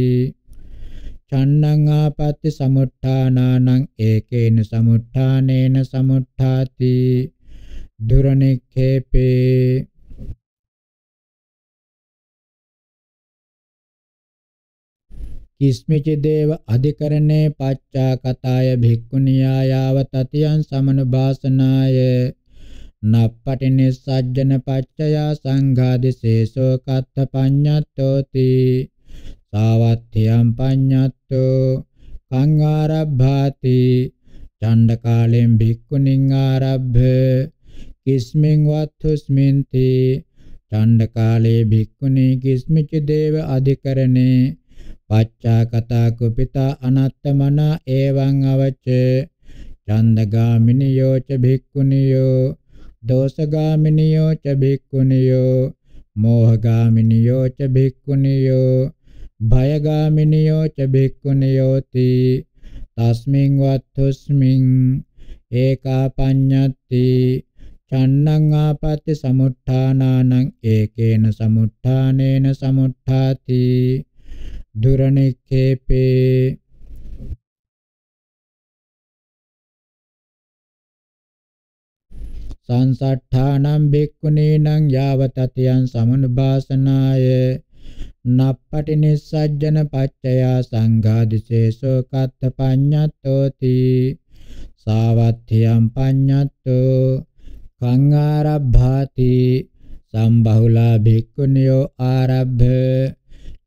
චන්නං ආපත්‍ති සමුට්ඨානානං ඒකේන සමුට්ඨානේන සමුට්ඨාති දුරනික්ඛේපේ කිස්මිච දේව අධිකරණේ පච්චා කතාය භික්ඛුනියායාව තතියන් සමනුභාසනාය නප්පටිනිස්සජ්ජන පච්චයා සංඝාදිසේසෝ කත්ත පඤ්ඤත්තෝති සාවත්ථයම් පඤ්ඤත්තෝ කං ආරබ්භාති ඡණ්ඩකාලෙන් භික්ඛුනින් ආරබ්භ කිස්මෙන් වත්තුස්මින්ති ඡණ්ඩකාලේ භික්ඛුනි කිස්මිච දේව අධිකරණේ පච්චා කතා කුපිතා අනත්තමනා එවං අවච ඡන්දගාමිනියෝ ච භික්ඛුනියෝ දෝසගාමිනියෝ ච භික්ඛුනියෝ මෝහගාමිනියෝ ච භික්ඛුනියෝ භයගාමිනියෝ ච භික්ඛුනියෝති තස්මින් වත්තුස්මින් ඒකා පඤ්ඤත්ති චන්නං ආපත්‍ති සමුත්ථානානං ඒකේන සමුත්ථානේන සමුත්ථාති දුරණික්ඛේපේ සංසට්ඨානම් භික්ඛුනේනං යාවතතියං සමනුභාසනාය නප්පටිනිස්සජ්ජන පච්චයා සංඝාදිසේසෝ කත්ත පඤ්ඤත්තෝති සාවත්ථියම් පඤ්ඤත්තෝ කං ආරබ්භාති සම්බහුලා භික්ඛුනියෝ ආරබ්භ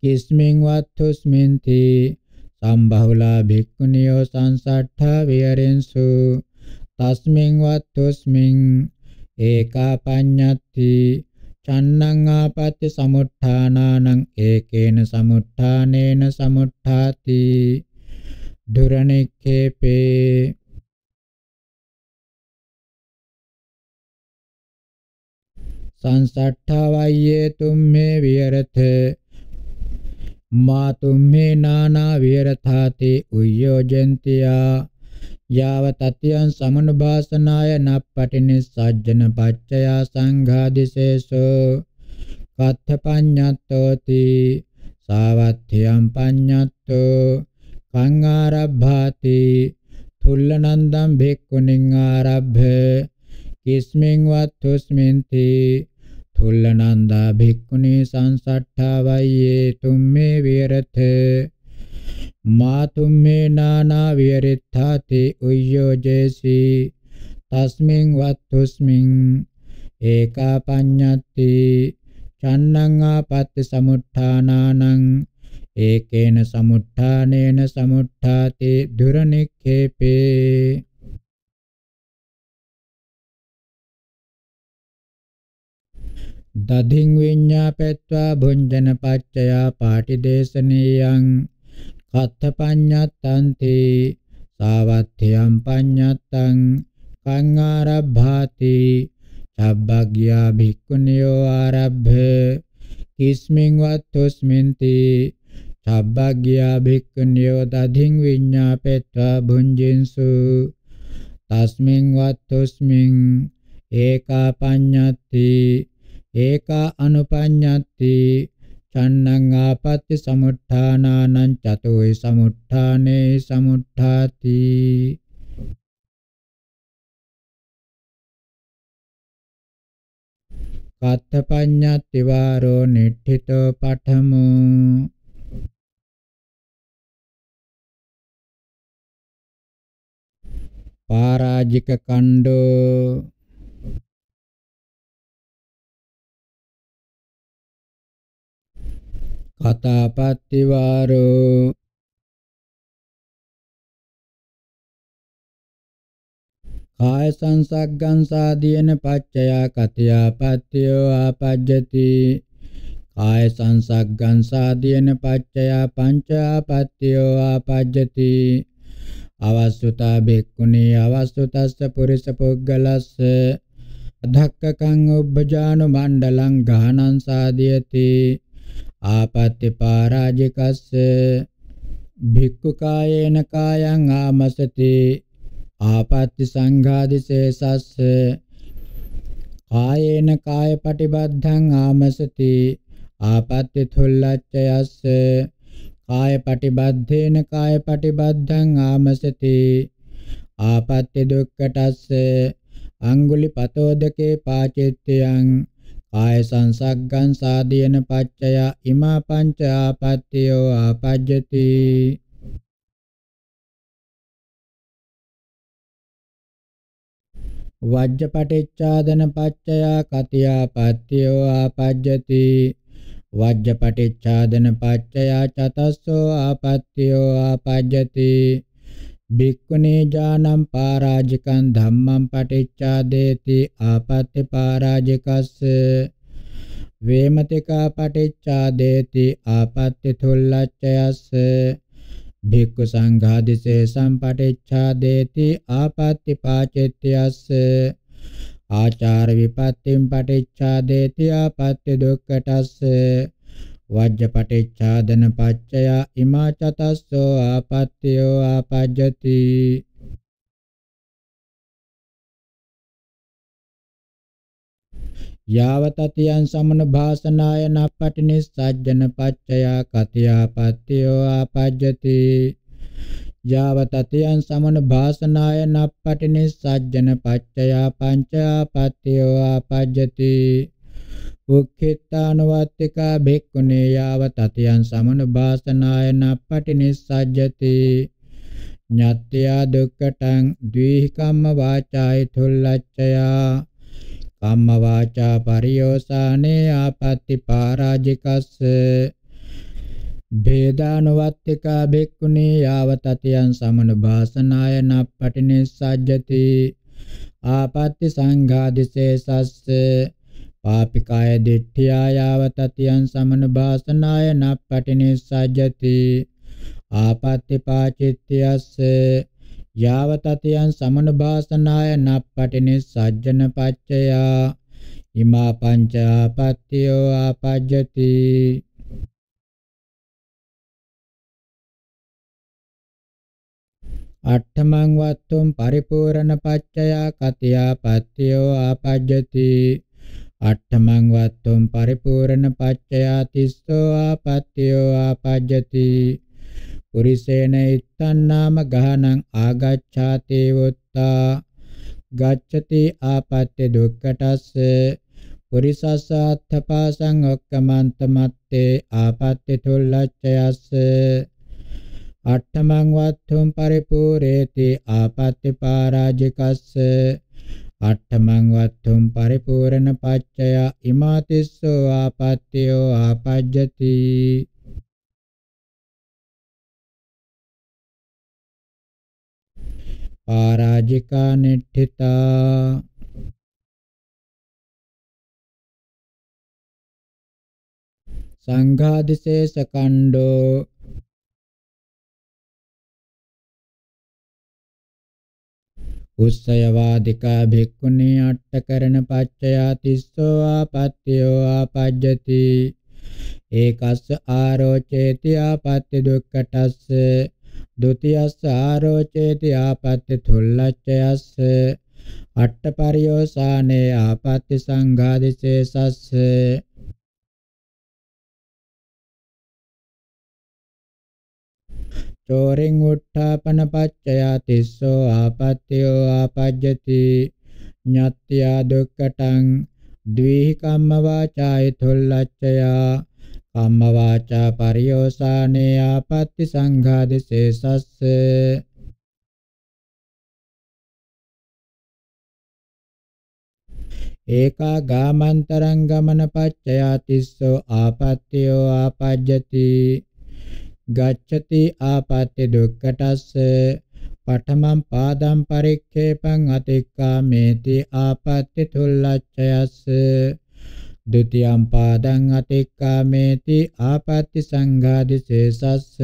කිස්මින් වත්තුස්මින්ති සම්බහුලා භික්ඛුනියෝ සංසට්ඨා විහෙරෙන්සු තස්මින් වත්තුස්මින් ඒකා පඤ්ඤත්ති චන්නං ආපත්‍ය සමුත්ථානානං ඒකේන සමුත්ථානේන සමුත්ථාති දුරණික්ඛේපේ සංසට්ඨවයේ තුම්මේ විහෙරත මා තුම්මේ නානා විහෙරතාති උයෝජන්තියා යාව තතියං සමනුභාසනාය නප්පටිනි සජ්ජන පච්චයා සංඝාදිසේසෝ කත්ථපඤ්ඤත්තෝති සාවත්ථයං පඤ්ඤත්තෝ කං ආරබ්භාති තුල්ලනන්දම් භික්ඛුනින් ආරබ්භ කිස්මින් වත්තුස්මින්ති තුල්ලනන්දා භික්ඛුනි සංසට්ඨා වය්යේ තුම්මේ විරතේ මාතුම් මේ නානා විහෙරිත්තාති උය්‍යෝ ජේසි තස්මින් වත්තුස්මින් ඒකා පඤ්ඤත්ති චන්නං ආපත්‍ති සමුත්ථානානං ඒකේන සමුත්ථානේන සමුත්ථාති දුරනික්ඛේපේ දධින් විඤ්ඤාපෙත්වා භුංජන පච්චයා පාටිදේශනීයං කත්ත පඤ්ඤත්තන්තේ සාවත්ථයම් පඤ්ඤත්තං කං ආරබ්භාති චබ්බග්ගියා භික්ඛුනියෝ ආරබ්භ කිස්මින් වත්තුස්මින්ති චබ්බග්ගියා භික්ඛුනියෝ තදින් විඤ්ඤාපෙත්වා භුංජින්සු තස්මින් වත්තුස්මින් ඒකා පඤ්ඤත්ති ඒකා අනුපඤ්ඤත්ති චන්නං ආපත්‍ති සමුත්ථානානං චතුයි සමුත්ථානේ සමුත්ථාති කත්තපඤ්ඤත්ති වාරෝ නිට්ඨිතෝ පඨමෝ පාරාජික කණ්ඩෝ කතාපත්ති වාරෝ කාය සංසග්ගං සාදීන පච්චයා කතියාපත්තියෝ ආපජ්ජති කාය සංසග්ගං සාදීන පච්චයා පංචාපත්තියෝ ආපජ්ජති අවස්සුතා බෙක්කුණී අවස්සුතස්ස පුරිස පුග්ගලස්ස අධක්කකං උබ්බජානු මණ්ඩලං ගානං සාදීයති ආපත්‍ය පරාජිකස්ස භික්ඛු කායේන කායං ආමසති ආපත්‍ය සංඝාදිශේසස්ස කායේන කාය පටිබද්ධං ආමසති ආපත්‍ය තුල්ලච්ඡයස්ස කාය පටිබද්ධේන කාය පටිබද්ධං ආමසති ආපත්‍ය දුක්ඛටස්ස අඟුලි පතෝදකේ පාචිත්‍යං ආය සංසග්ගං සාදීන පච්චය ඉමා පංච ආපත්‍යෝ ආපජ්ජති වජ්ජ පටිච්චාදන පච්චය කතියාපත්‍යෝ ආපජ්ජති වජ්ජ පටිච්චාදන පච්චය චතස්සෝ ආපත්‍යෝ ආපජ්ජති භික්ඛුනේ ඥානං පරාජිකං ධම්මං පටිච්චාදේති ආපත්‍ය පරාජිකස්ස වේමතිකා පටිච්චාදේති ආපත්‍ය තුල්ලච්ඡයස්ස භික්ඛු සංඝාදිසේ සම්පටිච්ඡාදේති ආපත්‍ය පාචෙත්‍යස්ස ආචාර විපත්තිම් පටිච්චාදේති ආපත්‍ය දුක්ඛටස්ස වජ්ජපටිච්ඡාදන පච්චය ඉමා චතස්සෝ ආපත්‍යෝ ආපජ්ජති යාවතතියන් සමන භාසනාය නප්පටිනිස් සජ්ජන පච්චයා කතියාපත්තියෝ ආපජ්ජති යාවතතියන් සමන භාසනාය නප්පටිනිස් සජ්ජන පච්චයා පංචාපත්තියෝ ආපජ්ජති උක්ඛිතානවත්තිකා භික්ඛුනේ යාව තතියන් සමන භාසනායන පටිනිස්සජ්ජති ඤත්ත්‍යා දුක්ඛටං ද්විකම්ම වාචාය තුල්ලච්ඡයා කම්ම වාචා පරියෝසානේ ආපත්‍ති පරාජිකස්ස භේදානුවත්තිකා භික්ඛුනී යාවතතියන් සමන භාසනාය නප්පටිනිස්සජ්ජති ආපත්‍ති සංඝාදිසේසස්ස පාපිකාය දිට්ඨියායාව තතියං සමන භාසනාය නප්පටිනිස්සජ්ජති ආපත්‍ති පාචිත්‍යස්ස යාව තතියං සමන භාසනාය නප්පටිනිස්සජ්ජන පච්චයා ඉමා පංච ආපත්‍යෝ ආපජ්ජති අට්ඨමං වත්තුම් පරිපූර්ණ පච්චයා කතියා පත්‍යෝ ආපජ්ජති අට්ඨමං වත්තුම් පරිපූර්ණ පච්චයාතිස්සෝ ආපත්‍යෝ ආපජ්ජති පුරිසේන ඉත්තන්නාම ගහනං ආගච්ඡාතේ වොත්තා ගච්ඡති ආපත්‍ය දුක්ඛටස්ස පුරිසස්සාත්ථපාසං ඔක්කමන්තමත්තේ ආපත්‍ය තුල්ලච්ඡයස්ස අට්ඨමං වත්තුම් පරිපූර්ණේති ආපත්‍ය පරාජිකස්ස අට්ඨමං වත්තුම් පරිපූර්ණ පච්චය ඉමාතිස්සෝ ආපත්‍යෝ ආපජ්ජති පාරාජිකා නිට්ඨිතා සංඝාදිශේෂ කණ්ඩෝ උස්සයවාදිකා භික්ඛුනි අට්ඨකරණ පච්චයා තිස්සෝ ආපත්‍යෝ ආපජ්ජති ඒකස්ස ආරෝචේති ආපත්‍ය දුක්ඛටස්ස ဒ ුතියස්ස ආරෝචේති ආපත්‍ය තුල්ලච්චයස්ස අට්ඨපරියෝසානේ ආපත්‍ය සංඝාදිසේසස්ස චෝරින් උත්ථාපන පච්චයා තිස්සෝ ආපත්‍යෝ ආපජ්ජති ඤත්ත්‍යා දුක්ඛටං ද්විහි කම්ම වාචාය තොල්ලච්චයා කම්ම වාචා පරියෝසානේ ආපත්‍ති සංඝාදේශස්ස ඒකා ගාමන්තරං ගමන පච්චයා තිස්සෝ ආපත්‍යෝ ආපජ්ජති ගච්ඡති ආපත්‍ය දුක්ඛටස්ස පඨමං පාදං පරික්ඛේපං අතික්කාමේති ආපත්‍ය තුල්ලච්ඡයස්ස ဒ ුතියං පාදං අතික්කාමේති ආපත්‍ය සංඝාදි සේසස්ස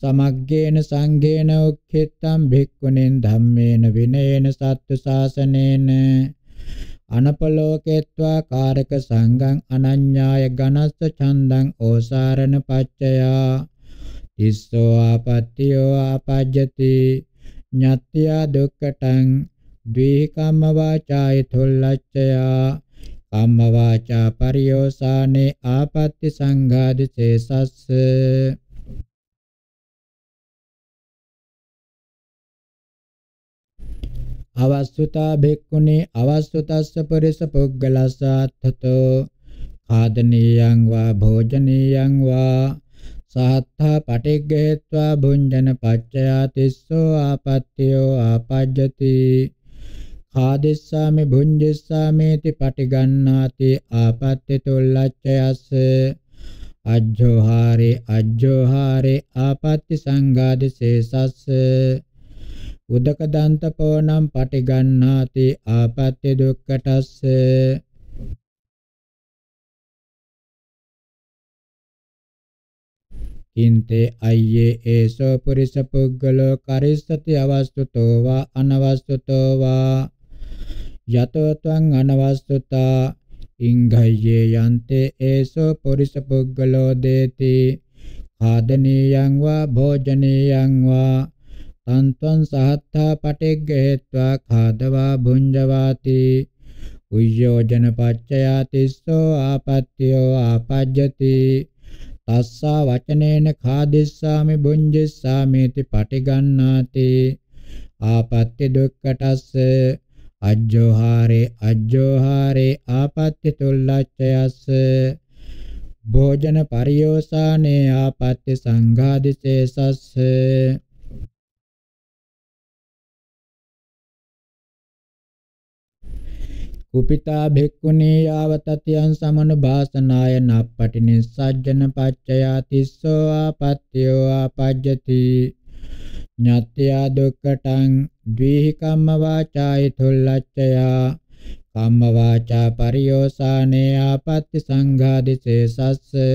සමග්ගේන සංඝේන උක්ඛිතං භික්ඛුනෙන් ධම්මේන විනේන සත්තු ශාසනේන අනපලෝකේत्वा කාරක සංගං අනඤ්ඤාය ඝනස්ස ඡන්දං ඕසාරණ පච්චයා තිස්සෝ ආපත්‍යෝ ආපජ්ජති ඤත්ත්‍යා දුක්ඛටං ද්විකම්ම වාචාය තුල්ලච්චයා කම්ම වාචා පරියෝසානේ ආපත්‍ති සංඝාදි සේසස්ස අවස්සුතා භික්ඛුනි අවස්සුතස්ස පුරිස පුග්ගලසාත්තතෝ ආදනීයං වා භෝජනීයං වා සහත්තා පටිග්ගේत्वा භුඤ්ජන පච්චයා තිස්සෝ ආපත්‍යෝ ආපජ්ජති ආදිස්සාමි භුඤ්ජස්සාමේති පටිගන්නාති ආපත්‍ය තුල්ලච්ඡයස්ස අජ්ජෝහාරේ අජ්ජෝහාරේ ආපත්‍ය සංඝාදි සේසස්ස උදක දන්ත පවනම් පටිගන්නාති ආපත්‍ය දුක්කටස්ස කින්තේ අයියේ ඒසෝ පුරිස පුද්ගලෝ කරිස්සති අවස්තුතෝ වා අනවස්තුතෝ වා යතෝ ත්වං අනවස්තුතා ඉංඝය්‍යේ යන්තේ ඒසෝ පුරිස පුද්ගලෝ දේති ආදනීයං වා භෝජනීයං වා අන්තං සහත්තා පටිග්ගේत्वा खादवा භුඤ්ජවාති උයෝජන පච්චයාතිස්සෝ ආපත්‍යෝ ආපජ්ජති තස්සා වචනේන खादिस्सामि භුඤ්ජිස්සාමිති පටිගන්නාති ආපත්‍ය දුක්කටස්ස අජ්ජෝහාරේ අජ්ජෝහාරේ ආපත්‍ය තුල්ලච්ඡයස්ස භෝජන පරියෝසානේ ආපත්‍ය සංඝාදිසේසස්ස කුපිතා භික්ඛුනී යාව තතියං සමනුභාසනාය නප්පටිනි සජ්ජන පච්චයා තිස්සෝ ආපත්‍යෝ ආපජ්ජති ඤත්ත්‍යා දුක්ඛටං ද්විහි කම්ම වාචායි තුල්ලච්චයා කම්ම වාචා පරියෝසානේ ආපත්‍ති සංඝාදිසේසස්ස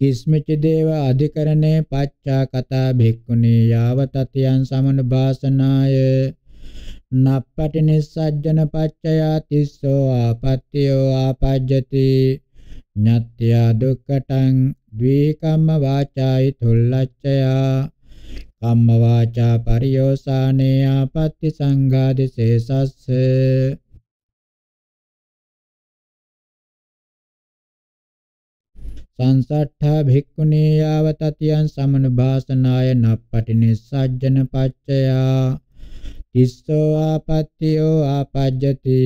කිස්මච දේව අධිකරණේ පච්චා කතා භික්ඛුනේ යාව තතියන් සමනුභාසනාය නප්පටි නිස්සජ්ජන පච්චයා තිස්සෝ ආපත්‍යෝ ආපජ්ජති ඤත්‍යා දුක්ඛටං ද්වේකම්ම වාචායි තුල්ලච්චයා කම්ම වාචා පරියෝසානේ ආපත්‍ති සංඝාදි සේසස්ස සංසට්ඨා භික්ඛුනේ යාව තතියං සමනුභාසනාය නප්පටිනේ සජ්ජන පච්චයා තිස්සෝ ආපත්‍යෝ ආපජ්ජති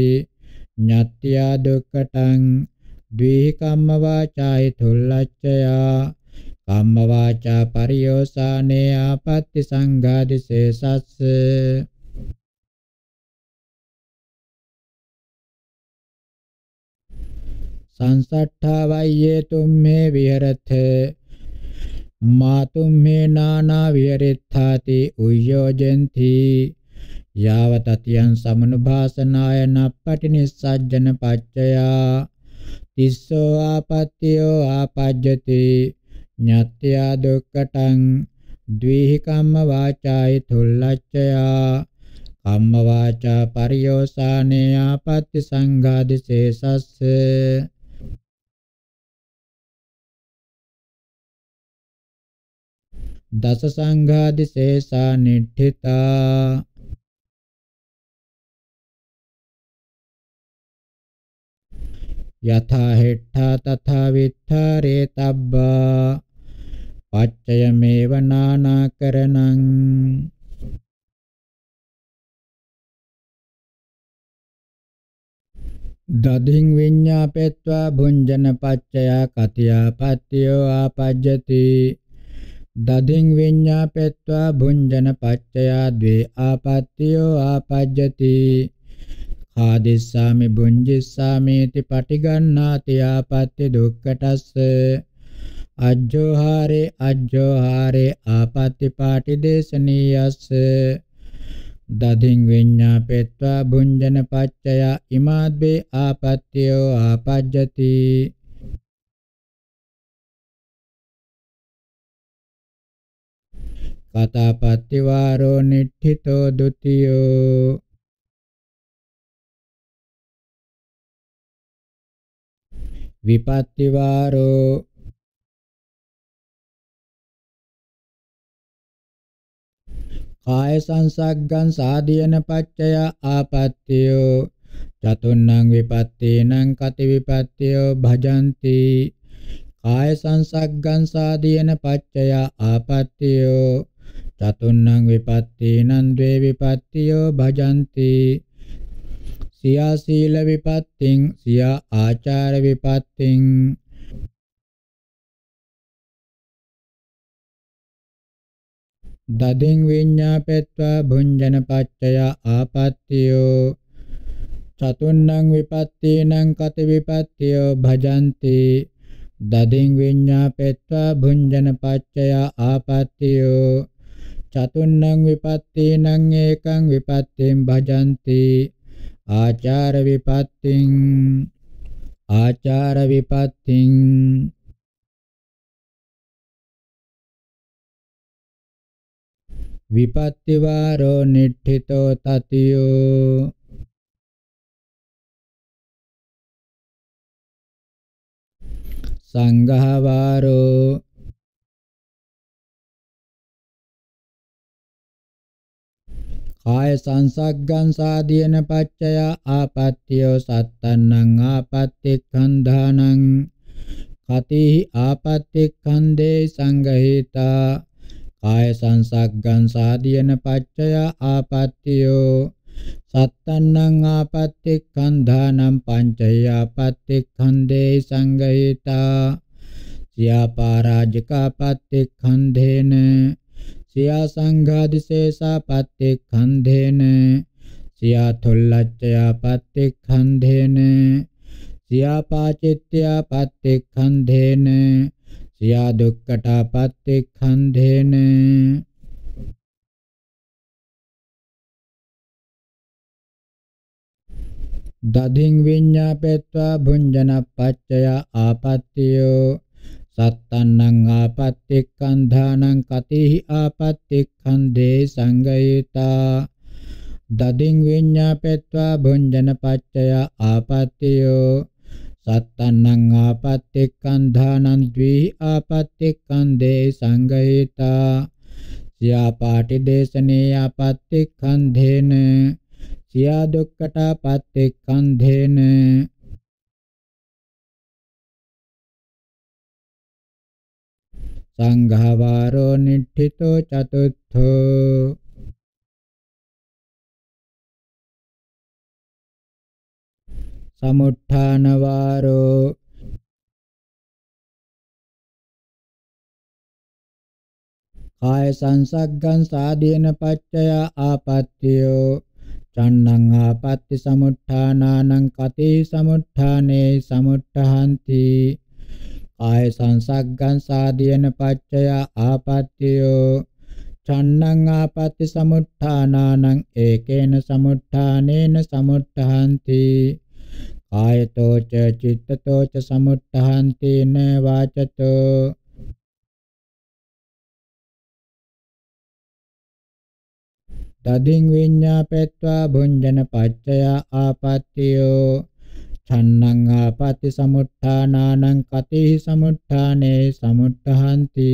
ඤත්ත්‍යා දුක්ඛටං ද්වේ කම්ම වාචාය තුල්ලච්චයා කම්ම වාචා පරියෝසානේ ආපත්‍ති සංඝාදිසේසස්ස සංසට්ඨා වයියේ තුම්මේ විහෙරත මාතුම්මේ නානා විහෙරෙත්තාති උයෝජෙන්ති යාවතතියන් සමනුභාසනාය නප්පටි නිස්සජ්ජන පච්චයා තිස්සෝ ආපත්‍යෝ ආපජ්ජති ඤත්‍යා දුක්කටං ද්විහි කම්ම වාචායි තුල්ලච්චයා කම්ම වාචා පරියෝසානේ ආපත්‍ය සංඝාදි සේසස්ස දස සංඝාදි සේසා නිට්ඨිතා යථා හෙට්ඨා තථා විත්තරේ තබ්බා පච්චයමේව නානාකරණං දදින් විඤ්ඤාපෙත්වා භුංජන පච්චයා කතියාපත්තියෝ ආපජ්ජති දදින් විඤ්ඤාපෙත්වා භුංජන පච්චයා ද්වේ ආපත්‍යෝ ආපජ්ජති ආදිස්සාමි බුංජිස්සාමේති පටිගන්නාති ආපත්‍ය දුක්කටස්ස අජ්ජෝහාරේ අජ්ජෝහාරේ ආපත්‍ති පාටි දේශනීයස්ස දදින් විඤ්ඤාපෙත්වා බුඤ්ජන පච්චය ඉමාද්වේ ආපත්‍යෝ ආපජ්ජති පතාපත්තිවාරෝ නිට්ඨිතෝ ဒ ුතියෝ විපත්තිවාරෝ කාය සංසග්ගං සාදීන පච්චය ආපත්තියෝ චතුන්නං විපත්තේනං කති විපත්තියෝ භජಂತಿ කාය සංසග්ගං සාදීන පච්චය ආපත්තියෝ චතුන්නං විපත්තීනං ද්වේ විපත්තියෝ භජಂತಿ සියා සීල විපත්තිං සියා ආචාර විපත්තිං දදින් විඤ්ඤාපෙත්වා භුඤ්ජන පච්චය ආපත්තියෝ චතුන්නං විපත්තීනං කති විපත්තියෝ භජಂತಿ දදින් විඤ්ඤාපෙත්වා භුඤ්ජන පච්චය ආපත්තියෝ චතුන්නං විපත්තේනං ඒකං විපත්තෙන් භජಂತಿ ආචාර විපත්තිං ආචාර විපත්තිං විපත්ති වාරෝ නිට්ඨිතෝ තතියෝ සංඝ වාරෝ ආය සංසග්ගං සාදීන පච්චය ආපත්‍යෝ සත්තන්නං ආපත්තික්ඛන්ධානං කතිහි ආපත්තික්ඛන්දේ සංගහිතා කාය සංසග්ගං සාදීන පච්චය ආපත්‍යෝ සත්තන්නං ආපත්තික්ඛන්ධානං පංචය ආපත්තික්ඛන්දේ සංගහිතා සියාපාරාජිකාපත්තික්ඛන්දේන සියා සංඝාදිශේෂා පත්තිඛණ්ඩේන සියා තොල්ලච්චයා පත්තිඛණ්ඩේන සියා පාචිත්‍යා පත්තිඛණ්ඩේන සියා දුක්කටා පත්තිඛණ්ඩේන දධින් විඤ්ඤාපෙත්වා භුඤ්ජන පච්චය ආපත්‍යෝ සත්තන්නං ආපත්තික්ඛන්ධානං කතේහි ආපත්තික්ඛන්දේ සංගයතා දදින් විඤ්ඤාපෙත්වා භුඤ්ජන පච්චය ආපත්තියෝ සත්තන්නං ආපත්තික්ඛන්ධානං ද්වී ආපත්තික්ඛන්දේ සංගයතා සියාපාටි දේශනේ ආපත්තික්ඛන්ධේන සියා දුක්කටාපත්තික්ඛන්ධේන සංඝවාරෝ නිට්ඨිතෝ චතුත්ථෝ සමුත්ථාන වාරෝ කාය සංසග්ගං සාදීන පච්චය ආපත්‍යෝ චන්නං ආපත්‍ති සමුත්ථානානං කති සමුත්ථානේ සමුත්ථහන්ති කාය සංසග්ගං සාදීන පච්චය ආපත්‍යෝ චන්නං ආපත්‍ය සමුත්ථානානං ඒකේන සමුත්ථානේන සමුත්ථහන්ති කායතෝ ච චිත්තතෝ ච සමුත්ථහන්ති න වාචතෝ තදින් විඤ්ඤාපෙත්වා භුඤ්ජන පච්චය ආපත්‍යෝ චන්නං ආපත්‍ති සමුත්ථානානං කතිහි සමුත්ථානේ සමුත්ථහන්ති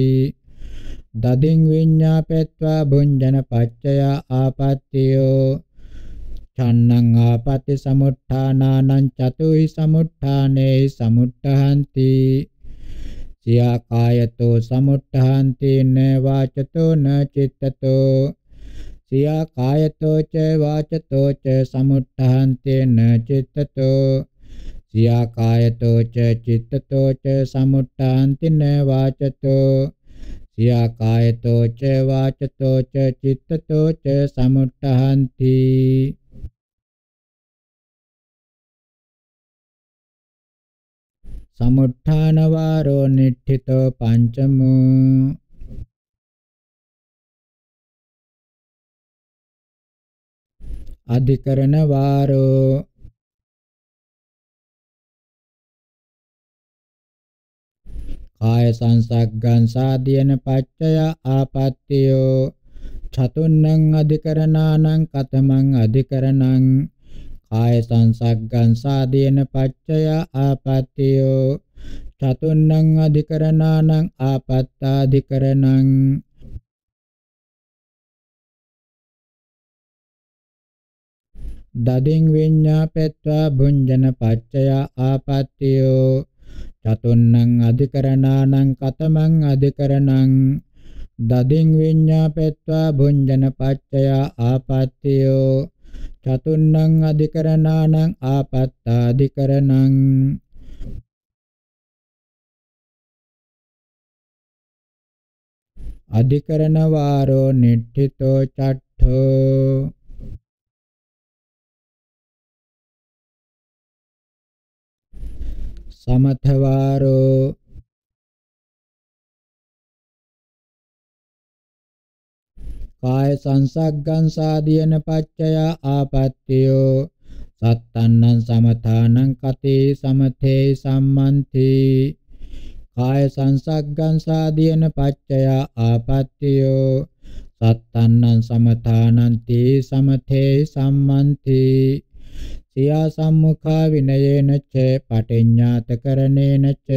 දදින් විඤ්ඤාපෙත්වා බුඤ්ජන පච්චය ආපත්‍යෝ චන්නං ආපත්‍ති සමුත්ථානානං චතුහි සමුත්ථානේ සමුත්ථහන්ති සියා කායතෝ සමුත්ථහන්ති න වාචතෝ න චිත්තතෝ සියා කායතෝ ච වාචතෝ ච සමුත්ථහන්ති න චිත්තතෝ සියාකායතෝ ච චිත්තතෝ ච සමුට්ඨාන්තින වාචතෝ සියාකායතෝ ච වාචතෝ ච චිත්තතෝ ච සමුට්ඨාන්ති සමුත්ථාන වාරෝ නිට්ඨිතෝ පංචමෝ අධිකරණ වාරෝ කාය සංසග්ගං සාදීන පච්චය ආපත්‍යෝ චතුන්නං අධිකරණානං කතමං අධිකරණං කාය සංසග්ගං සාදීන පච්චය ආපත්‍යෝ චතුන්නං අධිකරණානං ආපත්තාධිකරණං දදින් විඤ්ඤාපෙත්වා භුඤ්ජන පච්චය ආපත්‍යෝ චතුන්නං අධිකරණානං කතමං අධිකරණං දදින් විඤ්ඤාපෙත්වා භුඤ්ජන පච්චය ආපත්‍යෝ චතුන්නං අධිකරණානං ආපත්තාධිකරණං අධිකරණ වාරෝ නිට්ඨිතෝ චට්ඨෝ සමථවාරෝ කාය සංසග්ගං සාදීන පච්චය ආපත්‍යෝ සත්තන්නං සමථානං කතේ සමතේ සම්මන්ති කාය සංසග්ගං සාදීන පච්චය ආපත්‍යෝ සත්තන්නං සමථානං තේ සමතේ සම්මන්ති සියා සම්මුඛා විනයේන ච පටිඤ්ඤාතකරණේන ච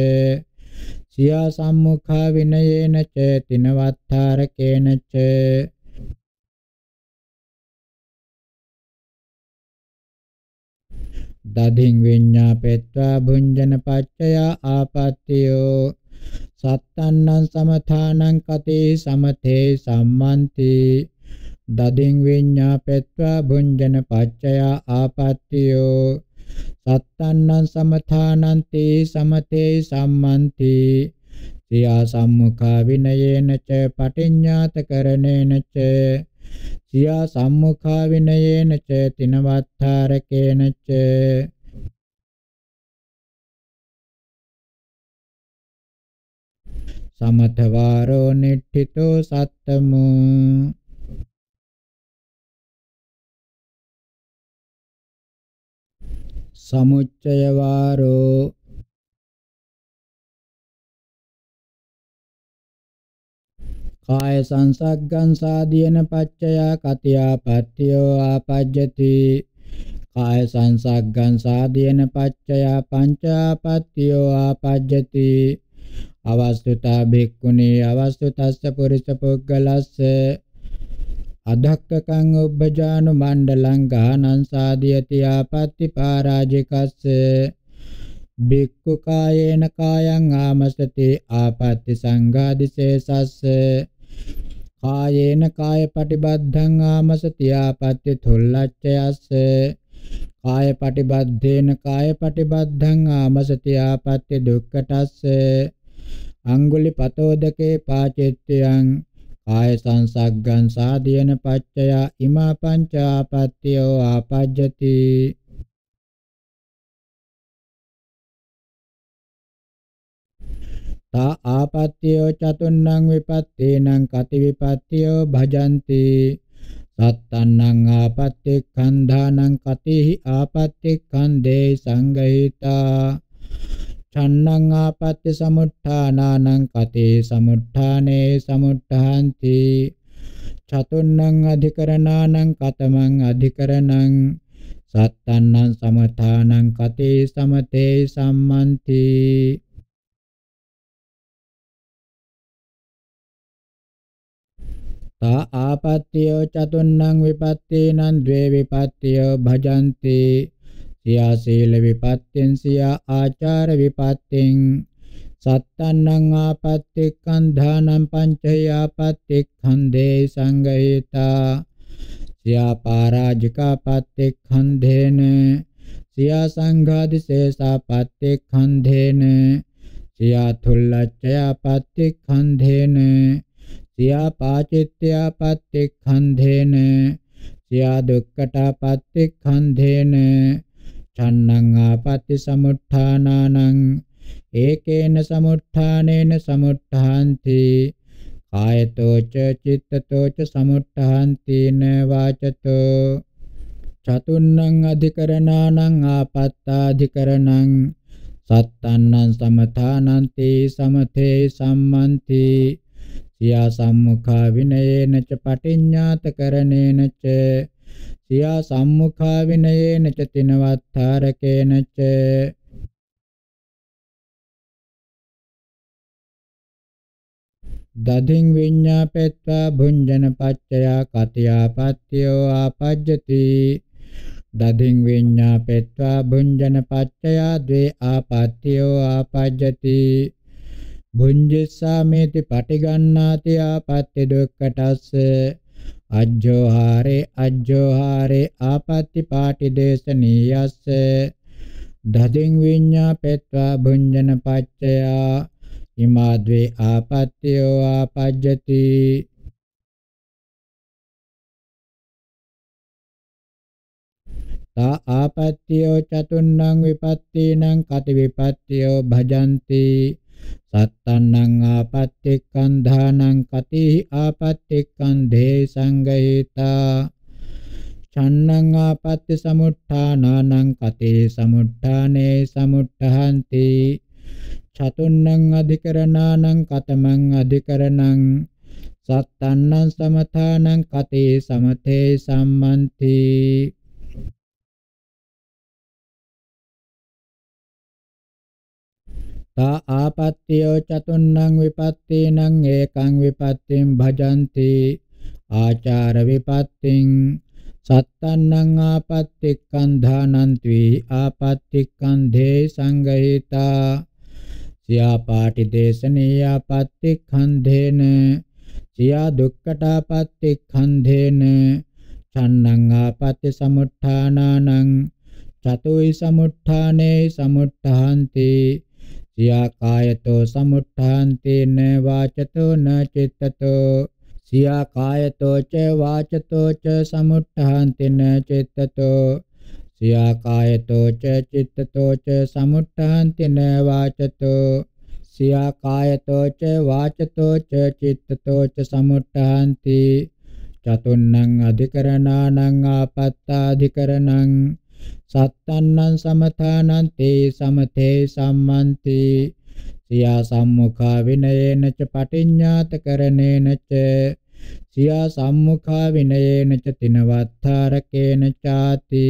සියා සම්මුඛා විනයේන ච තිනවත්තාරකේන ච දදින් විඤ්ඤාපෙත්වා භුඤ්ජන පච්චය ආපත්‍යෝ සත්තන්නං සමථානං කතේ සමතේ සම්මන්ති දදින් විඤ්ඤාපෙත්වා භුඤ්ජන පච්චය ආපත්‍යෝ සත්තන්නං සමථානන්ති සමතේ සම්මන්ති සියා සම්මුඛා විනයේන ච පටිඤ්ඤාත කරණේන ච සියා සම්මුඛා විනයේන ච තිනවත්තරකේන ච සමථ වාරෝ නිට්ඨිතෝ සත්තමෝ සමුච්චය වාරෝ කාය සංසග්ගං සාදීන පච්චයා කතියා පත්‍යෝ ආපජ්ජති කාය සංසග්ගං සාදීන පච්චයා පංචාපත්‍යෝ ආපජ්ජති අවස්තුතා භික්ඛුනේ අවස්තුතස්ස පුරිස පුග්ගලස්ස අධක්කකං උබ්බජානු මණ්ඩලං ගානං සාදියති ආපත්‍ති පරාජිකස්ස බික්ඛු කායේන කායං ආමසති ආපත්‍ති සංඝාදිසේසස්ස කායේන කාය පටිබද්ධං ආමසති ආපත්‍ති තුල්ලච්ඡයස්ස කාය පටිබද්ධේන කාය පටිබද්ධං ආමසති ආපත්‍ති දුක්ඛටස්ස අංගුලි පතෝදකේ පාචෙත්‍යං කාය සංසග්ගං සාදීන පච්චය ඉමා පංච ආපත්‍යෝ ආපජ්ජති තා ආපත්‍යෝ චතුන්නං විපත්තේනං කති විපත්‍යෝ භජಂತಿ සත්තන්නං ආපත්‍ති කන්ධානං කතිහි ආපත්‍ති කන්දේ සංගහිතා තණ්ණං ආපත්‍ය සමුත්ථානානං කතේ සමුත්ථානේ සමුත්ථාන්ති චතුන්නං අධිකරණානං කතමං අධිකරණං සත්තන්නං සමථානං කතේ සමතේ සම්මන්ති තා ආපත්‍යෝ චතුන්නං විපත්තේනං ද්වේ විපත්‍යෝ භජන්ති සියා සීල විපත්තෙන් සියා ආචාර විපත්තෙන් සත්තන්නං ආපත්තික්ඛන් දානං පංචය ආපත්තික්ඛන් දේ සංගහිතා සියා පරාජිකා පත්තික්ඛන් දේන සියා සංඝාදිශේෂා පත්තික්ඛන් දේන සියා තුල්ලච්ඡය පත්තික්ඛන්ධේන සියා පාචිත්‍ය පත්තික්ඛන්ධේන සියා දුක්කට පත්තික්ඛන්ධේන චන්නං ආපත්‍ති සමුත්ථානානං ඒකේන සමුත්ථානේන සමුත්ථාන්ති කායතෝ ච චිත්තතෝ ච සමුත්ථාන්තින වාචතෝ චතුන්නං අධිකරණානං ආපත්තාධිකරණං සත්තන්නං සමථානන්ති සමතේ සම්මන්ති සියා සම්මුඛා විනයේන ච පටිඤ්ඤාතකරණේන ච සියා සම්මුඛා විනයේන ච තිනවත්තරකේන ච දදින් විඤ්ඤාපෙත්වා භුඤ්ජන පච්චයා කතියාපත්‍යෝ ආපජ්ජති දදින් විඤ්ඤාපෙත්වා භුඤ්ජන පච්චයා ද්වේ ආපත්‍යෝ ආපජ්ජති භුඤ්ජස්සාමේති පටිගන්නාති ආපත්‍ය දුක්ඛටස්ස අජ්ජෝහාරේ අජ්ජෝහාරේ ආපත්‍ති පාටි දේශනීයස්ස දදින් විඤ්ඤා පෙත්වා භුඤ්ජන පච්චයා ඉමාද්වේ ආපත්‍යෝ ආපජ්ජති තා ආපත්‍යෝ චතුන්නං විපත්තීනං කටි විපත්‍යෝ භජಂತಿ සත්තන්නං ආපත්තික්ඛන්ධානං කතිහි ආපත්තික්ඛන්ධේ සංගහිතා ඡන්නං ආපත්‍ති සමුත්ථානානං කතේ සමුත්ථානේ සමුත්ථහන්ති චතුන්නං අධිකරණානං කතමං අධිකරණං සත්තන්නං සමථානං කතේ සමතේ සම්මන්ති තා ආපත්‍යෝ චතුන්නං විපත්තේනං ඒකං විපත්තෙන් භජಂತಿ ආචාර විපත්තින් සත්තන්නං ආපත්තික්ඛන්ධානන්ති ආපත්තික්ඛන්ධේ සංගහිතා සියාපාටි දේශනීය ආපත්තික්ඛන්ධේන සියා දුක්ඛටාපත්තික්ඛන්ධේන චන්නං ආපත්‍ය සමුත්ථානානං චතුයි සමුත්ථානේ සමුත්ථාන්ති සියා කායතෝ සමුත්ථාන්තේන වාචතෝ න චිත්තතෝ සියා කායතෝ ච වාචතෝ ච සමුත්ථාන්තේන චිත්තතෝ සියා කායතෝ ච චිත්තතෝ ච සමුත්ථාන්තේන වාචතෝ සියා කායතෝ ච වාචතෝ ච චිත්තතෝ ච සමුත්ථාන්ති චතුන්නං අධිකරණානං ආපත්තාධිකරණං සත්තන්නං සමථානං තේ සමතේ සම්මන්ති සියා සම්මුඛා විනයේන ච පටිඤ්ඤාතකරණේන ච සියා සම්මුඛා විනයේන ච තිනවත්තරකේන ചാති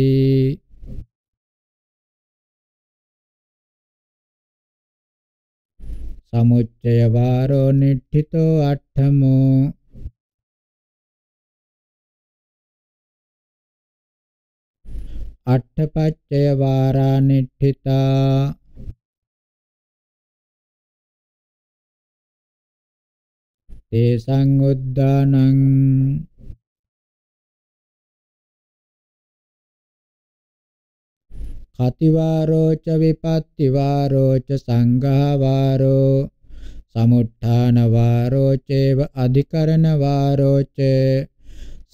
සමුච්චය වාරෝ නිට්ඨිතෝ අට්ඨමෝ අට්ඨපච්චය වාරානිට්ඨිතා තේසං උද්ධානං කතිවාරෝ ච විපත්තිවාරෝ ච සංඝාවාරෝ සමුත්ථාන වාරෝ චේව අධිකරණ වාරෝ චේ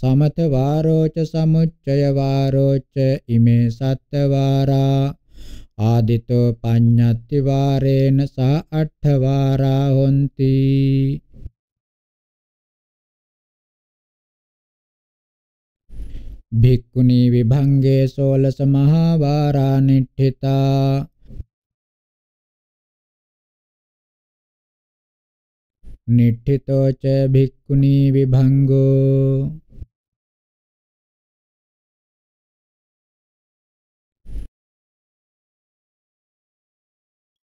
සමත වාරෝච සමුච්චය වාරෝච ඉමේ සත්ත වාරා ආදිතෝ පඤ්ඤත්ති වාරේන සා අට්ඨ වාරා හොಂತಿ භික්ඛුනි විභංගේ සෝලස මහා වාරා නිට්ඨිතා නිට්ඨිතෝ ච භික්ඛුනි විභංගෝ